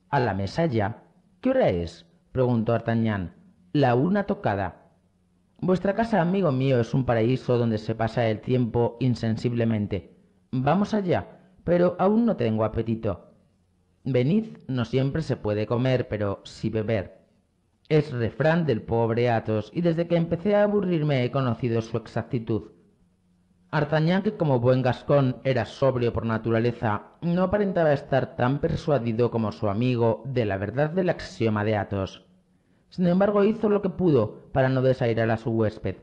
A la mesa ya. ¿Qué hora es? preguntó Artagnan. La una tocada. Vuestra casa, amigo mío, es un paraíso donde se pasa el tiempo insensiblemente. Vamos allá, pero aún no tengo apetito. Venid, no siempre se puede comer, pero sí beber. Es refrán del pobre Athos, y desde que empecé a aburrirme he conocido su exactitud. Artagnan, que como buen gascón era sobrio por naturaleza, no aparentaba estar tan persuadido como su amigo de la verdad del axioma de Athos. Sin embargo, hizo lo que pudo para no desairar a su huésped.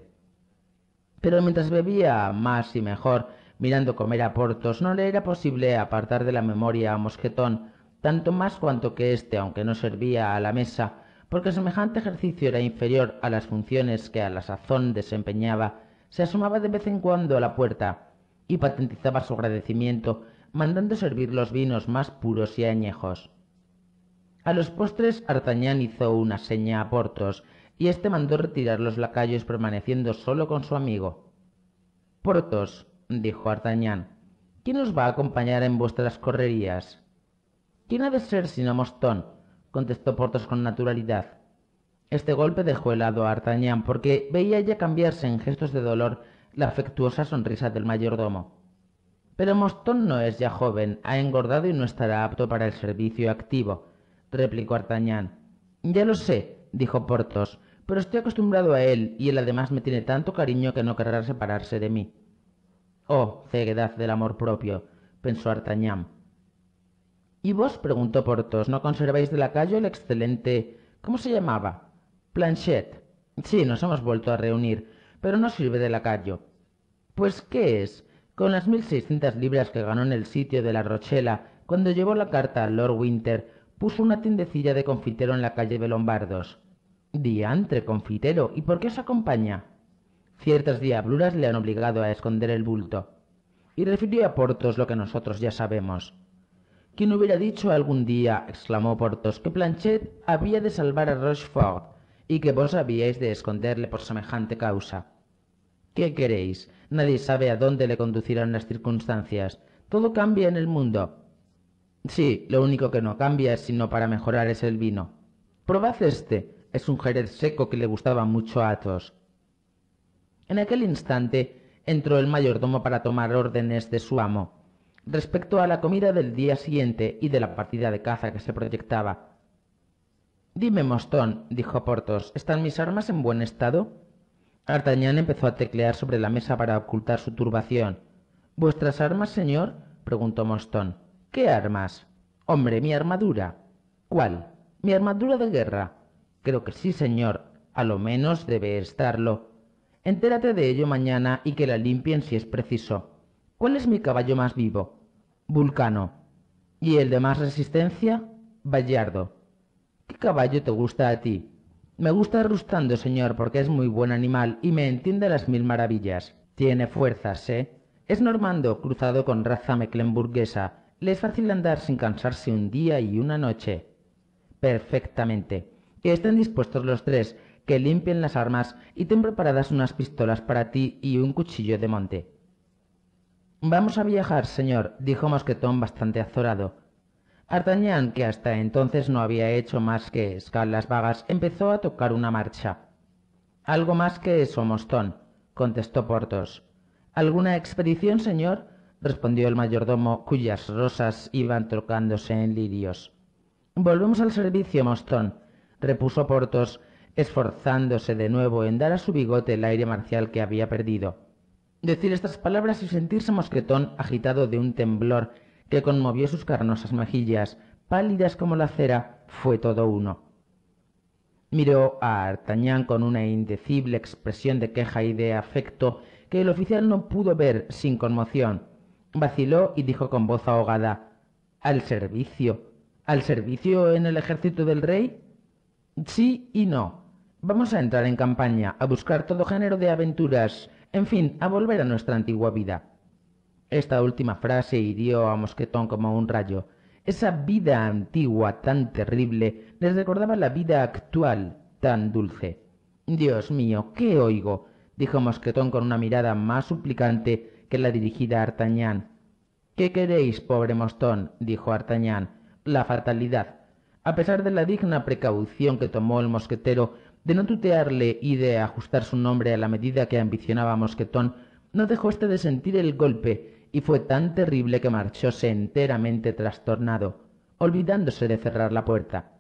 Pero mientras bebía más y mejor, mirando comer a Portos, no le era posible apartar de la memoria a Mosquetón, tanto más cuanto que éste, aunque no servía a la mesa, porque semejante ejercicio era inferior a las funciones que a la sazón desempeñaba, se asomaba de vez en cuando a la puerta y patentizaba su agradecimiento, mandando servir los vinos más puros y añejos. A los postres, Artañán hizo una seña a Portos, y éste mandó retirar los lacayos permaneciendo solo con su amigo. Portos, dijo Artañán, ¿quién os va a acompañar en vuestras correrías? ¿Quién ha de ser sino Mostón? contestó Portos con naturalidad. Este golpe dejó helado a Artañán porque veía ya cambiarse en gestos de dolor la afectuosa sonrisa del mayordomo. Pero Mostón no es ya joven, ha engordado y no estará apto para el servicio activo replicó Artagnan. Ya lo sé, dijo Porthos, pero estoy acostumbrado a él, y él además me tiene tanto cariño que no querrá separarse de mí. Oh, ceguedad del amor propio, pensó Artagnan. ¿Y vos? preguntó Porthos, ¿no conserváis de lacayo el excelente. ¿Cómo se llamaba? Planchet. Sí, nos hemos vuelto a reunir, pero no sirve de lacayo. Pues, ¿qué es? Con las mil seiscientas libras que ganó en el sitio de la Rochela, cuando llevó la carta a Lord Winter, puso una tiendecilla de confitero en la calle de Lombardos. Diantre, confitero, ¿y por qué os acompaña? Ciertas diabluras le han obligado a esconder el bulto. Y refirió a Portos lo que nosotros ya sabemos. ¿Quién hubiera dicho algún día, exclamó Portos, que Planchet había de salvar a Rochefort y que vos habíais de esconderle por semejante causa? ¿Qué queréis? Nadie sabe a dónde le conducirán las circunstancias. Todo cambia en el mundo. Sí, lo único que no cambia, sino para mejorar, es el vino. Probad este. Es un jerez seco que le gustaba mucho a Athos. En aquel instante entró el mayordomo para tomar órdenes de su amo respecto a la comida del día siguiente y de la partida de caza que se proyectaba. Dime, Mostón, dijo Porthos, ¿están mis armas en buen estado? Artagnan empezó a teclear sobre la mesa para ocultar su turbación. ¿Vuestras armas, señor? preguntó Mostón. ¿Qué armas? Hombre, mi armadura. ¿Cuál? Mi armadura de guerra. Creo que sí, señor. A lo menos debe estarlo. Entérate de ello mañana y que la limpien si es preciso. ¿Cuál es mi caballo más vivo? Vulcano. ¿Y el de más resistencia? Vallardo. ¿Qué caballo te gusta a ti? Me gusta Rustando, señor, porque es muy buen animal y me entiende las mil maravillas. Tiene fuerzas, ¿eh? Es normando, cruzado con raza mecklenburguesa, es fácil andar sin cansarse un día y una noche. Perfectamente. Que Estén dispuestos los tres, que limpien las armas y ten preparadas unas pistolas para ti y un cuchillo de monte. Vamos a viajar, señor, dijo Mosquetón bastante azorado. Artagnan, que hasta entonces no había hecho más que escalas vagas, empezó a tocar una marcha. Algo más que eso, Mostón, contestó Porthos. ¿Alguna expedición, señor? respondió el mayordomo, cuyas rosas iban trocándose en lirios. Volvemos al servicio, Mostón, repuso Portos, esforzándose de nuevo en dar a su bigote el aire marcial que había perdido. Decir estas palabras y sentirse mosquetón agitado de un temblor que conmovió sus carnosas mejillas, pálidas como la cera, fue todo uno. Miró a Artañán con una indecible expresión de queja y de afecto que el oficial no pudo ver sin conmoción vaciló y dijo con voz ahogada Al servicio. ¿Al servicio en el ejército del rey? Sí y no. Vamos a entrar en campaña, a buscar todo género de aventuras, en fin, a volver a nuestra antigua vida. Esta última frase hirió a Mosquetón como un rayo. Esa vida antigua tan terrible les recordaba la vida actual tan dulce. Dios mío, ¿qué oigo? dijo Mosquetón con una mirada más suplicante que la dirigida a Artañán. ¿Qué queréis, pobre Mostón? dijo Artañán. La fatalidad. A pesar de la digna precaución que tomó el mosquetero de no tutearle y de ajustar su nombre a la medida que ambicionaba Mosquetón, no dejó éste de sentir el golpe, y fue tan terrible que marchóse enteramente trastornado, olvidándose de cerrar la puerta.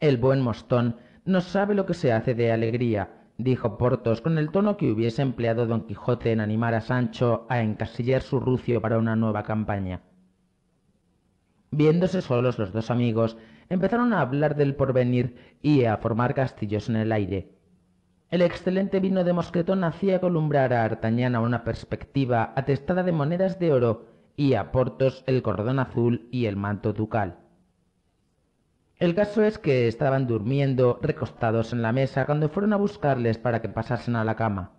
El buen Mostón no sabe lo que se hace de alegría, dijo Porthos con el tono que hubiese empleado don Quijote en animar a Sancho a encasillar su rucio para una nueva campaña. Viéndose solos los dos amigos, empezaron a hablar del porvenir y a formar castillos en el aire. El excelente vino de Mosquetón hacía columbrar a Artañán a una perspectiva atestada de monedas de oro y a Porthos el cordón azul y el manto ducal. El caso es que estaban durmiendo recostados en la mesa cuando fueron a buscarles para que pasasen a la cama.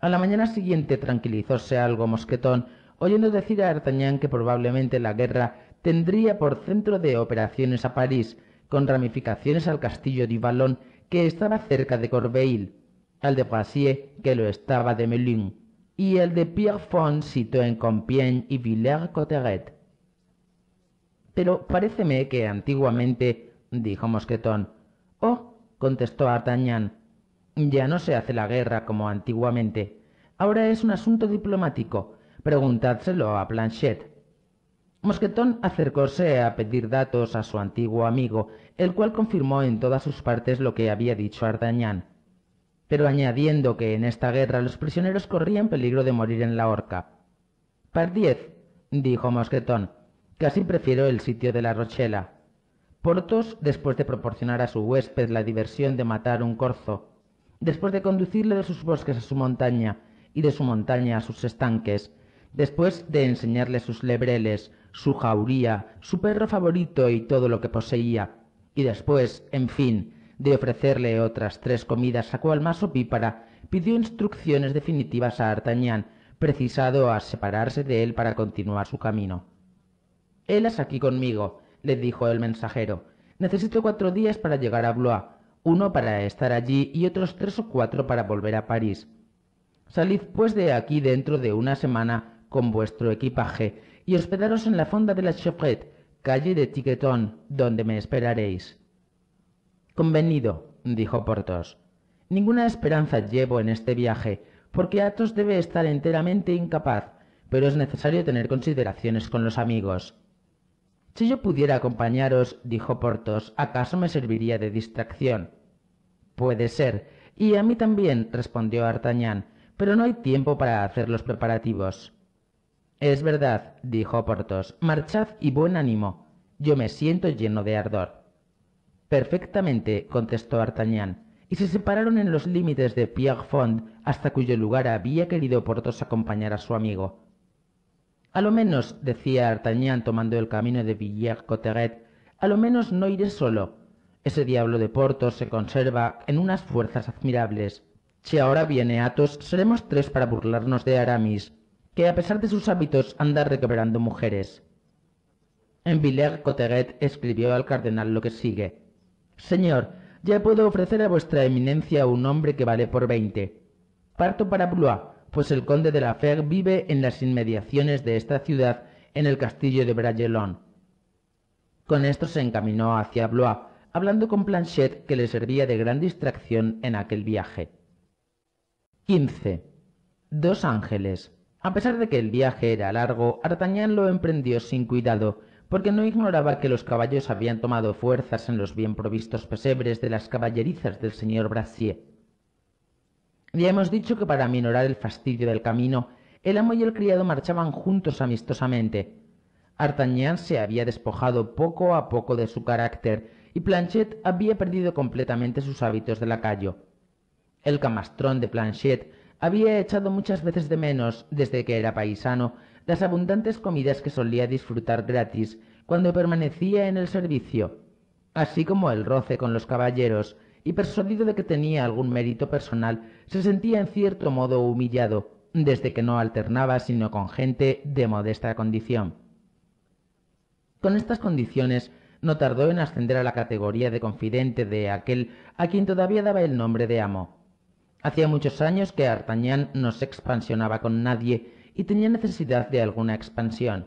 A la mañana siguiente tranquilizóse algo Mosquetón, oyendo decir a D'Artagnan que probablemente la guerra tendría por centro de operaciones a París, con ramificaciones al castillo de Valon, que estaba cerca de Corbeil, al de Brassier, que lo estaba de Melun, y el de Pierrefonds, situado en Compiègne y Villers-Cotterêts. Pero paréceme que antiguamente, dijo Mosquetón. Oh, contestó Artagnan, ya no se hace la guerra como antiguamente. Ahora es un asunto diplomático. Preguntádselo a Planchet. Mosquetón acercóse a pedir datos a su antiguo amigo, el cual confirmó en todas sus partes lo que había dicho Artagnan, pero añadiendo que en esta guerra los prisioneros corrían peligro de morir en la horca. Pardiez, dijo Mosquetón, casi prefiero el sitio de la Rochela. Portos, después de proporcionar a su huésped la diversión de matar un corzo, después de conducirle de sus bosques a su montaña y de su montaña a sus estanques, después de enseñarle sus lebreles, su jauría, su perro favorito y todo lo que poseía, y después, en fin, de ofrecerle otras tres comidas a cual más opípara, pidió instrucciones definitivas a Artagnan, precisado a separarse de él para continuar su camino. Él aquí conmigo, le dijo el mensajero. Necesito cuatro días para llegar a Blois, uno para estar allí y otros tres o cuatro para volver a París. Salid pues de aquí dentro de una semana con vuestro equipaje y hospedaros en la fonda de la Chevrette, calle de Tiquetón, donde me esperaréis. Convenido, dijo Porthos. Ninguna esperanza llevo en este viaje, porque Athos debe estar enteramente incapaz, pero es necesario tener consideraciones con los amigos. Si yo pudiera acompañaros, dijo Porthos, ¿acaso me serviría de distracción? Puede ser, y a mí también, respondió Artagnan, pero no hay tiempo para hacer los preparativos. Es verdad, dijo Porthos, marchad y buen ánimo. Yo me siento lleno de ardor. Perfectamente, contestó Artagnan, y se separaron en los límites de Pierrefonds, hasta cuyo lugar había querido Porthos acompañar a su amigo. A lo menos, decía Artagnan tomando el camino de villers cotteret a lo menos no iré solo. Ese diablo de Porto se conserva en unas fuerzas admirables. Si ahora viene Athos, seremos tres para burlarnos de Aramis, que a pesar de sus hábitos anda recuperando mujeres. En villers cotteret escribió al cardenal lo que sigue. Señor, ya puedo ofrecer a vuestra eminencia un hombre que vale por veinte. Parto para Blois, pues el conde de la Fer vive en las inmediaciones de esta ciudad, en el castillo de Bragelonne. Con esto se encaminó hacia Blois, hablando con Planchet que le servía de gran distracción en aquel viaje. 15. Dos ángeles. A pesar de que el viaje era largo, Artagnan lo emprendió sin cuidado, porque no ignoraba que los caballos habían tomado fuerzas en los bien provistos pesebres de las caballerizas del señor Brassier. Ya hemos dicho que para minorar el fastidio del camino, el amo y el criado marchaban juntos amistosamente. Artagnan se había despojado poco a poco de su carácter y Planchet había perdido completamente sus hábitos de lacayo. El camastrón de Planchet había echado muchas veces de menos, desde que era paisano, las abundantes comidas que solía disfrutar gratis cuando permanecía en el servicio, así como el roce con los caballeros, y persuadido de que tenía algún mérito personal, se sentía en cierto modo humillado, desde que no alternaba sino con gente de modesta condición. Con estas condiciones, no tardó en ascender a la categoría de confidente de aquel a quien todavía daba el nombre de amo. Hacía muchos años que Artañán no se expansionaba con nadie y tenía necesidad de alguna expansión.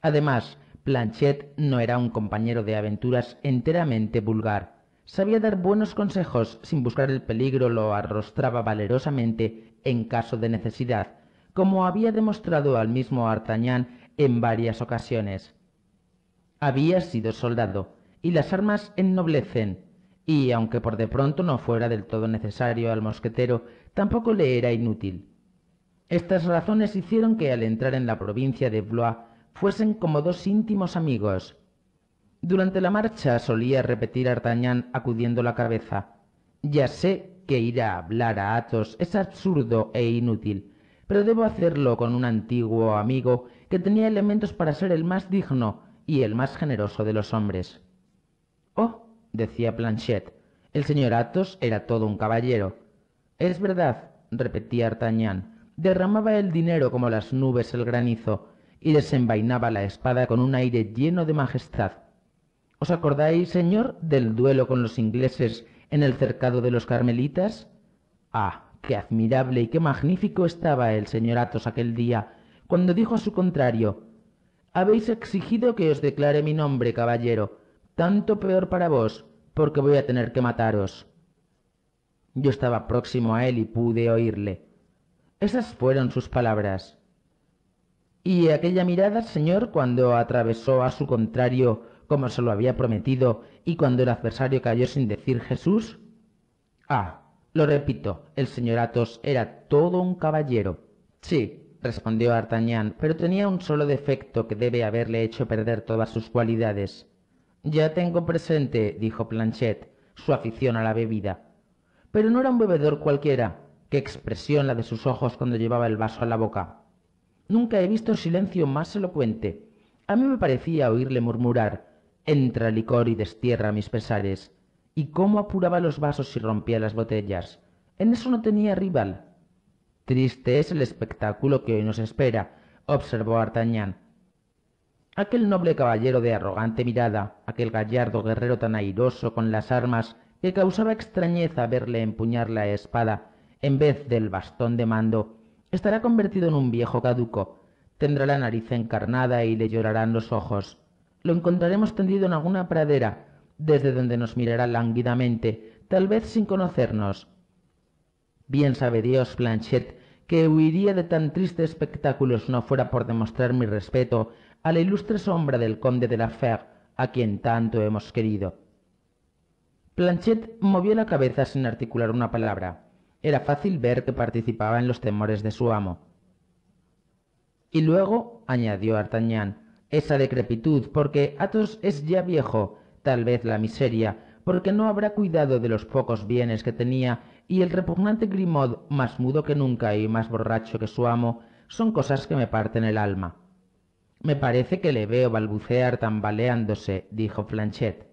Además, Planchet no era un compañero de aventuras enteramente vulgar. Sabía dar buenos consejos sin buscar el peligro, lo arrostraba valerosamente en caso de necesidad, como había demostrado al mismo Artañán en varias ocasiones. Había sido soldado, y las armas ennoblecen, y aunque por de pronto no fuera del todo necesario al mosquetero, tampoco le era inútil. Estas razones hicieron que al entrar en la provincia de Blois fuesen como dos íntimos amigos, durante la marcha solía repetir Artañán acudiendo la cabeza. Ya sé que ir a hablar a Athos es absurdo e inútil, pero debo hacerlo con un antiguo amigo que tenía elementos para ser el más digno y el más generoso de los hombres. Oh, decía Planchet, el señor Athos era todo un caballero. Es verdad, repetía Artañán, derramaba el dinero como las nubes el granizo y desenvainaba la espada con un aire lleno de majestad ¿Os acordáis, señor, del duelo con los ingleses en el cercado de los Carmelitas? Ah, qué admirable y qué magnífico estaba el señor Athos aquel día, cuando dijo a su contrario Habéis exigido que os declare mi nombre, caballero, tanto peor para vos, porque voy a tener que mataros. Yo estaba próximo a él y pude oírle. Esas fueron sus palabras. Y aquella mirada, señor, cuando atravesó a su contrario como se lo había prometido y cuando el adversario cayó sin decir Jesús? Ah, lo repito, el señor Athos era todo un caballero. Sí, respondió D'Artagnan, pero tenía un solo defecto que debe haberle hecho perder todas sus cualidades. Ya tengo presente, dijo Planchet, su afición a la bebida. Pero no era un bebedor cualquiera. Qué expresión la de sus ojos cuando llevaba el vaso a la boca. Nunca he visto silencio más elocuente. A mí me parecía oírle murmurar Entra licor y destierra mis pesares. Y cómo apuraba los vasos y rompía las botellas. En eso no tenía rival. Triste es el espectáculo que hoy nos espera, observó Artagnan. Aquel noble caballero de arrogante mirada, aquel gallardo guerrero tan airoso con las armas, que causaba extrañeza verle empuñar la espada en vez del bastón de mando, estará convertido en un viejo caduco, tendrá la nariz encarnada y le llorarán los ojos. Lo encontraremos tendido en alguna pradera, desde donde nos mirará lánguidamente, tal vez sin conocernos. Bien sabe Dios, Planchet, que huiría de tan triste espectáculo no fuera por demostrar mi respeto a la ilustre sombra del conde de la Fer, a quien tanto hemos querido. Planchet movió la cabeza sin articular una palabra. Era fácil ver que participaba en los temores de su amo. Y luego, añadió Artagnan, esa decrepitud, porque Athos es ya viejo, tal vez la miseria, porque no habrá cuidado de los pocos bienes que tenía, y el repugnante Grimaud, más mudo que nunca y más borracho que su amo, son cosas que me parten el alma. Me parece que le veo balbucear tambaleándose, dijo Flanchet.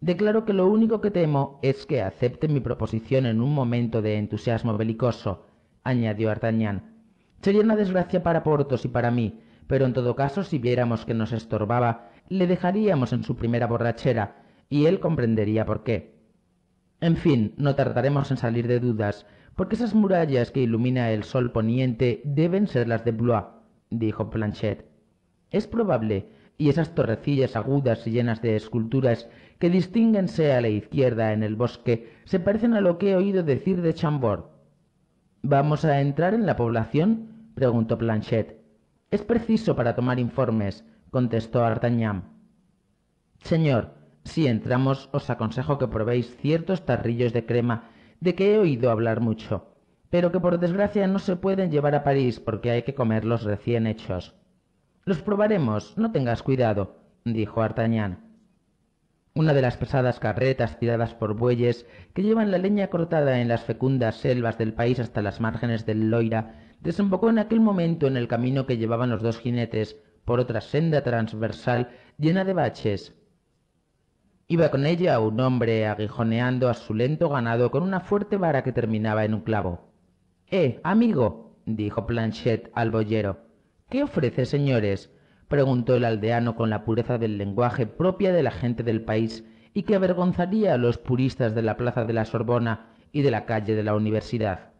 Declaro que lo único que temo es que acepte mi proposición en un momento de entusiasmo belicoso, añadió Artagnan. Sería una desgracia para Portos y para mí, pero en todo caso si viéramos que nos estorbaba, le dejaríamos en su primera borrachera, y él comprendería por qué. En fin, no tardaremos en salir de dudas, porque esas murallas que ilumina el sol poniente deben ser las de Blois, dijo Planchet. Es probable, y esas torrecillas agudas y llenas de esculturas que distinguense a la izquierda en el bosque se parecen a lo que he oído decir de Chambord. ¿Vamos a entrar en la población? preguntó Planchet. Es preciso para tomar informes, contestó Artagnan. Señor, si entramos, os aconsejo que probéis ciertos tarrillos de crema de que he oído hablar mucho, pero que por desgracia no se pueden llevar a París porque hay que comerlos recién hechos. Los probaremos, no tengas cuidado, dijo Artagnan. Una de las pesadas carretas tiradas por bueyes que llevan la leña cortada en las fecundas selvas del país hasta las márgenes del Loira desembocó en aquel momento en el camino que llevaban los dos jinetes por otra senda transversal llena de baches. Iba con ella un hombre aguijoneando a su lento ganado con una fuerte vara que terminaba en un clavo. Eh, amigo, dijo Planchet al boyero. ¿Qué ofrece, señores? preguntó el aldeano con la pureza del lenguaje propia de la gente del país y que avergonzaría a los puristas de la plaza de la Sorbona y de la calle de la Universidad.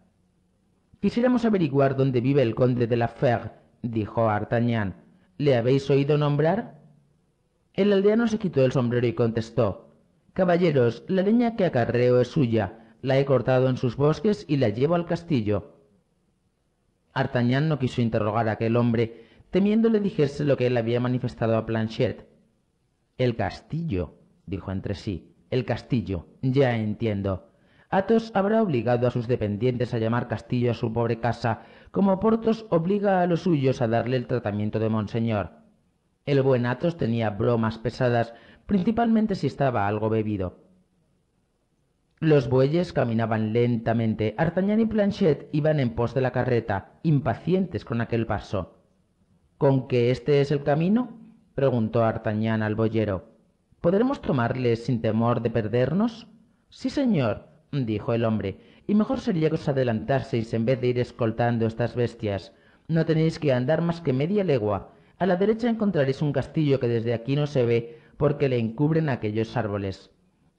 Quisiéramos averiguar dónde vive el conde de la Ferre», dijo Artagnan. ¿Le habéis oído nombrar? El aldeano se quitó el sombrero y contestó Caballeros, la leña que acarreo es suya, la he cortado en sus bosques y la llevo al castillo. Artagnan no quiso interrogar a aquel hombre, temiendo le dijese lo que él había manifestado a Planchet. El castillo, dijo entre sí, el castillo, ya entiendo. Atos habrá obligado a sus dependientes a llamar castillo a su pobre casa, como Portos obliga a los suyos a darle el tratamiento de monseñor. El buen Atos tenía bromas pesadas, principalmente si estaba algo bebido. Los bueyes caminaban lentamente. Artagnan y Planchet iban en pos de la carreta, impacientes con aquel paso. ¿Con que este es el camino? preguntó Artagnan al boyero. ¿Podremos tomarle sin temor de perdernos? Sí, señor, dijo el hombre, y mejor sería que os adelantaseis en vez de ir escoltando estas bestias. No tenéis que andar más que media legua. A la derecha encontraréis un castillo que desde aquí no se ve porque le encubren aquellos árboles.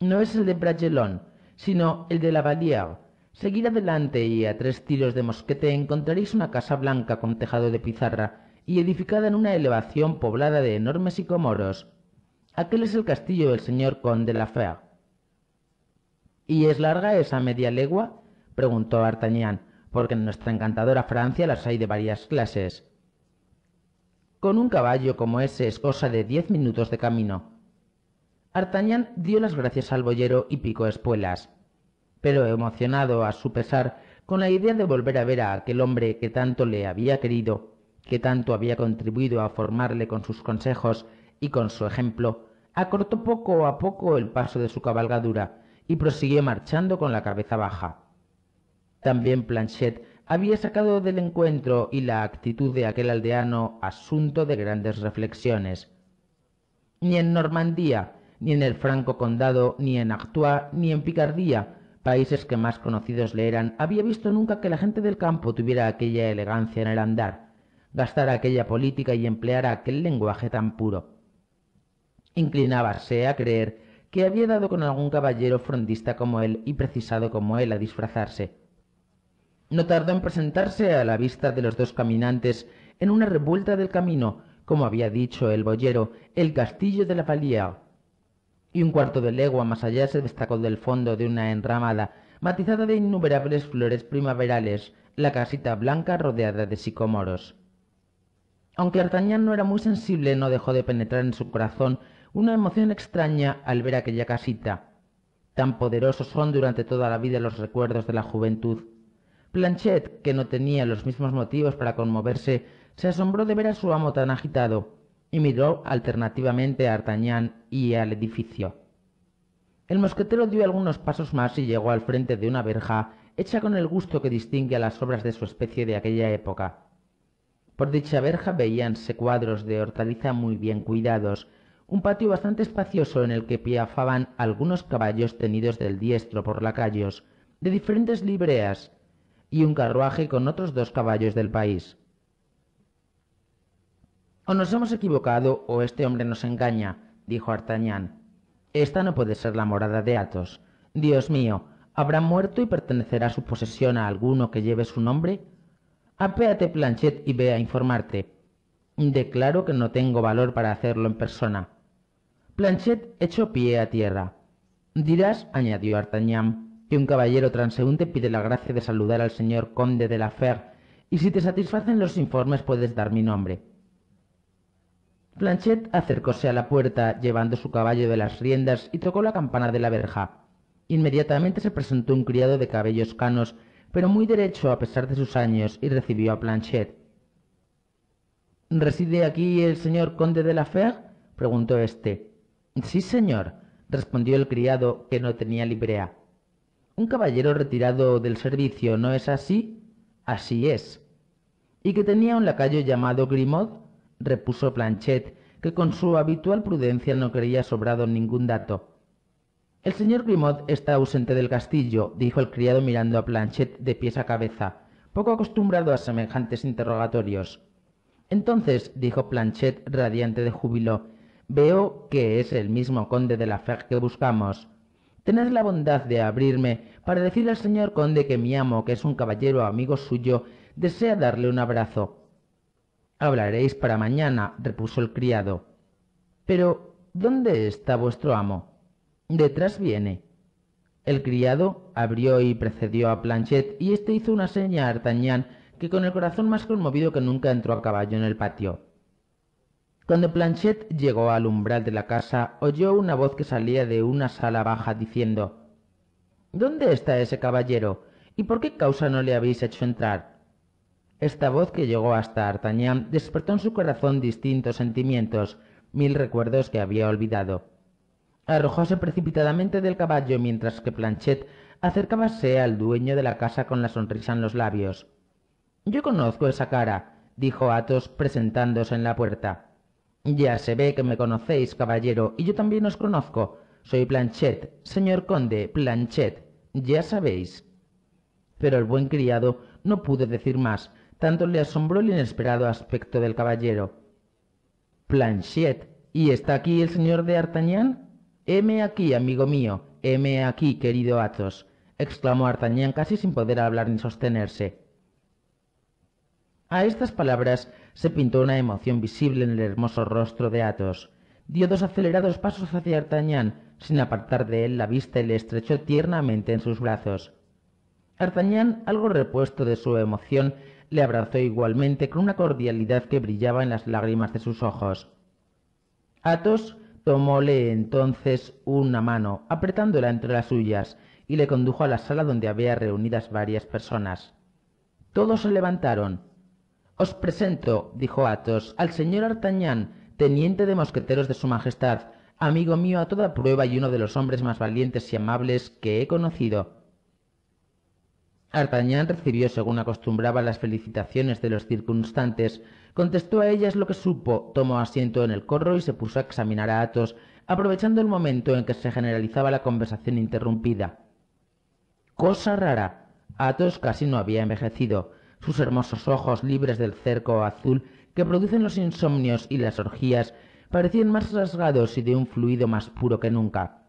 No es el de Bragelón, sino el de la Vallière. Seguid adelante y a tres tiros de mosquete encontraréis una casa blanca con tejado de pizarra y edificada en una elevación poblada de enormes sicomoros. Aquel es el castillo del señor Conde de la ¿Y es larga esa media legua? preguntó D'Artagnan, porque en nuestra encantadora Francia las hay de varias clases. Con un caballo como ese es cosa de diez minutos de camino. Artagnan dio las gracias al boyero y picó espuelas, pero emocionado a su pesar con la idea de volver a ver a aquel hombre que tanto le había querido, que tanto había contribuido a formarle con sus consejos y con su ejemplo, acortó poco a poco el paso de su cabalgadura y prosiguió marchando con la cabeza baja. También Planchet había sacado del encuentro y la actitud de aquel aldeano asunto de grandes reflexiones. Ni en Normandía, ni en el Franco Condado, ni en Artois, ni en Picardía, países que más conocidos le eran, había visto nunca que la gente del campo tuviera aquella elegancia en el andar, gastara aquella política y empleara aquel lenguaje tan puro. Inclinábase a creer que había dado con algún caballero frondista como él y precisado como él a disfrazarse. No tardó en presentarse a la vista de los dos caminantes en una revuelta del camino, como había dicho el boyero, el castillo de la Valía. Y un cuarto de legua más allá se destacó del fondo de una enramada matizada de innumerables flores primaverales, la casita blanca rodeada de sicomoros. Aunque Artagnan no era muy sensible, no dejó de penetrar en su corazón una emoción extraña al ver aquella casita. Tan poderosos son durante toda la vida los recuerdos de la juventud. Planchet, que no tenía los mismos motivos para conmoverse, se asombró de ver a su amo tan agitado y miró alternativamente a Artagnan y al edificio. El mosquetero dio algunos pasos más y llegó al frente de una verja hecha con el gusto que distingue a las obras de su especie de aquella época. Por dicha verja veíanse cuadros de hortaliza muy bien cuidados, un patio bastante espacioso en el que piafaban algunos caballos tenidos del diestro por lacayos de diferentes libreas y un carruaje con otros dos caballos del país. O nos hemos equivocado o este hombre nos engaña, dijo Artagnan. Esta no puede ser la morada de Athos. Dios mío, ¿habrá muerto y pertenecerá su posesión a alguno que lleve su nombre? Apéate, Planchet, y ve a informarte. Declaro que no tengo valor para hacerlo en persona. Planchet echó pie a tierra. Dirás, añadió Artagnan, que un caballero transeúnte pide la gracia de saludar al señor conde de la Fer, y si te satisfacen los informes puedes dar mi nombre. Planchet acercóse a la puerta, llevando su caballo de las riendas, y tocó la campana de la verja. Inmediatamente se presentó un criado de cabellos canos, pero muy derecho a pesar de sus años, y recibió a Planchet. ¿Reside aquí el señor conde de la Fer? preguntó éste. Sí, señor, respondió el criado, que no tenía librea. Un caballero retirado del servicio, ¿no es así? Así es. ¿Y que tenía un lacayo llamado Grimaud? repuso Planchet, que con su habitual prudencia no creía sobrado ningún dato. El señor Grimaud está ausente del castillo, dijo el criado mirando a Planchet de pies a cabeza, poco acostumbrado a semejantes interrogatorios. Entonces, dijo Planchet radiante de júbilo, Veo que es el mismo conde de la Fer que buscamos. Tened la bondad de abrirme para decirle al señor conde que mi amo, que es un caballero amigo suyo, desea darle un abrazo. Hablaréis para mañana, repuso el criado. Pero, ¿dónde está vuestro amo? Detrás viene. El criado abrió y precedió a Planchet y éste hizo una seña a Artagnan que con el corazón más conmovido que nunca entró a caballo en el patio. Cuando Planchet llegó al umbral de la casa, oyó una voz que salía de una sala baja diciendo ¿Dónde está ese caballero? ¿Y por qué causa no le habéis hecho entrar? Esta voz que llegó hasta Artagnan despertó en su corazón distintos sentimientos, mil recuerdos que había olvidado. Arrojóse precipitadamente del caballo mientras que Planchet acercábase al dueño de la casa con la sonrisa en los labios. Yo conozco esa cara, dijo Athos presentándose en la puerta. Ya se ve que me conocéis, caballero, y yo también os conozco. Soy Planchet, señor conde, Planchet, ya sabéis. Pero el buen criado no pudo decir más, tanto le asombró el inesperado aspecto del caballero. Planchet, ¿y está aquí el señor de Artagnan? Heme aquí, amigo mío, heme aquí, querido Athos, exclamó Artagnan casi sin poder hablar ni sostenerse. A estas palabras se pintó una emoción visible en el hermoso rostro de Athos. Dio dos acelerados pasos hacia D'Artagnan, sin apartar de él la vista y le estrechó tiernamente en sus brazos. D'Artagnan, algo repuesto de su emoción, le abrazó igualmente con una cordialidad que brillaba en las lágrimas de sus ojos. Athos tomóle entonces una mano, apretándola entre las suyas, y le condujo a la sala donde había reunidas varias personas. Todos se levantaron. Os presento, dijo Athos, al señor Artagnan, teniente de mosqueteros de su Majestad, amigo mío a toda prueba y uno de los hombres más valientes y amables que he conocido. Artagnan recibió, según acostumbraba, las felicitaciones de los circunstantes, contestó a ellas lo que supo, tomó asiento en el corro y se puso a examinar a Athos, aprovechando el momento en que se generalizaba la conversación interrumpida. Cosa rara. Athos casi no había envejecido sus hermosos ojos libres del cerco azul que producen los insomnios y las orgías parecían más rasgados y de un fluido más puro que nunca.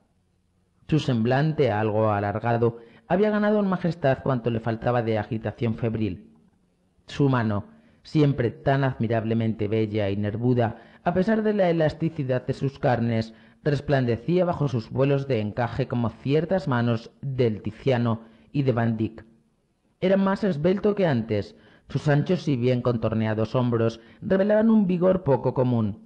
Su semblante, algo alargado, había ganado en majestad cuanto le faltaba de agitación febril. Su mano, siempre tan admirablemente bella y nervuda, a pesar de la elasticidad de sus carnes, resplandecía bajo sus vuelos de encaje como ciertas manos del Tiziano y de Van Dyck. Era más esbelto que antes. Sus anchos y bien contorneados hombros revelaban un vigor poco común.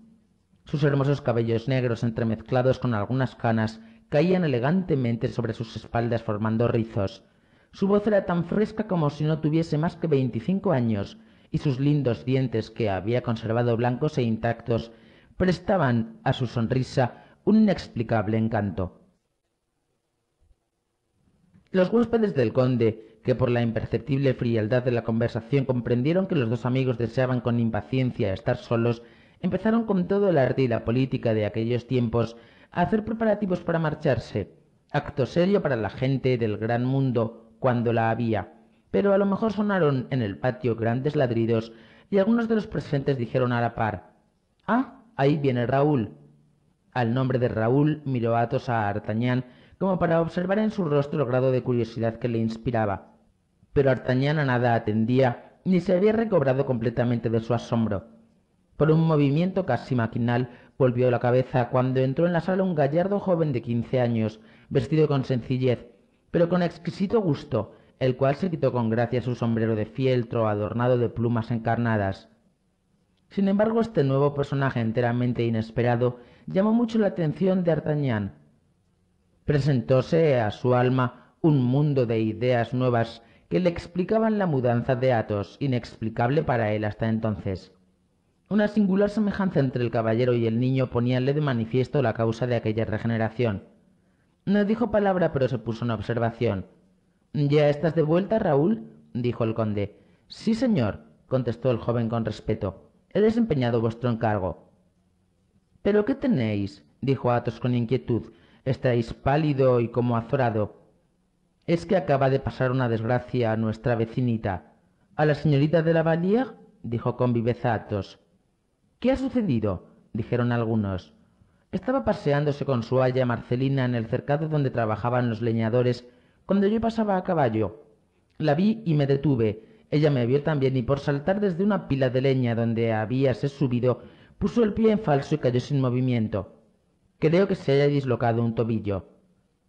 Sus hermosos cabellos negros entremezclados con algunas canas caían elegantemente sobre sus espaldas formando rizos. Su voz era tan fresca como si no tuviese más que veinticinco años, y sus lindos dientes, que había conservado blancos e intactos, prestaban a su sonrisa un inexplicable encanto. Los huéspedes del conde por la imperceptible frialdad de la conversación comprendieron que los dos amigos deseaban con impaciencia estar solos, empezaron con todo el arte y la política de aquellos tiempos a hacer preparativos para marcharse, acto serio para la gente del gran mundo cuando la había. Pero a lo mejor sonaron en el patio grandes ladridos y algunos de los presentes dijeron a la par, Ah, ahí viene Raúl. Al nombre de Raúl miró Athos a Artañán como para observar en su rostro el grado de curiosidad que le inspiraba pero Artagnan a nada atendía ni se había recobrado completamente de su asombro. Por un movimiento casi maquinal volvió la cabeza cuando entró en la sala un gallardo joven de quince años, vestido con sencillez, pero con exquisito gusto, el cual se quitó con gracia su sombrero de fieltro adornado de plumas encarnadas. Sin embargo, este nuevo personaje enteramente inesperado llamó mucho la atención de Artagnan. Presentóse a su alma un mundo de ideas nuevas que le explicaban la mudanza de Athos, inexplicable para él hasta entonces. Una singular semejanza entre el caballero y el niño poníanle de manifiesto la causa de aquella regeneración. No dijo palabra, pero se puso en observación. ¿Ya estás de vuelta, Raúl? dijo el conde. Sí, señor, contestó el joven con respeto. He desempeñado vuestro encargo. ¿Pero qué tenéis? dijo Athos con inquietud. Estáis pálido y como azorado es que acaba de pasar una desgracia a nuestra vecinita. A la señorita de la Vallière, dijo con viveza Athos. ¿Qué ha sucedido? dijeron algunos. Estaba paseándose con su aya Marcelina en el cercado donde trabajaban los leñadores cuando yo pasaba a caballo. La vi y me detuve. Ella me vio también y por saltar desde una pila de leña donde habíase subido, puso el pie en falso y cayó sin movimiento. Creo que se haya dislocado un tobillo.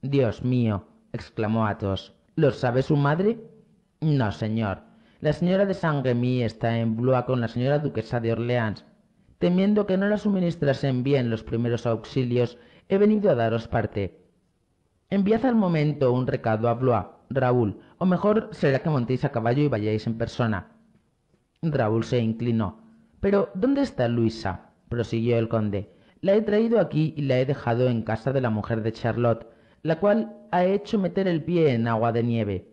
Dios mío, exclamó Athos. ¿Lo sabe su madre? No, señor. La señora de Saint-Remy está en Blois con la señora duquesa de Orleans. Temiendo que no la suministrasen bien los primeros auxilios, he venido a daros parte. Enviad al momento un recado a Blois, Raúl, o mejor será que montéis a caballo y vayáis en persona. Raúl se inclinó. Pero, ¿dónde está Luisa? prosiguió el conde. La he traído aquí y la he dejado en casa de la mujer de Charlotte, la cual ha hecho meter el pie en agua de nieve.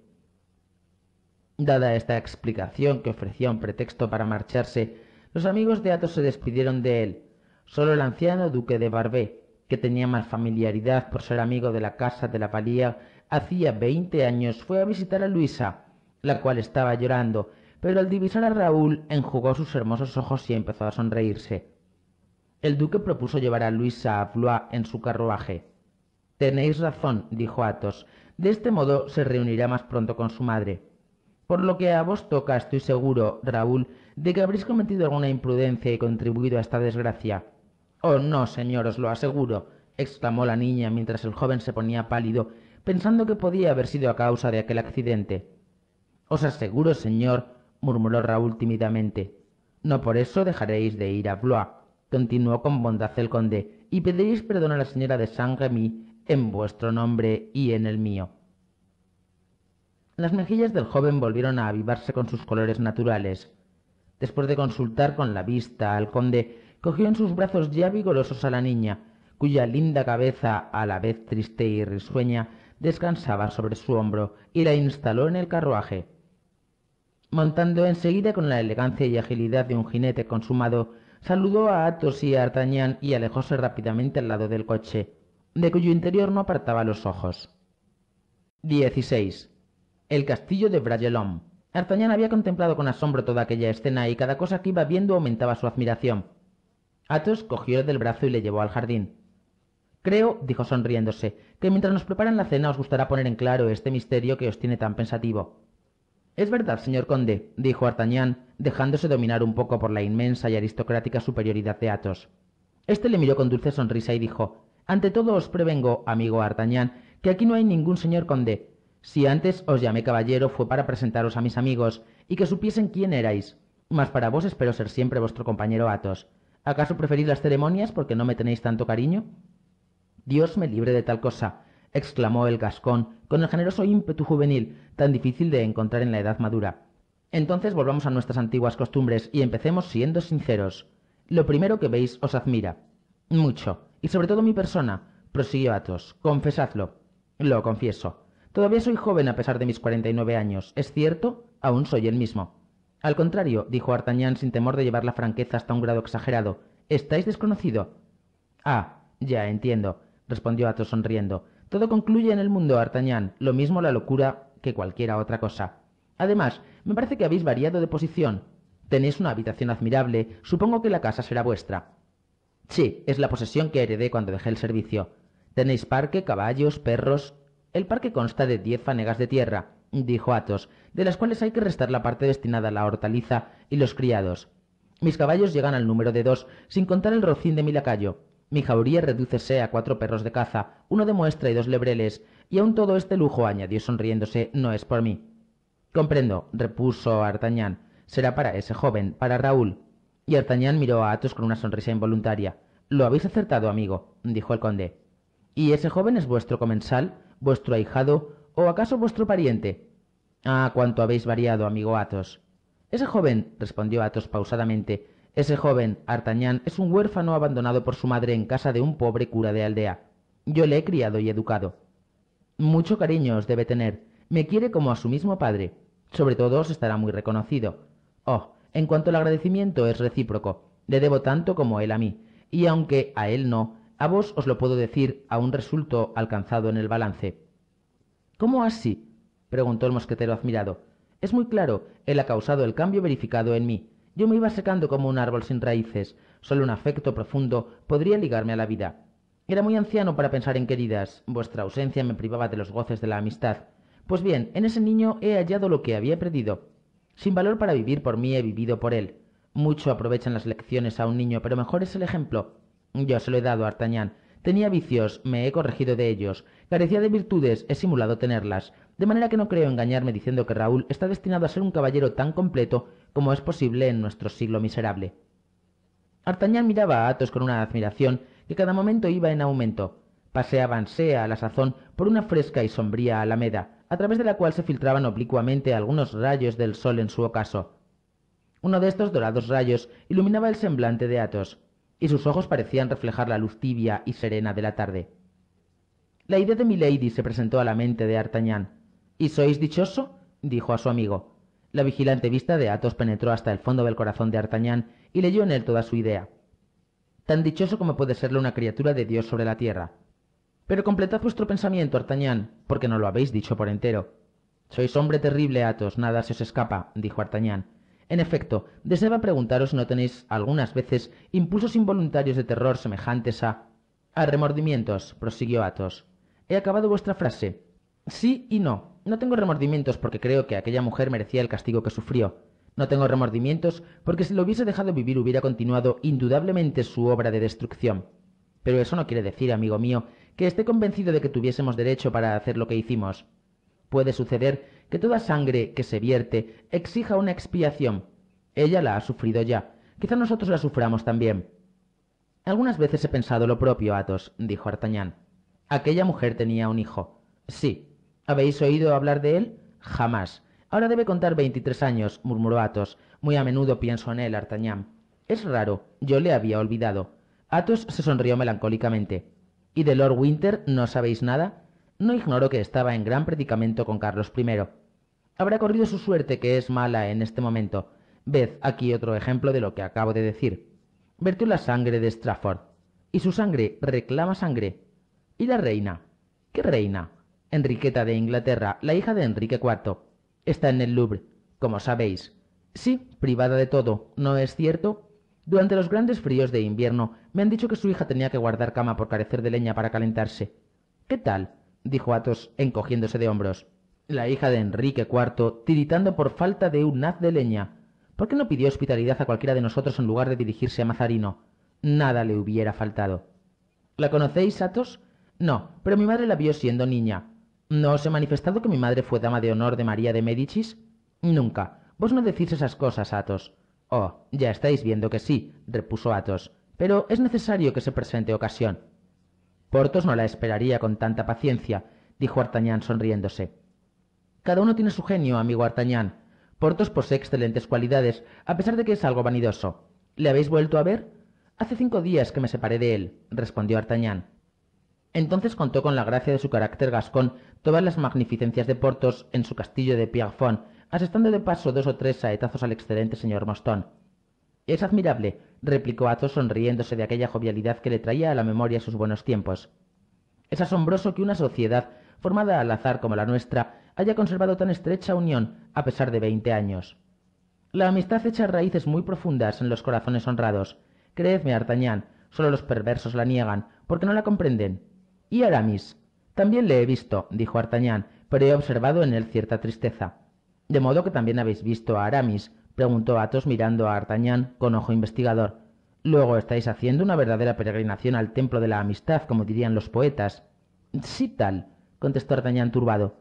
Dada esta explicación que ofrecía un pretexto para marcharse, los amigos de Atos se despidieron de él. Solo el anciano duque de Barbé, que tenía más familiaridad por ser amigo de la casa de la palía, hacía veinte años fue a visitar a Luisa, la cual estaba llorando, pero al divisar a Raúl enjugó sus hermosos ojos y empezó a sonreírse. El duque propuso llevar a Luisa a Blois en su carruaje. Tenéis razón, dijo Athos. De este modo se reunirá más pronto con su madre. Por lo que a vos toca, estoy seguro, Raúl, de que habréis cometido alguna imprudencia y contribuido a esta desgracia. Oh, no, señor, os lo aseguro, exclamó la niña mientras el joven se ponía pálido, pensando que podía haber sido a causa de aquel accidente. Os aseguro, señor, murmuró Raúl tímidamente. No por eso dejaréis de ir a Blois, continuó con bondad el conde, y pediréis perdón a la señora de saint en vuestro nombre y en el mío. Las mejillas del joven volvieron a avivarse con sus colores naturales. Después de consultar con la vista al conde, cogió en sus brazos ya vigorosos a la niña, cuya linda cabeza, a la vez triste y risueña, descansaba sobre su hombro y la instaló en el carruaje. Montando enseguida con la elegancia y agilidad de un jinete consumado, saludó a Athos y a D'Artagnan y alejóse rápidamente al lado del coche de cuyo interior no apartaba los ojos. 16. El castillo de Bragelonne. Artagnan había contemplado con asombro toda aquella escena y cada cosa que iba viendo aumentaba su admiración. Athos cogió del brazo y le llevó al jardín. Creo, dijo sonriéndose, que mientras nos preparan la cena os gustará poner en claro este misterio que os tiene tan pensativo. Es verdad, señor conde, dijo Artagnan, dejándose dominar un poco por la inmensa y aristocrática superioridad de Athos. Este le miró con dulce sonrisa y dijo ante todo os prevengo, amigo Artañán, que aquí no hay ningún señor conde. Si antes os llamé caballero fue para presentaros a mis amigos y que supiesen quién erais. Mas para vos espero ser siempre vuestro compañero Atos. ¿Acaso preferís las ceremonias porque no me tenéis tanto cariño? Dios me libre de tal cosa, exclamó el gascón, con el generoso ímpetu juvenil, tan difícil de encontrar en la edad madura. Entonces volvamos a nuestras antiguas costumbres y empecemos siendo sinceros. Lo primero que veis os admira. Mucho y sobre todo mi persona, prosiguió Athos, confesadlo. Lo confieso. Todavía soy joven a pesar de mis cuarenta y nueve años, ¿es cierto? Aún soy el mismo. Al contrario, dijo Artagnan sin temor de llevar la franqueza hasta un grado exagerado, estáis desconocido. Ah, ya entiendo, respondió Athos sonriendo. Todo concluye en el mundo, Artagnan, lo mismo la locura que cualquiera otra cosa. Además, me parece que habéis variado de posición. Tenéis una habitación admirable, supongo que la casa será vuestra. Sí, es la posesión que heredé cuando dejé el servicio. Tenéis parque, caballos, perros. El parque consta de diez fanegas de tierra, dijo Athos, de las cuales hay que restar la parte destinada a la hortaliza y los criados. Mis caballos llegan al número de dos, sin contar el rocín de mi lacayo. Mi jauría redúcese a cuatro perros de caza, uno de muestra y dos lebreles, y aun todo este lujo, añadió sonriéndose, no es por mí. Comprendo, repuso Artagnan, será para ese joven, para Raúl. Y miró a Athos con una sonrisa involuntaria. Lo habéis acertado, amigo, dijo el conde. ¿Y ese joven es vuestro comensal, vuestro ahijado o acaso vuestro pariente? Ah, cuánto habéis variado, amigo Athos. Ese joven, respondió Athos pausadamente, ese joven, Artañán, es un huérfano abandonado por su madre en casa de un pobre cura de aldea. Yo le he criado y educado. Mucho cariño os debe tener. Me quiere como a su mismo padre. Sobre todo os estará muy reconocido. Oh, en cuanto al agradecimiento es recíproco, le debo tanto como él a mí, y aunque a él no, a vos os lo puedo decir a un resulto alcanzado en el balance. ¿Cómo así? preguntó el mosquetero admirado. Es muy claro, él ha causado el cambio verificado en mí. Yo me iba secando como un árbol sin raíces. Solo un afecto profundo podría ligarme a la vida. Era muy anciano para pensar en queridas. Vuestra ausencia me privaba de los goces de la amistad. Pues bien, en ese niño he hallado lo que había perdido. Sin valor para vivir por mí he vivido por él. Mucho aprovechan las lecciones a un niño, pero mejor es el ejemplo. Yo se lo he dado a Artañán. Tenía vicios, me he corregido de ellos. Carecía de virtudes, he simulado tenerlas. De manera que no creo engañarme diciendo que Raúl está destinado a ser un caballero tan completo como es posible en nuestro siglo miserable. Artañán miraba a Atos con una admiración que cada momento iba en aumento. Paseábanse a la sazón por una fresca y sombría alameda a través de la cual se filtraban oblicuamente algunos rayos del sol en su ocaso. Uno de estos dorados rayos iluminaba el semblante de Athos, y sus ojos parecían reflejar la luz tibia y serena de la tarde. La idea de Milady se presentó a la mente de D'Artagnan. ¿Y sois dichoso? dijo a su amigo. La vigilante vista de Athos penetró hasta el fondo del corazón de D'Artagnan y leyó en él toda su idea. Tan dichoso como puede serlo una criatura de Dios sobre la tierra, pero completad vuestro pensamiento, Artañán, porque no lo habéis dicho por entero. Sois hombre terrible, Athos, nada se os escapa, dijo Artañán. En efecto, deseaba preguntaros si no tenéis algunas veces impulsos involuntarios de terror semejantes a. a remordimientos, prosiguió Athos. He acabado vuestra frase. Sí y no. No tengo remordimientos porque creo que aquella mujer merecía el castigo que sufrió. No tengo remordimientos porque si lo hubiese dejado vivir hubiera continuado indudablemente su obra de destrucción. Pero eso no quiere decir, amigo mío, que esté convencido de que tuviésemos derecho para hacer lo que hicimos. Puede suceder que toda sangre que se vierte exija una expiación. Ella la ha sufrido ya. Quizá nosotros la suframos también. Algunas veces he pensado lo propio, Athos, dijo Artagnan. Aquella mujer tenía un hijo. Sí. ¿Habéis oído hablar de él? Jamás. Ahora debe contar veintitrés años, murmuró Athos. Muy a menudo pienso en él, Artagnan. Es raro. Yo le había olvidado. Athos se sonrió melancólicamente y de Lord Winter no sabéis nada, no ignoro que estaba en gran predicamento con Carlos I. Habrá corrido su suerte, que es mala en este momento. Ved aquí otro ejemplo de lo que acabo de decir. Vertió la sangre de Strafford, y su sangre reclama sangre. ¿Y la reina? ¿Qué reina? Enriqueta de Inglaterra, la hija de Enrique IV. Está en el Louvre, como sabéis. Sí, privada de todo, ¿no es cierto? Durante los grandes fríos de invierno me han dicho que su hija tenía que guardar cama por carecer de leña para calentarse. ¿Qué tal? dijo Athos, encogiéndose de hombros. La hija de Enrique IV, tiritando por falta de un haz de leña. ¿Por qué no pidió hospitalidad a cualquiera de nosotros en lugar de dirigirse a Mazarino? Nada le hubiera faltado. ¿La conocéis, Athos? No, pero mi madre la vio siendo niña. ¿No os he manifestado que mi madre fue dama de honor de María de Médicis? Nunca. Vos no decís esas cosas, Athos. Oh, ya estáis viendo que sí, repuso Athos, pero es necesario que se presente ocasión. Porthos no la esperaría con tanta paciencia, dijo Artagnan sonriéndose. Cada uno tiene su genio, amigo Artagnan. Porthos posee excelentes cualidades, a pesar de que es algo vanidoso. ¿Le habéis vuelto a ver? Hace cinco días que me separé de él, respondió Artagnan. Entonces contó con la gracia de su carácter gascón todas las magnificencias de Porthos en su castillo de Pierrefonds asestando de paso dos o tres saetazos al excelente señor Mostón. Es admirable, replicó Athos sonriéndose de aquella jovialidad que le traía a la memoria sus buenos tiempos. Es asombroso que una sociedad, formada al azar como la nuestra, haya conservado tan estrecha unión a pesar de veinte años. La amistad echa raíces muy profundas en los corazones honrados. Creedme, Artañán, solo los perversos la niegan, porque no la comprenden. ¿Y Aramis? También le he visto, dijo Artañán, pero he observado en él cierta tristeza. De modo que también habéis visto a Aramis, preguntó Athos mirando a D'Artagnan con ojo investigador. Luego estáis haciendo una verdadera peregrinación al templo de la amistad, como dirían los poetas. Sí, tal, contestó D'Artagnan turbado.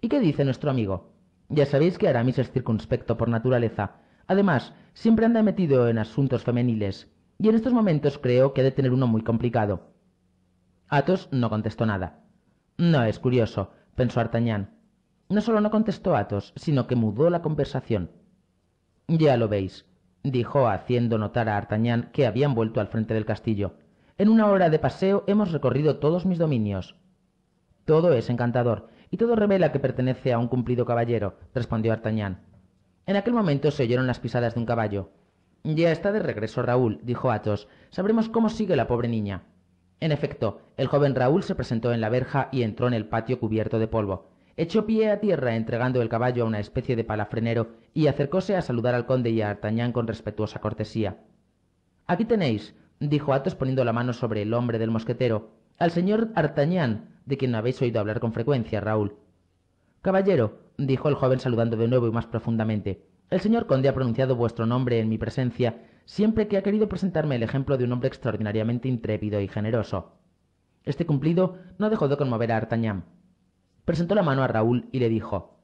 ¿Y qué dice nuestro amigo? Ya sabéis que Aramis es circunspecto por naturaleza. Además, siempre anda metido en asuntos femeniles, y en estos momentos creo que ha de tener uno muy complicado. Athos no contestó nada. No es curioso, pensó no solo no contestó Athos, sino que mudó la conversación. Ya lo veis, dijo haciendo notar a Artañán que habían vuelto al frente del castillo. En una hora de paseo hemos recorrido todos mis dominios. Todo es encantador, y todo revela que pertenece a un cumplido caballero, respondió Artagnan. En aquel momento se oyeron las pisadas de un caballo. Ya está de regreso Raúl, dijo Athos. Sabremos cómo sigue la pobre niña. En efecto, el joven Raúl se presentó en la verja y entró en el patio cubierto de polvo echó pie a tierra entregando el caballo a una especie de palafrenero y acercóse a saludar al conde y a Artañán con respetuosa cortesía. Aquí tenéis, dijo Athos poniendo la mano sobre el hombre del mosquetero, al señor Artañán, de quien habéis oído hablar con frecuencia, Raúl. Caballero, dijo el joven saludando de nuevo y más profundamente, el señor conde ha pronunciado vuestro nombre en mi presencia siempre que ha querido presentarme el ejemplo de un hombre extraordinariamente intrépido y generoso. Este cumplido no dejó de conmover a Artañán presentó la mano a Raúl y le dijo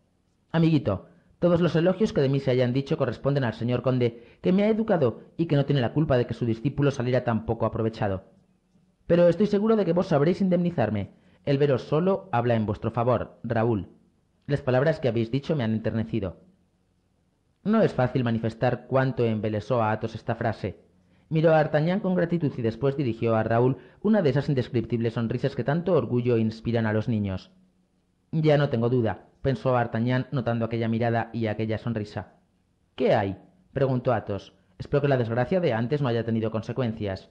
Amiguito, todos los elogios que de mí se hayan dicho corresponden al señor conde, que me ha educado y que no tiene la culpa de que su discípulo saliera tan poco aprovechado. Pero estoy seguro de que vos sabréis indemnizarme. El veros solo habla en vuestro favor, Raúl. Las palabras que habéis dicho me han enternecido. No es fácil manifestar cuánto embelesó a Athos esta frase. Miró a Artagnan con gratitud y después dirigió a Raúl una de esas indescriptibles sonrisas que tanto orgullo inspiran a los niños. Ya no tengo duda, pensó D'Artagnan notando aquella mirada y aquella sonrisa. ¿Qué hay? preguntó Athos. Espero que la desgracia de antes no haya tenido consecuencias.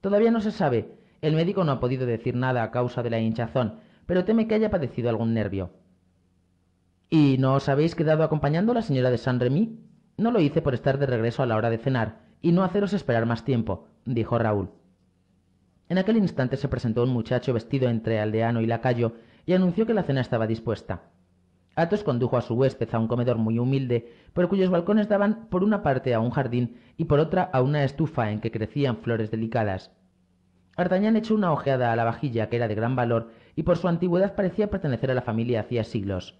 Todavía no se sabe. El médico no ha podido decir nada a causa de la hinchazón, pero teme que haya padecido algún nervio. ¿Y no os habéis quedado acompañando a la señora de Saint Remy? No lo hice por estar de regreso a la hora de cenar y no haceros esperar más tiempo, dijo Raúl. En aquel instante se presentó un muchacho vestido entre aldeano y lacayo y anunció que la cena estaba dispuesta. Athos condujo a su huésped a un comedor muy humilde, por cuyos balcones daban por una parte a un jardín y por otra a una estufa en que crecían flores delicadas. Artagnan echó una ojeada a la vajilla que era de gran valor y por su antigüedad parecía pertenecer a la familia hacía siglos.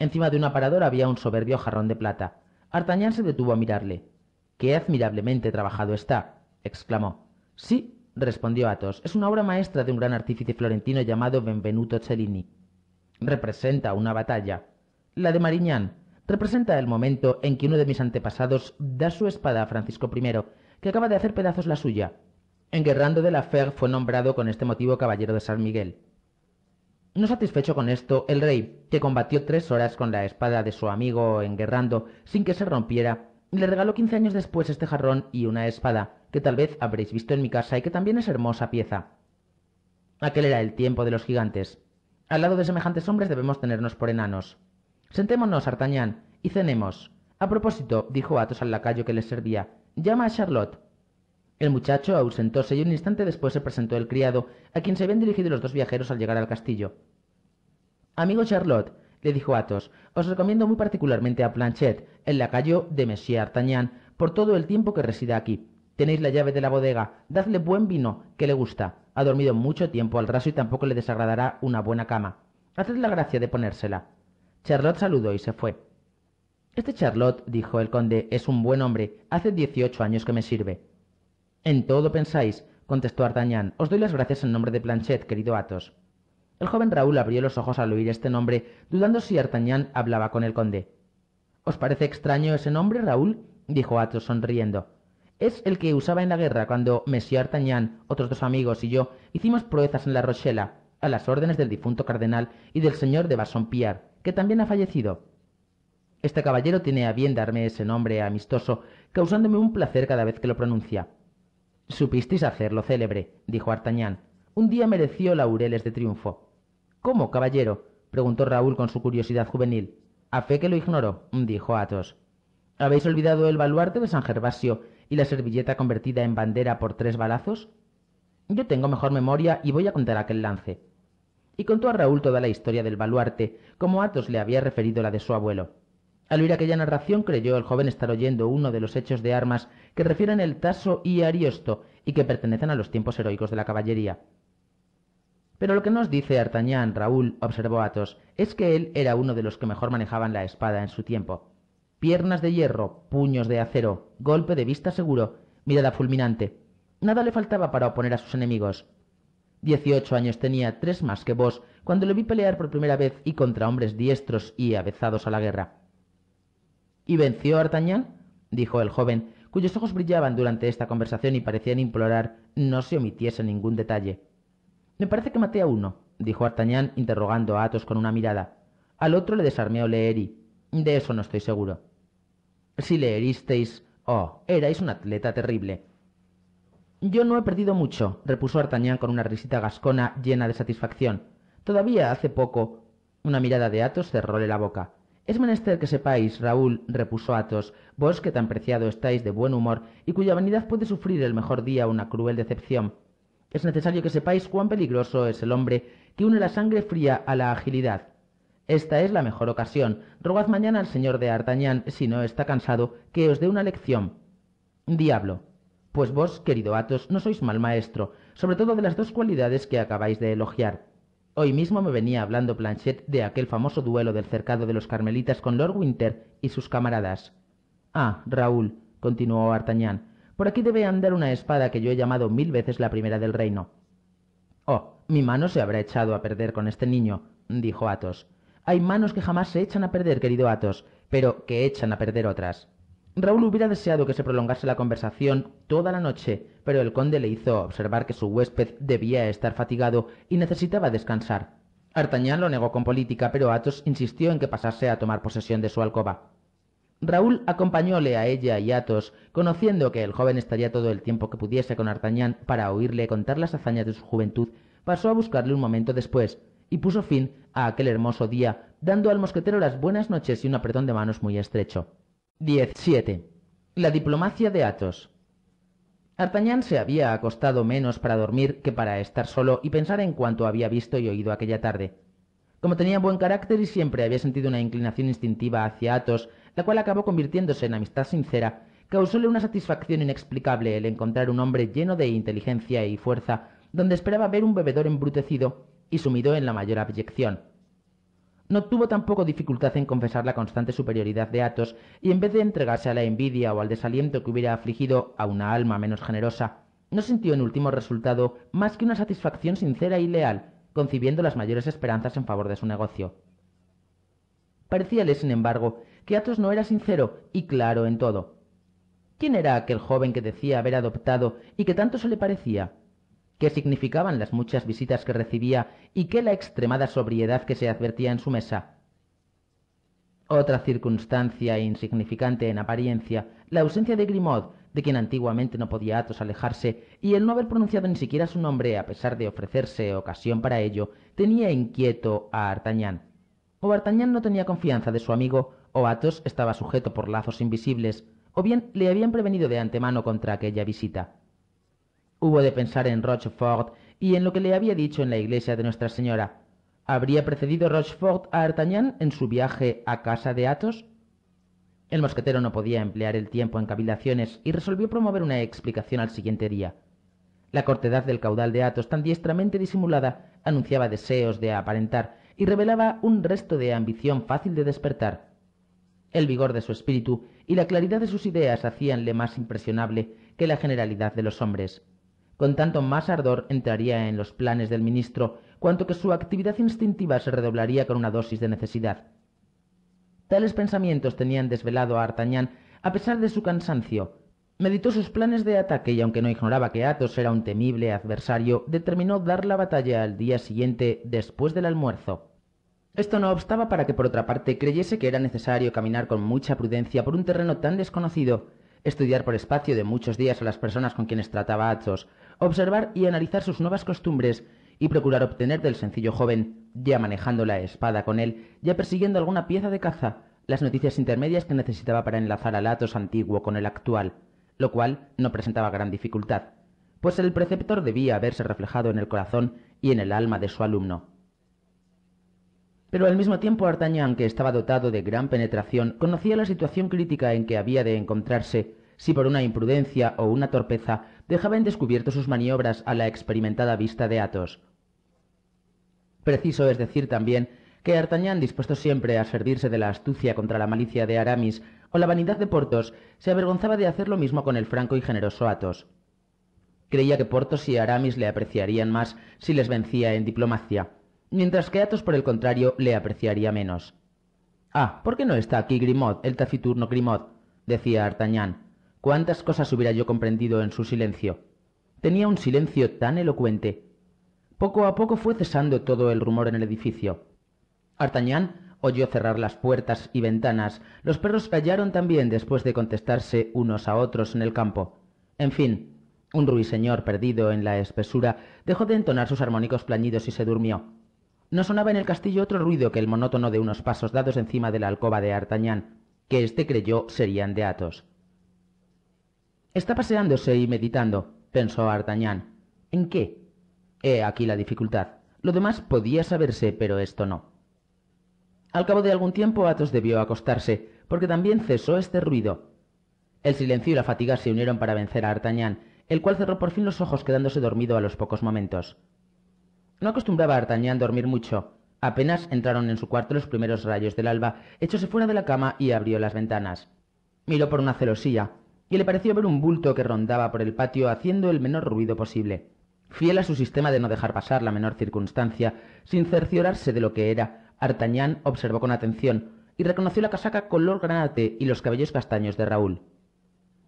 Encima de un aparador había un soberbio jarrón de plata. Artagnan se detuvo a mirarle. ¡Qué admirablemente trabajado está! exclamó. Sí, respondió Athos, es una obra maestra de un gran artífice florentino llamado Benvenuto Cellini. Representa una batalla. La de Mariñán representa el momento en que uno de mis antepasados da su espada a Francisco I, que acaba de hacer pedazos la suya. Enguerrando de la Fer fue nombrado con este motivo caballero de San Miguel. No satisfecho con esto, el rey, que combatió tres horas con la espada de su amigo Enguerrando sin que se rompiera, le regaló quince años después este jarrón y una espada, que tal vez habréis visto en mi casa y que también es hermosa pieza. Aquel era el tiempo de los gigantes. Al lado de semejantes hombres debemos tenernos por enanos. Sentémonos, Artañán, y cenemos. A propósito, dijo Athos al lacayo que les servía, llama a Charlotte. El muchacho ausentóse y un instante después se presentó el criado, a quien se habían dirigido los dos viajeros al llegar al castillo. Amigo Charlotte, le dijo Athos, os recomiendo muy particularmente a Planchet, el lacayo de Monsieur Artagnan, por todo el tiempo que resida aquí. Tenéis la llave de la bodega, dadle buen vino, que le gusta. Ha dormido mucho tiempo al raso y tampoco le desagradará una buena cama. Haced la gracia de ponérsela. Charlotte saludó y se fue. Este Charlotte, dijo el conde, es un buen hombre. Hace dieciocho años que me sirve. En todo pensáis, contestó Artagnan, Os doy las gracias en nombre de Planchet, querido Athos. El joven Raúl abrió los ojos al oír este nombre, dudando si Artagnan hablaba con el conde. ¿Os parece extraño ese nombre, Raúl? dijo Athos sonriendo. Es el que usaba en la guerra cuando Monsieur Artagnan, otros dos amigos y yo hicimos proezas en la Rochela, a las órdenes del difunto cardenal y del señor de Bassompierre, que también ha fallecido. Este caballero tiene a bien darme ese nombre amistoso, causándome un placer cada vez que lo pronuncia. Supisteis hacerlo célebre, dijo Artagnan. Un día mereció laureles de triunfo. ¿Cómo, caballero? preguntó Raúl con su curiosidad juvenil. A fe que lo ignoro, dijo Athos. ¿Habéis olvidado el baluarte de San Gervasio y la servilleta convertida en bandera por tres balazos? Yo tengo mejor memoria y voy a contar aquel lance. Y contó a Raúl toda la historia del baluarte, como Athos le había referido la de su abuelo. Al oír aquella narración creyó el joven estar oyendo uno de los hechos de armas que refieren el Tasso y Ariosto y que pertenecen a los tiempos heroicos de la caballería. Pero lo que nos dice Artañán, Raúl, observó Athos, es que él era uno de los que mejor manejaban la espada en su tiempo. Piernas de hierro, puños de acero, golpe de vista seguro, mirada fulminante. Nada le faltaba para oponer a sus enemigos. Dieciocho años tenía, tres más que vos, cuando le vi pelear por primera vez y contra hombres diestros y avezados a la guerra. ¿Y venció Artañán? dijo el joven, cuyos ojos brillaban durante esta conversación y parecían implorar no se omitiese ningún detalle. Me parece que maté a uno, dijo Artagnan interrogando a Athos con una mirada. Al otro le desarmeó le De eso no estoy seguro. Si le heristeis. Oh, erais un atleta terrible. Yo no he perdido mucho, repuso Artagnan con una risita gascona llena de satisfacción. Todavía hace poco. Una mirada de Athos cerróle la boca. Es menester que sepáis, Raúl, repuso Athos, vos que tan preciado estáis de buen humor y cuya vanidad puede sufrir el mejor día una cruel decepción es necesario que sepáis cuán peligroso es el hombre que une la sangre fría a la agilidad. Esta es la mejor ocasión. Rogad mañana al señor de Artañán, si no está cansado, que os dé una lección. Diablo. Pues vos, querido Athos, no sois mal maestro, sobre todo de las dos cualidades que acabáis de elogiar. Hoy mismo me venía hablando Planchet de aquel famoso duelo del cercado de los carmelitas con Lord Winter y sus camaradas. Ah, Raúl, continuó Artañán, por aquí debe andar una espada que yo he llamado mil veces la primera del reino. Oh, mi mano se habrá echado a perder con este niño, dijo Athos. Hay manos que jamás se echan a perder, querido Athos, pero que echan a perder otras. Raúl hubiera deseado que se prolongase la conversación toda la noche, pero el conde le hizo observar que su huésped debía estar fatigado y necesitaba descansar. Artagnan lo negó con política, pero Athos insistió en que pasase a tomar posesión de su alcoba. Raúl acompañóle a ella y Athos, conociendo que el joven estaría todo el tiempo que pudiese con Artagnan para oírle contar las hazañas de su juventud, pasó a buscarle un momento después, y puso fin a aquel hermoso día, dando al mosquetero las buenas noches y un apretón de manos muy estrecho. 17. La diplomacia de Athos. Artagnan se había acostado menos para dormir que para estar solo y pensar en cuanto había visto y oído aquella tarde. Como tenía buen carácter y siempre había sentido una inclinación instintiva hacia Athos, la cual acabó convirtiéndose en amistad sincera, causóle una satisfacción inexplicable el encontrar un hombre lleno de inteligencia y fuerza, donde esperaba ver un bebedor embrutecido y sumido en la mayor abyección. No tuvo tampoco dificultad en confesar la constante superioridad de Athos, y en vez de entregarse a la envidia o al desaliento que hubiera afligido a una alma menos generosa, no sintió en último resultado más que una satisfacción sincera y leal, concibiendo las mayores esperanzas en favor de su negocio. Parecíale, sin embargo, que Athos no era sincero y claro en todo. ¿Quién era aquel joven que decía haber adoptado y que tanto se le parecía? ¿Qué significaban las muchas visitas que recibía y qué la extremada sobriedad que se advertía en su mesa? Otra circunstancia insignificante en apariencia, la ausencia de Grimaud, de quien antiguamente no podía Athos alejarse, y el no haber pronunciado ni siquiera su nombre a pesar de ofrecerse ocasión para ello, tenía inquieto a Artagnan. O Artagnan no tenía confianza de su amigo, o Athos estaba sujeto por lazos invisibles, o bien le habían prevenido de antemano contra aquella visita. Hubo de pensar en Rochefort y en lo que le había dicho en la iglesia de Nuestra Señora. ¿Habría precedido Rochefort a D'Artagnan en su viaje a casa de Athos? El mosquetero no podía emplear el tiempo en cavilaciones y resolvió promover una explicación al siguiente día. La cortedad del caudal de Athos, tan diestramente disimulada, anunciaba deseos de aparentar y revelaba un resto de ambición fácil de despertar. El vigor de su espíritu y la claridad de sus ideas hacíanle más impresionable que la generalidad de los hombres. Con tanto más ardor entraría en los planes del ministro, cuanto que su actividad instintiva se redoblaría con una dosis de necesidad. Tales pensamientos tenían desvelado a Artagnan a pesar de su cansancio. Meditó sus planes de ataque y aunque no ignoraba que Athos era un temible adversario, determinó dar la batalla al día siguiente después del almuerzo. Esto no obstaba para que, por otra parte, creyese que era necesario caminar con mucha prudencia por un terreno tan desconocido, estudiar por espacio de muchos días a las personas con quienes trataba Athos, observar y analizar sus nuevas costumbres y procurar obtener del sencillo joven, ya manejando la espada con él, ya persiguiendo alguna pieza de caza, las noticias intermedias que necesitaba para enlazar al Athos antiguo con el actual, lo cual no presentaba gran dificultad, pues el preceptor debía haberse reflejado en el corazón y en el alma de su alumno. Pero al mismo tiempo D'Artagnan, que estaba dotado de gran penetración, conocía la situación crítica en que había de encontrarse si por una imprudencia o una torpeza dejaba en descubierto sus maniobras a la experimentada vista de Athos. Preciso es decir también que Artañán, dispuesto siempre a servirse de la astucia contra la malicia de Aramis o la vanidad de Porthos, se avergonzaba de hacer lo mismo con el franco y generoso Athos. Creía que Porthos y Aramis le apreciarían más si les vencía en diplomacia mientras que Atos, por el contrario, le apreciaría menos. Ah, ¿por qué no está aquí Grimaud, el taciturno Grimaud? decía Artañán. Cuántas cosas hubiera yo comprendido en su silencio. Tenía un silencio tan elocuente. Poco a poco fue cesando todo el rumor en el edificio. Artañán oyó cerrar las puertas y ventanas. Los perros callaron también después de contestarse unos a otros en el campo. En fin, un ruiseñor perdido en la espesura dejó de entonar sus armónicos plañidos y se durmió. No sonaba en el castillo otro ruido que el monótono de unos pasos dados encima de la alcoba de Artañán, que éste creyó serían de Athos. Está paseándose y meditando, pensó Artañán. ¿En qué? He aquí la dificultad. Lo demás podía saberse, pero esto no. Al cabo de algún tiempo Athos debió acostarse, porque también cesó este ruido. El silencio y la fatiga se unieron para vencer a Artañán, el cual cerró por fin los ojos quedándose dormido a los pocos momentos. No acostumbraba Artañán dormir mucho. Apenas entraron en su cuarto los primeros rayos del alba, echóse fuera de la cama y abrió las ventanas. Miró por una celosía, y le pareció ver un bulto que rondaba por el patio haciendo el menor ruido posible. Fiel a su sistema de no dejar pasar la menor circunstancia, sin cerciorarse de lo que era, Artañán observó con atención y reconoció la casaca color granate y los cabellos castaños de Raúl.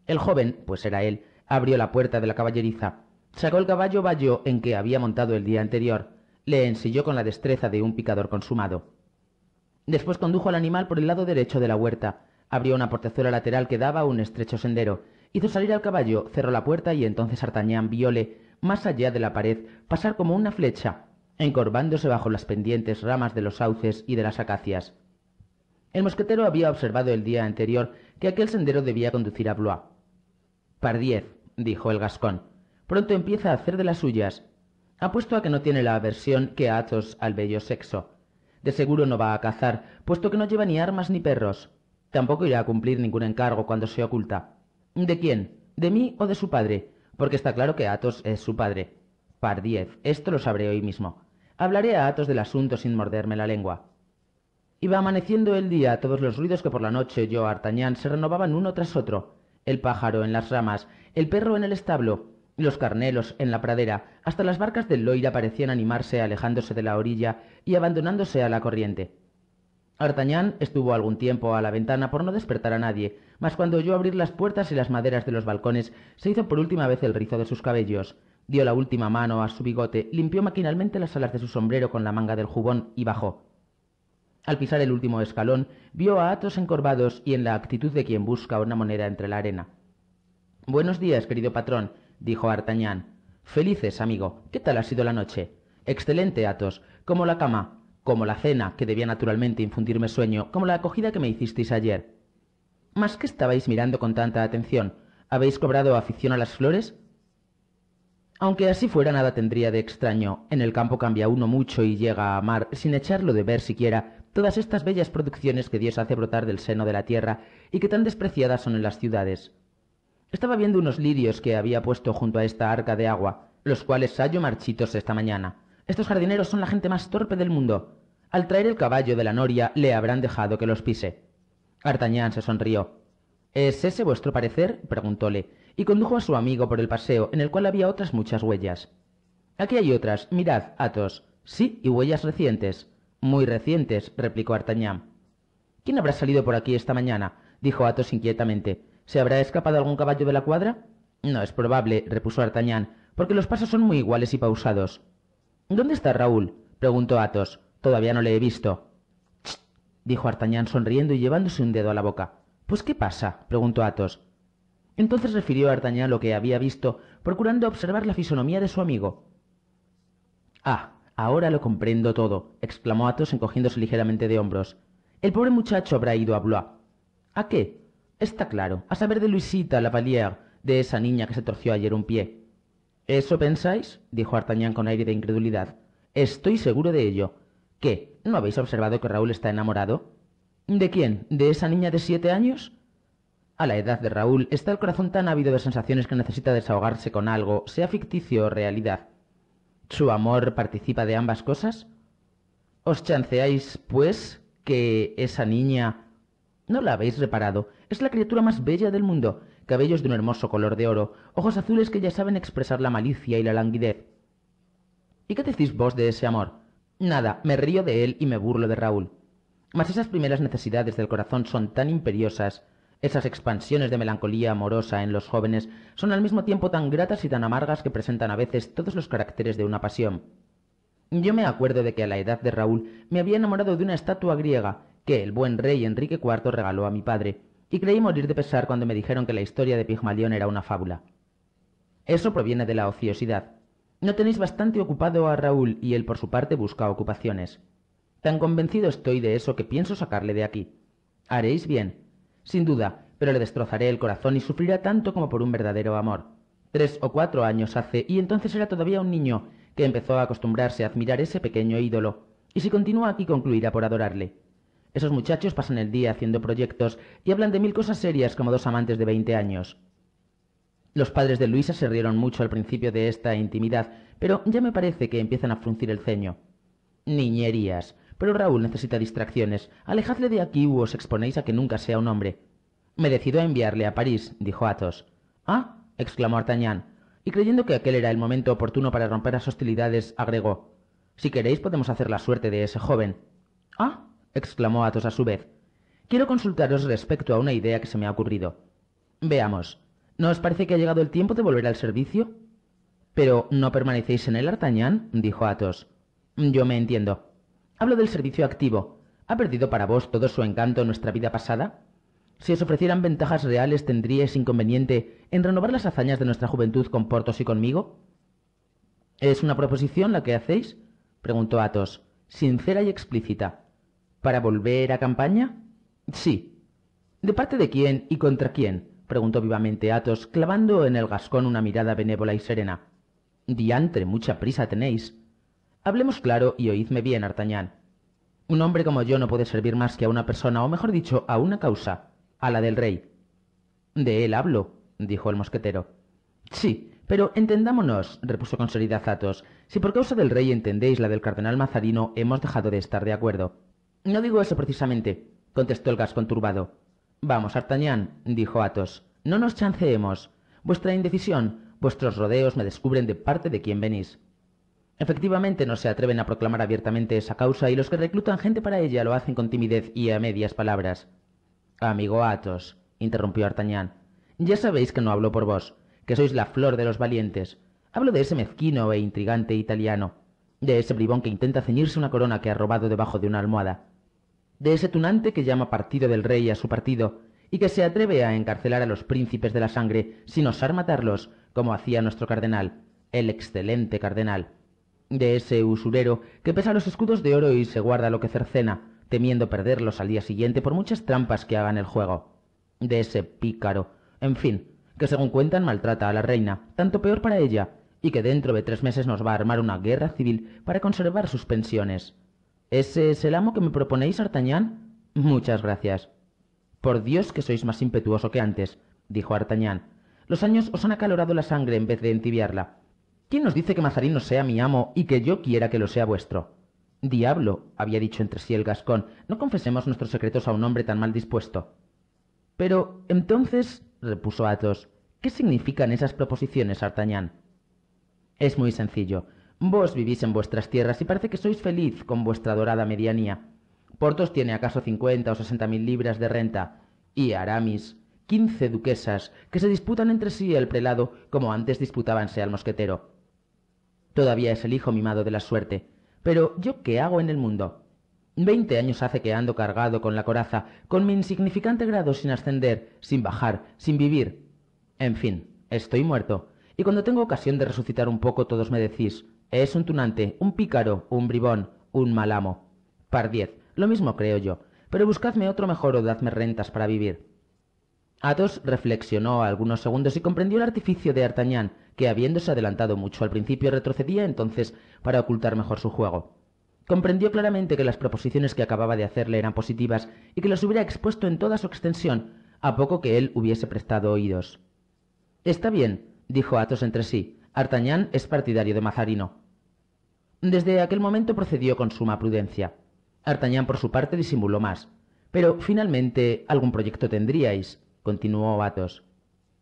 El joven, pues era él, abrió la puerta de la caballeriza. Sacó el caballo Bayo en que había montado el día anterior, le ensilló con la destreza de un picador consumado. Después condujo al animal por el lado derecho de la huerta, abrió una portezuela lateral que daba un estrecho sendero, hizo salir al caballo, cerró la puerta y entonces Artañán viole, más allá de la pared, pasar como una flecha, encorvándose bajo las pendientes ramas de los sauces y de las acacias. El mosquetero había observado el día anterior que aquel sendero debía conducir a Blois. Pardiez, dijo el gascón, pronto empieza a hacer de las suyas. Apuesto a que no tiene la aversión que Athos al bello sexo. De seguro no va a cazar, puesto que no lleva ni armas ni perros. Tampoco irá a cumplir ningún encargo cuando se oculta. ¿De quién? ¿De mí o de su padre? Porque está claro que Athos es su padre. Pardiez, esto lo sabré hoy mismo. Hablaré a Athos del asunto sin morderme la lengua. Iba amaneciendo el día, todos los ruidos que por la noche yo, Artañán se renovaban uno tras otro. El pájaro en las ramas, el perro en el establo, los carnelos en la pradera, hasta las barcas del Loira parecían animarse alejándose de la orilla y abandonándose a la corriente. Artañán estuvo algún tiempo a la ventana por no despertar a nadie, mas cuando oyó abrir las puertas y las maderas de los balcones, se hizo por última vez el rizo de sus cabellos, dio la última mano a su bigote, limpió maquinalmente las alas de su sombrero con la manga del jubón y bajó. Al pisar el último escalón, vio a Atos encorvados y en la actitud de quien busca una moneda entre la arena. Buenos días, querido patrón, dijo Artañán. Felices, amigo. ¿Qué tal ha sido la noche? Excelente, Athos. Como la cama, como la cena, que debía naturalmente infundirme sueño, como la acogida que me hicisteis ayer. ¿Más que estabais mirando con tanta atención? ¿Habéis cobrado afición a las flores? Aunque así fuera, nada tendría de extraño. En el campo cambia uno mucho y llega a amar, sin echarlo de ver siquiera, todas estas bellas producciones que Dios hace brotar del seno de la tierra y que tan despreciadas son en las ciudades. Estaba viendo unos lirios que había puesto junto a esta arca de agua, los cuales hallo marchitos esta mañana. Estos jardineros son la gente más torpe del mundo. Al traer el caballo de la noria le habrán dejado que los pise. Artañán se sonrió. ¿Es ese vuestro parecer? preguntóle, y condujo a su amigo por el paseo, en el cual había otras muchas huellas. Aquí hay otras, mirad, Athos. Sí, y huellas recientes. Muy recientes, replicó Artañán. ¿Quién habrá salido por aquí esta mañana? dijo Athos inquietamente. ¿Se habrá escapado algún caballo de la cuadra? No es probable, repuso D'Artagnan, porque los pasos son muy iguales y pausados. ¿Dónde está Raúl? preguntó Athos. Todavía no le he visto. dijo D'Artagnan sonriendo y llevándose un dedo a la boca. Pues qué pasa? preguntó Athos. Entonces refirió a lo que había visto, procurando observar la fisonomía de su amigo. Ah, ahora lo comprendo todo, exclamó Athos encogiéndose ligeramente de hombros. El pobre muchacho habrá ido a Blois. ¿A qué? Está claro, a saber de Luisita la Lavalière, de esa niña que se torció ayer un pie. ¿Eso pensáis? dijo Artagnan con aire de incredulidad. Estoy seguro de ello. ¿Qué? ¿No habéis observado que Raúl está enamorado? ¿De quién? ¿De esa niña de siete años? A la edad de Raúl está el corazón tan ávido de sensaciones que necesita desahogarse con algo, sea ficticio o realidad. ¿Su amor participa de ambas cosas? ¿Os chanceáis, pues, que esa niña ¿No la habéis reparado? Es la criatura más bella del mundo, cabellos de un hermoso color de oro, ojos azules que ya saben expresar la malicia y la languidez. ¿Y qué decís vos de ese amor? Nada, me río de él y me burlo de Raúl. Mas esas primeras necesidades del corazón son tan imperiosas, esas expansiones de melancolía amorosa en los jóvenes son al mismo tiempo tan gratas y tan amargas que presentan a veces todos los caracteres de una pasión. Yo me acuerdo de que a la edad de Raúl me había enamorado de una estatua griega, que el buen rey Enrique IV regaló a mi padre, y creí morir de pesar cuando me dijeron que la historia de Pigmalión era una fábula. Eso proviene de la ociosidad. No tenéis bastante ocupado a Raúl y él por su parte busca ocupaciones. Tan convencido estoy de eso que pienso sacarle de aquí. Haréis bien, sin duda, pero le destrozaré el corazón y sufrirá tanto como por un verdadero amor. Tres o cuatro años hace, y entonces era todavía un niño, que empezó a acostumbrarse a admirar ese pequeño ídolo, y si continúa aquí concluirá por adorarle. Esos muchachos pasan el día haciendo proyectos y hablan de mil cosas serias como dos amantes de veinte años. Los padres de Luisa se rieron mucho al principio de esta intimidad, pero ya me parece que empiezan a fruncir el ceño. Niñerías. Pero Raúl necesita distracciones. Alejadle de aquí u os exponéis a que nunca sea un hombre. Me decido a enviarle a París, dijo Athos. Ah, exclamó Artagnan, y creyendo que aquel era el momento oportuno para romper las hostilidades, agregó: Si queréis podemos hacer la suerte de ese joven. Ah, exclamó Athos a su vez. Quiero consultaros respecto a una idea que se me ha ocurrido. Veamos. ¿No os parece que ha llegado el tiempo de volver al servicio? Pero no permanecéis en el Artañán, dijo Athos. Yo me entiendo. Hablo del servicio activo. ¿Ha perdido para vos todo su encanto en nuestra vida pasada? Si os ofrecieran ventajas reales, ¿tendríais inconveniente en renovar las hazañas de nuestra juventud con Portos y conmigo? ¿Es una proposición la que hacéis? preguntó Athos, sincera y explícita. ¿Para volver a campaña? Sí. ¿De parte de quién y contra quién? preguntó vivamente Athos, clavando en el gascón una mirada benévola y serena. Diantre, mucha prisa tenéis. Hablemos claro y oídme bien, Artañán. Un hombre como yo no puede servir más que a una persona, o mejor dicho, a una causa, a la del rey. De él hablo, dijo el mosquetero. Sí, pero entendámonos, repuso con seriedad Athos, si por causa del rey entendéis la del cardenal Mazarino, hemos dejado de estar de acuerdo. No digo eso precisamente, contestó el gas conturbado. Vamos, Artagnan, dijo Athos, no nos chanceemos. Vuestra indecisión, vuestros rodeos me descubren de parte de quien venís. Efectivamente, no se atreven a proclamar abiertamente esa causa y los que reclutan gente para ella lo hacen con timidez y a medias palabras. Amigo Athos, interrumpió Artagnan, ya sabéis que no hablo por vos, que sois la flor de los valientes. Hablo de ese mezquino e intrigante italiano, de ese bribón que intenta ceñirse una corona que ha robado debajo de una almohada, de ese tunante que llama partido del rey a su partido y que se atreve a encarcelar a los príncipes de la sangre sin osar matarlos, como hacía nuestro cardenal, el excelente cardenal, de ese usurero que pesa los escudos de oro y se guarda lo que cercena, temiendo perderlos al día siguiente por muchas trampas que hagan el juego, de ese pícaro, en fin, que según cuentan maltrata a la reina, tanto peor para ella, y que dentro de tres meses nos va a armar una guerra civil para conservar sus pensiones. ¿Ese es el amo que me proponéis, Artañán? Muchas gracias. Por Dios que sois más impetuoso que antes, dijo Artañán. Los años os han acalorado la sangre en vez de entibiarla. ¿Quién nos dice que Mazarino sea mi amo y que yo quiera que lo sea vuestro? Diablo, había dicho entre sí el gascón, no confesemos nuestros secretos a un hombre tan mal dispuesto. Pero, entonces, repuso Athos, ¿qué significan esas proposiciones, Artañán? Es muy sencillo. Vos vivís en vuestras tierras y parece que sois feliz con vuestra dorada medianía. Portos tiene acaso cincuenta o sesenta mil libras de renta, y Aramis quince duquesas que se disputan entre sí el prelado como antes disputábanse al mosquetero. Todavía es el hijo mimado de la suerte. Pero yo qué hago en el mundo? Veinte años hace que ando cargado con la coraza, con mi insignificante grado sin ascender, sin bajar, sin vivir. En fin, estoy muerto y cuando tengo ocasión de resucitar un poco, todos me decís, es un tunante, un pícaro, un bribón, un mal amo. Par diez, lo mismo creo yo, pero buscadme otro mejor o dadme rentas para vivir. Athos reflexionó algunos segundos y comprendió el artificio de Artagnan, que habiéndose adelantado mucho al principio retrocedía entonces para ocultar mejor su juego. Comprendió claramente que las proposiciones que acababa de hacerle eran positivas y que los hubiera expuesto en toda su extensión, a poco que él hubiese prestado oídos. Está bien, dijo Athos entre sí. Artagnan es partidario de Mazarino. Desde aquel momento procedió con suma prudencia. Artagnan, por su parte, disimuló más. Pero finalmente algún proyecto tendríais, continuó Athos.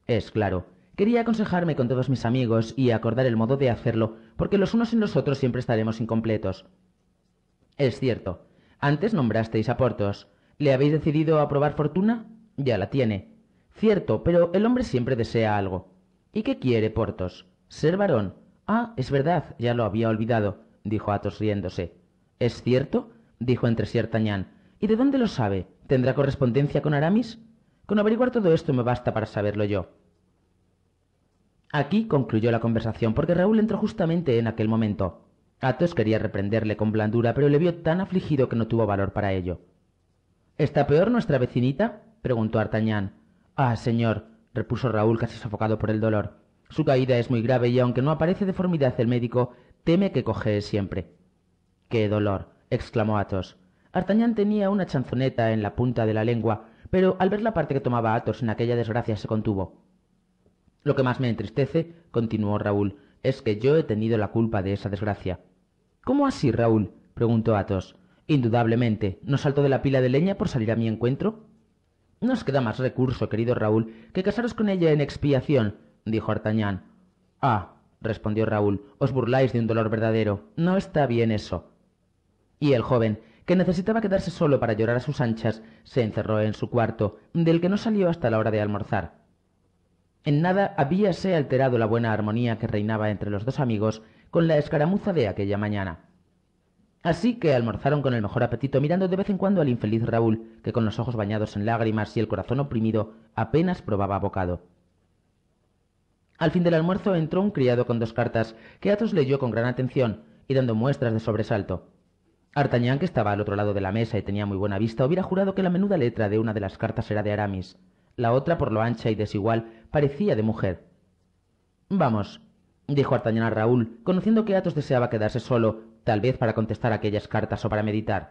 Es claro. Quería aconsejarme con todos mis amigos y acordar el modo de hacerlo, porque los unos y los otros siempre estaremos incompletos. Es cierto. Antes nombrasteis a Portos. ¿Le habéis decidido aprobar fortuna? Ya la tiene. Cierto, pero el hombre siempre desea algo. ¿Y qué quiere, Porthos? Ser varón. Ah, es verdad, ya lo había olvidado, dijo Athos riéndose. ¿Es cierto? dijo entre sí Artagnan. ¿Y de dónde lo sabe? ¿Tendrá correspondencia con Aramis? Con averiguar todo esto me basta para saberlo yo. Aquí concluyó la conversación porque Raúl entró justamente en aquel momento. Athos quería reprenderle con blandura, pero le vio tan afligido que no tuvo valor para ello. ¿Está peor nuestra vecinita? preguntó Artagnan. Ah, señor, repuso Raúl casi sofocado por el dolor. Su caída es muy grave y aunque no aparece deformidad el médico, teme que coge siempre. ¡Qué dolor! exclamó Athos. Artagnan tenía una chanzoneta en la punta de la lengua, pero al ver la parte que tomaba Athos en aquella desgracia se contuvo. Lo que más me entristece, continuó Raúl, es que yo he tenido la culpa de esa desgracia. ¿Cómo así, Raúl? preguntó Athos. Indudablemente, ¿no saltó de la pila de leña por salir a mi encuentro? No os queda más recurso, querido Raúl, que casaros con ella en expiación, dijo Artañán. Ah, respondió Raúl, os burláis de un dolor verdadero. No está bien eso. Y el joven, que necesitaba quedarse solo para llorar a sus anchas, se encerró en su cuarto, del que no salió hasta la hora de almorzar. En nada habíase alterado la buena armonía que reinaba entre los dos amigos con la escaramuza de aquella mañana. Así que almorzaron con el mejor apetito, mirando de vez en cuando al infeliz Raúl, que con los ojos bañados en lágrimas y el corazón oprimido apenas probaba bocado. Al fin del almuerzo entró un criado con dos cartas, que Athos leyó con gran atención y dando muestras de sobresalto. Artañán, que estaba al otro lado de la mesa y tenía muy buena vista, hubiera jurado que la menuda letra de una de las cartas era de Aramis. La otra, por lo ancha y desigual, parecía de mujer. Vamos, dijo Artañán a Raúl, conociendo que Athos deseaba quedarse solo Tal vez para contestar aquellas cartas o para meditar.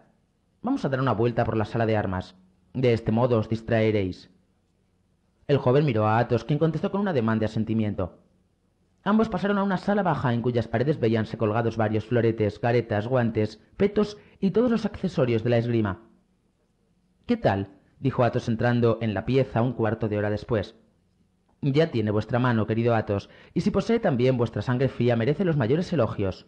Vamos a dar una vuelta por la sala de armas. De este modo os distraeréis. El joven miró a Athos, quien contestó con una demanda de asentimiento. Ambos pasaron a una sala baja en cuyas paredes veíanse colgados varios floretes, caretas, guantes, petos y todos los accesorios de la esgrima. ¿Qué tal? dijo Athos entrando en la pieza un cuarto de hora después. Ya tiene vuestra mano, querido Athos, y si posee también vuestra sangre fría merece los mayores elogios.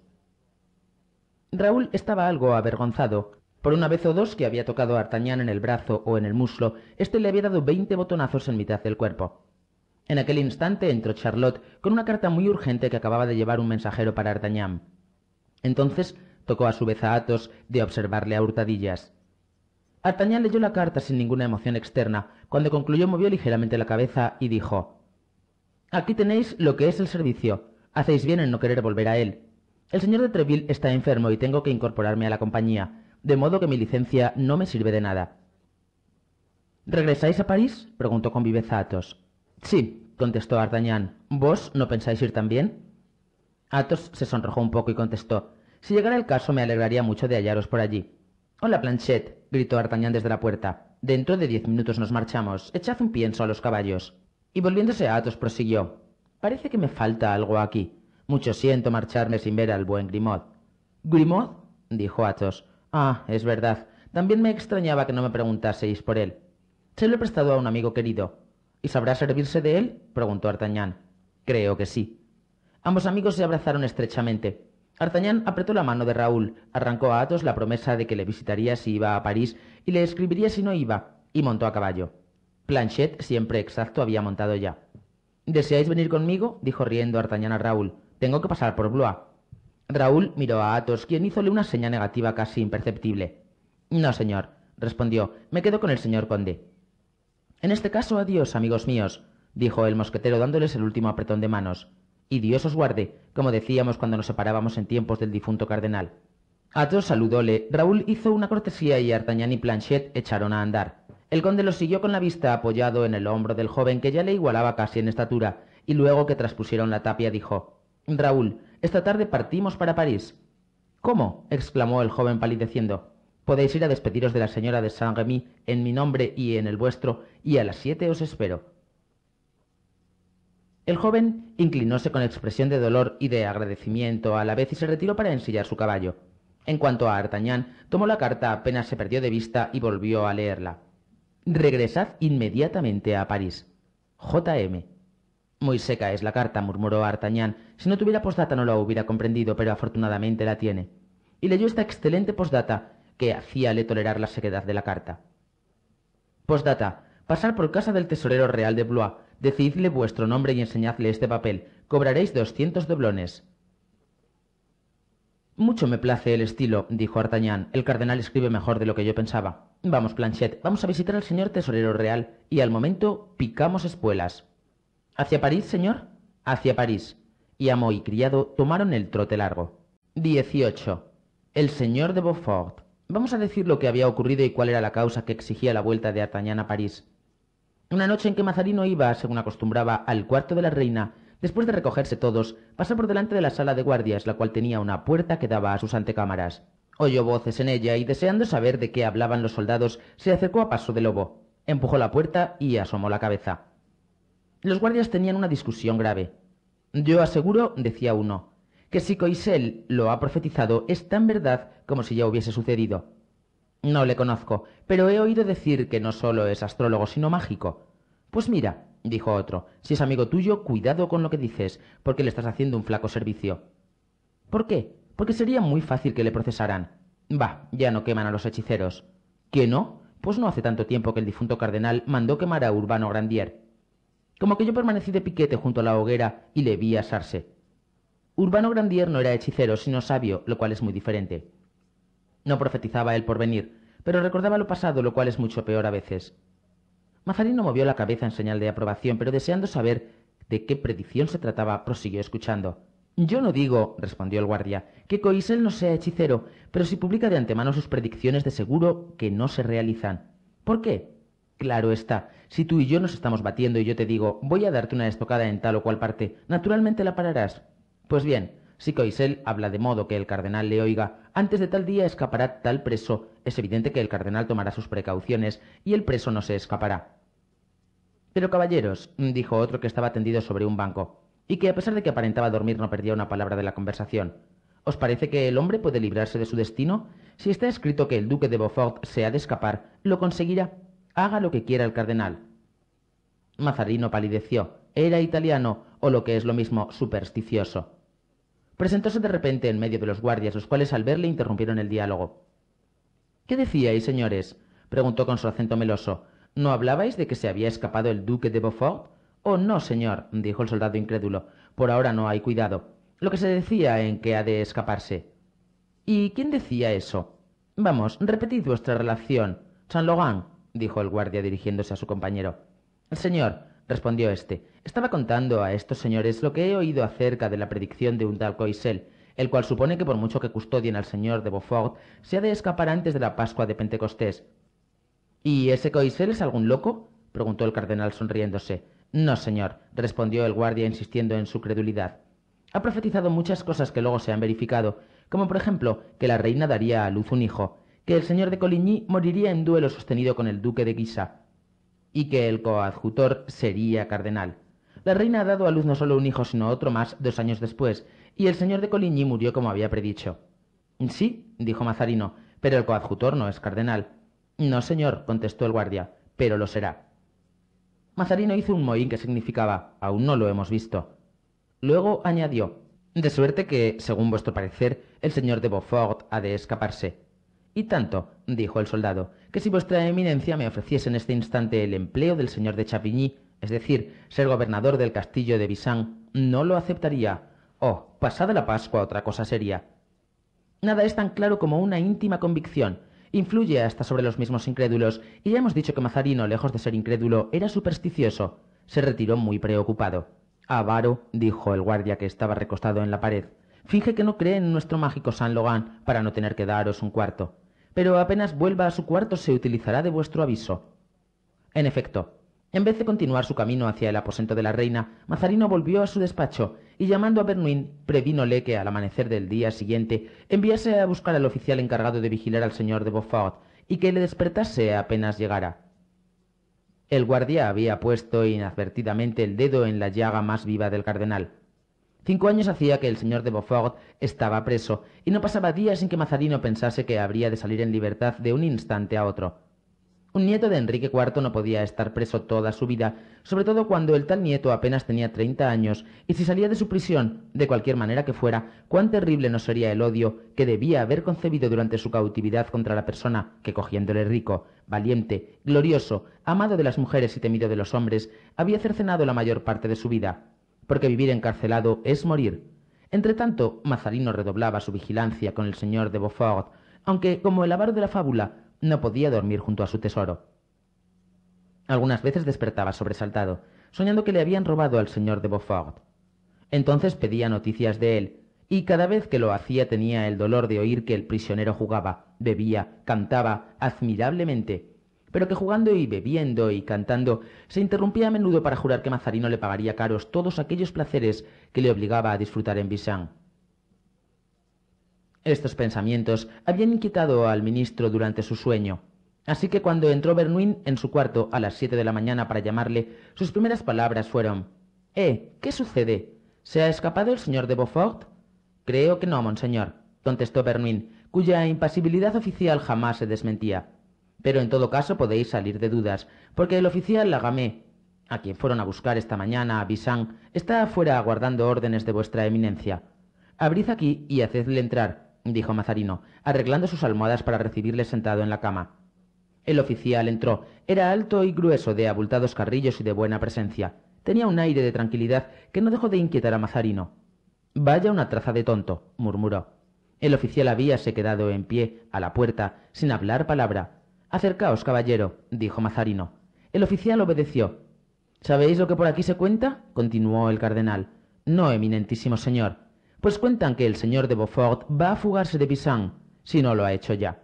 Raúl estaba algo avergonzado. Por una vez o dos que había tocado a Artañán en el brazo o en el muslo, este le había dado veinte botonazos en mitad del cuerpo. En aquel instante entró Charlotte con una carta muy urgente que acababa de llevar un mensajero para Artañán. Entonces tocó a su vez a Athos de observarle a hurtadillas. Artañán leyó la carta sin ninguna emoción externa. Cuando concluyó movió ligeramente la cabeza y dijo Aquí tenéis lo que es el servicio. Hacéis bien en no querer volver a él. El señor de Treville está enfermo y tengo que incorporarme a la compañía, de modo que mi licencia no me sirve de nada. ¿Regresáis a París? preguntó con viveza Athos. Sí, contestó d'artagnan ¿Vos no pensáis ir también? Athos se sonrojó un poco y contestó. Si llegara el caso, me alegraría mucho de hallaros por allí. Hola, Planchet, gritó d'artagnan desde la puerta. Dentro de diez minutos nos marchamos. Echad un pienso a los caballos. Y volviéndose a Athos prosiguió. Parece que me falta algo aquí. Mucho siento marcharme sin ver al buen Grimaud. ¿Grimaud? dijo Athos. Ah, es verdad. También me extrañaba que no me preguntaseis por él. Se lo he prestado a un amigo querido. ¿Y sabrá servirse de él? preguntó Artagnan. Creo que sí. Ambos amigos se abrazaron estrechamente. Artagnan apretó la mano de Raúl, arrancó a Athos la promesa de que le visitaría si iba a París y le escribiría si no iba, y montó a caballo. Planchet, siempre exacto, había montado ya. ¿Deseáis venir conmigo? dijo riendo Artagnan a Raúl. Tengo que pasar por Blois. Raúl miró a Atos, quien hizole una seña negativa casi imperceptible. No, señor, respondió, me quedo con el señor conde. En este caso, adiós, amigos míos, dijo el mosquetero dándoles el último apretón de manos. Y Dios os guarde, como decíamos cuando nos separábamos en tiempos del difunto cardenal. Atos saludóle, Raúl hizo una cortesía y Artagnan y Planchet echaron a andar. El conde lo siguió con la vista apoyado en el hombro del joven que ya le igualaba casi en estatura, y luego que traspusieron la tapia dijo Raúl, esta tarde partimos para París. ¿Cómo? exclamó el joven palideciendo. Podéis ir a despediros de la señora de Saint-Remy en mi nombre y en el vuestro, y a las siete os espero. El joven inclinóse con expresión de dolor y de agradecimiento a la vez y se retiró para ensillar su caballo. En cuanto a Artagnan, tomó la carta apenas se perdió de vista y volvió a leerla. Regresad inmediatamente a París. J.M. Muy seca es la carta, murmuró Artañán. Si no tuviera postdata no la hubiera comprendido, pero afortunadamente la tiene. Y leyó esta excelente postdata que hacíale tolerar la sequedad de la carta. Postdata. Pasar por casa del tesorero real de Blois. Decidle vuestro nombre y enseñadle este papel. Cobraréis doscientos doblones. Mucho me place el estilo, dijo Artañán. El cardenal escribe mejor de lo que yo pensaba. Vamos, Planchet, vamos a visitar al señor tesorero real y al momento picamos espuelas. ¿Hacia París, señor? Hacia París. Y amo y criado tomaron el trote largo. 18. El señor de Beaufort. Vamos a decir lo que había ocurrido y cuál era la causa que exigía la vuelta de Artagnan a París. Una noche en que Mazarino iba, según acostumbraba, al cuarto de la reina, después de recogerse todos, pasó por delante de la sala de guardias, la cual tenía una puerta que daba a sus antecámaras. Oyó voces en ella y, deseando saber de qué hablaban los soldados, se acercó a paso de lobo, empujó la puerta y asomó la cabeza. Los guardias tenían una discusión grave. Yo aseguro, decía uno, que si Coisel lo ha profetizado es tan verdad como si ya hubiese sucedido. No le conozco, pero he oído decir que no solo es astrólogo, sino mágico. Pues mira, dijo otro, si es amigo tuyo, cuidado con lo que dices, porque le estás haciendo un flaco servicio. ¿Por qué? Porque sería muy fácil que le procesaran. Bah, ya no queman a los hechiceros. —¿Qué no? Pues no hace tanto tiempo que el difunto cardenal mandó quemar a Urbano Grandier. Como que yo permanecí de piquete junto a la hoguera y le vi asarse. Urbano Grandier no era hechicero, sino sabio, lo cual es muy diferente. No profetizaba el porvenir, pero recordaba lo pasado, lo cual es mucho peor a veces. Mazarino movió la cabeza en señal de aprobación, pero deseando saber de qué predicción se trataba, prosiguió escuchando. Yo no digo, respondió el guardia, que Coisel no sea hechicero, pero si publica de antemano sus predicciones de seguro que no se realizan. ¿Por qué? Claro está, si tú y yo nos estamos batiendo y yo te digo, voy a darte una estocada en tal o cual parte, naturalmente la pararás. Pues bien, si Coisel habla de modo que el cardenal le oiga, antes de tal día escapará tal preso, es evidente que el cardenal tomará sus precauciones y el preso no se escapará. Pero caballeros, dijo otro que estaba tendido sobre un banco, y que a pesar de que aparentaba dormir no perdía una palabra de la conversación, ¿os parece que el hombre puede librarse de su destino? Si está escrito que el duque de Beaufort se ha de escapar, lo conseguirá. Haga lo que quiera el cardenal. Mazarino palideció. Era italiano, o lo que es lo mismo, supersticioso. Presentóse de repente en medio de los guardias, los cuales al verle interrumpieron el diálogo. ¿Qué decíais, señores? preguntó con su acento meloso. ¿No hablabais de que se había escapado el duque de Beaufort? Oh, no, señor, dijo el soldado incrédulo. Por ahora no hay cuidado. Lo que se decía en que ha de escaparse. ¿Y quién decía eso? Vamos, repetid vuestra relación. San Logan, dijo el guardia dirigiéndose a su compañero. «El Señor, respondió éste, estaba contando a estos señores lo que he oído acerca de la predicción de un tal Coisel, el cual supone que por mucho que custodien al señor de Beaufort, se ha de escapar antes de la Pascua de Pentecostés. ¿Y ese Coisel es algún loco? preguntó el cardenal sonriéndose. No, señor, respondió el guardia insistiendo en su credulidad. Ha profetizado muchas cosas que luego se han verificado, como por ejemplo que la reina daría a luz un hijo, que el señor de Coligny moriría en duelo sostenido con el duque de Guisa y que el coadjutor sería cardenal. La reina ha dado a luz no solo un hijo, sino otro más dos años después, y el señor de Coligny murió como había predicho. Sí, dijo Mazarino, pero el coadjutor no es cardenal. No, señor, contestó el guardia, pero lo será. Mazarino hizo un mohín que significaba, aún no lo hemos visto. Luego añadió, de suerte que, según vuestro parecer, el señor de Beaufort ha de escaparse. Y tanto, dijo el soldado, que si vuestra eminencia me ofreciese en este instante el empleo del señor de Chavigny, es decir, ser gobernador del castillo de Bisán, no lo aceptaría. Oh, pasada la Pascua otra cosa sería. Nada es tan claro como una íntima convicción. Influye hasta sobre los mismos incrédulos, y ya hemos dicho que Mazarino, lejos de ser incrédulo, era supersticioso. Se retiró muy preocupado. Avaro, dijo el guardia que estaba recostado en la pared, finge que no cree en nuestro mágico San Logan para no tener que daros un cuarto pero apenas vuelva a su cuarto se utilizará de vuestro aviso. En efecto, en vez de continuar su camino hacia el aposento de la reina, Mazarino volvió a su despacho y llamando a Bernuin, prevínole que al amanecer del día siguiente enviase a buscar al oficial encargado de vigilar al señor de Beaufort y que le despertase apenas llegara. El guardia había puesto inadvertidamente el dedo en la llaga más viva del cardenal. Cinco años hacía que el señor de Beaufort estaba preso, y no pasaba días sin que Mazarino pensase que habría de salir en libertad de un instante a otro. Un nieto de Enrique IV no podía estar preso toda su vida, sobre todo cuando el tal nieto apenas tenía treinta años, y si salía de su prisión, de cualquier manera que fuera, cuán terrible no sería el odio que debía haber concebido durante su cautividad contra la persona que, cogiéndole rico, valiente, glorioso, amado de las mujeres y temido de los hombres, había cercenado la mayor parte de su vida porque vivir encarcelado es morir. Entretanto, Mazarino redoblaba su vigilancia con el señor de Beaufort, aunque, como el avaro de la fábula, no podía dormir junto a su tesoro. Algunas veces despertaba sobresaltado, soñando que le habían robado al señor de Beaufort. Entonces pedía noticias de él, y cada vez que lo hacía tenía el dolor de oír que el prisionero jugaba, bebía, cantaba admirablemente, pero que jugando y bebiendo y cantando se interrumpía a menudo para jurar que Mazarino le pagaría caros todos aquellos placeres que le obligaba a disfrutar en Visan. Estos pensamientos habían inquietado al ministro durante su sueño, así que cuando entró Bernouin en su cuarto a las siete de la mañana para llamarle, sus primeras palabras fueron Eh, ¿qué sucede? ¿Se ha escapado el señor de Beaufort? Creo que no, monseñor, contestó Bernouin, cuya impasibilidad oficial jamás se desmentía. Pero en todo caso podéis salir de dudas, porque el oficial Lagamé, a quien fueron a buscar esta mañana a Bissan, está afuera aguardando órdenes de vuestra eminencia. Abrid aquí y hacedle entrar, dijo Mazarino, arreglando sus almohadas para recibirle sentado en la cama. El oficial entró. Era alto y grueso, de abultados carrillos y de buena presencia. Tenía un aire de tranquilidad que no dejó de inquietar a Mazarino. Vaya una traza de tonto, murmuró. El oficial habíase quedado en pie, a la puerta, sin hablar palabra, Acercaos, caballero, dijo Mazarino. El oficial obedeció. ¿Sabéis lo que por aquí se cuenta? continuó el cardenal. No, eminentísimo señor. Pues cuentan que el señor de Beaufort va a fugarse de Pisan, si no lo ha hecho ya.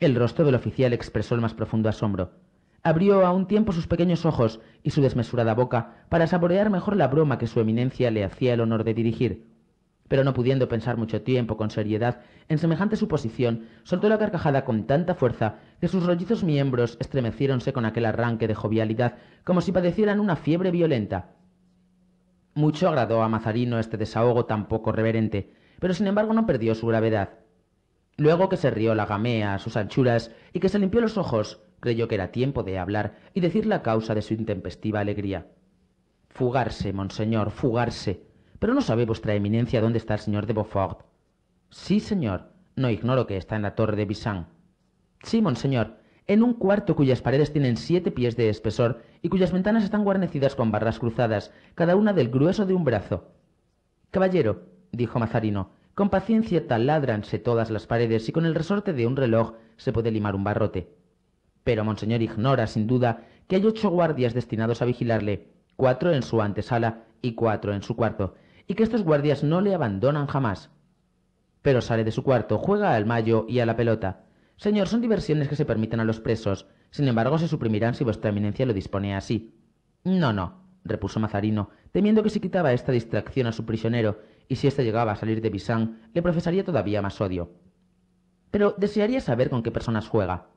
El rostro del oficial expresó el más profundo asombro. Abrió a un tiempo sus pequeños ojos y su desmesurada boca para saborear mejor la broma que su eminencia le hacía el honor de dirigir pero no pudiendo pensar mucho tiempo con seriedad en semejante suposición, soltó la carcajada con tanta fuerza que sus rollizos miembros estremeciéronse con aquel arranque de jovialidad como si padecieran una fiebre violenta. Mucho agradó a Mazarino este desahogo tan poco reverente, pero sin embargo no perdió su gravedad. Luego que se rió la gamea a sus anchuras y que se limpió los ojos, creyó que era tiempo de hablar y decir la causa de su intempestiva alegría. Fugarse, monseñor, fugarse. Pero no sabe vuestra eminencia dónde está el señor de Beaufort. Sí, señor. No ignoro que está en la torre de Bissan. Sí, monseñor. En un cuarto cuyas paredes tienen siete pies de espesor y cuyas ventanas están guarnecidas con barras cruzadas, cada una del grueso de un brazo. Caballero, dijo Mazarino, con paciencia taládranse todas las paredes y con el resorte de un reloj se puede limar un barrote. Pero Monseñor ignora, sin duda, que hay ocho guardias destinados a vigilarle, cuatro en su antesala y cuatro en su cuarto, y que estos guardias no le abandonan jamás. Pero sale de su cuarto, juega al mayo y a la pelota. Señor, son diversiones que se permiten a los presos. Sin embargo, se suprimirán si vuestra eminencia lo dispone así. No, no, repuso Mazarino, temiendo que si quitaba esta distracción a su prisionero, y si éste llegaba a salir de Bisán, le profesaría todavía más odio. Pero desearía saber con qué personas juega.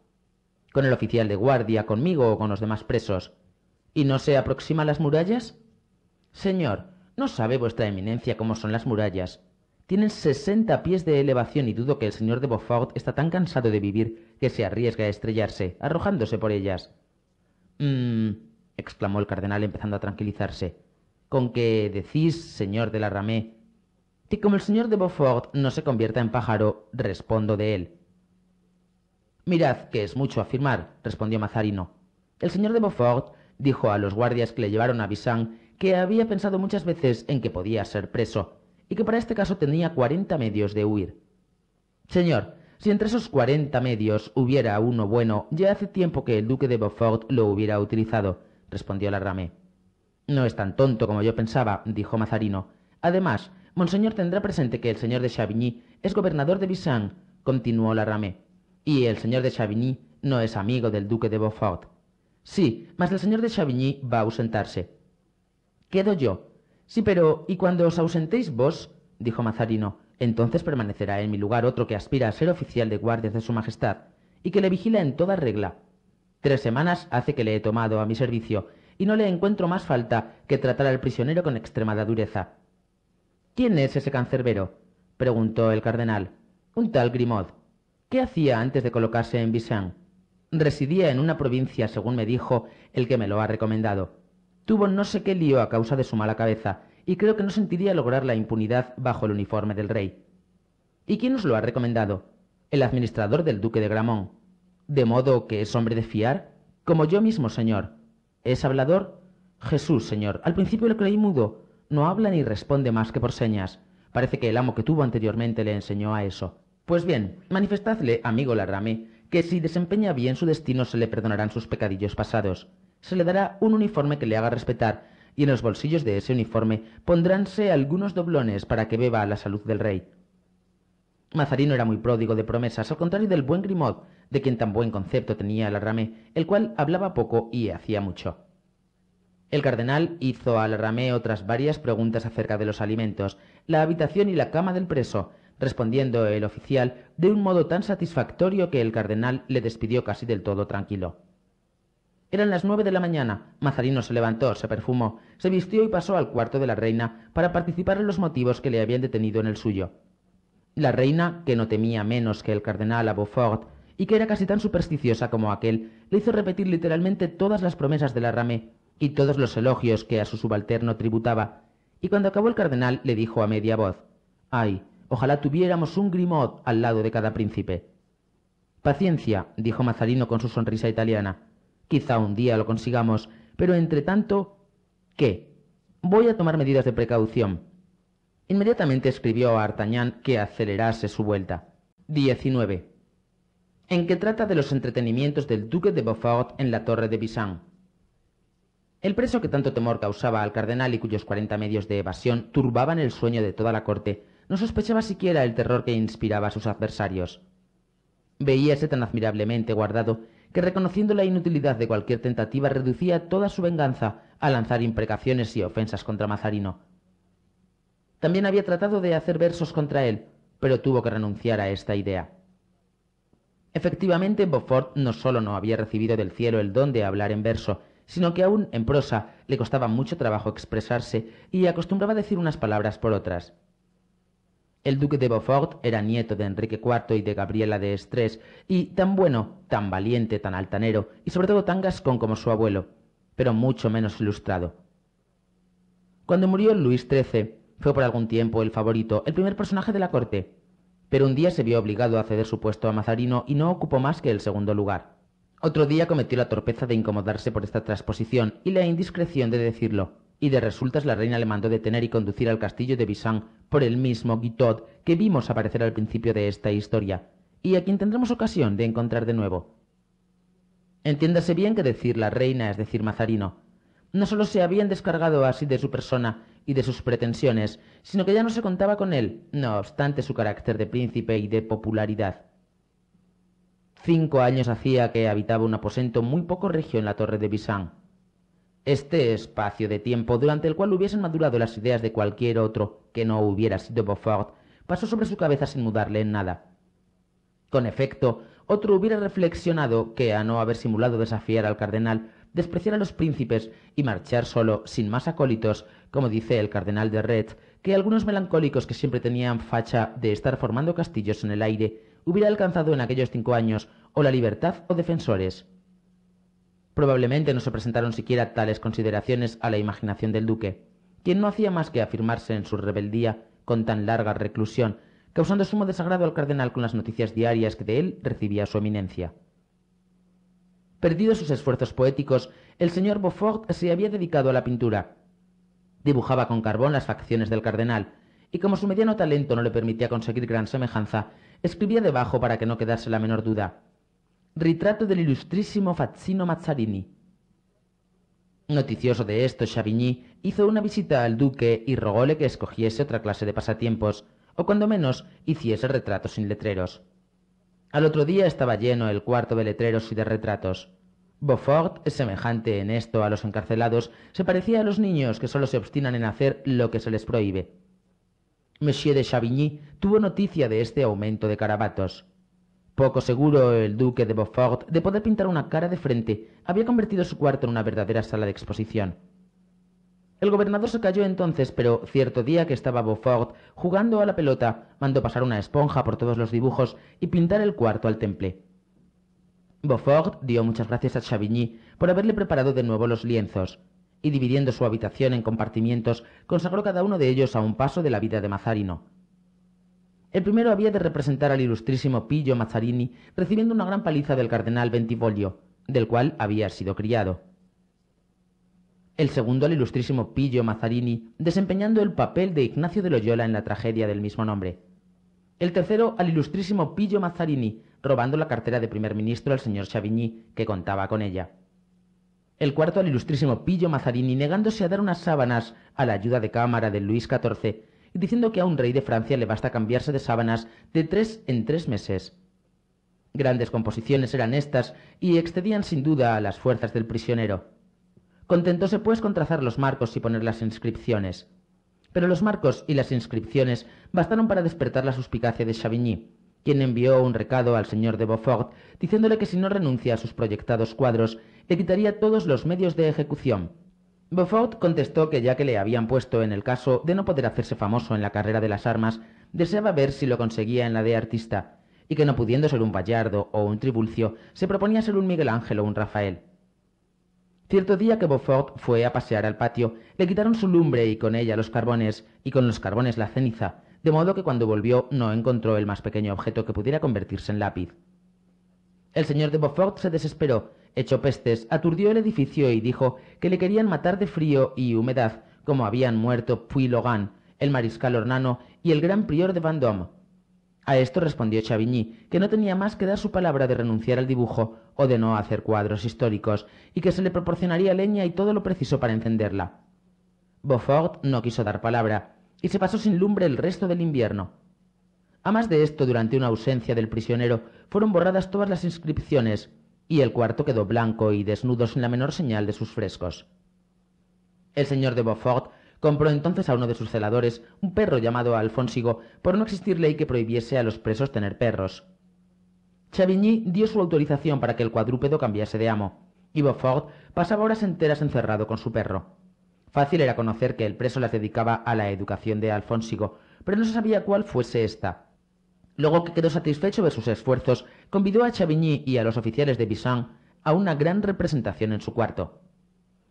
¿Con el oficial de guardia, conmigo o con los demás presos? ¿Y no se aproxima a las murallas? Señor, ¿No sabe vuestra eminencia cómo son las murallas? Tienen sesenta pies de elevación y dudo que el señor de Beaufort está tan cansado de vivir que se arriesga a estrellarse, arrojándose por ellas. Mmm, exclamó el cardenal empezando a tranquilizarse. Con qué decís, señor de la Ramée, que como el señor de Beaufort no se convierta en pájaro, respondo de él. Mirad, que es mucho afirmar, respondió Mazarino. El señor de Beaufort dijo a los guardias que le llevaron a Bissan que había pensado muchas veces en que podía ser preso, y que para este caso tenía cuarenta medios de huir. Señor, si entre esos cuarenta medios hubiera uno bueno, ya hace tiempo que el duque de Beaufort lo hubiera utilizado, respondió la No es tan tonto como yo pensaba, dijo Mazarino. Además, monseñor tendrá presente que el señor de Chavigny es gobernador de Visan, continuó la y el señor de Chavigny no es amigo del duque de Beaufort. Sí, mas el señor de Chavigny va a ausentarse. Quedo yo. Sí, pero ¿y cuando os ausentéis vos? dijo Mazarino. Entonces permanecerá en mi lugar otro que aspira a ser oficial de guardias de su Majestad, y que le vigila en toda regla. Tres semanas hace que le he tomado a mi servicio, y no le encuentro más falta que tratar al prisionero con extrema dureza. ¿Quién es ese cancerbero? preguntó el cardenal. Un tal Grimaud. ¿Qué hacía antes de colocarse en Bissan? Residía en una provincia, según me dijo el que me lo ha recomendado. Tuvo no sé qué lío a causa de su mala cabeza, y creo que no sentiría lograr la impunidad bajo el uniforme del rey. ¿Y quién os lo ha recomendado? El administrador del duque de Gramont. ¿De modo que es hombre de fiar? Como yo mismo, señor. ¿Es hablador? Jesús, señor. Al principio lo creí mudo. No habla ni responde más que por señas. Parece que el amo que tuvo anteriormente le enseñó a eso. Pues bien, manifestadle, amigo Larrame, que si desempeña bien su destino se le perdonarán sus pecadillos pasados se le dará un uniforme que le haga respetar, y en los bolsillos de ese uniforme pondránse algunos doblones para que beba a la salud del rey. Mazarino era muy pródigo de promesas, al contrario del buen Grimaud, de quien tan buen concepto tenía Alarramé, el cual hablaba poco y hacía mucho. El cardenal hizo a Alarramé otras varias preguntas acerca de los alimentos, la habitación y la cama del preso, respondiendo el oficial de un modo tan satisfactorio que el cardenal le despidió casi del todo tranquilo. Eran las nueve de la mañana. Mazarino se levantó, se perfumó, se vistió y pasó al cuarto de la reina para participar en los motivos que le habían detenido en el suyo. La reina, que no temía menos que el cardenal a Beaufort y que era casi tan supersticiosa como aquel, le hizo repetir literalmente todas las promesas de la rame y todos los elogios que a su subalterno tributaba. Y cuando acabó el cardenal le dijo a media voz, Ay, ojalá tuviéramos un Grimaud al lado de cada príncipe. Paciencia, dijo Mazarino con su sonrisa italiana. Quizá un día lo consigamos, pero entre tanto, ¿qué? Voy a tomar medidas de precaución. Inmediatamente escribió a Artagnan que acelerase su vuelta. 19. En que trata de los entretenimientos del duque de Beaufort en la torre de Bissan? El preso que tanto temor causaba al cardenal y cuyos cuarenta medios de evasión turbaban el sueño de toda la corte, no sospechaba siquiera el terror que inspiraba a sus adversarios. Veíase tan admirablemente guardado que reconociendo la inutilidad de cualquier tentativa reducía toda su venganza a lanzar imprecaciones y ofensas contra Mazarino. También había tratado de hacer versos contra él, pero tuvo que renunciar a esta idea. Efectivamente, Beaufort no solo no había recibido del cielo el don de hablar en verso, sino que aún en prosa le costaba mucho trabajo expresarse y acostumbraba decir unas palabras por otras. El duque de Beaufort era nieto de Enrique IV y de Gabriela de Estrés, y tan bueno, tan valiente, tan altanero, y sobre todo tan gascón como su abuelo, pero mucho menos ilustrado. Cuando murió Luis XIII, fue por algún tiempo el favorito, el primer personaje de la corte, pero un día se vio obligado a ceder su puesto a Mazarino y no ocupó más que el segundo lugar. Otro día cometió la torpeza de incomodarse por esta transposición y la indiscreción de decirlo y de resultas la reina le mandó detener y conducir al castillo de Bissan por el mismo Guitot que vimos aparecer al principio de esta historia, y a quien tendremos ocasión de encontrar de nuevo. Entiéndase bien que decir la reina, es decir, Mazarino, no solo se habían descargado así de su persona y de sus pretensiones, sino que ya no se contaba con él, no obstante su carácter de príncipe y de popularidad. Cinco años hacía que habitaba un aposento muy poco regio en la torre de Bissan este espacio de tiempo durante el cual hubiesen madurado las ideas de cualquier otro que no hubiera sido Beaufort pasó sobre su cabeza sin mudarle en nada. Con efecto, otro hubiera reflexionado que, a no haber simulado desafiar al cardenal, despreciar a los príncipes y marchar solo, sin más acólitos, como dice el cardenal de Red, que algunos melancólicos que siempre tenían facha de estar formando castillos en el aire, hubiera alcanzado en aquellos cinco años o la libertad o defensores. Probablemente no se presentaron siquiera tales consideraciones a la imaginación del duque, quien no hacía más que afirmarse en su rebeldía con tan larga reclusión, causando sumo desagrado al cardenal con las noticias diarias que de él recibía su eminencia. Perdidos sus esfuerzos poéticos, el señor Beaufort se había dedicado a la pintura. Dibujaba con carbón las facciones del cardenal, y como su mediano talento no le permitía conseguir gran semejanza, escribía debajo para que no quedase la menor duda. Retrato del ilustrísimo Fazzino Mazzarini. Noticioso de esto, Chavigny hizo una visita al duque y rogóle que escogiese otra clase de pasatiempos, o cuando menos hiciese retratos sin letreros. Al otro día estaba lleno el cuarto de letreros y de retratos. Beaufort, semejante en esto a los encarcelados, se parecía a los niños que solo se obstinan en hacer lo que se les prohíbe. Monsieur de Chavigny tuvo noticia de este aumento de carabatos. Poco seguro el duque de Beaufort de poder pintar una cara de frente, había convertido su cuarto en una verdadera sala de exposición. El gobernador se cayó entonces, pero cierto día que estaba Beaufort jugando a la pelota, mandó pasar una esponja por todos los dibujos y pintar el cuarto al temple. Beaufort dio muchas gracias a Chavigny por haberle preparado de nuevo los lienzos, y dividiendo su habitación en compartimientos, consagró cada uno de ellos a un paso de la vida de Mazarino. El primero había de representar al ilustrísimo Pillo Mazzarini recibiendo una gran paliza del cardenal Bentivoglio, del cual había sido criado. El segundo al ilustrísimo Pillo Mazzarini desempeñando el papel de Ignacio de Loyola en la tragedia del mismo nombre. El tercero al ilustrísimo Pillo Mazzarini robando la cartera de primer ministro al señor Chavigny, que contaba con ella. El cuarto al ilustrísimo Pillo Mazzarini negándose a dar unas sábanas a la ayuda de cámara de Luis XIV diciendo que a un rey de Francia le basta cambiarse de sábanas de tres en tres meses. Grandes composiciones eran estas y excedían sin duda a las fuerzas del prisionero. Contentóse pues con trazar los marcos y poner las inscripciones. Pero los marcos y las inscripciones bastaron para despertar la suspicacia de Chavigny, quien envió un recado al señor de Beaufort diciéndole que si no renuncia a sus proyectados cuadros, le quitaría todos los medios de ejecución Beaufort contestó que ya que le habían puesto en el caso de no poder hacerse famoso en la carrera de las armas, deseaba ver si lo conseguía en la de artista, y que no pudiendo ser un Bayardo o un Tribulcio, se proponía ser un Miguel Ángel o un Rafael. Cierto día que Beaufort fue a pasear al patio, le quitaron su lumbre y con ella los carbones, y con los carbones la ceniza, de modo que cuando volvió no encontró el más pequeño objeto que pudiera convertirse en lápiz. El señor de Beaufort se desesperó Hecho pestes, aturdió el edificio y dijo que le querían matar de frío y humedad, como habían muerto Puy Logan, el mariscal Ornano y el gran prior de Vendôme. A esto respondió Chavigny, que no tenía más que dar su palabra de renunciar al dibujo o de no hacer cuadros históricos, y que se le proporcionaría leña y todo lo preciso para encenderla. Beaufort no quiso dar palabra, y se pasó sin lumbre el resto del invierno. A más de esto, durante una ausencia del prisionero, fueron borradas todas las inscripciones, y el cuarto quedó blanco y desnudo sin la menor señal de sus frescos. El señor de Beaufort compró entonces a uno de sus celadores un perro llamado Alfonsigo por no existir ley que prohibiese a los presos tener perros. Chavigny dio su autorización para que el cuadrúpedo cambiase de amo, y Beaufort pasaba horas enteras encerrado con su perro. Fácil era conocer que el preso las dedicaba a la educación de Alfonsigo, pero no se sabía cuál fuese esta. Luego que quedó satisfecho de sus esfuerzos, convidó a Chavigny y a los oficiales de Bissan a una gran representación en su cuarto.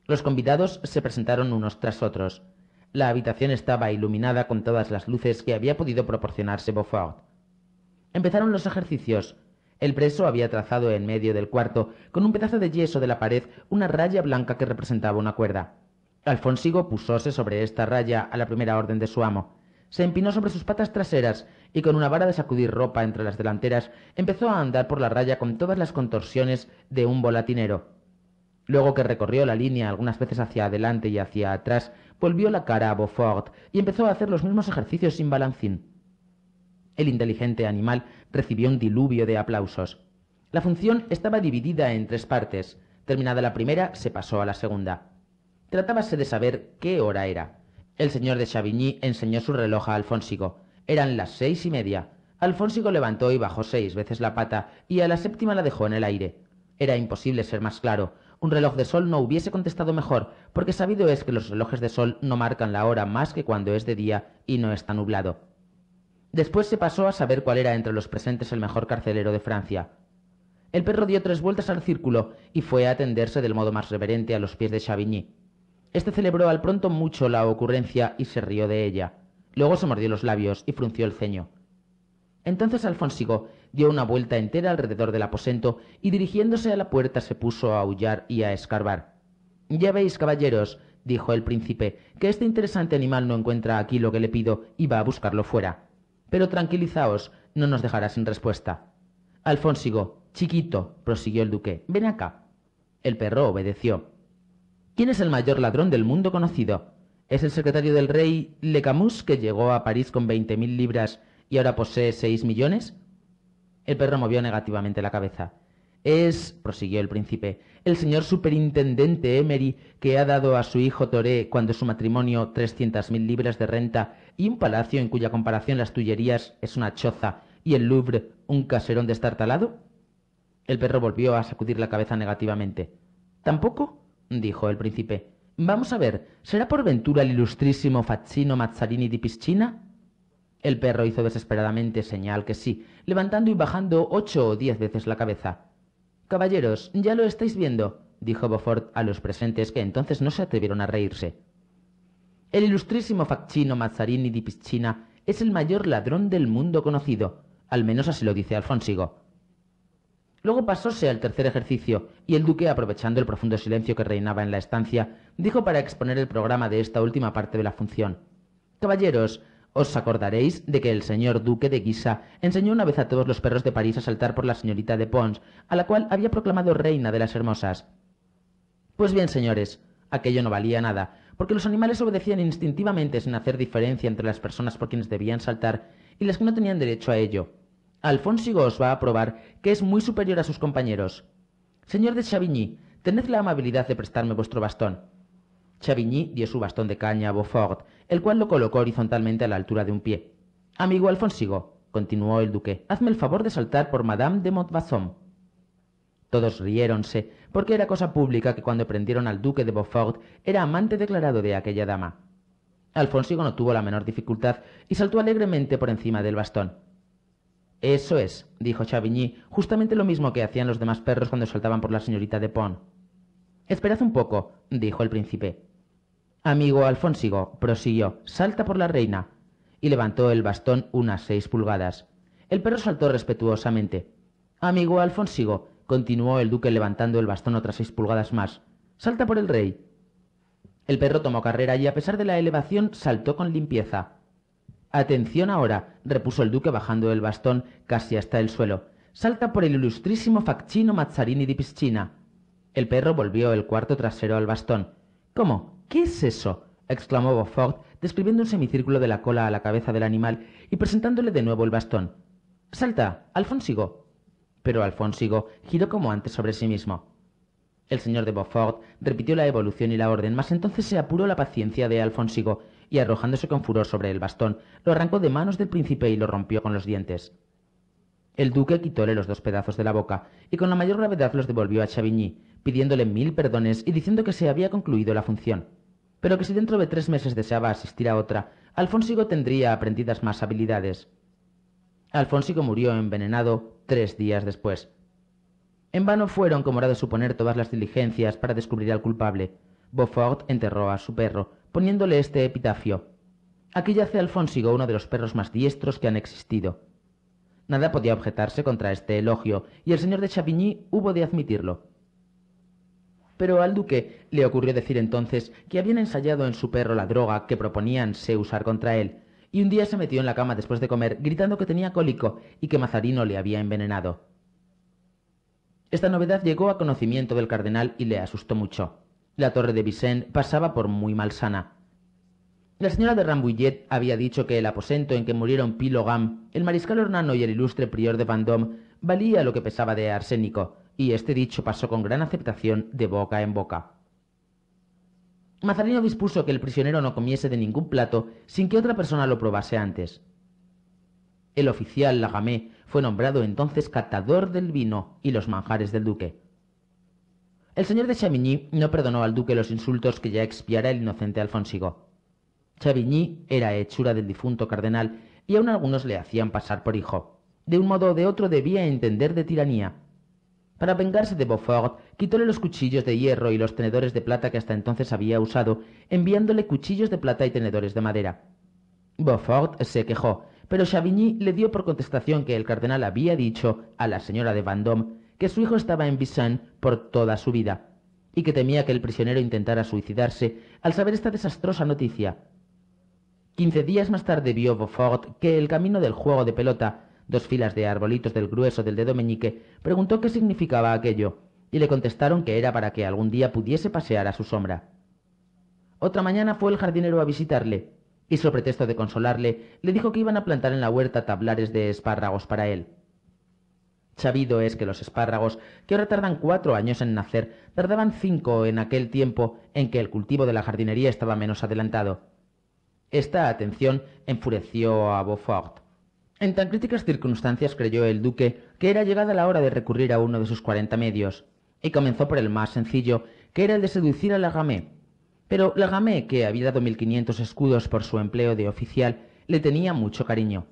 Los convidados se presentaron unos tras otros. La habitación estaba iluminada con todas las luces que había podido proporcionarse Beaufort. Empezaron los ejercicios. El preso había trazado en medio del cuarto, con un pedazo de yeso de la pared, una raya blanca que representaba una cuerda. Alfonsigo pusose sobre esta raya a la primera orden de su amo. Se empinó sobre sus patas traseras y con una vara de sacudir ropa entre las delanteras empezó a andar por la raya con todas las contorsiones de un volatinero. Luego que recorrió la línea algunas veces hacia adelante y hacia atrás, volvió la cara a Beaufort y empezó a hacer los mismos ejercicios sin balancín. El inteligente animal recibió un diluvio de aplausos. La función estaba dividida en tres partes. Terminada la primera, se pasó a la segunda. Tratábase de saber qué hora era. El señor de Chavigny enseñó su reloj a Alfonsico. Eran las seis y media. Alfonsico levantó y bajó seis veces la pata, y a la séptima la dejó en el aire. Era imposible ser más claro. Un reloj de sol no hubiese contestado mejor, porque sabido es que los relojes de sol no marcan la hora más que cuando es de día y no está nublado. Después se pasó a saber cuál era entre los presentes el mejor carcelero de Francia. El perro dio tres vueltas al círculo y fue a atenderse del modo más reverente a los pies de Chavigny. Este celebró al pronto mucho la ocurrencia y se rió de ella. Luego se mordió los labios y frunció el ceño. Entonces Alfonsigo dio una vuelta entera alrededor del aposento y dirigiéndose a la puerta se puso a aullar y a escarbar. Ya veis, caballeros, dijo el príncipe, que este interesante animal no encuentra aquí lo que le pido y va a buscarlo fuera. Pero tranquilizaos, no nos dejará sin respuesta. Alfonsigo, chiquito, prosiguió el duque, ven acá. El perro obedeció. ¿Quién es el mayor ladrón del mundo conocido? Es el secretario del rey Le Camus, que llegó a París con 20.000 libras y ahora posee 6 millones. El perro movió negativamente la cabeza. Es, prosiguió el príncipe, el señor superintendente Emery que ha dado a su hijo Toré cuando su matrimonio 300.000 libras de renta y un palacio en cuya comparación las Tullerías es una choza y el Louvre un caserón destartalado? El perro volvió a sacudir la cabeza negativamente. ¿Tampoco? dijo el príncipe. Vamos a ver, ¿será por ventura el ilustrísimo Faccino Mazzarini di Piscina? El perro hizo desesperadamente señal que sí, levantando y bajando ocho o diez veces la cabeza. Caballeros, ya lo estáis viendo, dijo Beaufort a los presentes que entonces no se atrevieron a reírse. El ilustrísimo Faccino Mazzarini di Piscina es el mayor ladrón del mundo conocido, al menos así lo dice Alfonsigo. Luego pasóse al tercer ejercicio, y el duque, aprovechando el profundo silencio que reinaba en la estancia, dijo para exponer el programa de esta última parte de la función. Caballeros, os acordaréis de que el señor duque de Guisa enseñó una vez a todos los perros de París a saltar por la señorita de Pons, a la cual había proclamado reina de las hermosas. Pues bien, señores, aquello no valía nada, porque los animales obedecían instintivamente sin hacer diferencia entre las personas por quienes debían saltar y las que no tenían derecho a ello. Alfonso os va a probar que es muy superior a sus compañeros. Señor de Chavigny, tened la amabilidad de prestarme vuestro bastón. Chavigny dio su bastón de caña a Beaufort, el cual lo colocó horizontalmente a la altura de un pie. Amigo Alfonsigo, continuó el duque, hazme el favor de saltar por Madame de Montbazon. Todos riéronse, porque era cosa pública que cuando prendieron al duque de Beaufort era amante declarado de aquella dama. Alfonsigo no tuvo la menor dificultad y saltó alegremente por encima del bastón. Eso es, dijo Chavigny, justamente lo mismo que hacían los demás perros cuando saltaban por la señorita de Pont. Esperad un poco, dijo el príncipe. Amigo Alfonsigo, prosiguió, salta por la reina. Y levantó el bastón unas seis pulgadas. El perro saltó respetuosamente. Amigo Alfonsigo, continuó el duque levantando el bastón otras seis pulgadas más. Salta por el rey. El perro tomó carrera y a pesar de la elevación saltó con limpieza. Atención ahora, repuso el duque bajando el bastón casi hasta el suelo. Salta por el ilustrísimo facchino Mazzarini di Piscina. El perro volvió el cuarto trasero al bastón. ¿Cómo? ¿Qué es eso? exclamó Beaufort, describiendo un semicírculo de la cola a la cabeza del animal y presentándole de nuevo el bastón. Salta, Alfonsigo. Pero Alfonsigo giró como antes sobre sí mismo. El señor de Beaufort repitió la evolución y la orden, mas entonces se apuró la paciencia de Alfonsigo y arrojándose con furor sobre el bastón, lo arrancó de manos del príncipe y lo rompió con los dientes. El duque quitóle los dos pedazos de la boca y con la mayor gravedad los devolvió a Chavigny, pidiéndole mil perdones y diciendo que se había concluido la función, pero que si dentro de tres meses deseaba asistir a otra, Alfonsigo tendría aprendidas más habilidades. Alfonsigo murió envenenado tres días después. En vano fueron, como era de suponer, todas las diligencias para descubrir al culpable. Beaufort enterró a su perro, poniéndole este epitafio. Aquí yace Alfonsigo, uno de los perros más diestros que han existido. Nada podía objetarse contra este elogio, y el señor de Chavigny hubo de admitirlo. Pero al duque le ocurrió decir entonces que habían ensayado en su perro la droga que proponíanse usar contra él, y un día se metió en la cama después de comer gritando que tenía cólico y que Mazarino le había envenenado. Esta novedad llegó a conocimiento del cardenal y le asustó mucho. La torre de Vicent pasaba por muy malsana. La señora de Rambouillet había dicho que el aposento en que murieron Pilogam, el mariscal Ornano y el ilustre prior de Vendôme valía lo que pesaba de arsénico, y este dicho pasó con gran aceptación de boca en boca. Mazarino dispuso que el prisionero no comiese de ningún plato sin que otra persona lo probase antes. El oficial Lagamé fue nombrado entonces catador del vino y los manjares del duque. El señor de Chavigny no perdonó al duque los insultos que ya expiara el inocente Alfonsigo. Chavigny era hechura del difunto cardenal y aún algunos le hacían pasar por hijo. De un modo o de otro debía entender de tiranía. Para vengarse de Beaufort, quitóle los cuchillos de hierro y los tenedores de plata que hasta entonces había usado, enviándole cuchillos de plata y tenedores de madera. Beaufort se quejó, pero Chavigny le dio por contestación que el cardenal había dicho a la señora de Vendôme que su hijo estaba en Bissan por toda su vida y que temía que el prisionero intentara suicidarse al saber esta desastrosa noticia. Quince días más tarde vio Beaufort que el camino del juego de pelota, dos filas de arbolitos del grueso del dedo meñique, preguntó qué significaba aquello, y le contestaron que era para que algún día pudiese pasear a su sombra. Otra mañana fue el jardinero a visitarle, y sobre pretexto de consolarle, le dijo que iban a plantar en la huerta tablares de espárragos para él. Chavido es que los espárragos, que ahora tardan cuatro años en nacer, tardaban cinco en aquel tiempo en que el cultivo de la jardinería estaba menos adelantado. Esta atención enfureció a Beaufort. En tan críticas circunstancias creyó el duque que era llegada la hora de recurrir a uno de sus cuarenta medios, y comenzó por el más sencillo, que era el de seducir a Lagamé. Pero Lagamé, que había dado mil quinientos escudos por su empleo de oficial, le tenía mucho cariño.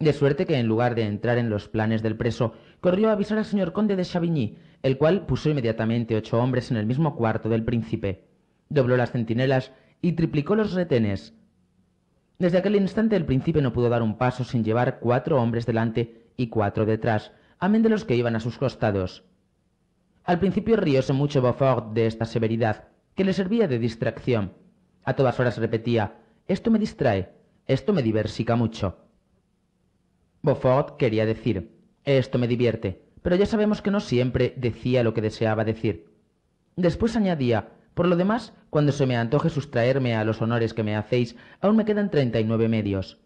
De suerte que, en lugar de entrar en los planes del preso, corrió a avisar al señor conde de Chavigny, el cual puso inmediatamente ocho hombres en el mismo cuarto del príncipe. Dobló las centinelas y triplicó los retenes. Desde aquel instante el príncipe no pudo dar un paso sin llevar cuatro hombres delante y cuatro detrás, amén de los que iban a sus costados. Al principio rióse mucho Beaufort de esta severidad, que le servía de distracción. A todas horas repetía, esto me distrae, esto me diversica mucho. Beaufort quería decir, esto me divierte, pero ya sabemos que no siempre decía lo que deseaba decir. Después añadía, por lo demás, cuando se me antoje sustraerme a los honores que me hacéis, aún me quedan treinta y nueve medios.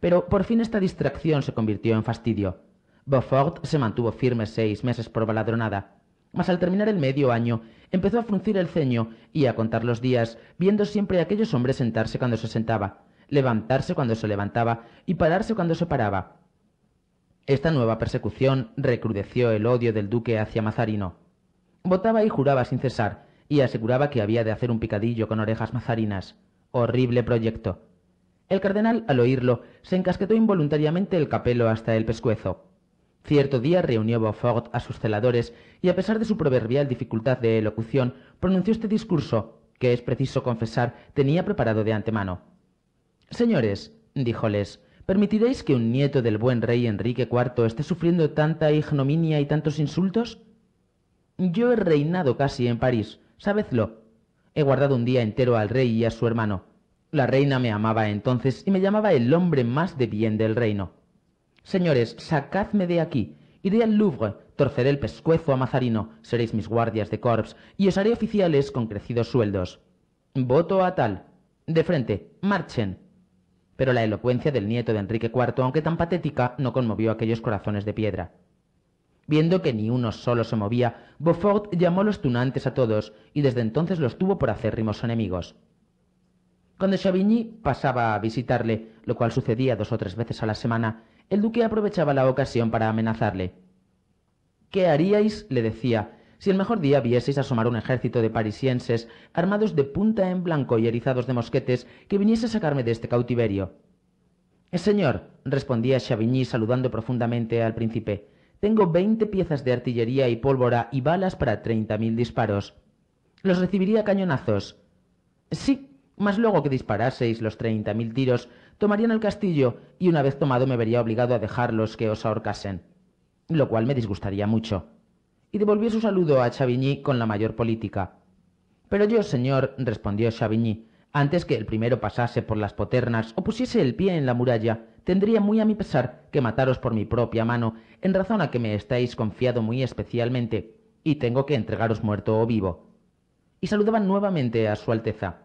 Pero por fin esta distracción se convirtió en fastidio. Beaufort se mantuvo firme seis meses por baladronada, mas al terminar el medio año empezó a fruncir el ceño y a contar los días, viendo siempre a aquellos hombres sentarse cuando se sentaba, levantarse cuando se levantaba y pararse cuando se paraba. Esta nueva persecución recrudeció el odio del duque hacia Mazarino. Votaba y juraba sin cesar, y aseguraba que había de hacer un picadillo con orejas mazarinas. Horrible proyecto. El cardenal, al oírlo, se encasquetó involuntariamente el capelo hasta el pescuezo. Cierto día reunió Beaufort a sus celadores y, a pesar de su proverbial dificultad de elocución, pronunció este discurso, que es preciso confesar tenía preparado de antemano. Señores, díjoles, ¿Permitiréis que un nieto del buen rey Enrique IV esté sufriendo tanta ignominia y tantos insultos? Yo he reinado casi en París, sabedlo. He guardado un día entero al rey y a su hermano. La reina me amaba entonces y me llamaba el hombre más de bien del reino. Señores, sacadme de aquí. Iré al Louvre, torceré el pescuezo a Mazarino, seréis mis guardias de corps y os haré oficiales con crecidos sueldos. Voto a tal. De frente, marchen. Pero la elocuencia del nieto de Enrique IV, aunque tan patética, no conmovió aquellos corazones de piedra. Viendo que ni uno solo se movía, Beaufort llamó los tunantes a todos y desde entonces los tuvo por acérrimos enemigos. Cuando Chavigny pasaba a visitarle, lo cual sucedía dos o tres veces a la semana, el duque aprovechaba la ocasión para amenazarle. ¿Qué haríais? le decía, si el mejor día vieseis asomar un ejército de parisienses, armados de punta en blanco y erizados de mosquetes, que viniese a sacarme de este cautiverio. Eh, señor, respondía Chavigny saludando profundamente al príncipe, tengo veinte piezas de artillería y pólvora y balas para treinta mil disparos. Los recibiría cañonazos. Sí, mas luego que disparaseis los treinta mil tiros, tomarían el castillo y una vez tomado me vería obligado a dejarlos que os ahorcasen, lo cual me disgustaría mucho y devolvió su saludo a Chavigny con la mayor política. Pero yo, señor, respondió Chavigny, antes que el primero pasase por las poternas o pusiese el pie en la muralla, tendría muy a mi pesar que mataros por mi propia mano, en razón a que me estáis confiado muy especialmente, y tengo que entregaros muerto o vivo. Y saludaban nuevamente a Su Alteza.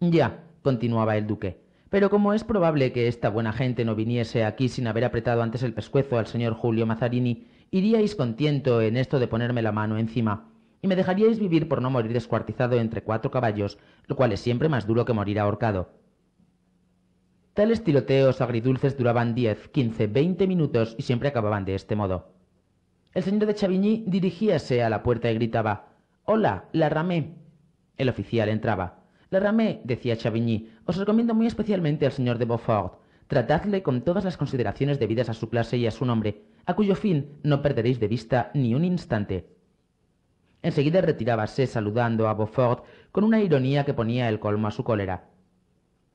Ya, continuaba el duque, pero como es probable que esta buena gente no viniese aquí sin haber apretado antes el pescuezo al señor Julio Mazarini, Iríais contento en esto de ponerme la mano encima, y me dejaríais vivir por no morir descuartizado entre cuatro caballos, lo cual es siempre más duro que morir ahorcado. Tales tiroteos agridulces duraban diez, quince, veinte minutos y siempre acababan de este modo. El señor de Chavigny dirigíase a la puerta y gritaba Hola, la ramé. El oficial entraba. La ramé, decía Chavigny, os recomiendo muy especialmente al señor de Beaufort. Tratadle con todas las consideraciones debidas a su clase y a su nombre, a cuyo fin no perderéis de vista ni un instante. Enseguida retirábase saludando a Beaufort con una ironía que ponía el colmo a su cólera.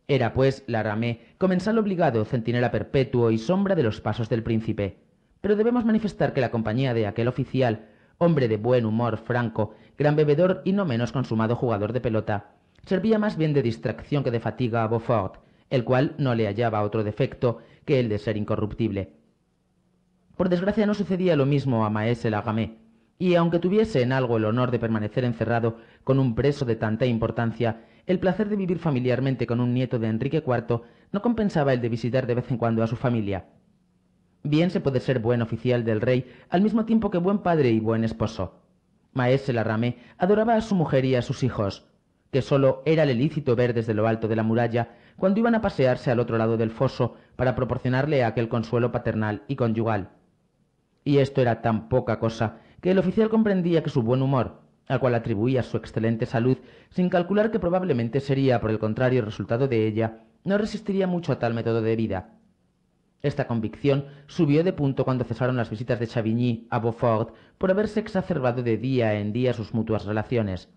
Era, pues, la comensal obligado, centinela perpetuo y sombra de los pasos del príncipe. Pero debemos manifestar que la compañía de aquel oficial, hombre de buen humor franco, gran bebedor y no menos consumado jugador de pelota, servía más bien de distracción que de fatiga a Beaufort, el cual no le hallaba otro defecto que el de ser incorruptible. Por desgracia no sucedía lo mismo a Maese Lagamé, y aunque tuviese en algo el honor de permanecer encerrado con un preso de tanta importancia, el placer de vivir familiarmente con un nieto de Enrique IV no compensaba el de visitar de vez en cuando a su familia. Bien se puede ser buen oficial del rey al mismo tiempo que buen padre y buen esposo. Maese laramé adoraba a su mujer y a sus hijos, que solo era el lícito ver desde lo alto de la muralla cuando iban a pasearse al otro lado del foso para proporcionarle aquel consuelo paternal y conyugal. Y esto era tan poca cosa que el oficial comprendía que su buen humor, al cual atribuía su excelente salud, sin calcular que probablemente sería, por el contrario, resultado de ella, no resistiría mucho a tal método de vida. Esta convicción subió de punto cuando cesaron las visitas de Chavigny a Beaufort por haberse exacerbado de día en día sus mutuas relaciones.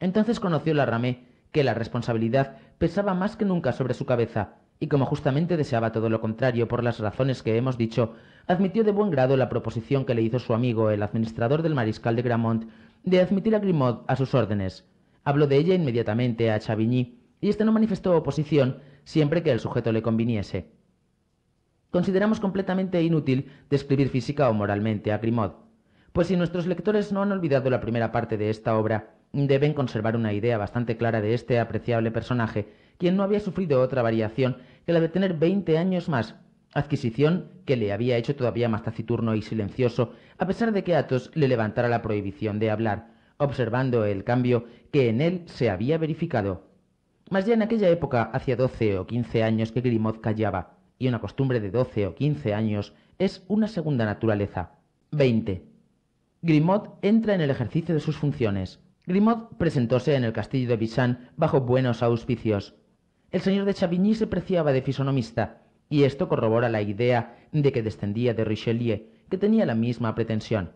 Entonces conoció la Ramé que la responsabilidad pesaba más que nunca sobre su cabeza y como justamente deseaba todo lo contrario por las razones que hemos dicho, admitió de buen grado la proposición que le hizo su amigo, el administrador del mariscal de Gramont, de admitir a Grimaud a sus órdenes. Habló de ella inmediatamente a Chavigny, y este no manifestó oposición siempre que el sujeto le conviniese. Consideramos completamente inútil describir física o moralmente a Grimaud, pues si nuestros lectores no han olvidado la primera parte de esta obra, deben conservar una idea bastante clara de este apreciable personaje quien no había sufrido otra variación que la de tener 20 años más, adquisición que le había hecho todavía más taciturno y silencioso, a pesar de que Athos le levantara la prohibición de hablar, observando el cambio que en él se había verificado. Mas ya en aquella época, hacía doce o quince años que Grimaud callaba, y una costumbre de doce o quince años es una segunda naturaleza. 20. Grimaud entra en el ejercicio de sus funciones. Grimaud presentóse en el castillo de Bichan bajo buenos auspicios. El señor de Chavigny se preciaba de fisonomista, y esto corrobora la idea de que descendía de Richelieu, que tenía la misma pretensión.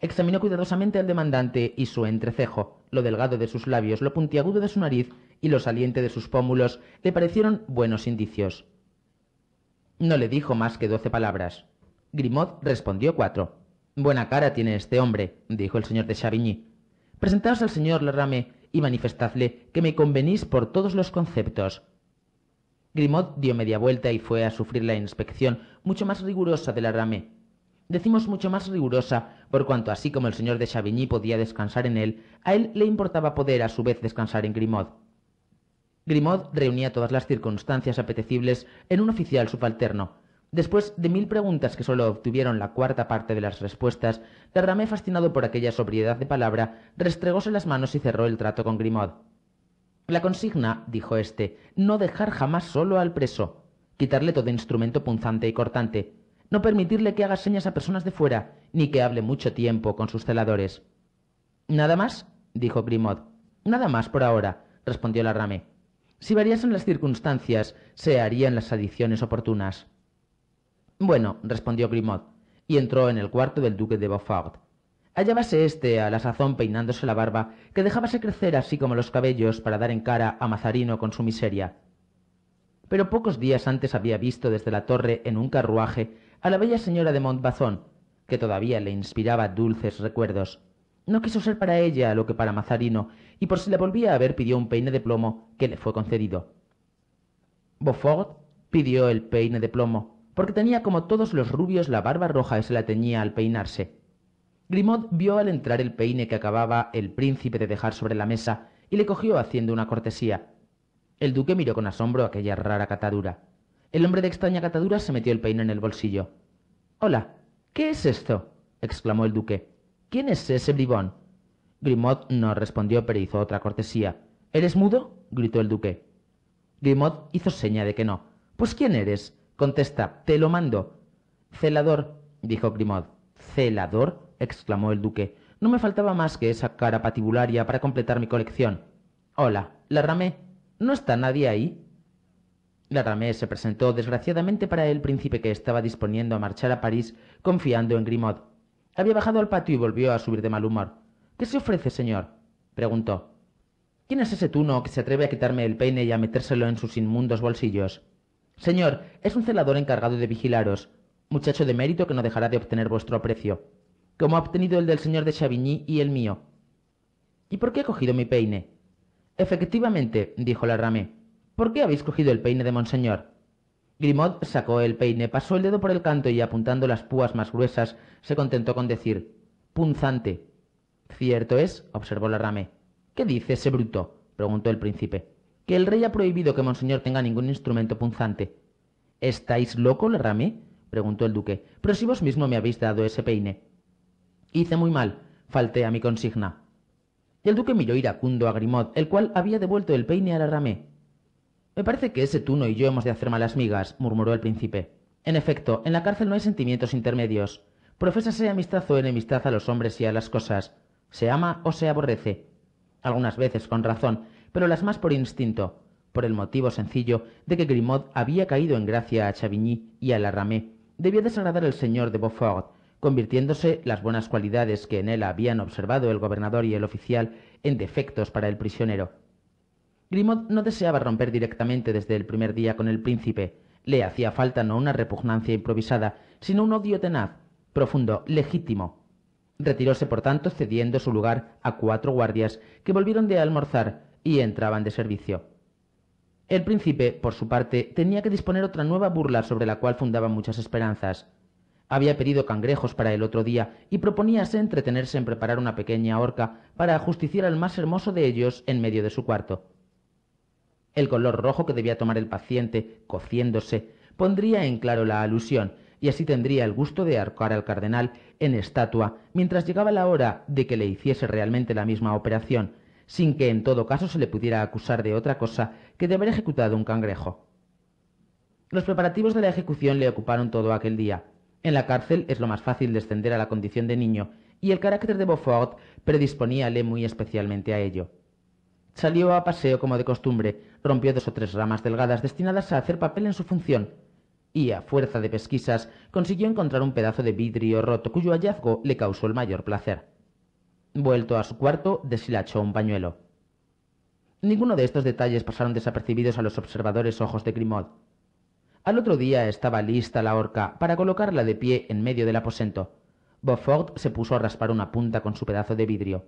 Examinó cuidadosamente al demandante y su entrecejo, lo delgado de sus labios, lo puntiagudo de su nariz y lo saliente de sus pómulos le parecieron buenos indicios. No le dijo más que doce palabras. Grimaud respondió cuatro. Buena cara tiene este hombre, dijo el señor de Chavigny. Presentaos al señor Lerame y manifestadle que me convenís por todos los conceptos. Grimaud dio media vuelta y fue a sufrir la inspección mucho más rigurosa de la rame. Decimos mucho más rigurosa, por cuanto así como el señor de Chavigny podía descansar en él, a él le importaba poder a su vez descansar en Grimaud. Grimaud reunía todas las circunstancias apetecibles en un oficial subalterno, Después de mil preguntas que solo obtuvieron la cuarta parte de las respuestas, Derramé, fascinado por aquella sobriedad de palabra, restregóse las manos y cerró el trato con Grimaud. La consigna, dijo éste, no dejar jamás solo al preso, quitarle todo instrumento punzante y cortante, no permitirle que haga señas a personas de fuera, ni que hable mucho tiempo con sus celadores. ¿Nada más? dijo Grimaud. Nada más por ahora, respondió Larrame. Si variasen las circunstancias, se harían las adiciones oportunas. Bueno, respondió Grimaud, y entró en el cuarto del duque de Beaufort. Hallábase éste a la sazón peinándose la barba, que dejábase crecer así como los cabellos para dar en cara a Mazarino con su miseria. Pero pocos días antes había visto desde la torre en un carruaje a la bella señora de Montbazón, que todavía le inspiraba dulces recuerdos. No quiso ser para ella lo que para Mazarino, y por si la volvía a ver pidió un peine de plomo que le fue concedido. Beaufort pidió el peine de plomo, porque tenía como todos los rubios la barba roja que se la teñía al peinarse. Grimaud vio al entrar el peine que acababa el príncipe de dejar sobre la mesa y le cogió haciendo una cortesía. El duque miró con asombro aquella rara catadura. El hombre de extraña catadura se metió el peine en el bolsillo. Hola, ¿qué es esto? exclamó el duque. ¿Quién es ese bribón? Grimaud no respondió, pero hizo otra cortesía. ¿Eres mudo? gritó el duque. Grimaud hizo seña de que no. Pues ¿quién eres? Contesta, te lo mando. Celador, dijo Grimaud. ¿Celador? exclamó el duque. No me faltaba más que esa cara patibularia para completar mi colección. Hola, la ¿No está nadie ahí? La se presentó desgraciadamente para el príncipe que estaba disponiendo a marchar a París confiando en Grimaud. Había bajado al patio y volvió a subir de mal humor. ¿Qué se ofrece, señor? preguntó. ¿Quién es ese tuno que se atreve a quitarme el peine y a metérselo en sus inmundos bolsillos? Señor, es un celador encargado de vigilaros, muchacho de mérito que no dejará de obtener vuestro aprecio, como ha obtenido el del señor de Chavigny y el mío. ¿Y por qué ha cogido mi peine? Efectivamente, dijo la rame—. ¿Por qué habéis cogido el peine de monseñor? Grimaud sacó el peine, pasó el dedo por el canto y apuntando las púas más gruesas, se contentó con decir punzante. Cierto es, observó la Rame. ¿Qué dice ese bruto? preguntó el príncipe que el rey ha prohibido que monseñor tenga ningún instrumento punzante. ¿Estáis loco, Laramé? preguntó el duque. Pero si vos mismo me habéis dado ese peine. Hice muy mal, falté a mi consigna. Y el duque miró iracundo a Grimaud, el cual había devuelto el peine a la Me parece que ese tuno y yo hemos de hacer malas migas, murmuró el príncipe. En efecto, en la cárcel no hay sentimientos intermedios. Profésase amistad o enemistad a los hombres y a las cosas. Se ama o se aborrece. Algunas veces con razón, pero las más por instinto, por el motivo sencillo de que Grimaud había caído en gracia a Chavigny y a la Debía desagradar al señor de Beaufort, convirtiéndose las buenas cualidades que en él habían observado el gobernador y el oficial en defectos para el prisionero. Grimaud no deseaba romper directamente desde el primer día con el príncipe. Le hacía falta no una repugnancia improvisada, sino un odio tenaz, profundo, legítimo. Retiróse, por tanto, cediendo su lugar a cuatro guardias, que volvieron de almorzar, y entraban de servicio. El príncipe, por su parte, tenía que disponer otra nueva burla sobre la cual fundaba muchas esperanzas. Había pedido cangrejos para el otro día y proponíase entretenerse en preparar una pequeña horca para ajusticiar al más hermoso de ellos en medio de su cuarto. El color rojo que debía tomar el paciente, cociéndose, pondría en claro la alusión, y así tendría el gusto de arcar al cardenal en estatua mientras llegaba la hora de que le hiciese realmente la misma operación, sin que en todo caso se le pudiera acusar de otra cosa que de haber ejecutado un cangrejo. Los preparativos de la ejecución le ocuparon todo aquel día. En la cárcel es lo más fácil descender a la condición de niño, y el carácter de Beaufort predisponíale muy especialmente a ello. Salió a paseo como de costumbre, rompió dos o tres ramas delgadas destinadas a hacer papel en su función, y a fuerza de pesquisas consiguió encontrar un pedazo de vidrio roto cuyo hallazgo le causó el mayor placer. Vuelto a su cuarto, deshilachó un pañuelo. Ninguno de estos detalles pasaron desapercibidos a los observadores ojos de Grimaud. Al otro día estaba lista la horca para colocarla de pie en medio del aposento. Beaufort se puso a raspar una punta con su pedazo de vidrio.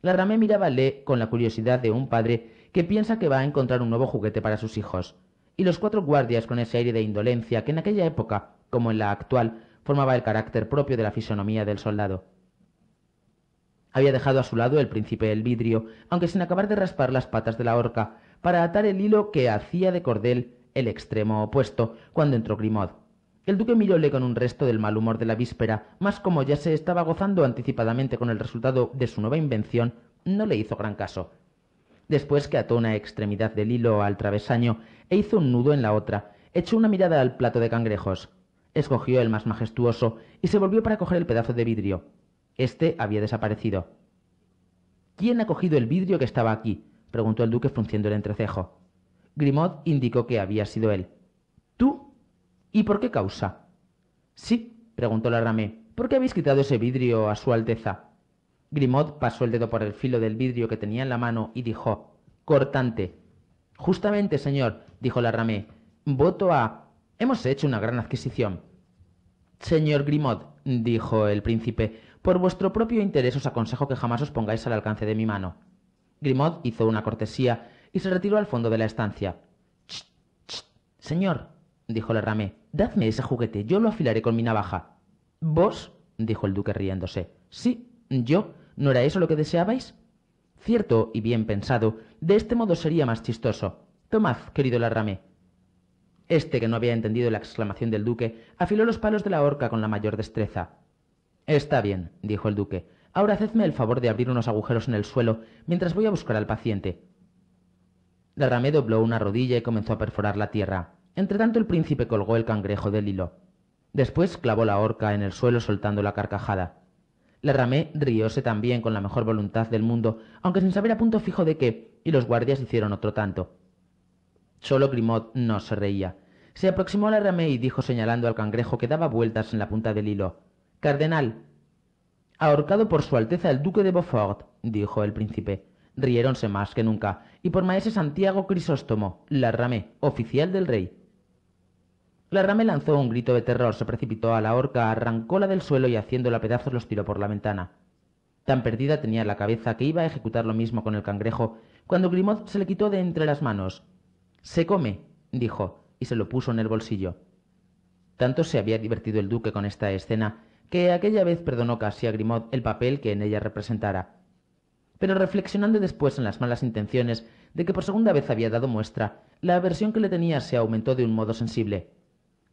La ramé miraba a con la curiosidad de un padre que piensa que va a encontrar un nuevo juguete para sus hijos. Y los cuatro guardias con ese aire de indolencia que en aquella época, como en la actual, formaba el carácter propio de la fisonomía del soldado. Había dejado a su lado el príncipe el vidrio, aunque sin acabar de raspar las patas de la horca, para atar el hilo que hacía de cordel el extremo opuesto, cuando entró Grimaud. El duque miróle con un resto del mal humor de la víspera, mas como ya se estaba gozando anticipadamente con el resultado de su nueva invención, no le hizo gran caso. Después que ató una extremidad del hilo al travesaño e hizo un nudo en la otra, echó una mirada al plato de cangrejos, escogió el más majestuoso y se volvió para coger el pedazo de vidrio. Este había desaparecido. ¿Quién ha cogido el vidrio que estaba aquí? preguntó el duque frunciendo el entrecejo. Grimaud indicó que había sido él. ¿Tú? ¿Y por qué causa? Sí, preguntó la ¿Por qué habéis quitado ese vidrio a su alteza? Grimaud pasó el dedo por el filo del vidrio que tenía en la mano y dijo: Cortante. Justamente, señor, dijo la Voto a. Hemos hecho una gran adquisición. Señor Grimaud, dijo el príncipe, por vuestro propio interés os aconsejo que jamás os pongáis al alcance de mi mano. Grimaud hizo una cortesía y se retiró al fondo de la estancia. Ch, ch, señor, dijo Larramé—, dadme ese juguete, yo lo afilaré con mi navaja. ¿Vos? dijo el duque riéndose. Sí, yo. ¿No era eso lo que deseabais? Cierto y bien pensado, de este modo sería más chistoso. Tomad, querido Larramé. Este, que no había entendido la exclamación del duque, afiló los palos de la horca con la mayor destreza. Está bien, dijo el duque. Ahora hacedme el favor de abrir unos agujeros en el suelo mientras voy a buscar al paciente. ramé dobló una rodilla y comenzó a perforar la tierra. Entretanto el príncipe colgó el cangrejo del hilo. Después clavó la horca en el suelo soltando la carcajada. Larramé rióse también con la mejor voluntad del mundo, aunque sin saber a punto fijo de qué, y los guardias hicieron otro tanto. Solo Grimaud no se reía. Se aproximó a ramé y dijo señalando al cangrejo que daba vueltas en la punta del hilo. Cardenal. Ahorcado por su Alteza el Duque de Beaufort, dijo el príncipe. Riéronse más que nunca, y por maese Santiago Crisóstomo, Larramé, oficial del rey. Larramé lanzó un grito de terror, se precipitó a la horca, arrancóla del suelo y haciéndola pedazos los tiró por la ventana. Tan perdida tenía la cabeza que iba a ejecutar lo mismo con el cangrejo, cuando Grimaud se le quitó de entre las manos. Se come, dijo, y se lo puso en el bolsillo. Tanto se había divertido el duque con esta escena que aquella vez perdonó casi a Grimaud el papel que en ella representara. Pero reflexionando después en las malas intenciones de que por segunda vez había dado muestra, la aversión que le tenía se aumentó de un modo sensible.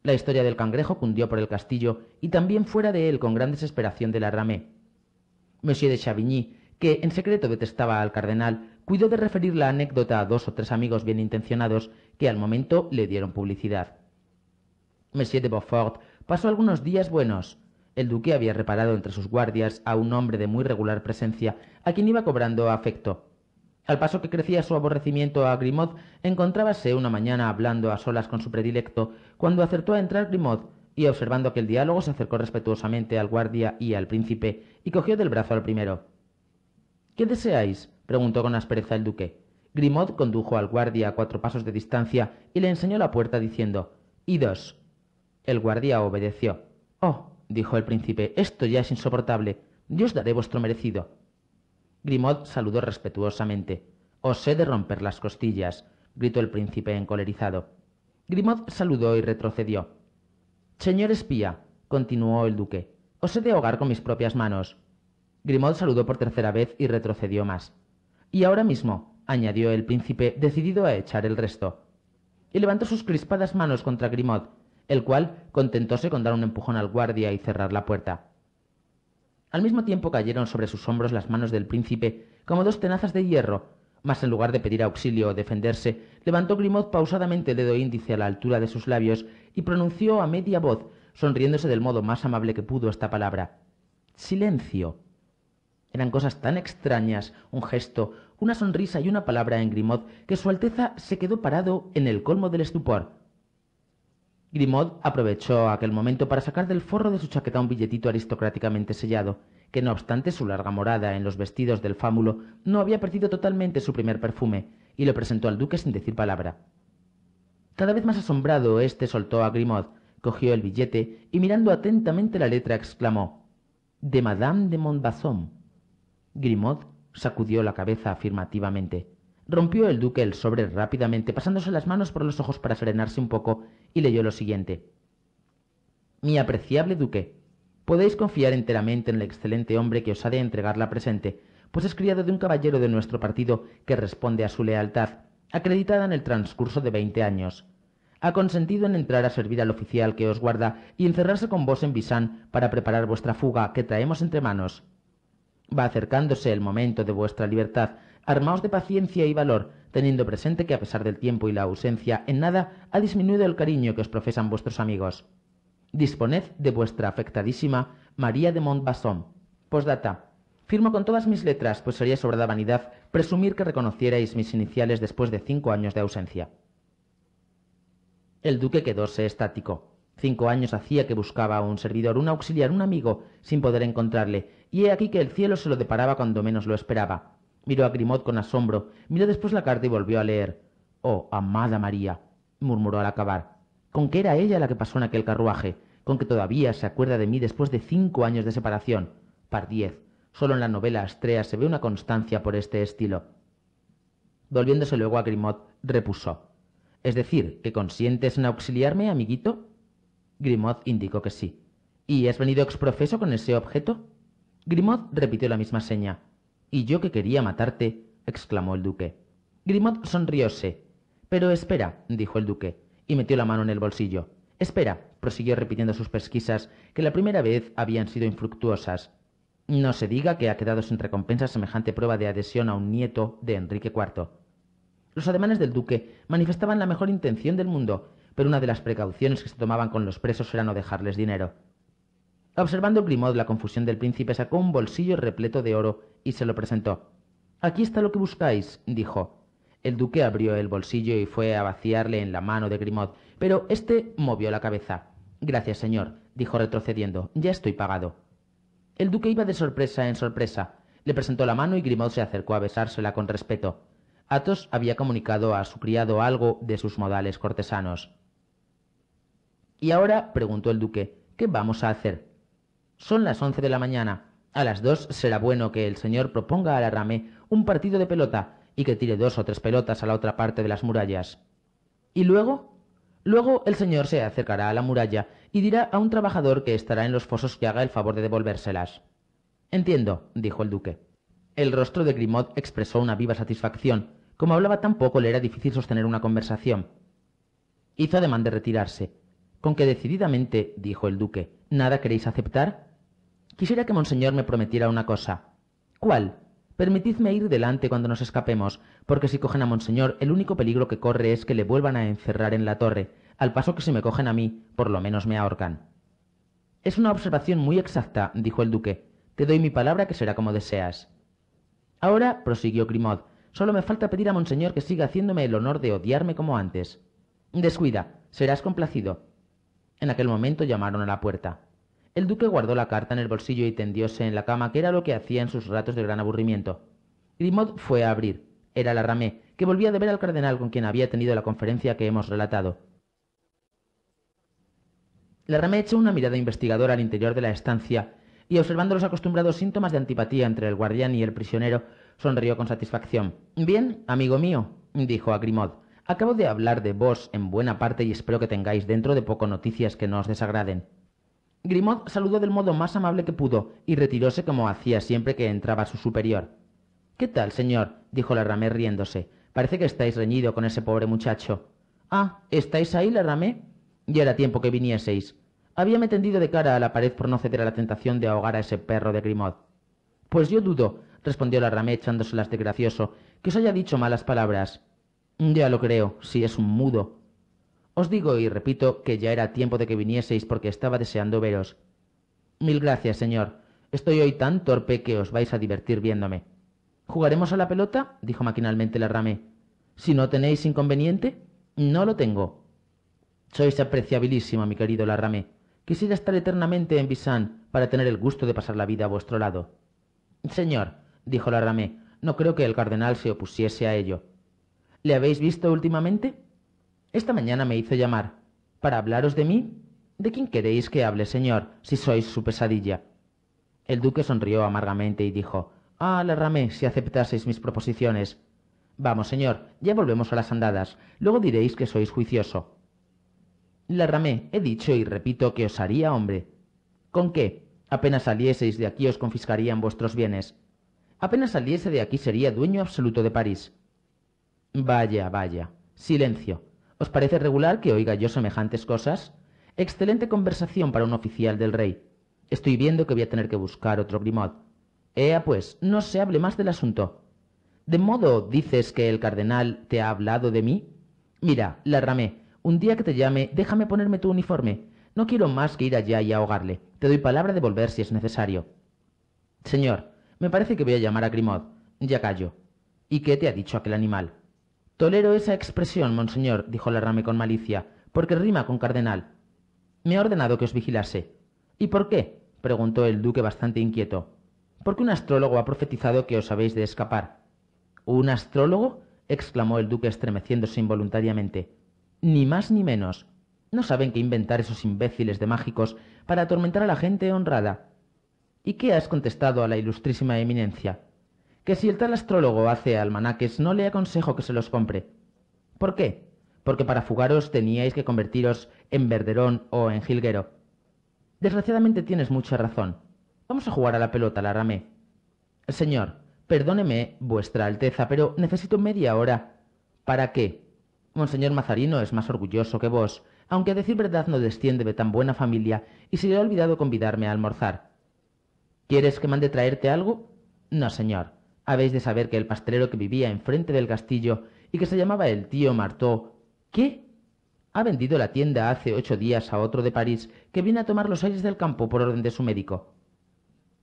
La historia del cangrejo cundió por el castillo y también fuera de él con gran desesperación de la ramé. Monsieur de Chavigny, que en secreto detestaba al cardenal, cuidó de referir la anécdota a dos o tres amigos bien intencionados que al momento le dieron publicidad. Monsieur de Beaufort pasó algunos días buenos, el duque había reparado entre sus guardias a un hombre de muy regular presencia, a quien iba cobrando afecto. Al paso que crecía su aborrecimiento a Grimaud, encontrábase una mañana hablando a solas con su predilecto, cuando acertó a entrar Grimaud, y observando que el diálogo se acercó respetuosamente al guardia y al príncipe, y cogió del brazo al primero. ¿Qué deseáis? preguntó con aspereza el duque. Grimaud condujo al guardia a cuatro pasos de distancia y le enseñó la puerta diciendo Idos. El guardia obedeció. Oh, dijo el príncipe, esto ya es insoportable. Yo os daré vuestro merecido. Grimaud saludó respetuosamente. Os he de romper las costillas, gritó el príncipe encolerizado. Grimaud saludó y retrocedió. Señor espía, continuó el duque, os he de ahogar con mis propias manos. Grimaud saludó por tercera vez y retrocedió más. Y ahora mismo, añadió el príncipe, decidido a echar el resto. Y levantó sus crispadas manos contra Grimaud, el cual contentóse con dar un empujón al guardia y cerrar la puerta. Al mismo tiempo cayeron sobre sus hombros las manos del príncipe como dos tenazas de hierro, mas en lugar de pedir auxilio o defenderse, levantó Grimaud pausadamente dedo índice a la altura de sus labios y pronunció a media voz, sonriéndose del modo más amable que pudo esta palabra. Silencio. Eran cosas tan extrañas, un gesto, una sonrisa y una palabra en Grimaud, que Su Alteza se quedó parado en el colmo del estupor. Grimaud aprovechó aquel momento para sacar del forro de su chaqueta un billetito aristocráticamente sellado, que no obstante su larga morada en los vestidos del fámulo no había perdido totalmente su primer perfume, y lo presentó al duque sin decir palabra. Cada vez más asombrado, éste soltó a Grimaud, cogió el billete y mirando atentamente la letra exclamó De Madame de Montbazon. Grimaud sacudió la cabeza afirmativamente. Rompió el duque el sobre rápidamente, pasándose las manos por los ojos para serenarse un poco, y leyó lo siguiente. Mi apreciable duque, podéis confiar enteramente en el excelente hombre que os ha de entregar la presente, pues es criado de un caballero de nuestro partido que responde a su lealtad, acreditada en el transcurso de veinte años. Ha consentido en entrar a servir al oficial que os guarda y encerrarse con vos en Bisán para preparar vuestra fuga que traemos entre manos. Va acercándose el momento de vuestra libertad, Armaos de paciencia y valor, teniendo presente que a pesar del tiempo y la ausencia, en nada ha disminuido el cariño que os profesan vuestros amigos. Disponed de vuestra afectadísima María de Montbasson. Postdata. Firmo con todas mis letras, pues sería sobrada vanidad presumir que reconocierais mis iniciales después de cinco años de ausencia. El duque quedóse estático. Cinco años hacía que buscaba a un servidor, un auxiliar, un amigo, sin poder encontrarle, y he aquí que el cielo se lo deparaba cuando menos lo esperaba. Miró a Grimaud con asombro, miró después la carta y volvió a leer. Oh, amada María, murmuró al acabar. ¿Con qué era ella la que pasó en aquel carruaje? ¿Con que todavía se acuerda de mí después de cinco años de separación? Par diez. Solo en la novela Astrea se ve una constancia por este estilo. Volviéndose luego a Grimaud, repuso. Es decir, que consientes en auxiliarme, amiguito? Grimaud indicó que sí. ¿Y has venido exprofeso con ese objeto? Grimaud repitió la misma seña. Y yo que quería matarte, exclamó el duque. Grimaud sonrióse. Pero espera, dijo el duque, y metió la mano en el bolsillo. Espera, prosiguió repitiendo sus pesquisas, que la primera vez habían sido infructuosas. No se diga que ha quedado sin recompensa semejante prueba de adhesión a un nieto de Enrique IV. Los ademanes del duque manifestaban la mejor intención del mundo, pero una de las precauciones que se tomaban con los presos era no dejarles dinero. Observando Grimaud la confusión del príncipe, sacó un bolsillo repleto de oro y se lo presentó. Aquí está lo que buscáis, dijo. El duque abrió el bolsillo y fue a vaciarle en la mano de Grimaud, pero éste movió la cabeza. Gracias, señor, dijo retrocediendo. Ya estoy pagado. El duque iba de sorpresa en sorpresa. Le presentó la mano y Grimaud se acercó a besársela con respeto. Athos había comunicado a su criado algo de sus modales cortesanos. Y ahora, preguntó el duque, ¿qué vamos a hacer? Son las once de la mañana. A las dos será bueno que el señor proponga a la rame un partido de pelota y que tire dos o tres pelotas a la otra parte de las murallas. ¿Y luego? Luego el señor se acercará a la muralla y dirá a un trabajador que estará en los fosos que haga el favor de devolvérselas. Entiendo, dijo el duque. El rostro de Grimaud expresó una viva satisfacción. Como hablaba tan poco, le era difícil sostener una conversación. Hizo ademán de retirarse, con que decididamente dijo el duque, ¿nada queréis aceptar? Quisiera que monseñor me prometiera una cosa. ¿Cuál? Permitidme ir delante cuando nos escapemos, porque si cogen a monseñor el único peligro que corre es que le vuelvan a encerrar en la torre, al paso que si me cogen a mí, por lo menos me ahorcan. Es una observación muy exacta, dijo el duque. Te doy mi palabra que será como deseas. Ahora, prosiguió Grimaud, solo me falta pedir a monseñor que siga haciéndome el honor de odiarme como antes. Descuida, serás complacido. En aquel momento llamaron a la puerta. El duque guardó la carta en el bolsillo y tendióse en la cama, que era lo que hacía en sus ratos de gran aburrimiento. Grimaud fue a abrir. Era la Ramé, que volvía de ver al cardenal con quien había tenido la conferencia que hemos relatado. La echó una mirada investigadora al interior de la estancia y, observando los acostumbrados síntomas de antipatía entre el guardián y el prisionero, sonrió con satisfacción. Bien, amigo mío, dijo a Grimaud. Acabo de hablar de vos en buena parte y espero que tengáis dentro de poco noticias que no os desagraden. Grimaud saludó del modo más amable que pudo y retiróse como hacía siempre que entraba su superior. ¿Qué tal, señor? dijo ramé riéndose. Parece que estáis reñido con ese pobre muchacho. Ah, ¿estáis ahí, Larramé? Ya era tiempo que vinieseis. Habíame tendido de cara a la pared por no ceder a la tentación de ahogar a ese perro de Grimaud. Pues yo dudo, respondió Larramé echándoselas de gracioso, que os haya dicho malas palabras. Ya lo creo, si es un mudo. Os digo y repito que ya era tiempo de que vinieseis porque estaba deseando veros. Mil gracias, señor. Estoy hoy tan torpe que os vais a divertir viéndome. ¿Jugaremos a la pelota? dijo maquinalmente la Si no tenéis inconveniente, no lo tengo. Sois apreciabilísimo, mi querido Larramé. Quisiera estar eternamente en Bissan para tener el gusto de pasar la vida a vuestro lado. Señor, dijo Larramé, no creo que el cardenal se opusiese a ello. ¿Le habéis visto últimamente? Esta mañana me hizo llamar. ¿Para hablaros de mí? ¿De quién queréis que hable, señor, si sois su pesadilla? El duque sonrió amargamente y dijo Ah, la ramé, si aceptaseis mis proposiciones. Vamos, señor, ya volvemos a las andadas. Luego diréis que sois juicioso. La he dicho y repito que os haría hombre. ¿Con qué? Apenas salieseis de aquí os confiscarían vuestros bienes. Apenas saliese de aquí sería dueño absoluto de París. Vaya, vaya. Silencio. ¿Os parece regular que oiga yo semejantes cosas? Excelente conversación para un oficial del rey. Estoy viendo que voy a tener que buscar otro Grimaud. Ea, pues, no se hable más del asunto. ¿De modo dices que el cardenal te ha hablado de mí? Mira, Larramé, un día que te llame, déjame ponerme tu uniforme. No quiero más que ir allá y ahogarle. Te doy palabra de volver si es necesario. Señor, me parece que voy a llamar a Grimaud. Ya callo. ¿Y qué te ha dicho aquel animal? Tolero esa expresión, monseñor, dijo Larrame con malicia, porque rima con cardenal. Me ha ordenado que os vigilase. ¿Y por qué? preguntó el duque bastante inquieto. Porque un astrólogo ha profetizado que os habéis de escapar. ¿Un astrólogo? exclamó el duque estremeciéndose involuntariamente. Ni más ni menos. No saben qué inventar esos imbéciles de mágicos para atormentar a la gente honrada. ¿Y qué has contestado a la ilustrísima eminencia? que si el tal astrólogo hace almanaques no le aconsejo que se los compre. ¿Por qué? Porque para fugaros teníais que convertiros en verderón o en jilguero. Desgraciadamente tienes mucha razón. Vamos a jugar a la pelota, Laramé. Señor, perdóneme, vuestra Alteza, pero necesito media hora. ¿Para qué? Monseñor Mazarino es más orgulloso que vos, aunque a decir verdad no desciende de tan buena familia y se le ha olvidado convidarme a almorzar. ¿Quieres que mande traerte algo? No, señor. Habéis de saber que el pastelero que vivía enfrente del castillo y que se llamaba el tío Martó, ¿qué? Ha vendido la tienda hace ocho días a otro de París que viene a tomar los aires del campo por orden de su médico.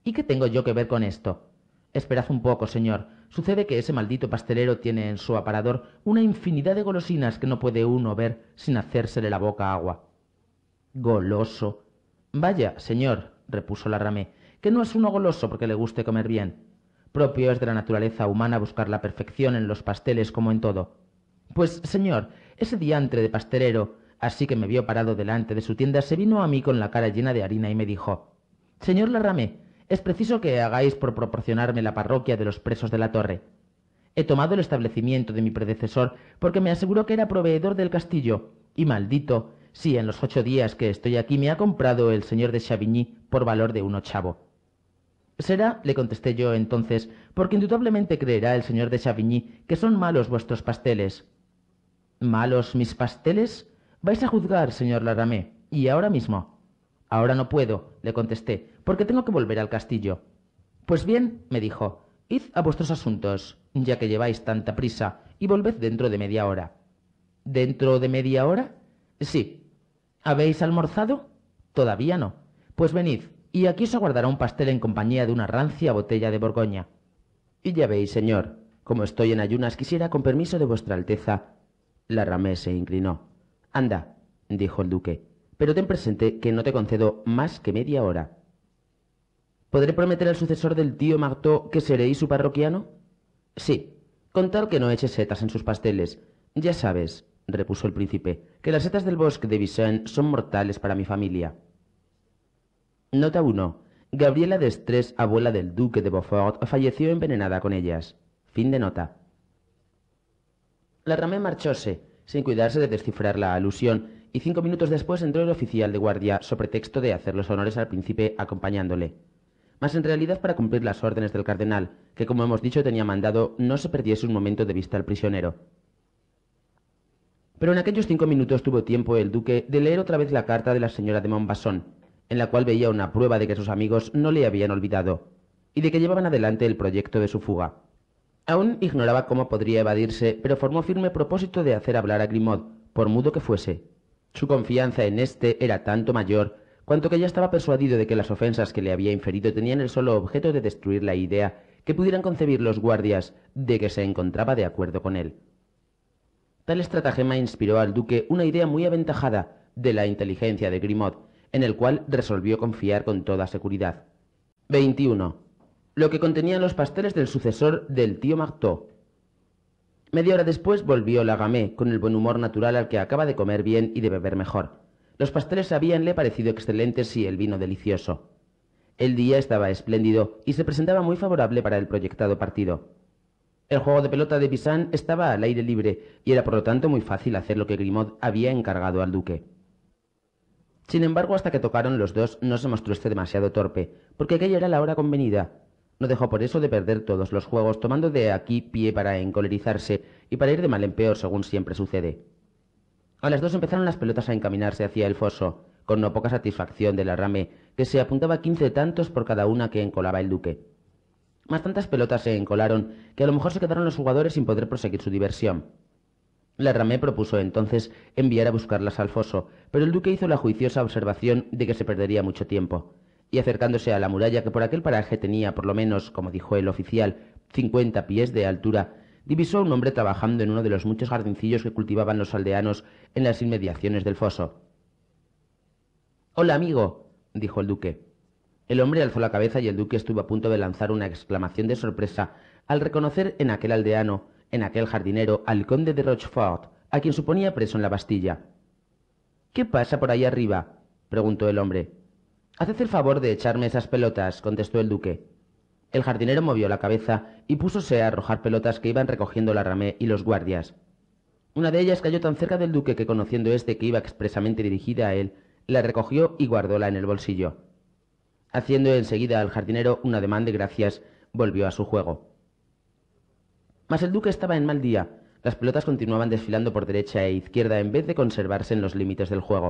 ¿Y qué tengo yo que ver con esto? Esperad un poco, señor. Sucede que ese maldito pastelero tiene en su aparador una infinidad de golosinas que no puede uno ver sin hacérsele la boca agua. Goloso. Vaya, señor, repuso la ramé, que no es uno goloso porque le guste comer bien. Propio es de la naturaleza humana buscar la perfección en los pasteles como en todo. Pues, señor, ese diantre de pastelero, así que me vio parado delante de su tienda, se vino a mí con la cara llena de harina y me dijo Señor Larramé, es preciso que hagáis por proporcionarme la parroquia de los presos de la torre. He tomado el establecimiento de mi predecesor porque me aseguró que era proveedor del castillo, y maldito, si en los ocho días que estoy aquí me ha comprado el señor de Chavigny por valor de un ochavo. Será, le contesté yo entonces, porque indudablemente creerá el señor de Chavigny que son malos vuestros pasteles. ¿Malos mis pasteles? Vais a juzgar, señor Laramé, y ahora mismo. Ahora no puedo, le contesté, porque tengo que volver al castillo. Pues bien, me dijo, id a vuestros asuntos, ya que lleváis tanta prisa, y volved dentro de media hora. ¿Dentro de media hora? Sí. ¿Habéis almorzado? Todavía no. Pues venid, y aquí os aguardará un pastel en compañía de una rancia botella de Borgoña. Y ya veis, señor, como estoy en ayunas, quisiera, con permiso de vuestra alteza. La ramé se inclinó. Anda, dijo el duque, pero ten presente que no te concedo más que media hora. ¿Podré prometer al sucesor del tío Marteau que seréis su parroquiano? Sí, con tal que no eche setas en sus pasteles. Ya sabes, repuso el príncipe, que las setas del bosque de Bisson son mortales para mi familia. Nota 1. Gabriela de Estrés, abuela del duque de Beaufort, falleció envenenada con ellas. Fin de nota. La ramé marchóse, sin cuidarse de descifrar la alusión, y cinco minutos después entró el oficial de guardia, sobre texto de hacer los honores al príncipe acompañándole. Mas en realidad para cumplir las órdenes del cardenal, que como hemos dicho tenía mandado no se perdiese un momento de vista al prisionero. Pero en aquellos cinco minutos tuvo tiempo el duque de leer otra vez la carta de la señora de Montbasson, en la cual veía una prueba de que sus amigos no le habían olvidado y de que llevaban adelante el proyecto de su fuga. Aún ignoraba cómo podría evadirse, pero formó firme propósito de hacer hablar a Grimaud, por mudo que fuese. Su confianza en éste era tanto mayor, cuanto que ya estaba persuadido de que las ofensas que le había inferido tenían el solo objeto de destruir la idea que pudieran concebir los guardias de que se encontraba de acuerdo con él. Tal estratagema inspiró al duque una idea muy aventajada de la inteligencia de Grimaud, en el cual resolvió confiar con toda seguridad. 21. Lo que contenían los pasteles del sucesor del tío Marteau. Media hora después volvió Lagamé con el buen humor natural al que acaba de comer bien y de beber mejor. Los pasteles habíanle parecido excelentes y el vino delicioso. El día estaba espléndido y se presentaba muy favorable para el proyectado partido. El juego de pelota de Pisan estaba al aire libre y era por lo tanto muy fácil hacer lo que Grimaud había encargado al duque. Sin embargo, hasta que tocaron los dos no se mostró este demasiado torpe, porque aquella era la hora convenida. No dejó por eso de perder todos los juegos, tomando de aquí pie para encolerizarse y para ir de mal en peor, según siempre sucede. A las dos empezaron las pelotas a encaminarse hacia el foso, con no poca satisfacción del arrame, que se apuntaba quince tantos por cada una que encolaba el duque. Más tantas pelotas se encolaron que a lo mejor se quedaron los jugadores sin poder proseguir su diversión. La Ramé propuso entonces enviar a buscarlas al foso, pero el duque hizo la juiciosa observación de que se perdería mucho tiempo, y acercándose a la muralla que por aquel paraje tenía por lo menos, como dijo el oficial, cincuenta pies de altura, divisó a un hombre trabajando en uno de los muchos jardincillos que cultivaban los aldeanos en las inmediaciones del foso. Hola, amigo, dijo el duque. El hombre alzó la cabeza y el duque estuvo a punto de lanzar una exclamación de sorpresa al reconocer en aquel aldeano en aquel jardinero al conde de Rochefort, a quien suponía preso en la Bastilla. ¿Qué pasa por ahí arriba? preguntó el hombre. Haced el favor de echarme esas pelotas, contestó el duque. El jardinero movió la cabeza y púsose a arrojar pelotas que iban recogiendo la ramé y los guardias. Una de ellas cayó tan cerca del duque que conociendo este que iba expresamente dirigida a él, la recogió y guardóla en el bolsillo. Haciendo enseguida al jardinero un ademán de gracias, volvió a su juego. Mas el duque estaba en mal día. Las pelotas continuaban desfilando por derecha e izquierda en vez de conservarse en los límites del juego.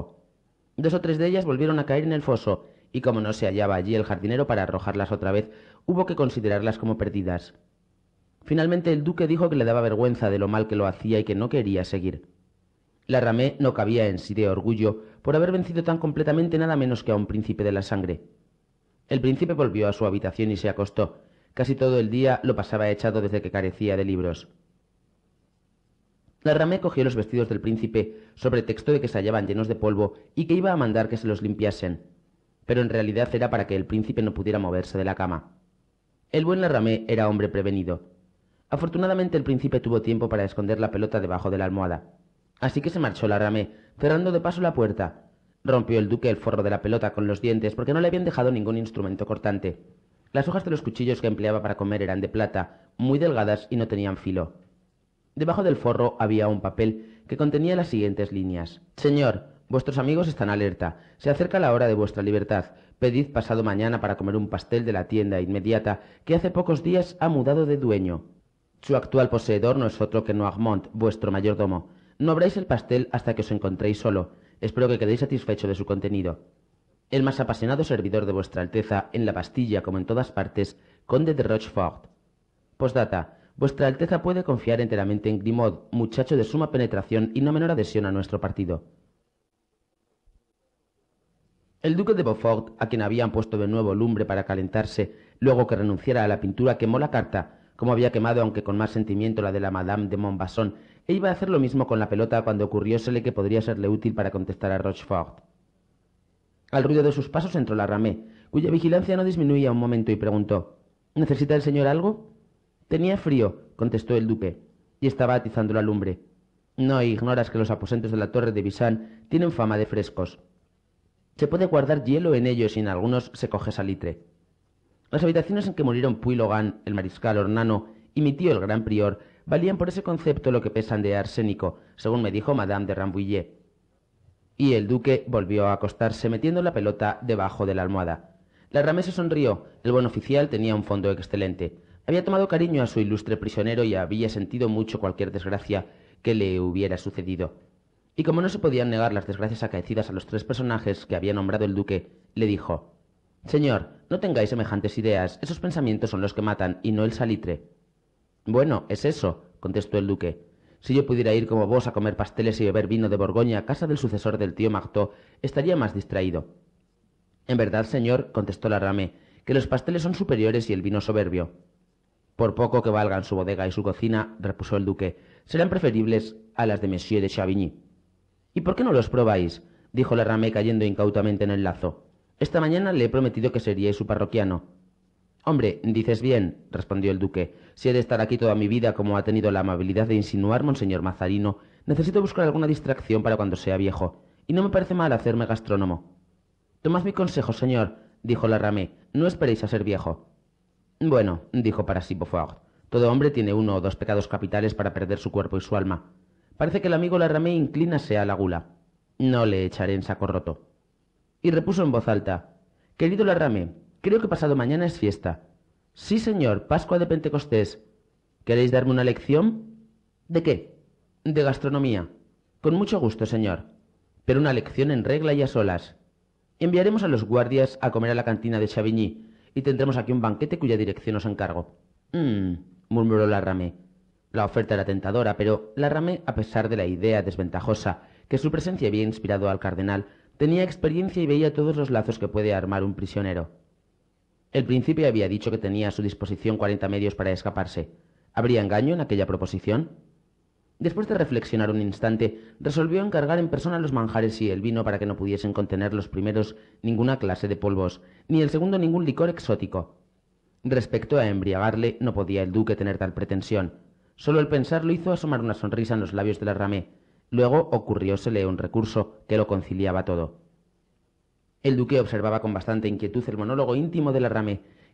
Dos o tres de ellas volvieron a caer en el foso, y como no se hallaba allí el jardinero para arrojarlas otra vez, hubo que considerarlas como perdidas. Finalmente el duque dijo que le daba vergüenza de lo mal que lo hacía y que no quería seguir. La Ramé no cabía en sí de orgullo por haber vencido tan completamente nada menos que a un príncipe de la sangre. El príncipe volvió a su habitación y se acostó, Casi todo el día lo pasaba echado desde que carecía de libros. La ramé cogió los vestidos del príncipe sobre texto de que se hallaban llenos de polvo y que iba a mandar que se los limpiasen, pero en realidad era para que el príncipe no pudiera moverse de la cama. El buen Larramé era hombre prevenido. Afortunadamente el príncipe tuvo tiempo para esconder la pelota debajo de la almohada. Así que se marchó Larramé, cerrando de paso la puerta. Rompió el duque el forro de la pelota con los dientes porque no le habían dejado ningún instrumento cortante. Las hojas de los cuchillos que empleaba para comer eran de plata, muy delgadas y no tenían filo. Debajo del forro había un papel que contenía las siguientes líneas. Señor, vuestros amigos están alerta. Se acerca la hora de vuestra libertad. Pedid pasado mañana para comer un pastel de la tienda inmediata que hace pocos días ha mudado de dueño. Su actual poseedor no es otro que Noirmont, vuestro mayordomo. No abráis el pastel hasta que os encontréis solo. Espero que quedéis satisfecho de su contenido el más apasionado servidor de vuestra Alteza en la Bastilla como en todas partes, conde de Rochefort. Postdata. Vuestra Alteza puede confiar enteramente en Grimaud, muchacho de suma penetración y no menor adhesión a nuestro partido. El duque de Beaufort, a quien habían puesto de nuevo lumbre para calentarse, luego que renunciara a la pintura, quemó la carta, como había quemado, aunque con más sentimiento, la de la Madame de Montbasson, e iba a hacer lo mismo con la pelota cuando ocurriósele que podría serle útil para contestar a Rochefort. Al ruido de sus pasos entró la ramé, cuya vigilancia no disminuía un momento, y preguntó ¿Necesita el señor algo? Tenía frío, contestó el duque, y estaba atizando la lumbre. No ignoras que los aposentos de la torre de Bisán tienen fama de frescos. Se puede guardar hielo en ellos y en algunos se coge salitre. Las habitaciones en que murieron Puy Logan, el mariscal Ornano y mi tío el gran prior valían por ese concepto lo que pesan de arsénico, según me dijo Madame de Rambouillet y el duque volvió a acostarse metiendo la pelota debajo de la almohada. La ramesa sonrió. El buen oficial tenía un fondo excelente. Había tomado cariño a su ilustre prisionero y había sentido mucho cualquier desgracia que le hubiera sucedido. Y como no se podían negar las desgracias acaecidas a los tres personajes que había nombrado el duque, le dijo Señor, no tengáis semejantes ideas, esos pensamientos son los que matan y no el salitre. Bueno, es eso, contestó el duque. Si yo pudiera ir como vos a comer pasteles y beber vino de Borgoña a casa del sucesor del tío Marteau, estaría más distraído. En verdad, señor, contestó la que los pasteles son superiores y el vino soberbio. Por poco que valgan su bodega y su cocina, repuso el duque, serán preferibles a las de Monsieur de Chavigny. ¿Y por qué no los probáis? dijo la cayendo incautamente en el lazo. Esta mañana le he prometido que seríais su parroquiano. Hombre, dices bien, respondió el duque. Si he de estar aquí toda mi vida, como ha tenido la amabilidad de insinuar monseñor Mazarino, necesito buscar alguna distracción para cuando sea viejo, y no me parece mal hacerme gastrónomo. Tomad mi consejo, señor, dijo la no esperéis a ser viejo. Bueno, dijo para sí Beaufort, todo hombre tiene uno o dos pecados capitales para perder su cuerpo y su alma. Parece que el amigo Laramé inclínase a la gula. No le echaré en saco roto. Y repuso en voz alta, Querido Larrame". Creo que pasado mañana es fiesta. Sí, señor, Pascua de Pentecostés. ¿Queréis darme una lección? ¿De qué? De gastronomía. Con mucho gusto, señor. Pero una lección en regla y a solas. Enviaremos a los guardias a comer a la cantina de Chavigny y tendremos aquí un banquete cuya dirección os encargo. Mmm, murmuró Larrame. La oferta era tentadora, pero Larramé, a pesar de la idea desventajosa que su presencia había inspirado al cardenal, tenía experiencia y veía todos los lazos que puede armar un prisionero. El príncipe había dicho que tenía a su disposición cuarenta medios para escaparse. ¿Habría engaño en aquella proposición? Después de reflexionar un instante, resolvió encargar en persona los manjares y el vino para que no pudiesen contener los primeros ninguna clase de polvos, ni el segundo ningún licor exótico. Respecto a embriagarle, no podía el duque tener tal pretensión. Solo el pensar lo hizo asomar una sonrisa en los labios de la ramé. Luego ocurriósele un recurso que lo conciliaba todo. El duque observaba con bastante inquietud el monólogo íntimo de la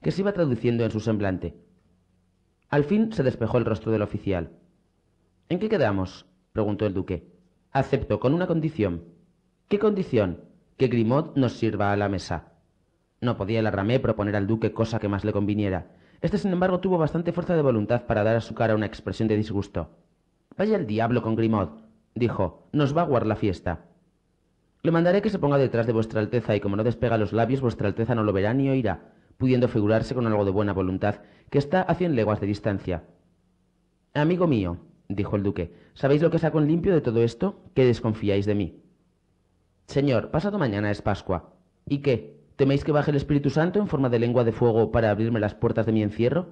que se iba traduciendo en su semblante. Al fin se despejó el rostro del oficial. ¿En qué quedamos? preguntó el duque. Acepto con una condición. ¿Qué condición? Que Grimaud nos sirva a la mesa. No podía la ramé proponer al duque cosa que más le conviniera. Este, sin embargo, tuvo bastante fuerza de voluntad para dar a su cara una expresión de disgusto. Vaya el diablo con Grimaud, dijo, nos va a guardar la fiesta. Le mandaré que se ponga detrás de vuestra Alteza y como no despega los labios, vuestra Alteza no lo verá ni oirá, pudiendo figurarse con algo de buena voluntad que está a cien leguas de distancia. Amigo mío, dijo el duque, ¿sabéis lo que saco en limpio de todo esto? ¿Qué desconfiáis de mí. Señor, pasado mañana es Pascua. ¿Y qué? ¿Teméis que baje el Espíritu Santo en forma de lengua de fuego para abrirme las puertas de mi encierro?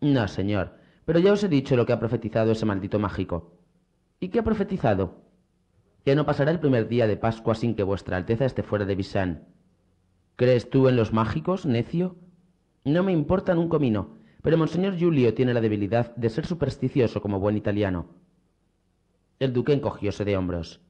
No, señor, pero ya os he dicho lo que ha profetizado ese maldito mágico. ¿Y qué ha profetizado? ya no pasará el primer día de Pascua sin que vuestra Alteza esté fuera de Bisán. ¿Crees tú en los mágicos, necio? No me importan un comino, pero Monseñor Julio tiene la debilidad de ser supersticioso como buen italiano. El duque encogióse de hombros.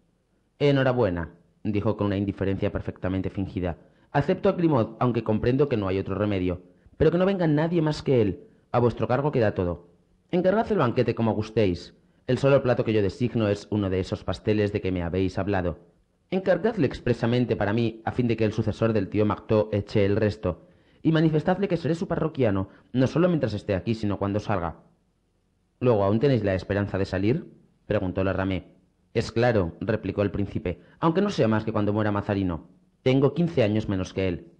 Enhorabuena, dijo con una indiferencia perfectamente fingida. Acepto a Grimaud, aunque comprendo que no hay otro remedio. Pero que no venga nadie más que él. A vuestro cargo queda todo. Encargad el banquete como gustéis. El solo plato que yo designo es uno de esos pasteles de que me habéis hablado. Encargadle expresamente para mí, a fin de que el sucesor del tío Macto eche el resto, y manifestadle que seré su parroquiano, no solo mientras esté aquí, sino cuando salga. Luego, ¿aún tenéis la esperanza de salir? preguntó la Es claro, replicó el príncipe, aunque no sea más que cuando muera Mazarino. Tengo quince años menos que él.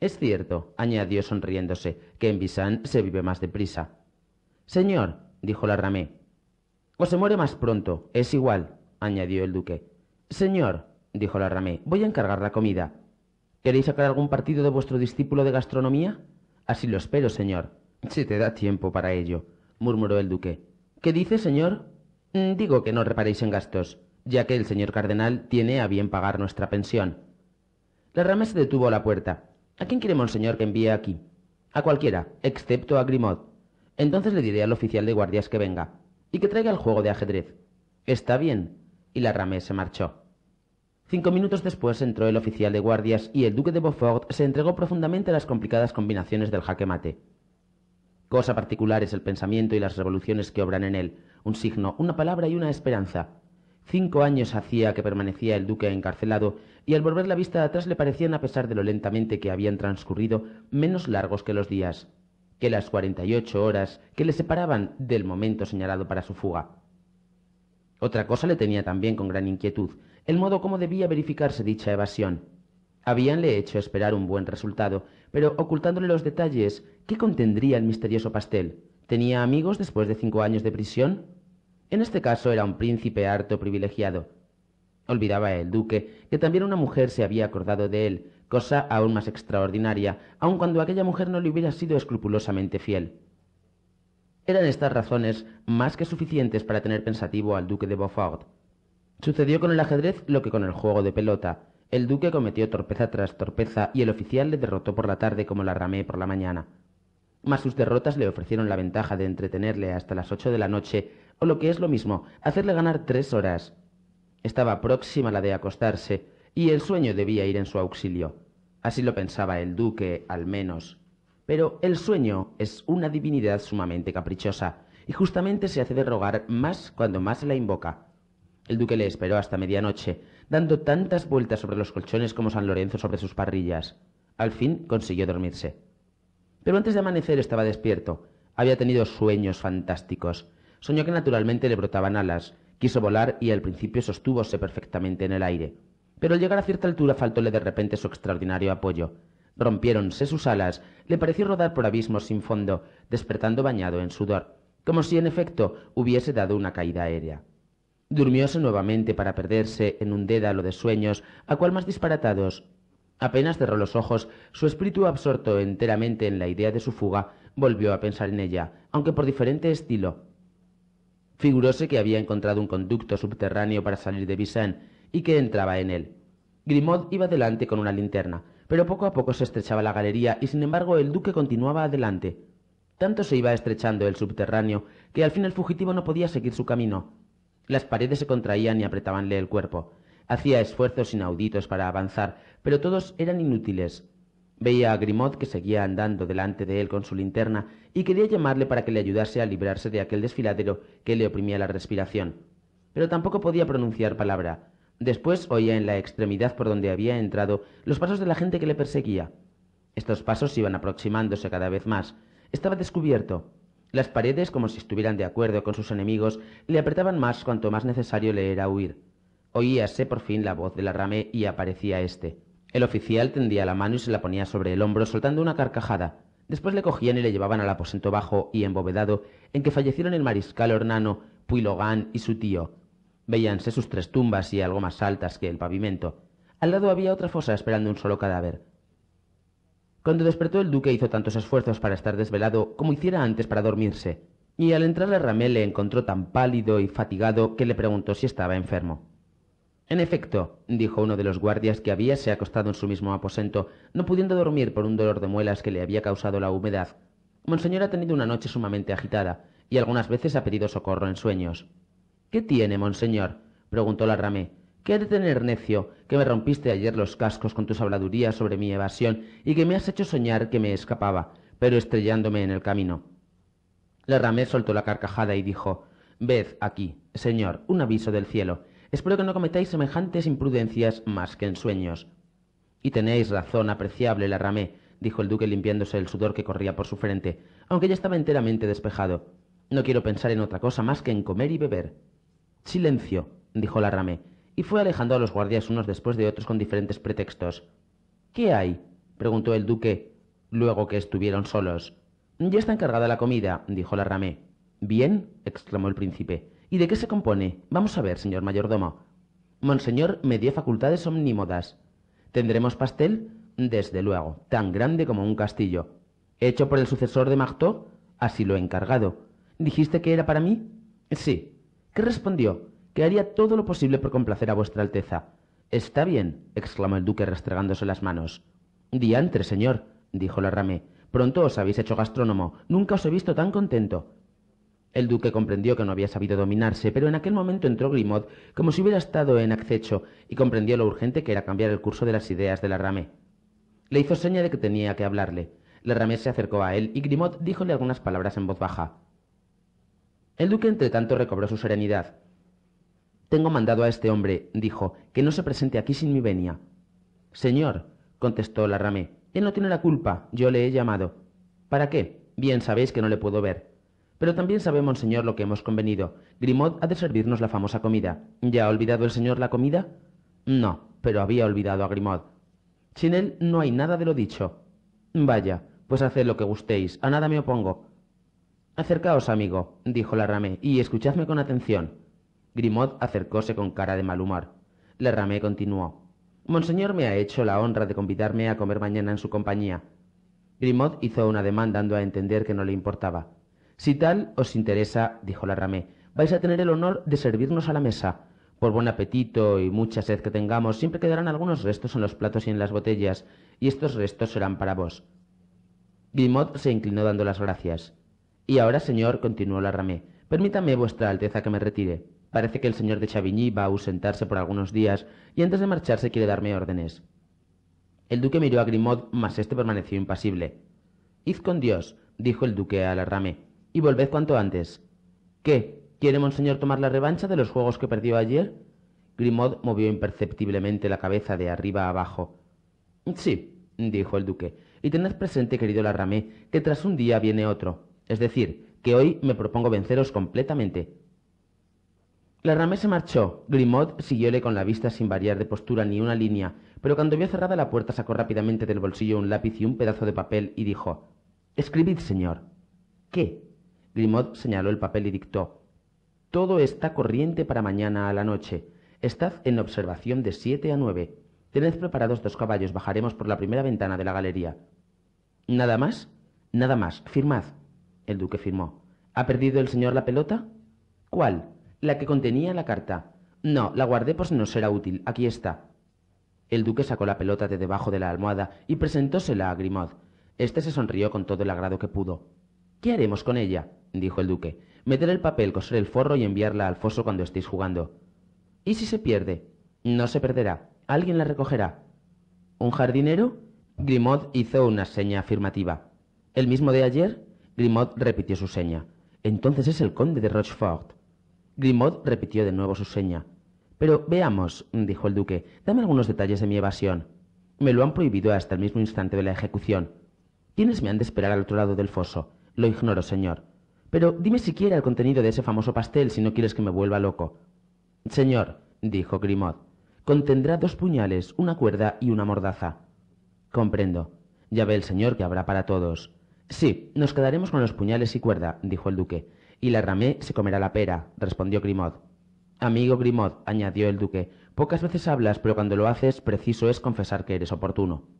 Es cierto, añadió sonriéndose, que en Bisán se vive más deprisa. Señor, dijo la o pues se muere más pronto, es igual, añadió el duque. Señor, dijo la ramé, voy a encargar la comida. ¿Queréis sacar algún partido de vuestro discípulo de gastronomía? Así lo espero, señor. Si te da tiempo para ello, murmuró el duque. ¿Qué dice, señor? Mm, digo que no reparéis en gastos, ya que el señor cardenal tiene a bien pagar nuestra pensión. La se detuvo a la puerta. ¿A quién quiere monseñor que envíe aquí? A cualquiera, excepto a Grimaud. Entonces le diré al oficial de guardias que venga y que traiga el juego de ajedrez. Está bien. Y la rame se marchó. Cinco minutos después entró el oficial de guardias y el duque de Beaufort se entregó profundamente a las complicadas combinaciones del jaque mate. Cosa particular es el pensamiento y las revoluciones que obran en él, un signo, una palabra y una esperanza. Cinco años hacía que permanecía el duque encarcelado, y al volver la vista atrás le parecían, a pesar de lo lentamente que habían transcurrido, menos largos que los días que las ocho horas que le separaban del momento señalado para su fuga. Otra cosa le tenía también con gran inquietud, el modo como debía verificarse dicha evasión. Habíanle hecho esperar un buen resultado, pero ocultándole los detalles, ¿qué contendría el misterioso pastel? ¿Tenía amigos después de cinco años de prisión? En este caso era un príncipe harto privilegiado. Olvidaba el duque que también una mujer se había acordado de él, cosa aún más extraordinaria, aun cuando aquella mujer no le hubiera sido escrupulosamente fiel. Eran estas razones más que suficientes para tener pensativo al duque de Beaufort. Sucedió con el ajedrez lo que con el juego de pelota. El duque cometió torpeza tras torpeza y el oficial le derrotó por la tarde como la ramé por la mañana. Mas sus derrotas le ofrecieron la ventaja de entretenerle hasta las ocho de la noche, o lo que es lo mismo, hacerle ganar tres horas. Estaba próxima la de acostarse, y el sueño debía ir en su auxilio. Así lo pensaba el duque, al menos. Pero el sueño es una divinidad sumamente caprichosa, y justamente se hace de rogar más cuando más la invoca. El duque le esperó hasta medianoche, dando tantas vueltas sobre los colchones como San Lorenzo sobre sus parrillas. Al fin consiguió dormirse. Pero antes de amanecer estaba despierto. Había tenido sueños fantásticos. Soñó que naturalmente le brotaban alas, quiso volar y al principio sostúvose perfectamente en el aire pero al llegar a cierta altura faltóle de repente su extraordinario apoyo. Rompiéronse sus alas, le pareció rodar por abismos sin fondo, despertando bañado en sudor, como si en efecto hubiese dado una caída aérea. Durmióse nuevamente para perderse en un dédalo de sueños, a cual más disparatados. Apenas cerró los ojos, su espíritu absorto enteramente en la idea de su fuga, volvió a pensar en ella, aunque por diferente estilo. Figuróse que había encontrado un conducto subterráneo para salir de Visan, y que entraba en él. Grimaud iba delante con una linterna, pero poco a poco se estrechaba la galería y sin embargo el duque continuaba adelante. Tanto se iba estrechando el subterráneo que al fin el fugitivo no podía seguir su camino. Las paredes se contraían y apretabanle el cuerpo. Hacía esfuerzos inauditos para avanzar, pero todos eran inútiles. Veía a Grimaud que seguía andando delante de él con su linterna y quería llamarle para que le ayudase a librarse de aquel desfiladero que le oprimía la respiración. Pero tampoco podía pronunciar palabra. Después oía en la extremidad por donde había entrado los pasos de la gente que le perseguía. Estos pasos iban aproximándose cada vez más. Estaba descubierto. Las paredes, como si estuvieran de acuerdo con sus enemigos, le apretaban más cuanto más necesario le era huir. Oíase por fin la voz de la rame y aparecía éste. El oficial tendía la mano y se la ponía sobre el hombro, soltando una carcajada. Después le cogían y le llevaban al aposento bajo y embovedado, en que fallecieron el mariscal Hornano, Puy y su tío, Veíanse sus tres tumbas y algo más altas que el pavimento. Al lado había otra fosa esperando un solo cadáver. Cuando despertó el duque hizo tantos esfuerzos para estar desvelado como hiciera antes para dormirse, y al entrar a ramé le encontró tan pálido y fatigado que le preguntó si estaba enfermo. En efecto, dijo uno de los guardias que se acostado en su mismo aposento, no pudiendo dormir por un dolor de muelas que le había causado la humedad. Monseñor ha tenido una noche sumamente agitada, y algunas veces ha pedido socorro en sueños. ¿Qué tiene, monseñor? preguntó la ¿Qué ha de tener, necio, que me rompiste ayer los cascos con tus habladurías sobre mi evasión y que me has hecho soñar que me escapaba, pero estrellándome en el camino? La soltó la carcajada y dijo Ved aquí, señor, un aviso del cielo. Espero que no cometáis semejantes imprudencias más que en sueños. Y tenéis razón, apreciable la dijo el duque limpiándose el sudor que corría por su frente, aunque ya estaba enteramente despejado. No quiero pensar en otra cosa más que en comer y beber. Silencio, dijo la y fue alejando a los guardias unos después de otros con diferentes pretextos. ¿Qué hay? preguntó el duque, luego que estuvieron solos. Ya está encargada la comida, dijo la Bien, exclamó el príncipe. ¿Y de qué se compone? Vamos a ver, señor mayordomo. Monseñor me dio facultades omnímodas. ¿Tendremos pastel? Desde luego, tan grande como un castillo. ¿Hecho por el sucesor de Marteau? Así lo he encargado. ¿Dijiste que era para mí? Sí, ¿Qué respondió? Que haría todo lo posible por complacer a vuestra Alteza. Está bien, exclamó el duque restregándose las manos. Diantre, señor, dijo la Pronto os habéis hecho gastrónomo. Nunca os he visto tan contento. El duque comprendió que no había sabido dominarse, pero en aquel momento entró Grimaud como si hubiera estado en acecho y comprendió lo urgente que era cambiar el curso de las ideas de la rame. Le hizo seña de que tenía que hablarle. La rame se acercó a él y Grimaud díjole algunas palabras en voz baja. El duque, tanto, recobró su serenidad. Tengo mandado a este hombre, dijo, que no se presente aquí sin mi venia. Señor, contestó la él no tiene la culpa, yo le he llamado. ¿Para qué? Bien sabéis que no le puedo ver. Pero también sabemos, monseñor, lo que hemos convenido. Grimaud ha de servirnos la famosa comida. ¿Ya ha olvidado el señor la comida? No, pero había olvidado a Grimaud. Sin él no hay nada de lo dicho. Vaya, pues haced lo que gustéis, a nada me opongo. Acercaos, amigo, dijo la y escuchadme con atención. Grimaud acercóse con cara de mal humor. La continuó. Monseñor me ha hecho la honra de convidarme a comer mañana en su compañía. Grimaud hizo una demanda, dando a entender que no le importaba. Si tal os interesa, dijo la ramé, vais a tener el honor de servirnos a la mesa. Por buen apetito y mucha sed que tengamos, siempre quedarán algunos restos en los platos y en las botellas, y estos restos serán para vos. Grimaud se inclinó dando las gracias. Y ahora, señor, continuó la permítame vuestra alteza que me retire. Parece que el señor de Chavigny va a ausentarse por algunos días y antes de marcharse quiere darme órdenes. El duque miró a Grimaud, mas este permaneció impasible. Id con Dios, dijo el duque a la y volved cuanto antes. ¿Qué? ¿Quiere monseñor tomar la revancha de los juegos que perdió ayer? Grimaud movió imperceptiblemente la cabeza de arriba a abajo. Sí, dijo el duque, y tened presente, querido ramé, que tras un día viene otro. Es decir, que hoy me propongo venceros completamente. laramé se marchó. Grimaud siguióle con la vista sin variar de postura ni una línea, pero cuando vio cerrada la puerta sacó rápidamente del bolsillo un lápiz y un pedazo de papel y dijo Escribid, señor. ¿Qué? Grimaud señaló el papel y dictó Todo está corriente para mañana a la noche. Estad en observación de siete a nueve. Tened preparados dos caballos, bajaremos por la primera ventana de la galería. ¿Nada más? Nada más. Firmad. El duque firmó. ¿Ha perdido el señor la pelota? ¿Cuál? La que contenía la carta. No, la guardé por si será útil. Aquí está. El duque sacó la pelota de debajo de la almohada y presentósela a Grimaud. Este se sonrió con todo el agrado que pudo. ¿Qué haremos con ella? dijo el duque. Meter el papel, coser el forro y enviarla al foso cuando estéis jugando. ¿Y si se pierde? No se perderá. Alguien la recogerá. ¿Un jardinero? Grimaud hizo una seña afirmativa. ¿El mismo de ayer? Grimaud repitió su seña. Entonces es el conde de Rochefort. Grimaud repitió de nuevo su seña. Pero veamos, dijo el duque, dame algunos detalles de mi evasión. Me lo han prohibido hasta el mismo instante de la ejecución. ¿Quiénes me han de esperar al otro lado del foso? Lo ignoro, señor. Pero dime siquiera el contenido de ese famoso pastel si no quieres que me vuelva loco. Señor, dijo Grimaud, contendrá dos puñales, una cuerda y una mordaza. Comprendo. Ya ve el señor que habrá para todos. Sí, nos quedaremos con los puñales y cuerda, dijo el duque. Y la ramé se comerá la pera, respondió Grimaud. Amigo Grimaud, añadió el duque, pocas veces hablas, pero cuando lo haces preciso es confesar que eres oportuno.